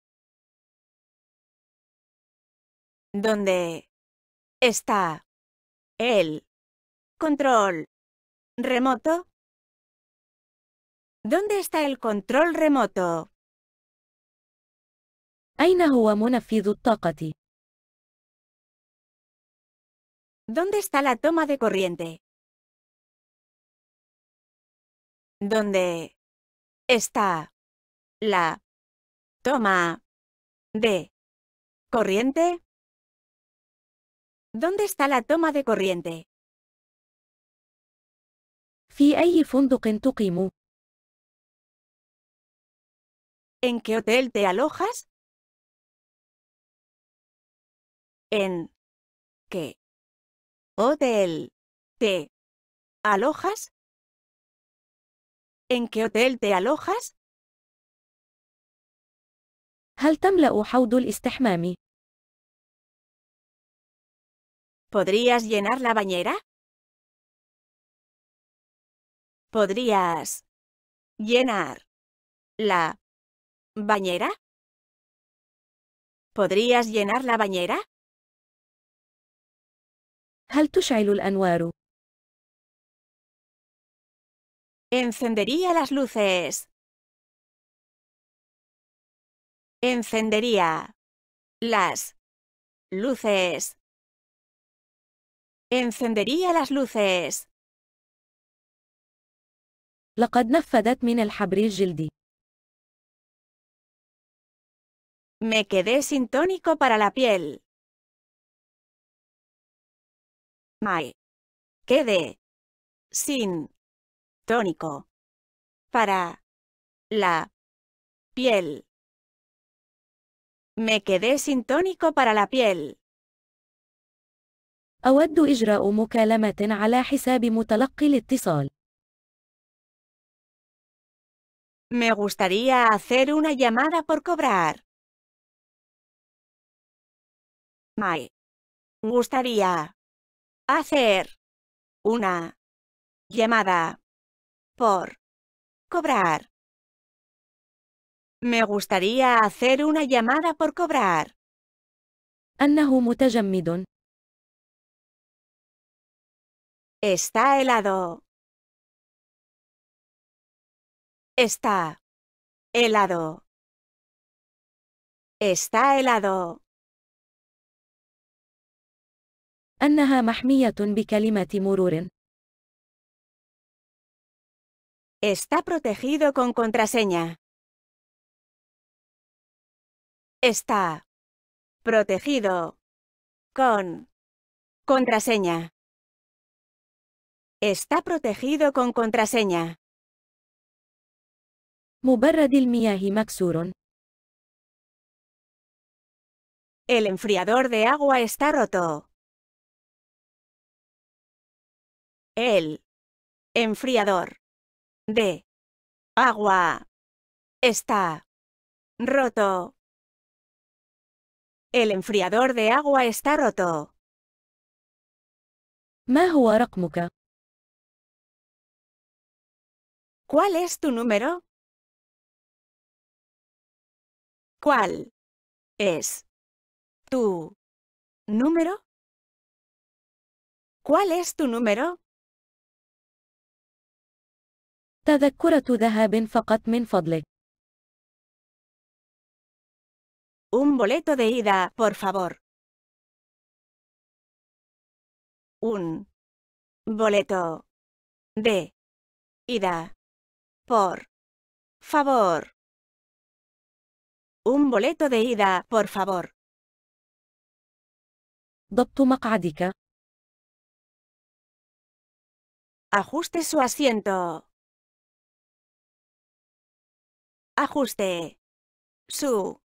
¿Dónde está el control ¿Remoto? ¿Dónde está el control remoto? ¿Dónde está la toma de corriente? ¿Dónde está la toma de corriente? ¿Dónde está la toma de corriente? ¿En qué hotel te alojas? ¿En qué hotel te alojas? ¿En qué hotel te alojas? ¿Podrías llenar la bañera? ¿Podrías llenar la bañera? ¿Podrías llenar la bañera? Encendería las luces. Encendería las luces. Encendería las luces. لقد نفذت من الحبر الجلدي. Me quedé sin tónico para la piel. Me Quedé. Sin. Tónico. Para. La. Piel. Me quedé sin tónico para la piel. أود إجراء مكالمة على حساب متلقي الاتصال. Me gustaría hacer una llamada por cobrar. Me gustaría hacer una llamada por cobrar. Me gustaría hacer una llamada por cobrar. Está helado. Está helado. Está helado. أنها محمية بكلمة مرور. Está protegido con contraseña. Está protegido con contraseña. Está protegido con contraseña y El enfriador de agua está roto. El enfriador de agua está roto. El enfriador de agua está roto. ¿Cuál es tu número? ¿Cuál es tu número? ¿Cuál es tu número? ذهاب Un boleto de ida, por favor. Un boleto de ida, por favor. Un boleto de ida, por favor. ضبط مقعدك. Ajuste su asiento. Ajuste. Su.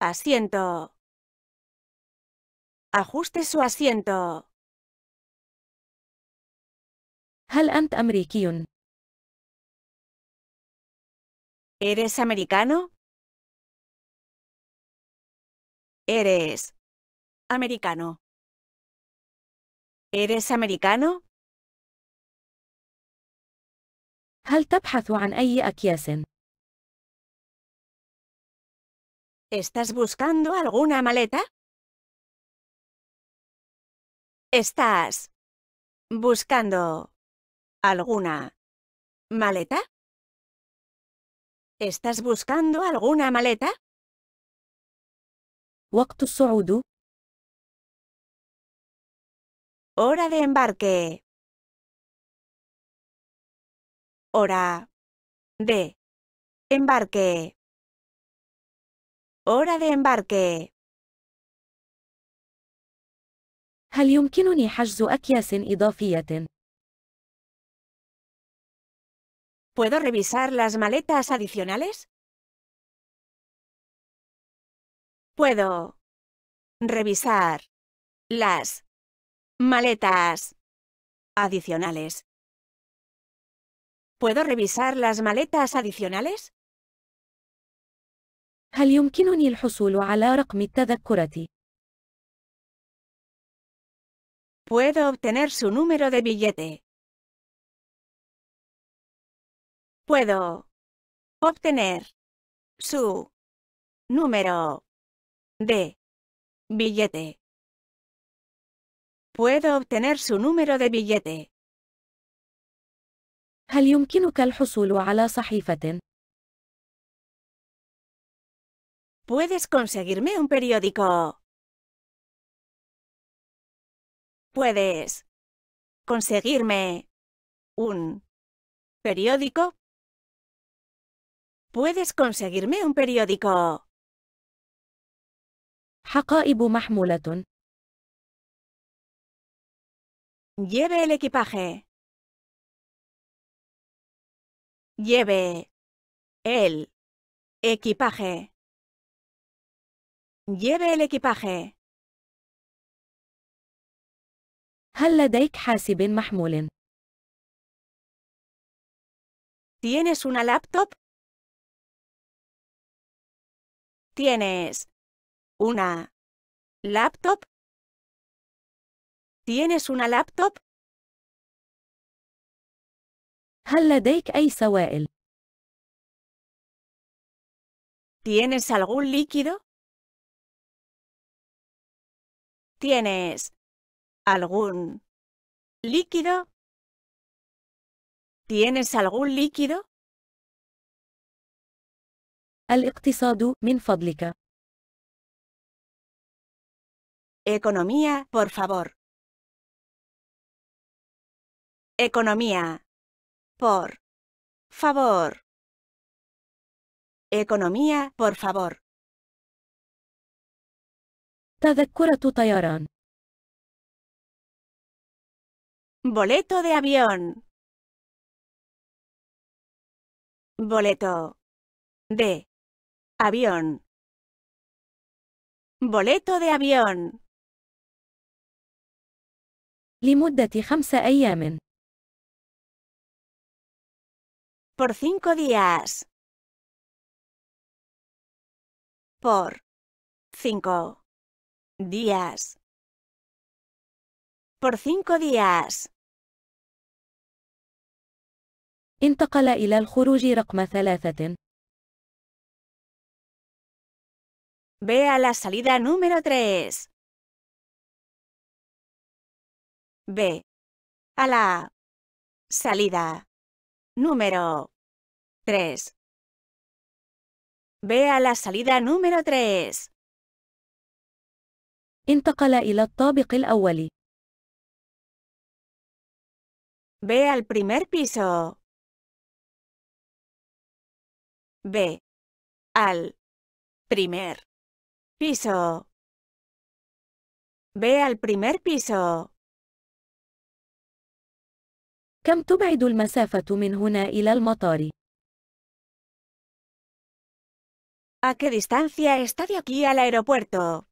Asiento. Ajuste su asiento. هل أنت أمريكي؟ ¿Eres americano? Eres americano. ¿Eres americano? ¿Estás buscando alguna maleta? ¿Estás buscando alguna maleta? ¿Estás buscando alguna maleta? Hora de embarque. Hora de embarque. Hora de embarque. ¿Puedo revisar las maletas adicionales? Puedo revisar las maletas adicionales. ¿Puedo revisar las maletas adicionales? Puedo obtener su número de billete. Puedo obtener su número de billete. Puedo obtener su número de billete. يمكنك الحصول على صحيفة؟ ¿Puedes conseguirme un periódico? ¿Puedes conseguirme un periódico? ¿Puedes conseguirme un periódico? حقائب محمولة. Lleve el equipaje. Lleve el equipaje. Lleve el equipaje. ¿Tienes una laptop? ¿Tienes una laptop? ¿Tienes una laptop? ¿Tienes algún líquido? ¿Tienes algún líquido? ¿Tienes algún líquido؟ Economía, por favor. Economía. Por. Favor. Economía, por favor. tu طيران. Boleto de avión. Boleto. De. Avión. Boleto de avión. لمدة خمسة أيام. Por cinco días. Por cinco días. Por cinco días. انتقل إلى الخروج رقم ثلاثة. Ve a la salida número tres. B. A la salida número 3. Ve a la salida número 3. انتقل إلى الطابق الأول. Ve al primer piso. B. Al primer piso. Ve al primer piso. كم ¿A qué distancia está de aquí al aeropuerto?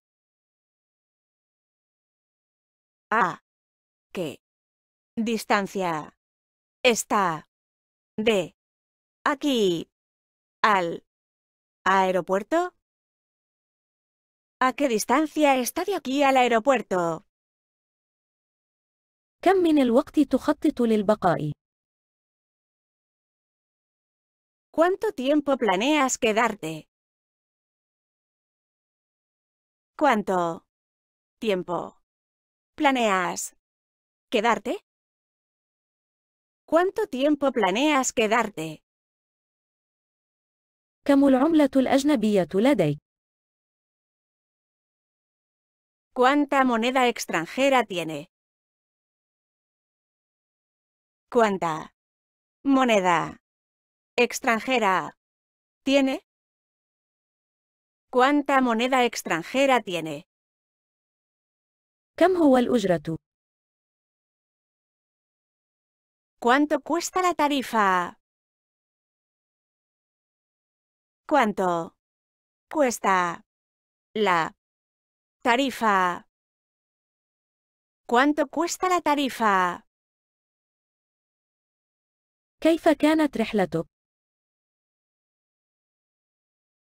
¿A qué distancia está de aquí al aeropuerto? ¿A qué distancia está de aquí al aeropuerto? ¿Cuánto tiempo planeas quedarte? ¿Cuánto tiempo planeas quedarte? ¿Cuánto tiempo planeas quedarte? ¿Cuánta moneda extranjera tiene? Cuánta Moneda. Extranjera. ¿Tiene? ¿Cuánta moneda extranjera tiene? ¿Cuánto cuesta la tarifa? ¿Cuánto cuesta la tarifa? ¿Cuánto cuesta la tarifa?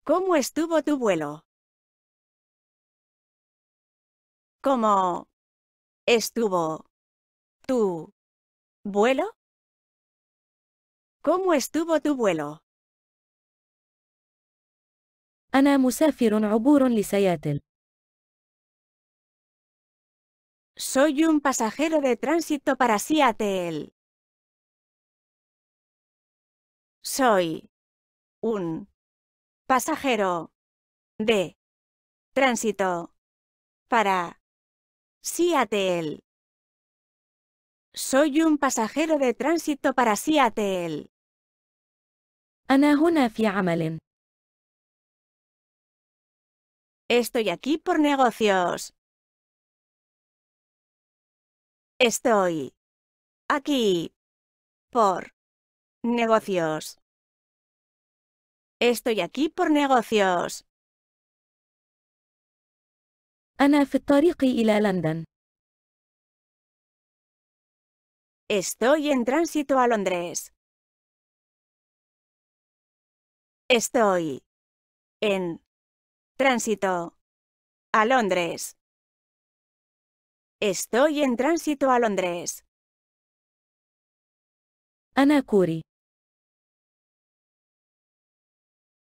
¿Cómo estuvo tu vuelo? ¿Cómo estuvo tu vuelo? ¿Cómo estuvo tu vuelo? Soy un pasajero de tránsito para Seattle. Soy un pasajero de tránsito para Seattle. Soy un pasajero de tránsito para Seattle. Estoy aquí por negocios. Estoy aquí por Negocios. Estoy aquí por negocios. Ana Estoy en tránsito a Londres. Estoy en tránsito a Londres. Estoy en tránsito a Londres. Ana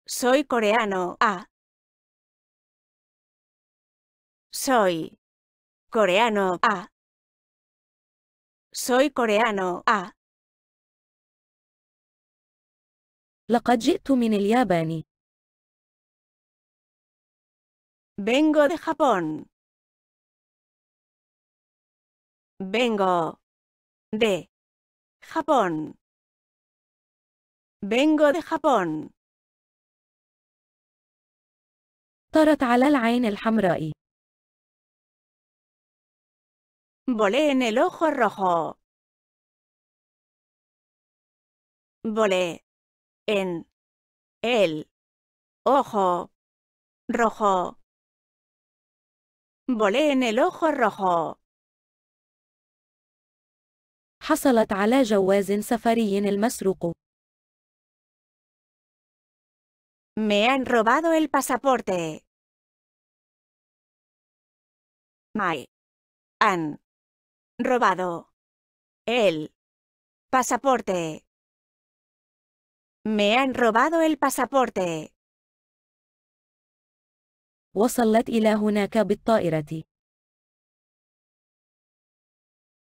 Soy coreano. A. Ah. Soy coreano. A. Ah. Soy coreano. A. Ah. لقد جئت Vengo de Japón. Vengo de Japón. Vengo de Japón. طرت على العين الحمراء. Volé en el ojo rojo. Volé en el ojo rojo. Volé en el ojo rojo. حصلت على جواز سفري المسروق. Me han robado el pasaporte. My. Han. Robado. El. Pasaporte. Me han robado el pasaporte. هناك بالطائرة.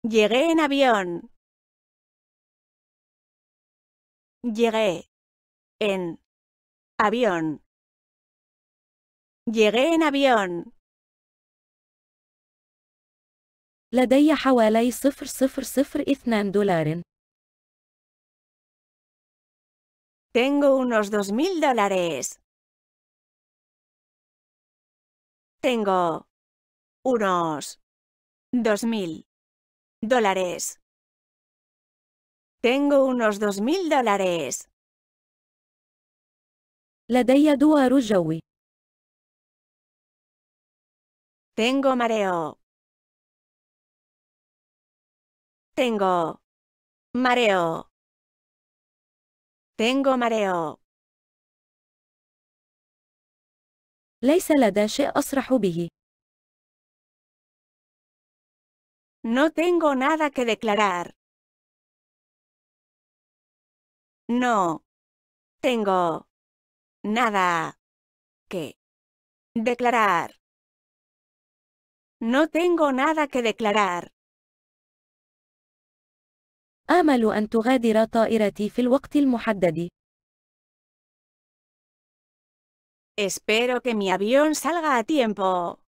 Llegué en avión. Llegué. En. Avión. Llegué en avión. لدي حوالي 0002 دولار. Tengo unos 2.000 dólares. Tengo unos 2.000 dólares. Tengo unos 2.000 dólares. لدي دوار الجو. Tengo mareo. Tengo mareo. Tengo mareo. ليس لدى شيء أصرح به. No tengo nada que declarar. No. Tengo. nada que declarar. No tengo nada que declarar. آمل أن تغادر طائرتي في الوقت المحدد. Espero que mi avión salga a tiempo.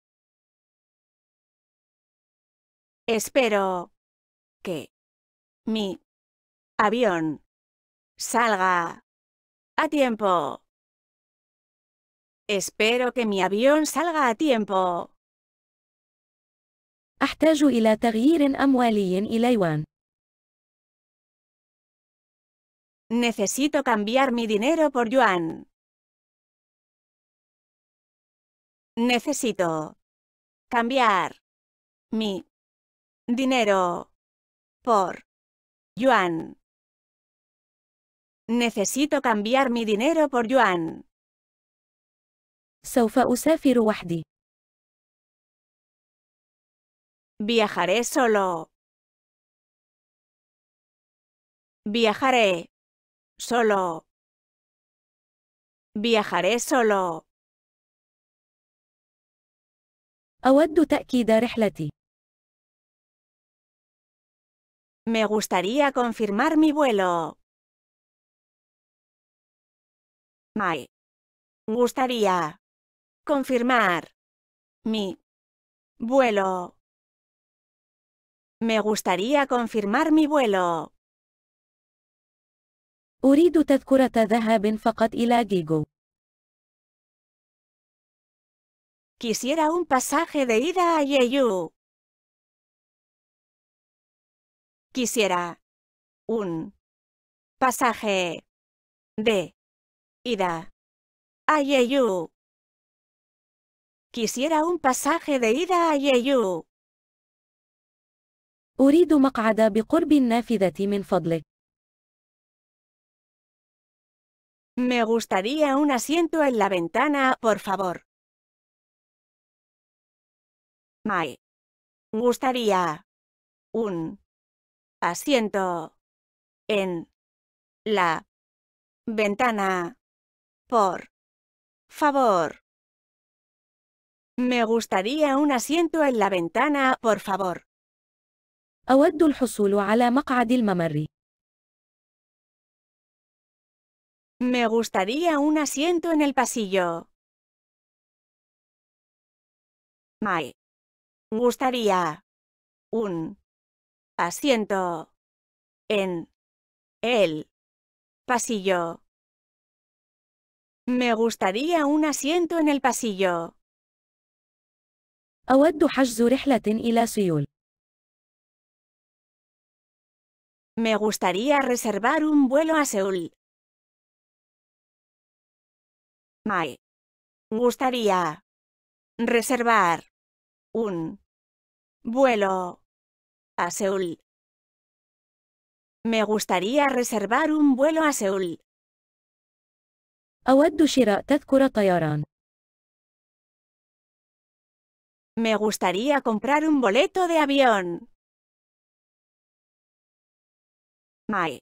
Espero que mi avión salga a tiempo. Espero que mi avión salga a tiempo. Necesito cambiar mi dinero por yuan. Necesito cambiar mi dinero por yuan. Necesito cambiar mi dinero por yuan. سوف أسافر وحدي. Viajaré solo. Viajaré solo. Viajaré solo. أود تأكيد رحلتي. Me gustaría confirmar mi vuelo. Me gustaría Confirmar. Mi vuelo. Me gustaría confirmar mi vuelo. Quisiera un pasaje de ida a Yeyu. Quisiera un pasaje de ida a Yeyu. Quisiera un pasaje de ida a Yeyu. النافذة من فضلك. Me gustaría un asiento en la ventana, por favor. Me gustaría un asiento en la ventana, por favor. Me gustaría un asiento en la ventana, por favor. على مقعد Me gustaría un asiento en el pasillo. Me gustaría un asiento en el pasillo. Me gustaría un asiento en el pasillo. أود حجز رحلة إلى سيول. Me gustaría reservar un vuelo a Seúl. Me gustaría reservar un vuelo a Seúl. Me gustaría reservar un vuelo a Seúl. أود شراء تذكرة طيران. Me gustaría comprar un boleto de avión. Me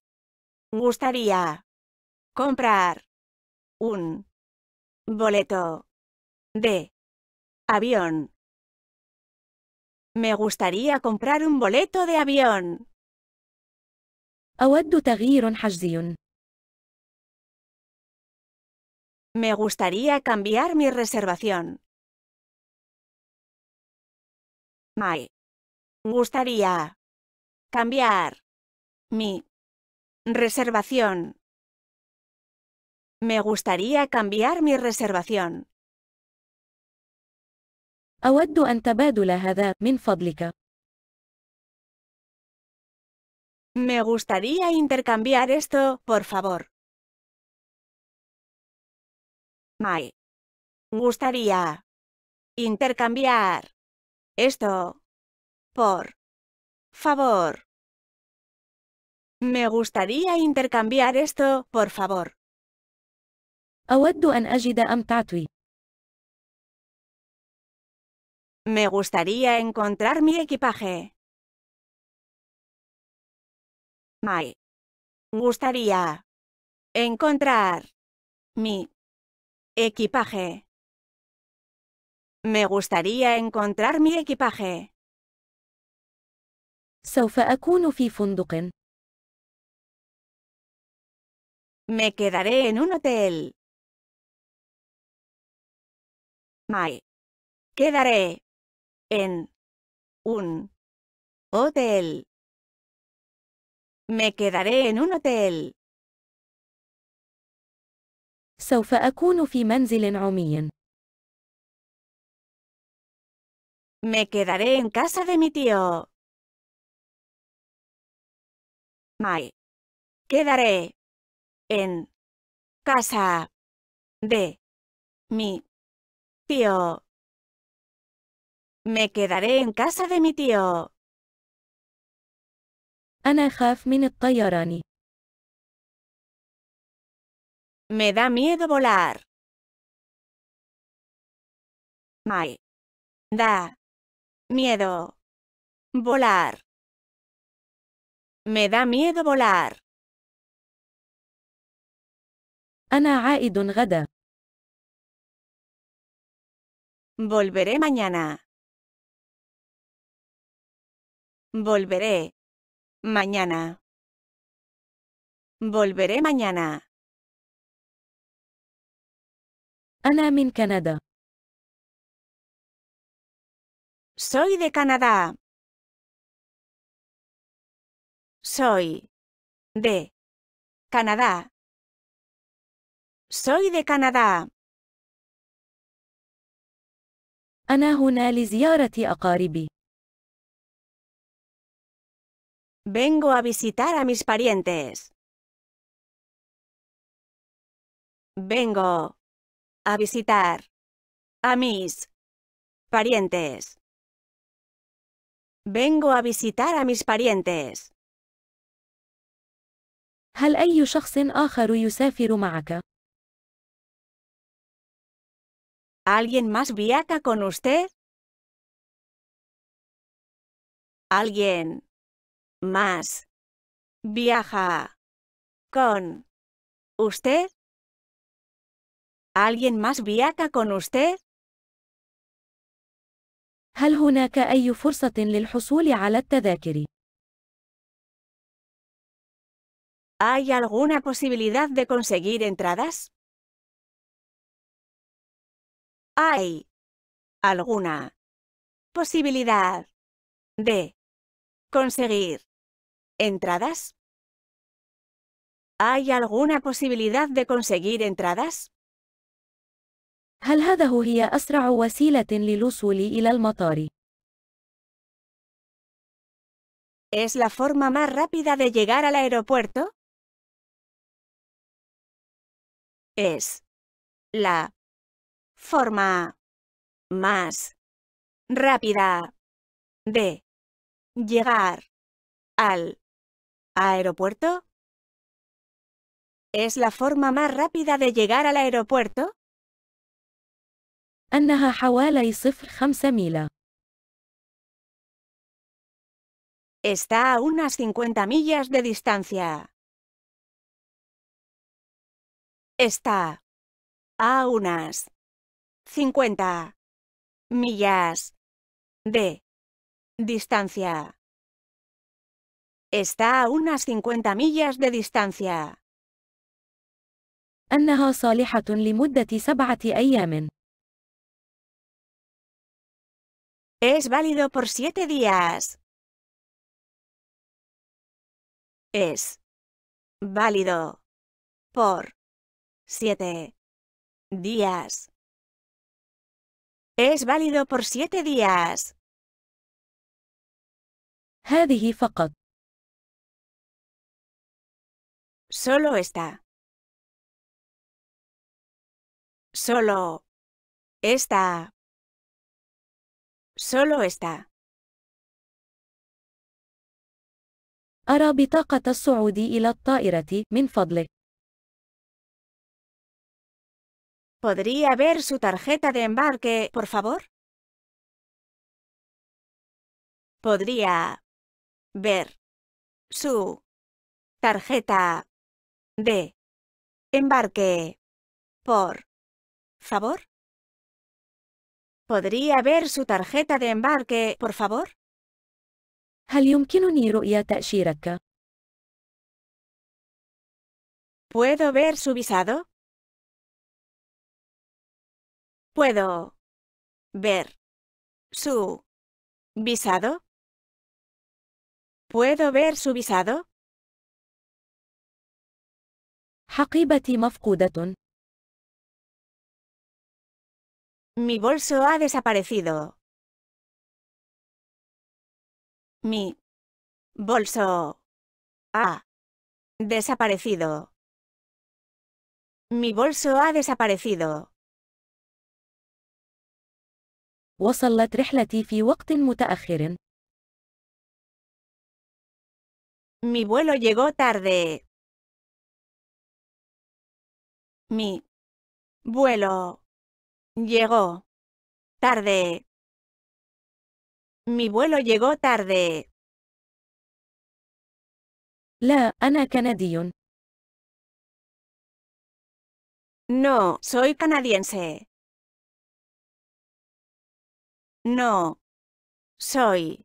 gustaría comprar un boleto de avión. Me gustaría comprar un boleto de avión. Me gustaría cambiar mi reservación. Me Gustaría. Cambiar. Mi. Reservación. Me gustaría cambiar mi reservación. أود أن تبادل هذا من فضلك. Me gustaría intercambiar esto, por favor. Me Gustaría. Intercambiar. Esto. Por. Favor. Me gustaría intercambiar esto, por favor. Me gustaría encontrar mi equipaje. Me Gustaría. Encontrar. Mi. Equipaje. Me gustaría encontrar mi equipaje. سوف Me quedaré en un hotel. Me Quedaré en un hotel. Me quedaré en un hotel. سوف في منزل Me quedaré en casa de mi tío. Mai. Quedaré. En. Casa. De. Mi. Tío. Me quedaré en casa de mi tío. Me da miedo volar. Da. Miedo. Volar. Me da miedo volar. Ana عائد Volveré mañana. Volveré mañana. Volveré mañana. Ana min Canada. Soy de Canadá. Soy de Canadá. Soy de Canadá. Vengo a visitar a mis parientes. Vengo a visitar a mis parientes. Vengo a visitar a mis parientes. ¿Alguien más viaja con usted? ¿Alguien más viaja con usted? ¿Alguien más viaja con usted? هل ¿Hay alguna posibilidad de conseguir entradas? ¿Hay alguna posibilidad de conseguir entradas? ¿Hay alguna posibilidad de conseguir entradas? هل هذا هي أسرع وسيلة للوصول إلى ¿Es la forma más rápida de llegar al aeropuerto? Es la forma más rápida de llegar al aeropuerto. ¿Es la forma más rápida de llegar al aeropuerto? أنها حوالي 0.5 ميلا. Está a unas 50 millas de distancia. Está a unas 50 millas de distancia. Está a unas 50 millas de distancia. أنها صالحة لمدة سبعة أيام. Es válido por siete días. Es válido por siete días. Es válido por siete días. Sólo Solo está. Solo está. Solo está. ¿Podría ver su tarjeta de embarque, por favor? ¿Podría ver su tarjeta de embarque, por favor? ¿Podría ver su tarjeta de embarque, por favor? ¿Puedo ver su visado? ¿Puedo ver su visado? ¿Puedo ver su visado? Mi bolso ha desaparecido. Mi bolso ha desaparecido. Mi bolso ha desaparecido. Mi vuelo llegó tarde. Mi vuelo Llegó. Tarde. Mi vuelo llegó tarde. La Ana كندي. No, soy canadiense. No. Soy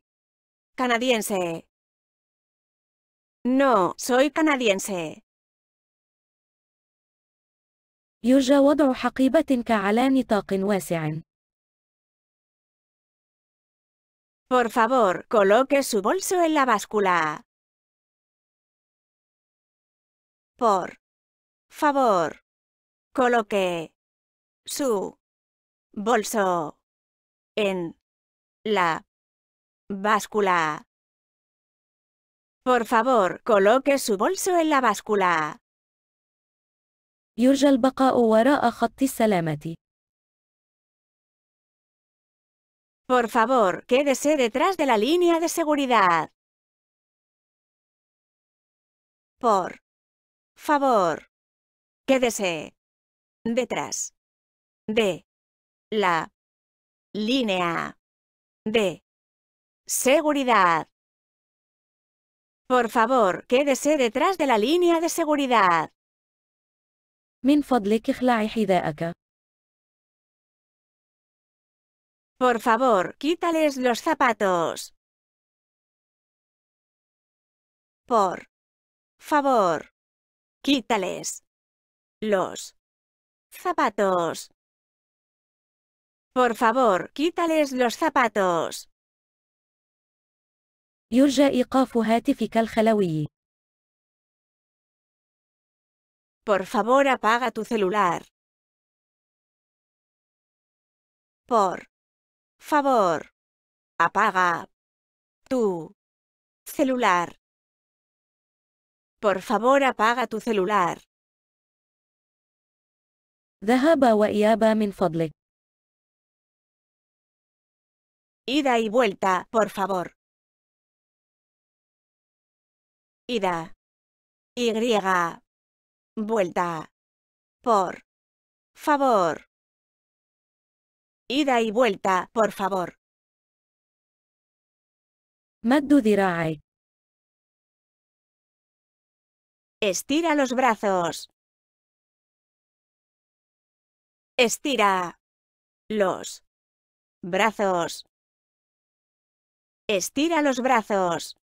canadiense. No, soy canadiense. Por favor, coloque su bolso en la báscula. Por favor, coloque su bolso en la báscula. Por favor, coloque su bolso en la báscula. Por favor, quédese detrás de la línea de seguridad. Por favor, quédese detrás de la línea de seguridad. Por favor, quédese detrás de la línea de seguridad. من فضلك اخلعي حذاءك. Por favor, quítales los zapatos. Por favor, quítales los zapatos. Por favor, quítales los zapatos. يرجى إيقاف هاتفك الخلوي. Por favor, apaga tu celular. Por favor, apaga tu celular. Por favor, apaga tu celular. ذهب من فضلك. Ida y vuelta, por favor. Ida. Y vuelta. Por favor. Ida y vuelta, por favor. مد Estira los brazos. Estira los brazos. Estira los brazos.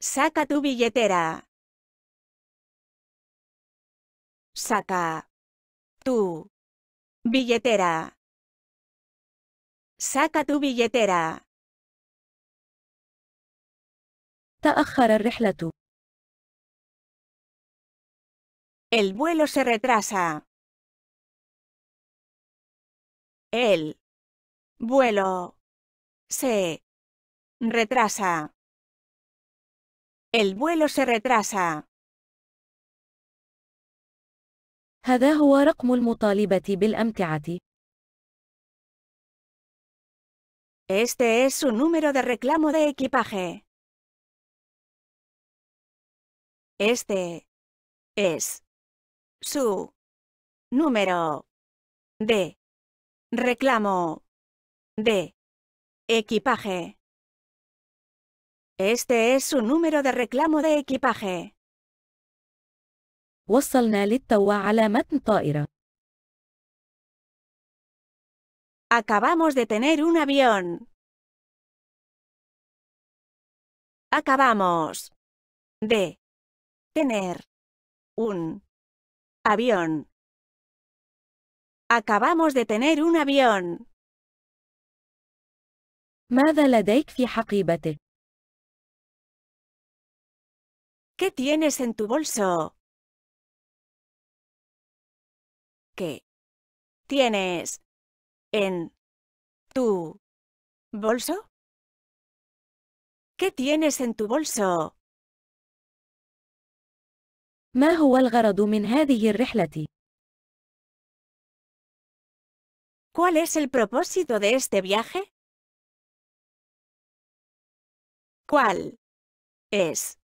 Saca tu billetera. Saca tu billetera. Saca tu billetera. تأخر الرحلة. El vuelo se retrasa. El vuelo se retrasa. El vuelo se retrasa. Este es su número de reclamo de equipaje. Este es su número de reclamo de equipaje. Este es su número de reclamo de equipaje. Acabamos de tener un avión. Acabamos de tener un avión. Acabamos de tener un avión. ¿Qué tienes en tu bolso? ¿Qué tienes en tu bolso? ¿Qué tienes en tu bolso? ¿Cuál es el propósito de este viaje? ¿Cuál es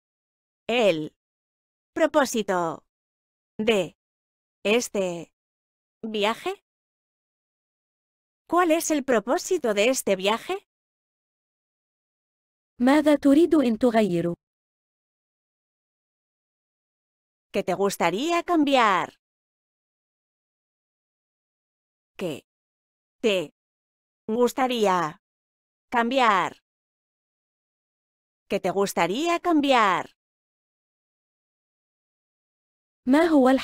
el propósito de este viaje. ¿Cuál es el propósito de este viaje? mada turidu en ¿Qué te gustaría cambiar? ¿Qué te gustaría cambiar? ¿Qué te gustaría cambiar? ¿Cuál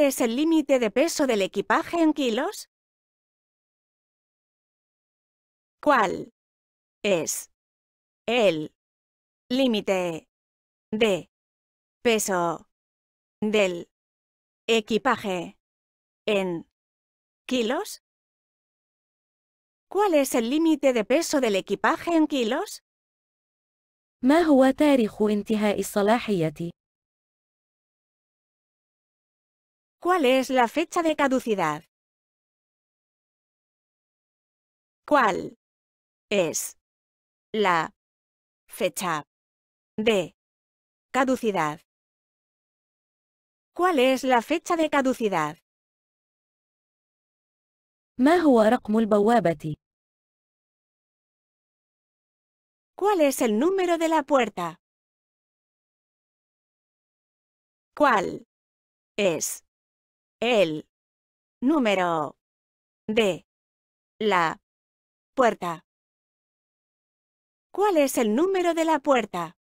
es el límite de peso del equipaje en kilos? ¿Cuál es el límite de peso del equipaje en kilos? ¿Cuál es el límite de peso del equipaje en kilos? ما هو تاريخ انتهاء الصلاحية؟ ¿Cuál es la fecha de caducidad? ¿Cuál es la fecha de caducidad? ¿Cuál es la fecha de caducidad? ما هو رقم البوابة؟ ¿Cuál es el número de la puerta? ¿Cuál es el número de la puerta? ¿Cuál es el número de la puerta?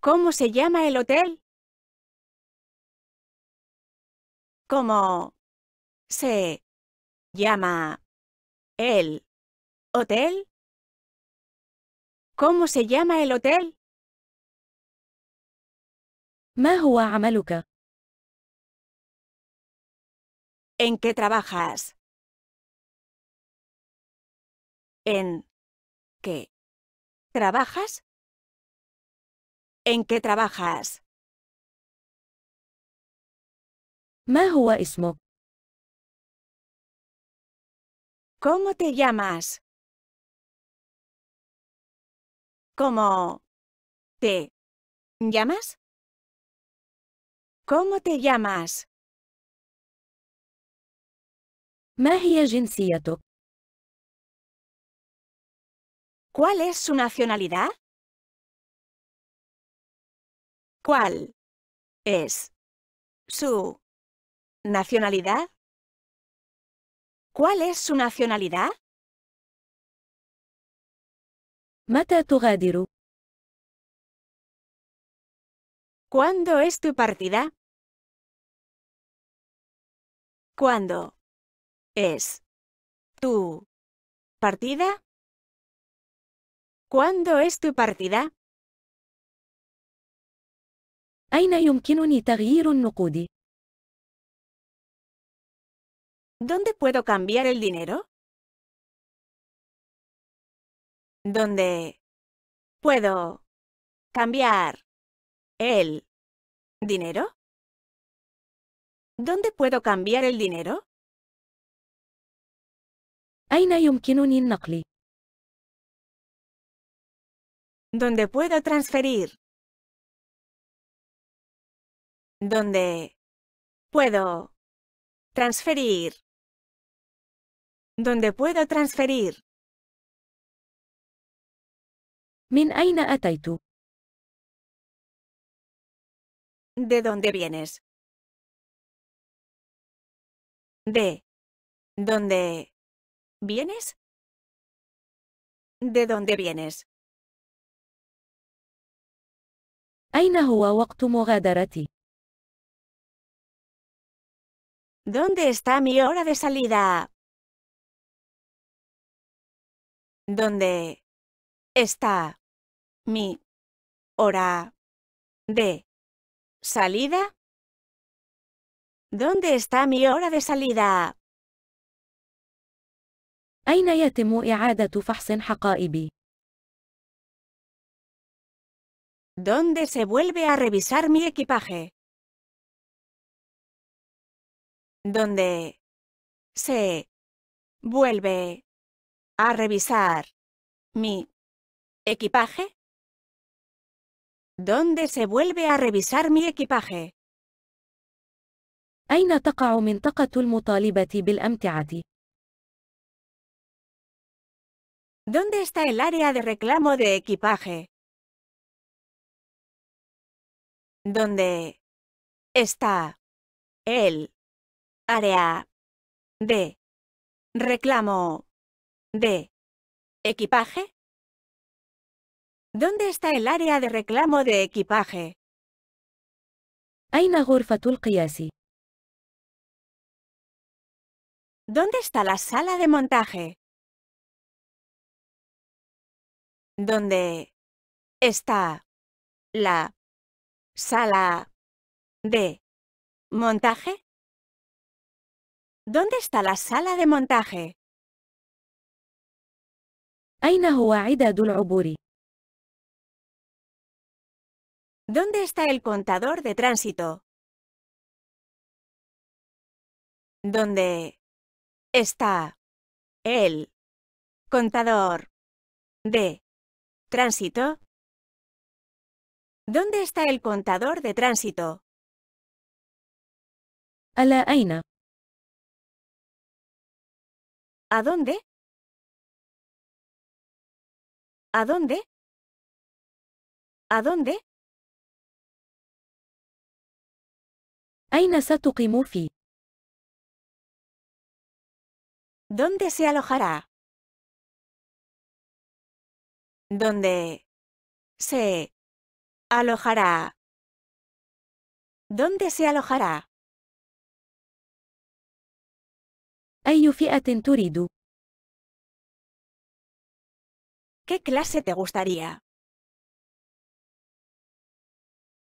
¿Cómo se llama el hotel? ¿Cómo? se llama el hotel? ¿Cómo se llama el hotel? mahua هو ¿En qué trabajas? ¿En qué trabajas? ¿En qué trabajas? ¿Cómo te llamas? ¿Cómo te llamas? ¿Cómo te llamas? ¿Cuál es su nacionalidad? ¿Cuál es su nacionalidad? ¿Cuál es su nacionalidad? tu تغادر؟ ¿Cuándo es tu partida? ¿Cuándo es tu partida? ¿Cuándo es tu partida؟ ¿Dónde puedo cambiar el dinero? ¿Dónde puedo cambiar el dinero? ¿Dónde puedo cambiar el dinero? ¿Dónde puedo transferir? ¿Dónde puedo transferir? ¿Dónde puedo transferir. ¿De dónde vienes? ¿De dónde vienes? ¿De dónde vienes? ¿Dónde está mi hora de salida? Dónde está mi hora de salida? ¿Dónde está mi hora de salida? أين يتم إعادة فحص حقائبي؟ ¿Dónde se vuelve a revisar mi equipaje? ¿Dónde se vuelve a revisar mi equipaje? ¿Dónde se vuelve a revisar mi equipaje? ¿Dónde está el área de reclamo de equipaje? ¿Dónde está el área de reclamo de equipaje? ¿Dónde está el área de reclamo de equipaje? أين غرفة ¿Dónde está la sala de montaje? ¿Dónde está la sala de montaje? ¿Dónde está la sala de montaje? ¿Dónde está el contador de tránsito? ¿Dónde está el contador de tránsito? ¿Dónde está el contador de tránsito? la Aina. ¿A dónde? ¿A dónde? ¿A dónde? ¿Dónde se alojará? ¿Dónde se alojará? ¿Dónde se alojará? أي فئة ¿Qué clase te gustaría?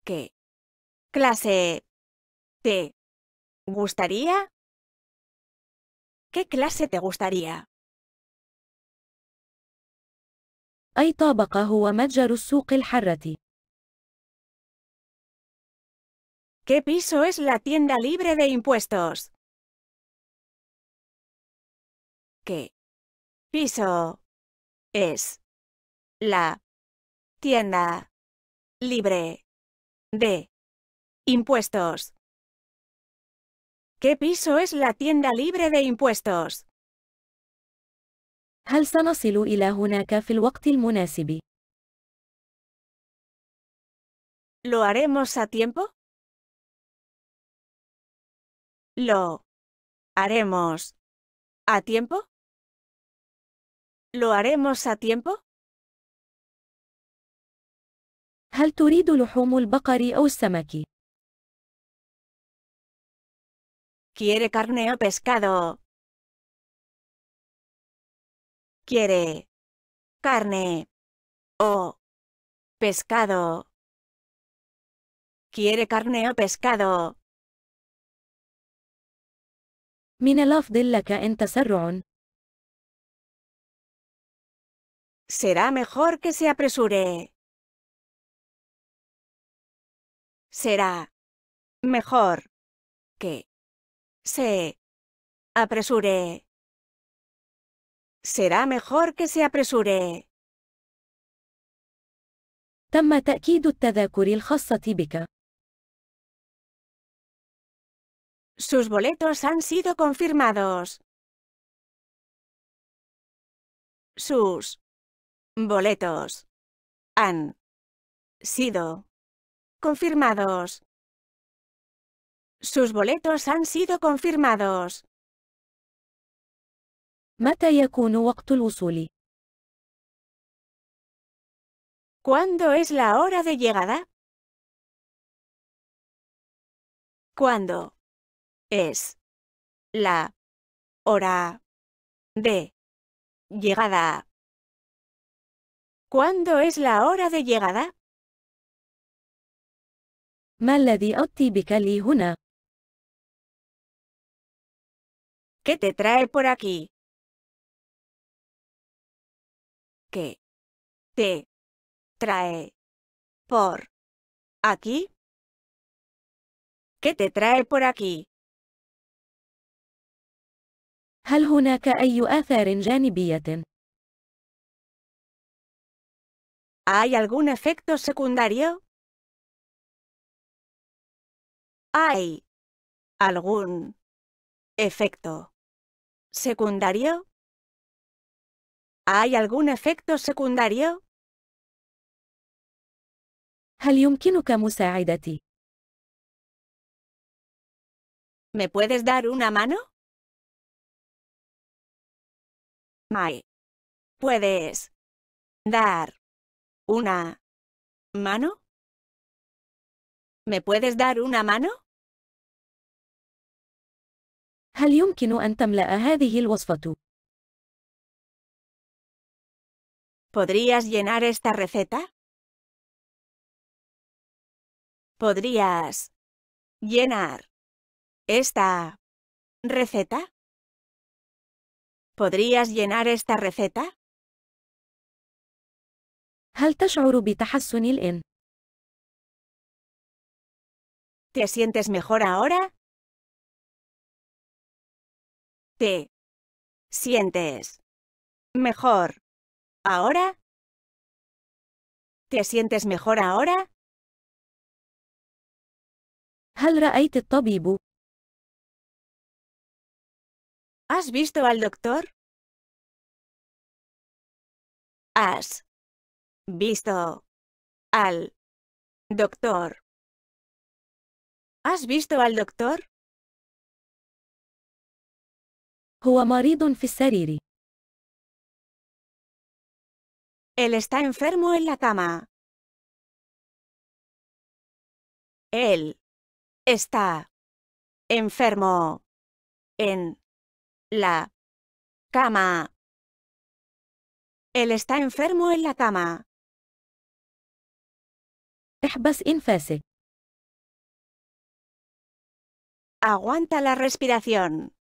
¿Qué clase te gustaría? ¿Qué clase te gustaría? أي ¿Qué piso es la tienda libre de impuestos? ¿Qué piso es la tienda libre de impuestos. ¿Qué piso es la tienda libre de impuestos? هل سنصل ¿Lo haremos a tiempo? ¿Lo haremos a tiempo? ¿Lo haremos a tiempo? هل تريد لحوم البقر ¿Quiere carne o pescado? ¿Quiere carne o pescado? ¿Quiere carne o pescado? من الأفضل لك أن تسرع. Será mejor que se apresure. será mejor que se apresure. Será mejor que se apresure. تم التذاكر Sus boletos han sido confirmados. Sus boletos han sido confirmados. Sus boletos han sido confirmados. ¿Cuándo es la hora de llegada? ¿Cuándo es la hora de llegada? ¿Cuándo es la hora de llegada? ما الذي أتي بك ¿Qué te trae por aquí? ¿Qué te trae por aquí? ¿Qué te trae por aquí? هل هناك أي آثار جانبية؟ ¿Hay algún efecto secundario? hay algún efecto secundario? ¿Hay algún efecto secundario? hay يمكنك مساعدتي؟ ¿Me puedes dar una mano? puedes dar una mano? ¿Podrías llenar esta receta? ¿Podrías llenar esta receta? ¿Podrías llenar esta receta? ¿Te sientes mejor ahora? te sientes mejor ahora? ¿Te sientes mejor ahora? ¿Has visto al doctor? ¿Has visto al doctor? ¿Has visto al doctor? Él está enfermo en la cama. Él está enfermo en la cama. Él está enfermo en la cama. Aguanta la respiración.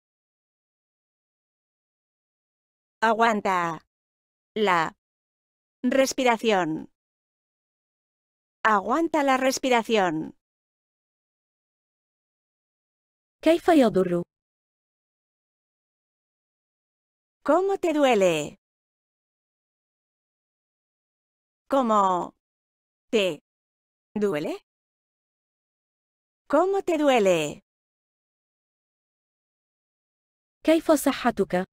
Aguanta. La respiración. Aguanta la respiración. ¿Cómo te duele? ¿Cómo te duele? ¿Cómo te duele? كيف صحتك؟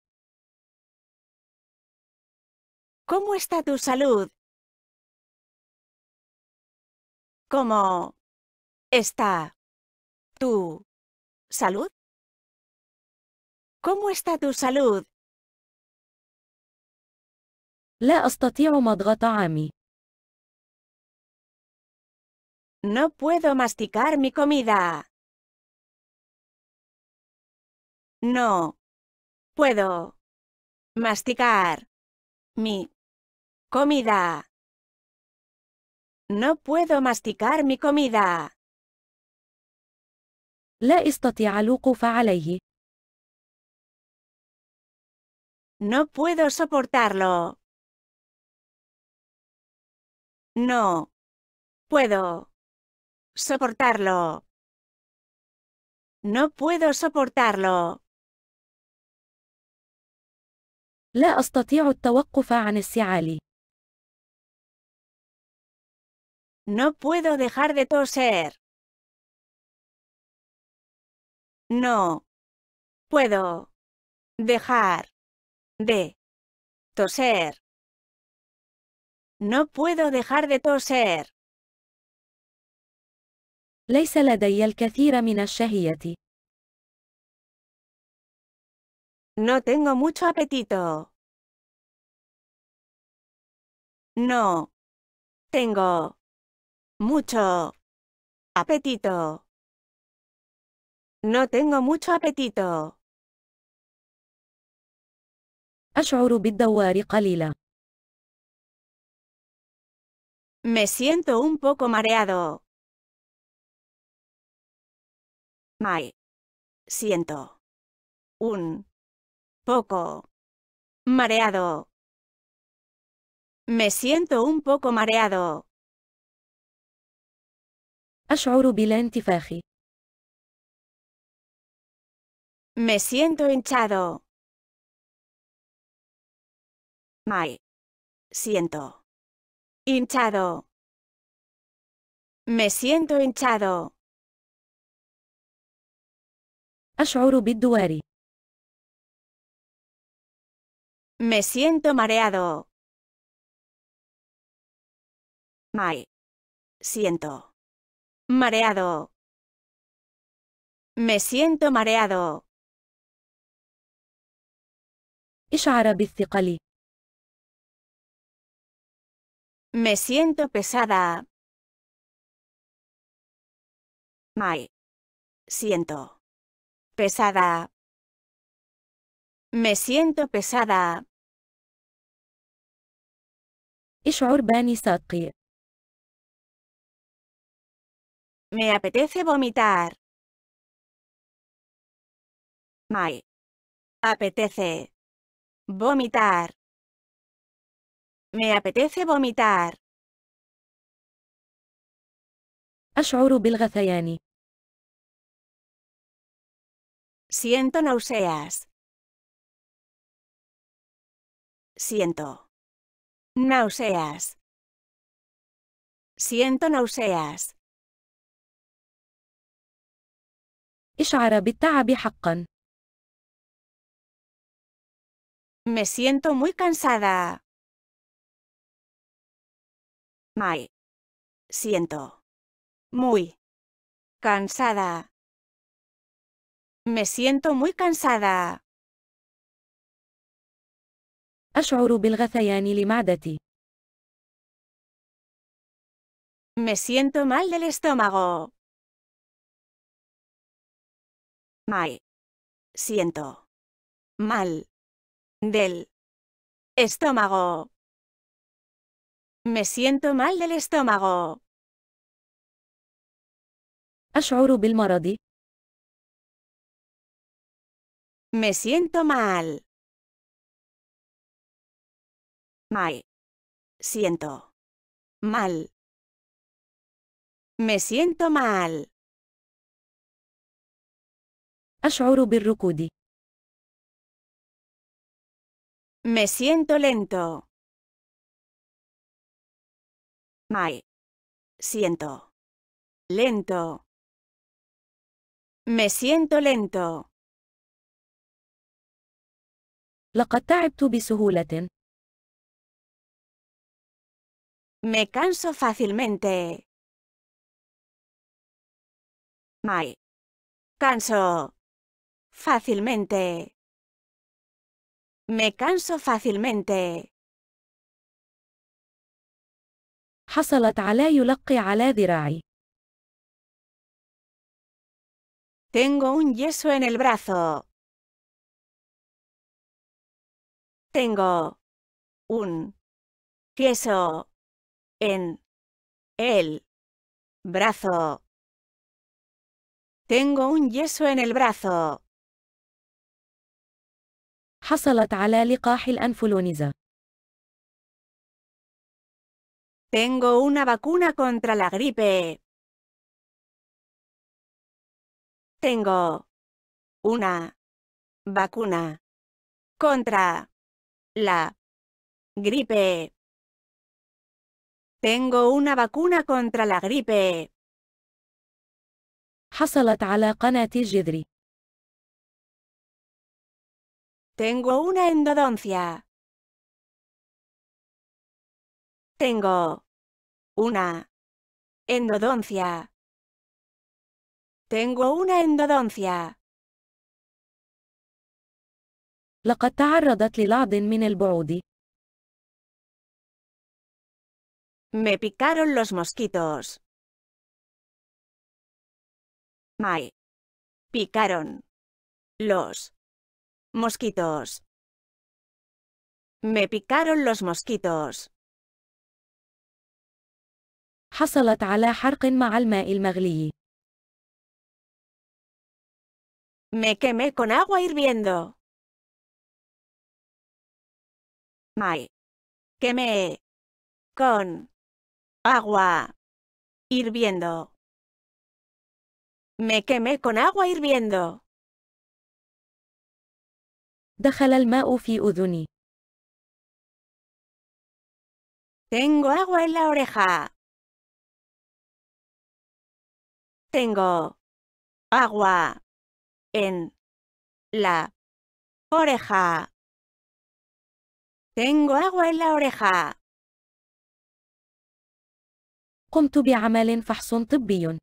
¿Cómo está tu salud? ¿Cómo está tu salud? ¿Cómo está tu salud? لا أستطيع a طعامي. No puedo masticar mi comida. No puedo masticar mi Comida. No puedo masticar mi comida. لا puedo soportarlo. No puedo soportarlo. No. Puedo. Soportarlo. No puedo soportarlo. لا أستطيع التوقف No puedo dejar de toser. No. Puedo. Dejar. De. Toser. No puedo dejar de toser. ليس لدي a No tengo mucho apetito. No. Tengo mucho apetito. No tengo mucho apetito. أشعر بالدوار Me siento un poco mareado. Me siento un poco mareado. Me siento un poco mareado. Me siento hinchado. Me Siento. Hinchado. Me siento hinchado. أشعر Me siento mareado. Me Siento. Mareado. Me siento mareado. اشعر بالثقل. Me siento pesada. Me Siento. Pesada. Me siento pesada. اشعر Me apetece vomitar. Me Apetece. Vomitar. Me apetece vomitar. Siento nauseas. Siento. Nauseas. Siento nauseas. اشعر بالتعب حقا. Me siento muy cansada. Me siento muy cansada. Me siento muy cansada. أشعر بالغثيان لمعدتي. Me siento mal del estómago. My. Siento. Mal. Del. Estómago. Me siento mal del estómago. أشعر بالمرض. Me siento mal. My. Siento. Mal. Me siento mal. أشعر بالركود. Me siento lento. Me siento lento. Me siento lento. لقد تعبت بسهولة. Me canso fácilmente. Me canso fácilmente. Me canso fácilmente. حصلت على يلقي على ذراعي. Tengo un yeso en el brazo. Tengo un yeso en el brazo. Tengo un yeso en el brazo. حصلت على لقاح الأنفلونزا. Tengo una vacuna contra la gripe. Tengo una vacuna contra la gripe. Tengo una vacuna contra la gripe. حصلت على قناة الجذري. Tengo una endodoncia. Tengo una endodoncia. Tengo una endodoncia. لقد تعرضت للعض من البعوض. Me picaron los mosquitos. Me picaron los Mosquitos. Me picaron los mosquitos. حصلت على حرق مع الماء المغلي. Me quemé con agua hirviendo. Me quemé con agua hirviendo. Me quemé con agua hirviendo. دخل الماء في أذني. Tengo agua en la oreja. Tengo agua en la oreja. Tengo agua en la oreja. قمت بعمل فحص طبي.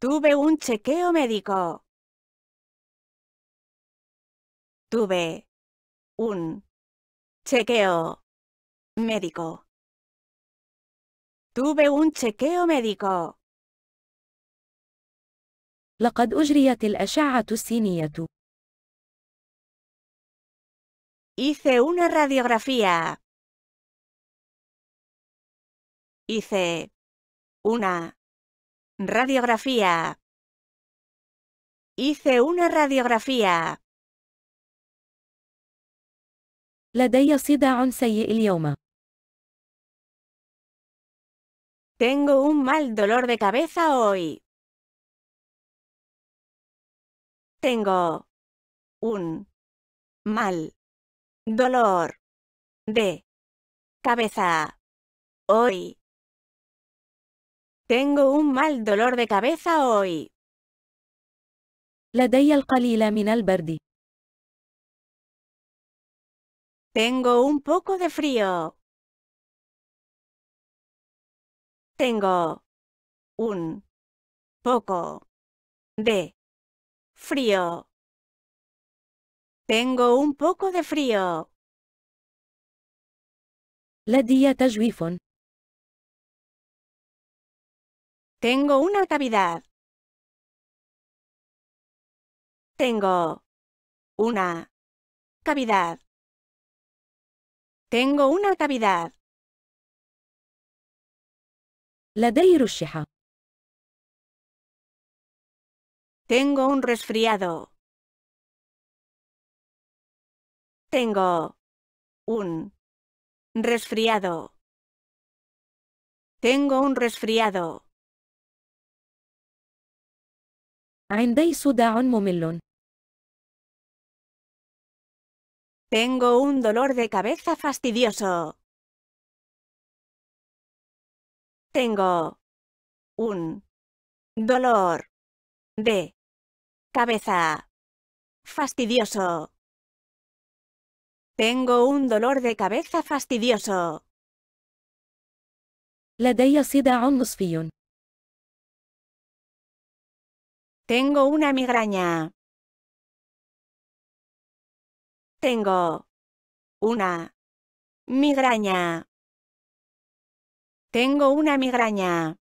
Tuve un chequeo médico. Tuve un chequeo médico. Tuve un chequeo médico. لقد أجريت الأشعة السينية. Hice una radiografía. Hice una radiografía. Hice una radiografía. لدي صداع سيء اليوم. Tengo un mal dolor de cabeza hoy. Tengo un mal dolor de cabeza hoy. Tengo un mal dolor de cabeza hoy. لدي القليل من البرد. Tengo un poco de frío. Tengo un poco de frío. Tengo un poco de frío. La dieta تجويف. Tengo una cavidad. Tengo una cavidad. Tengo una cavidad. لدي Tengo un resfriado. Tengo un resfriado. Tengo un resfriado. Tengo un dolor de cabeza fastidioso. Tengo un dolor de cabeza fastidioso. Tengo un dolor de cabeza fastidioso. Tengo una migraña. Tengo una migraña. Tengo una migraña.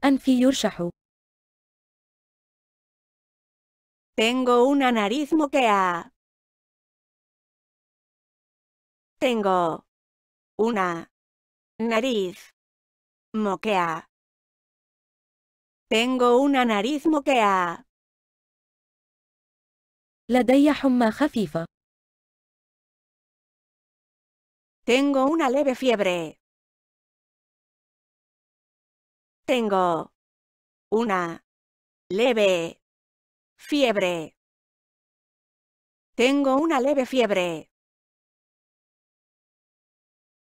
Anfi Tengo una nariz moquea. Tengo una nariz moquea. Tengo una nariz moquea. Tengo una leve fiebre. Tengo una leve fiebre. Tengo una leve fiebre.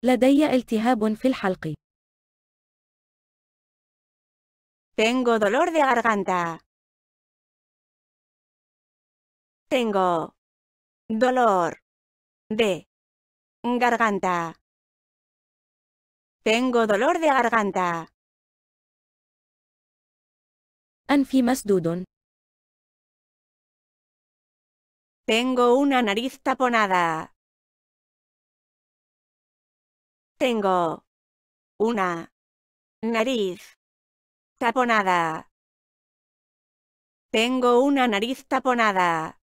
لدي التهاب Tengo dolor de garganta. Tengo dolor de garganta. Tengo dolor de garganta. Anfimas masdudun. Tengo una nariz taponada. Tengo una nariz taponada. Tengo una nariz taponada.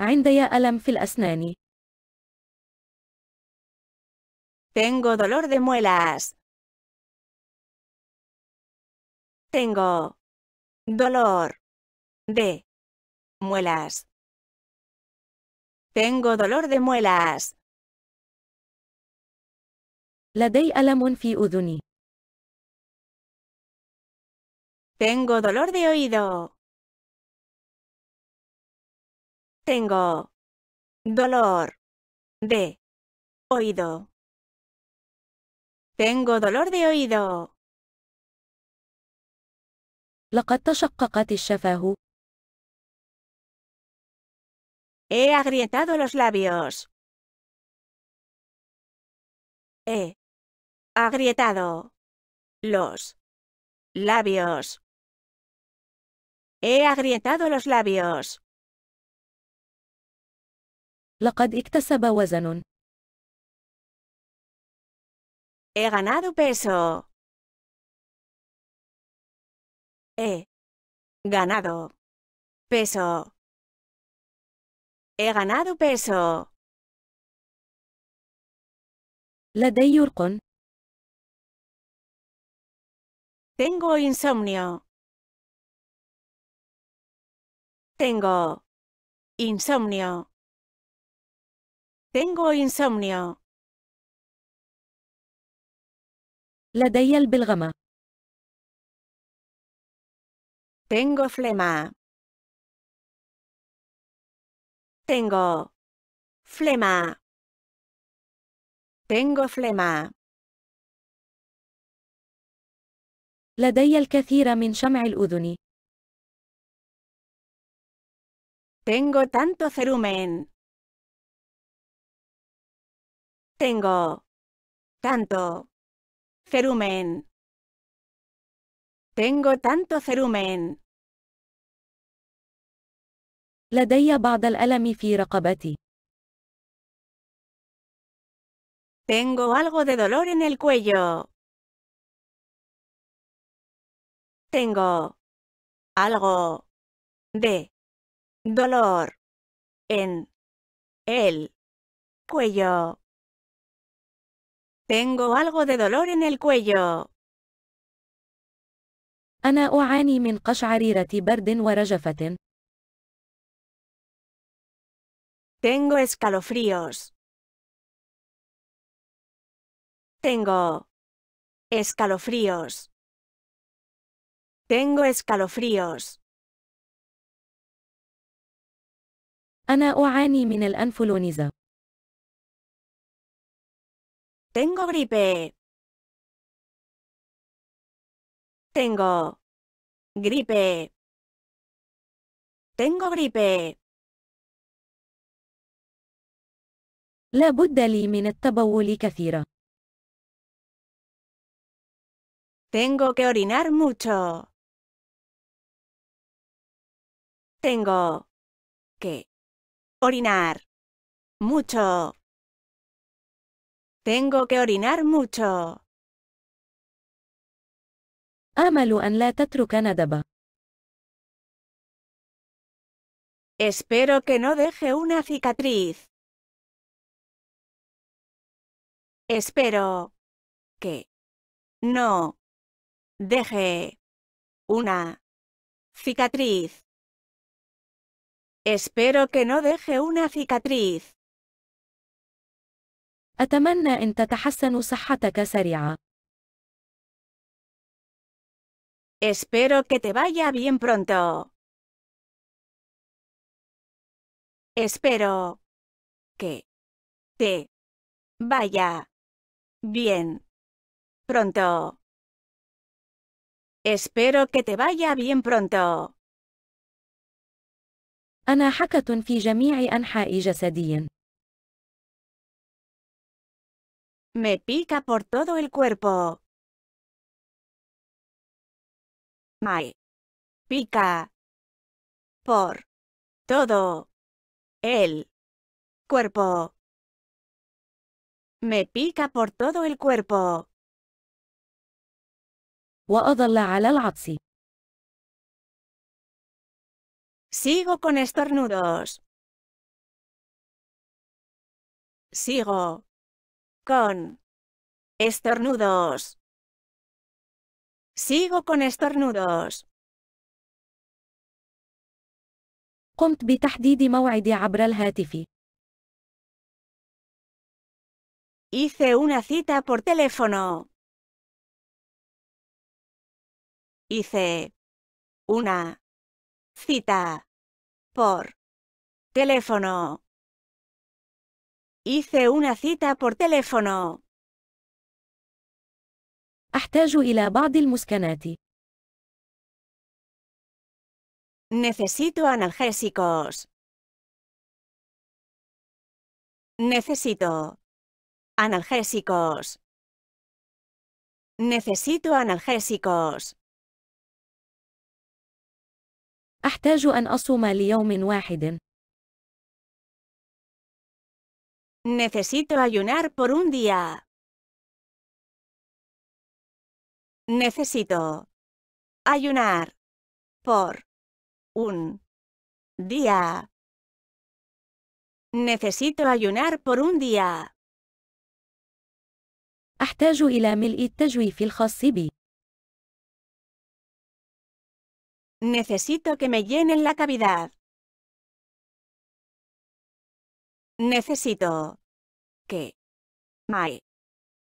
عندي ألم في الأسنان. Tengo dolor de muelas. Tengo dolor de muelas. Tengo dolor de muelas. لدي ألم في أذني. Tengo dolor de oído. Tengo dolor de oído. Tengo dolor de oído. He agrietado los labios. He agrietado los labios. He agrietado los labios. لقد اكتسب وزن. He ganado peso. He ganado peso. He ganado peso. لدي Tengo insomnio. Tengo insomnio. Tengo insomnio. el belgama. Tengo flema. Tengo flema. Tengo flema. el الكثير من شمع Uduni. Tengo tanto cerumen. Tengo. Tanto. Cerumen. Tengo tanto cerumen. لدي بعض الألم Tengo algo de dolor en el cuello. Tengo algo de dolor en el cuello. Tengo algo de dolor en el cuello. أنا أعاني من قشعريرة برد Tengo escalofríos. Tengo escalofríos. Tengo escalofríos. Ana, أنا min el anfuluniza. Tengo gripe. Tengo gripe. Tengo gripe. La بد لي من التبول Tengo que orinar mucho. Tengo que orinar mucho. Tengo que orinar mucho. Amalo أن لا Espero que no deje una cicatriz. Espero que no deje una cicatriz. Espero que no deje una cicatriz. أتمنى أن تتحسن صحتك سريعا. Espero que te vaya bien pronto. Espero que te vaya bien pronto. Espero que te vaya bien pronto. أنا حكة في جميع أنحاء جسدي. Me pica por todo el cuerpo. Me pica por todo el cuerpo. Me pica por todo el cuerpo. Sigo con estornudos. Sigo con. Estornudos. Sigo con estornudos. قمت Hice una cita por teléfono. Hice una cita por teléfono. Hice una cita por teléfono. Necesito analgésicos. Necesito analgésicos. Necesito analgésicos. Necesito ayunar por un día. Necesito ayunar por un día. Necesito ayunar por un día. Necesito que me llenen la cavidad. Necesito que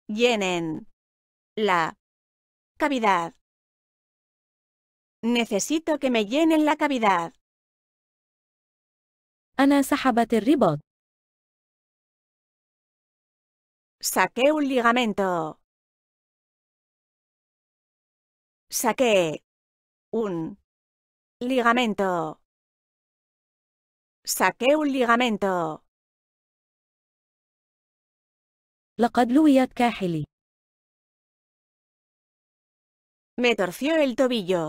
llenen la cavidad. Necesito que me llenen la cavidad. أنا el Saqué un ligamento. Saqué un ligamento. Saqué un ligamento. لقد لويت كاحلي. Me torció el tobillo.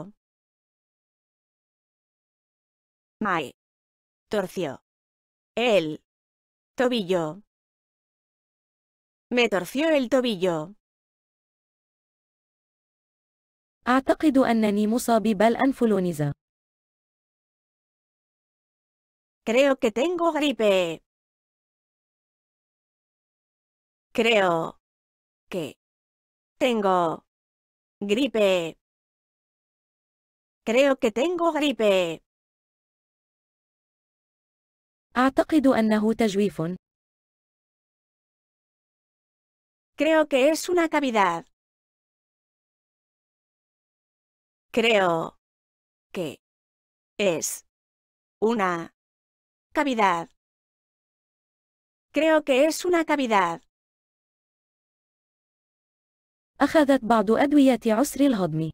Mae. Torció. El. Tobillo. Me torció el tobillo. أعتقد أنني مصاب بالأنفلونزا. Creo que tengo gripe. Creo que tengo gripe. Creo que tengo gripe. Creo que es una cavidad. Creo que es una cavidad. Creo que es una cavidad. أخذت بعض أدوية عسر الهضم.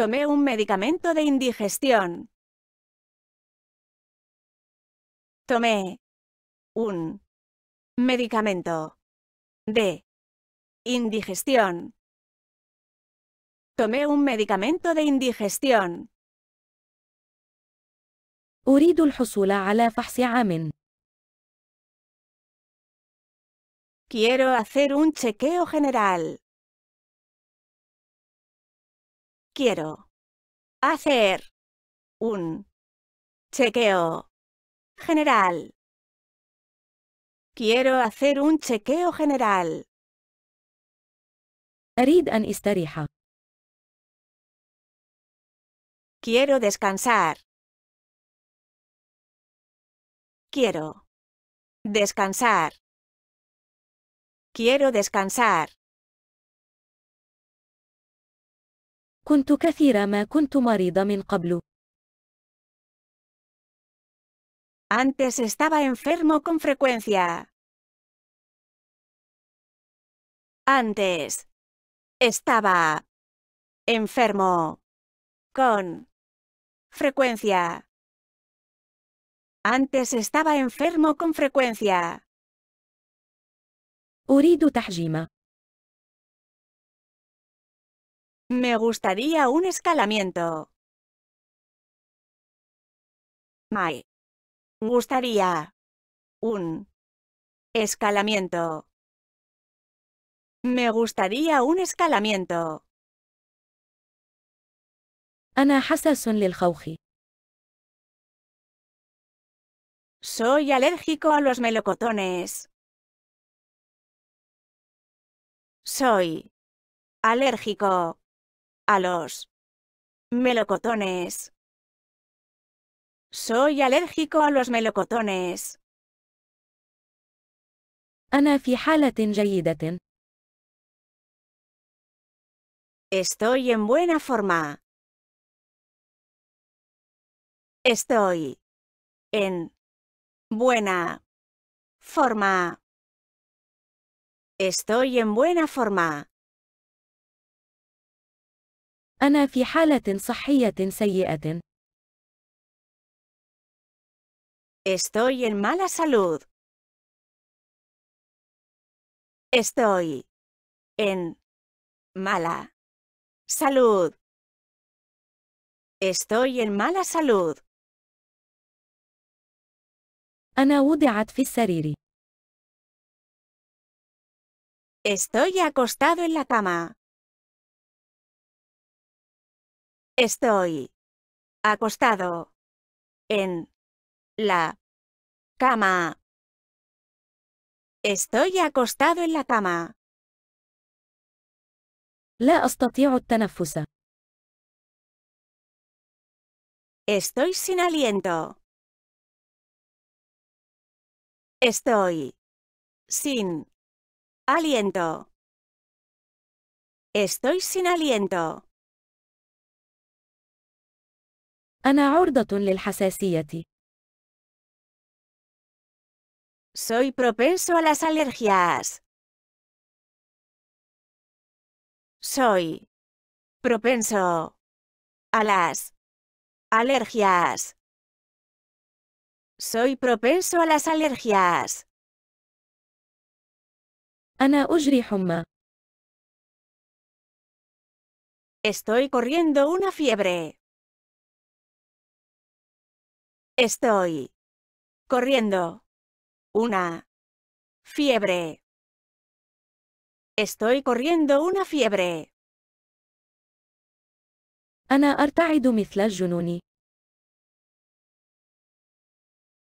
Tomé un medicamento de indigestión. Tomé un medicamento de indigestión. Tomé un medicamento de indigestión. أريد الحصول على فحص عام. Quiero hacer un chequeo general. Quiero hacer un chequeo general. Quiero hacer un chequeo general. استريح. Quiero descansar. Quiero descansar. Quiero descansar. كنت كثير ما كنت مريضة من قبل. Antes estaba enfermo con frecuencia. Antes estaba enfermo con frecuencia. Antes estaba enfermo con frecuencia. أريد Tajima. Me gustaría un escalamiento. Me gustaría un escalamiento. Me gustaría un escalamiento. أنا lil للخوخ. Soy alérgico a los melocotones. Soy alérgico a los melocotones. Soy alérgico a los melocotones. Estoy en buena forma. Estoy en buena forma. Estoy en buena forma. أنا في حالة صحية Estoy en mala salud. Estoy en mala salud. Estoy en mala salud. أنا وضعت في Estoy acostado en la cama. Estoy acostado en la cama. Estoy acostado en la cama. لا أستطيع التنفس. Estoy sin aliento. Estoy sin Aliento. Estoy sin aliento. أنا عرضة للحساسية. Soy propenso a las alergias. Soy propenso a las alergias. Soy propenso a las alergias. Ana Estoy corriendo una fiebre. Estoy corriendo una fiebre. Estoy corriendo una fiebre.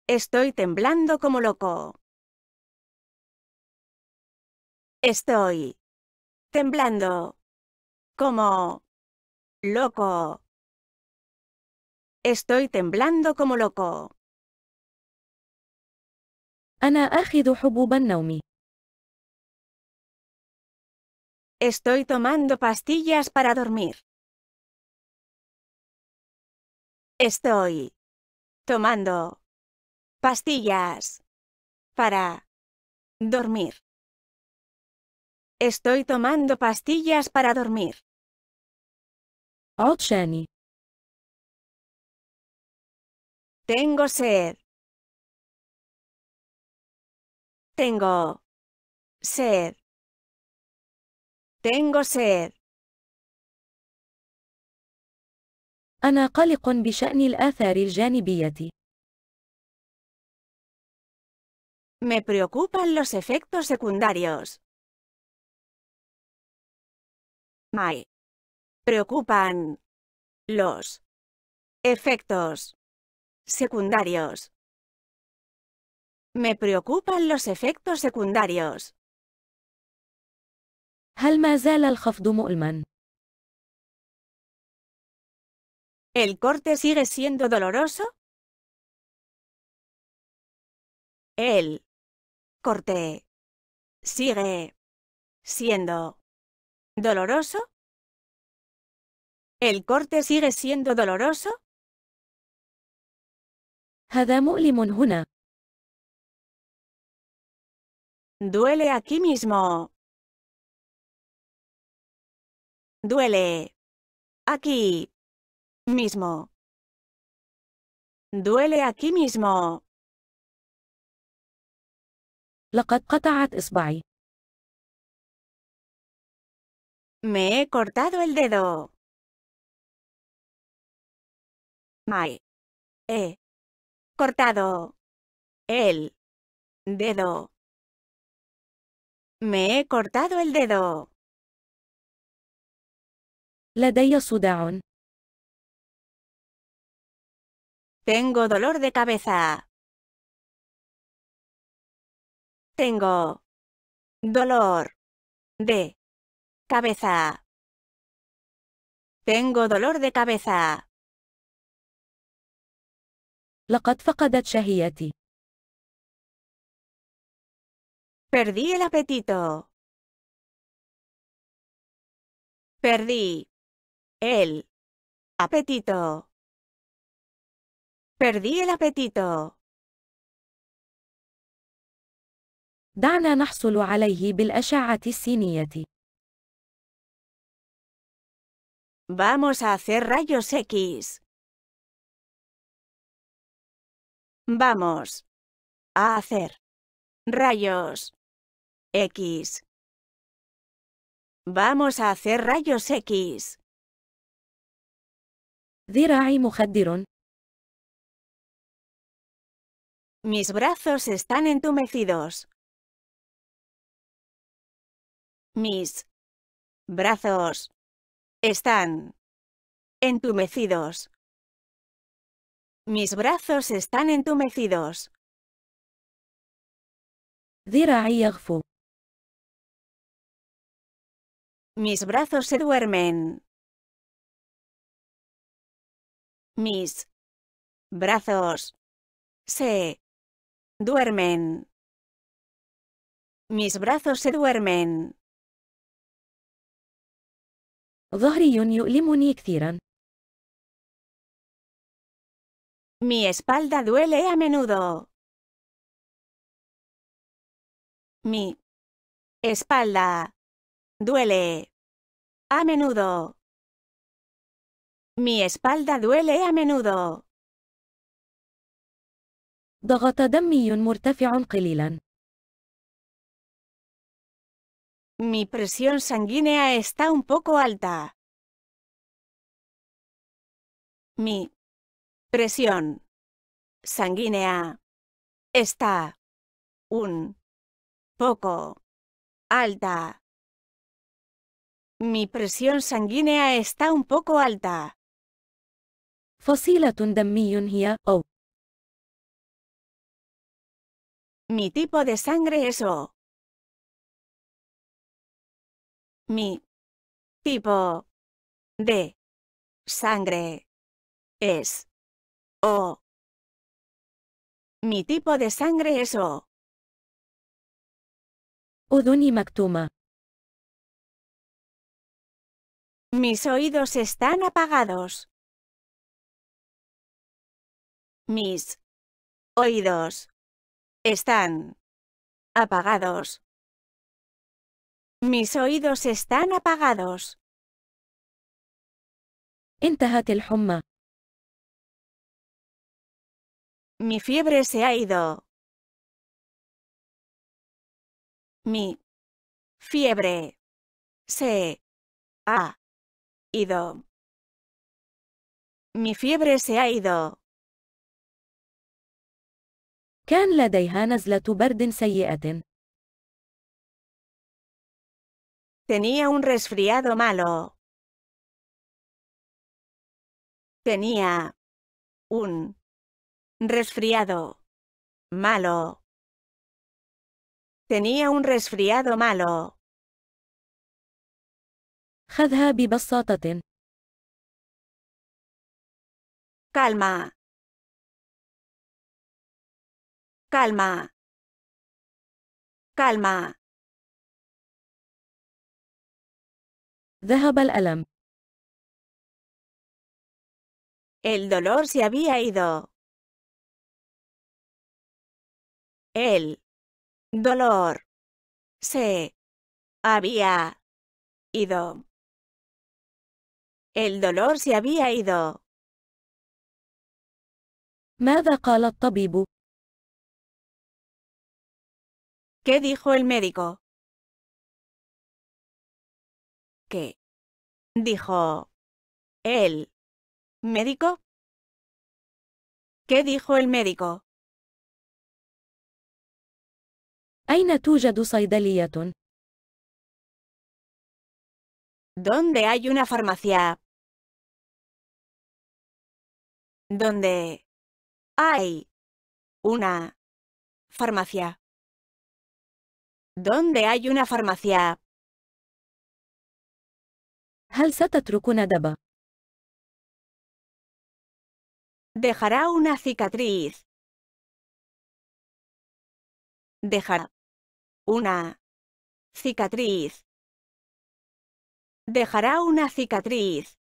Estoy temblando como loco. Estoy temblando como loco. Estoy temblando como loco. Ana حبوب Estoy tomando pastillas para dormir. Estoy tomando pastillas para dormir. Estoy tomando pastillas para dormir. Tengo sed. Tengo sed. Tengo sed. Me preocupan los efectos secundarios. Me Preocupan los efectos secundarios. Me preocupan los efectos secundarios. ¿El corte sigue siendo doloroso? El corte sigue siendo ¿Doloroso? ¿El corte sigue siendo doloroso? Duele aquí mismo. Duele. Aquí. Mismo. Duele aquí mismo. لقد Me he e. cortado el dedo. Me He. Cortado. El. Dedo. Me he cortado el dedo. لدي صداع. Tengo dolor de cabeza. Tengo dolor de Cabeza. Tengo dolor de cabeza. لقد فقدت شهيتي. Perdí el apetito. Perdí el apetito. Perdí el apetito. دعنا نحصل عليه بالأشعة السينية. Vamos a hacer rayos X. Vamos a hacer rayos X. Vamos a hacer rayos X. Mis brazos están entumecidos. Mis brazos están entumecidos. Mis brazos están entumecidos. Mis brazos se duermen. Mis brazos se duermen. Mis brazos se duermen. ظهري يؤلمني كثيرا. Mi espalda duele a menudo. Mi espalda duele a menudo. Mi espalda duele a menudo. ضغط دمي مرتفع قليلا. Mi presión sanguínea está un poco alta. Mi presión sanguínea está un poco alta. Mi presión sanguínea está un poco alta. O. Oh. Mi tipo de sangre es O. Mi tipo de sangre es O. Mi tipo de sangre es O. Mis oídos están apagados. Mis oídos están apagados. Mis oídos están apagados. el Mi fiebre se ha ido. Mi fiebre se ha ido. Mi fiebre se ha ido. كان Tenía un resfriado malo. Tenía un resfriado malo. Tenía un resfriado malo. خذها Calma. Calma. Calma. El dolor se había ido. El dolor se había ido. El dolor se había ido. ¿Qué dijo el médico? Dijo... ¿El médico? ¿Qué dijo el médico? أين توجد صيدلية؟ ¿Dónde hay una farmacia? ¿Dónde hay una farmacia? ¿Dónde hay una farmacia? Dejará una cicatriz. Dejará una cicatriz. Dejará una cicatriz.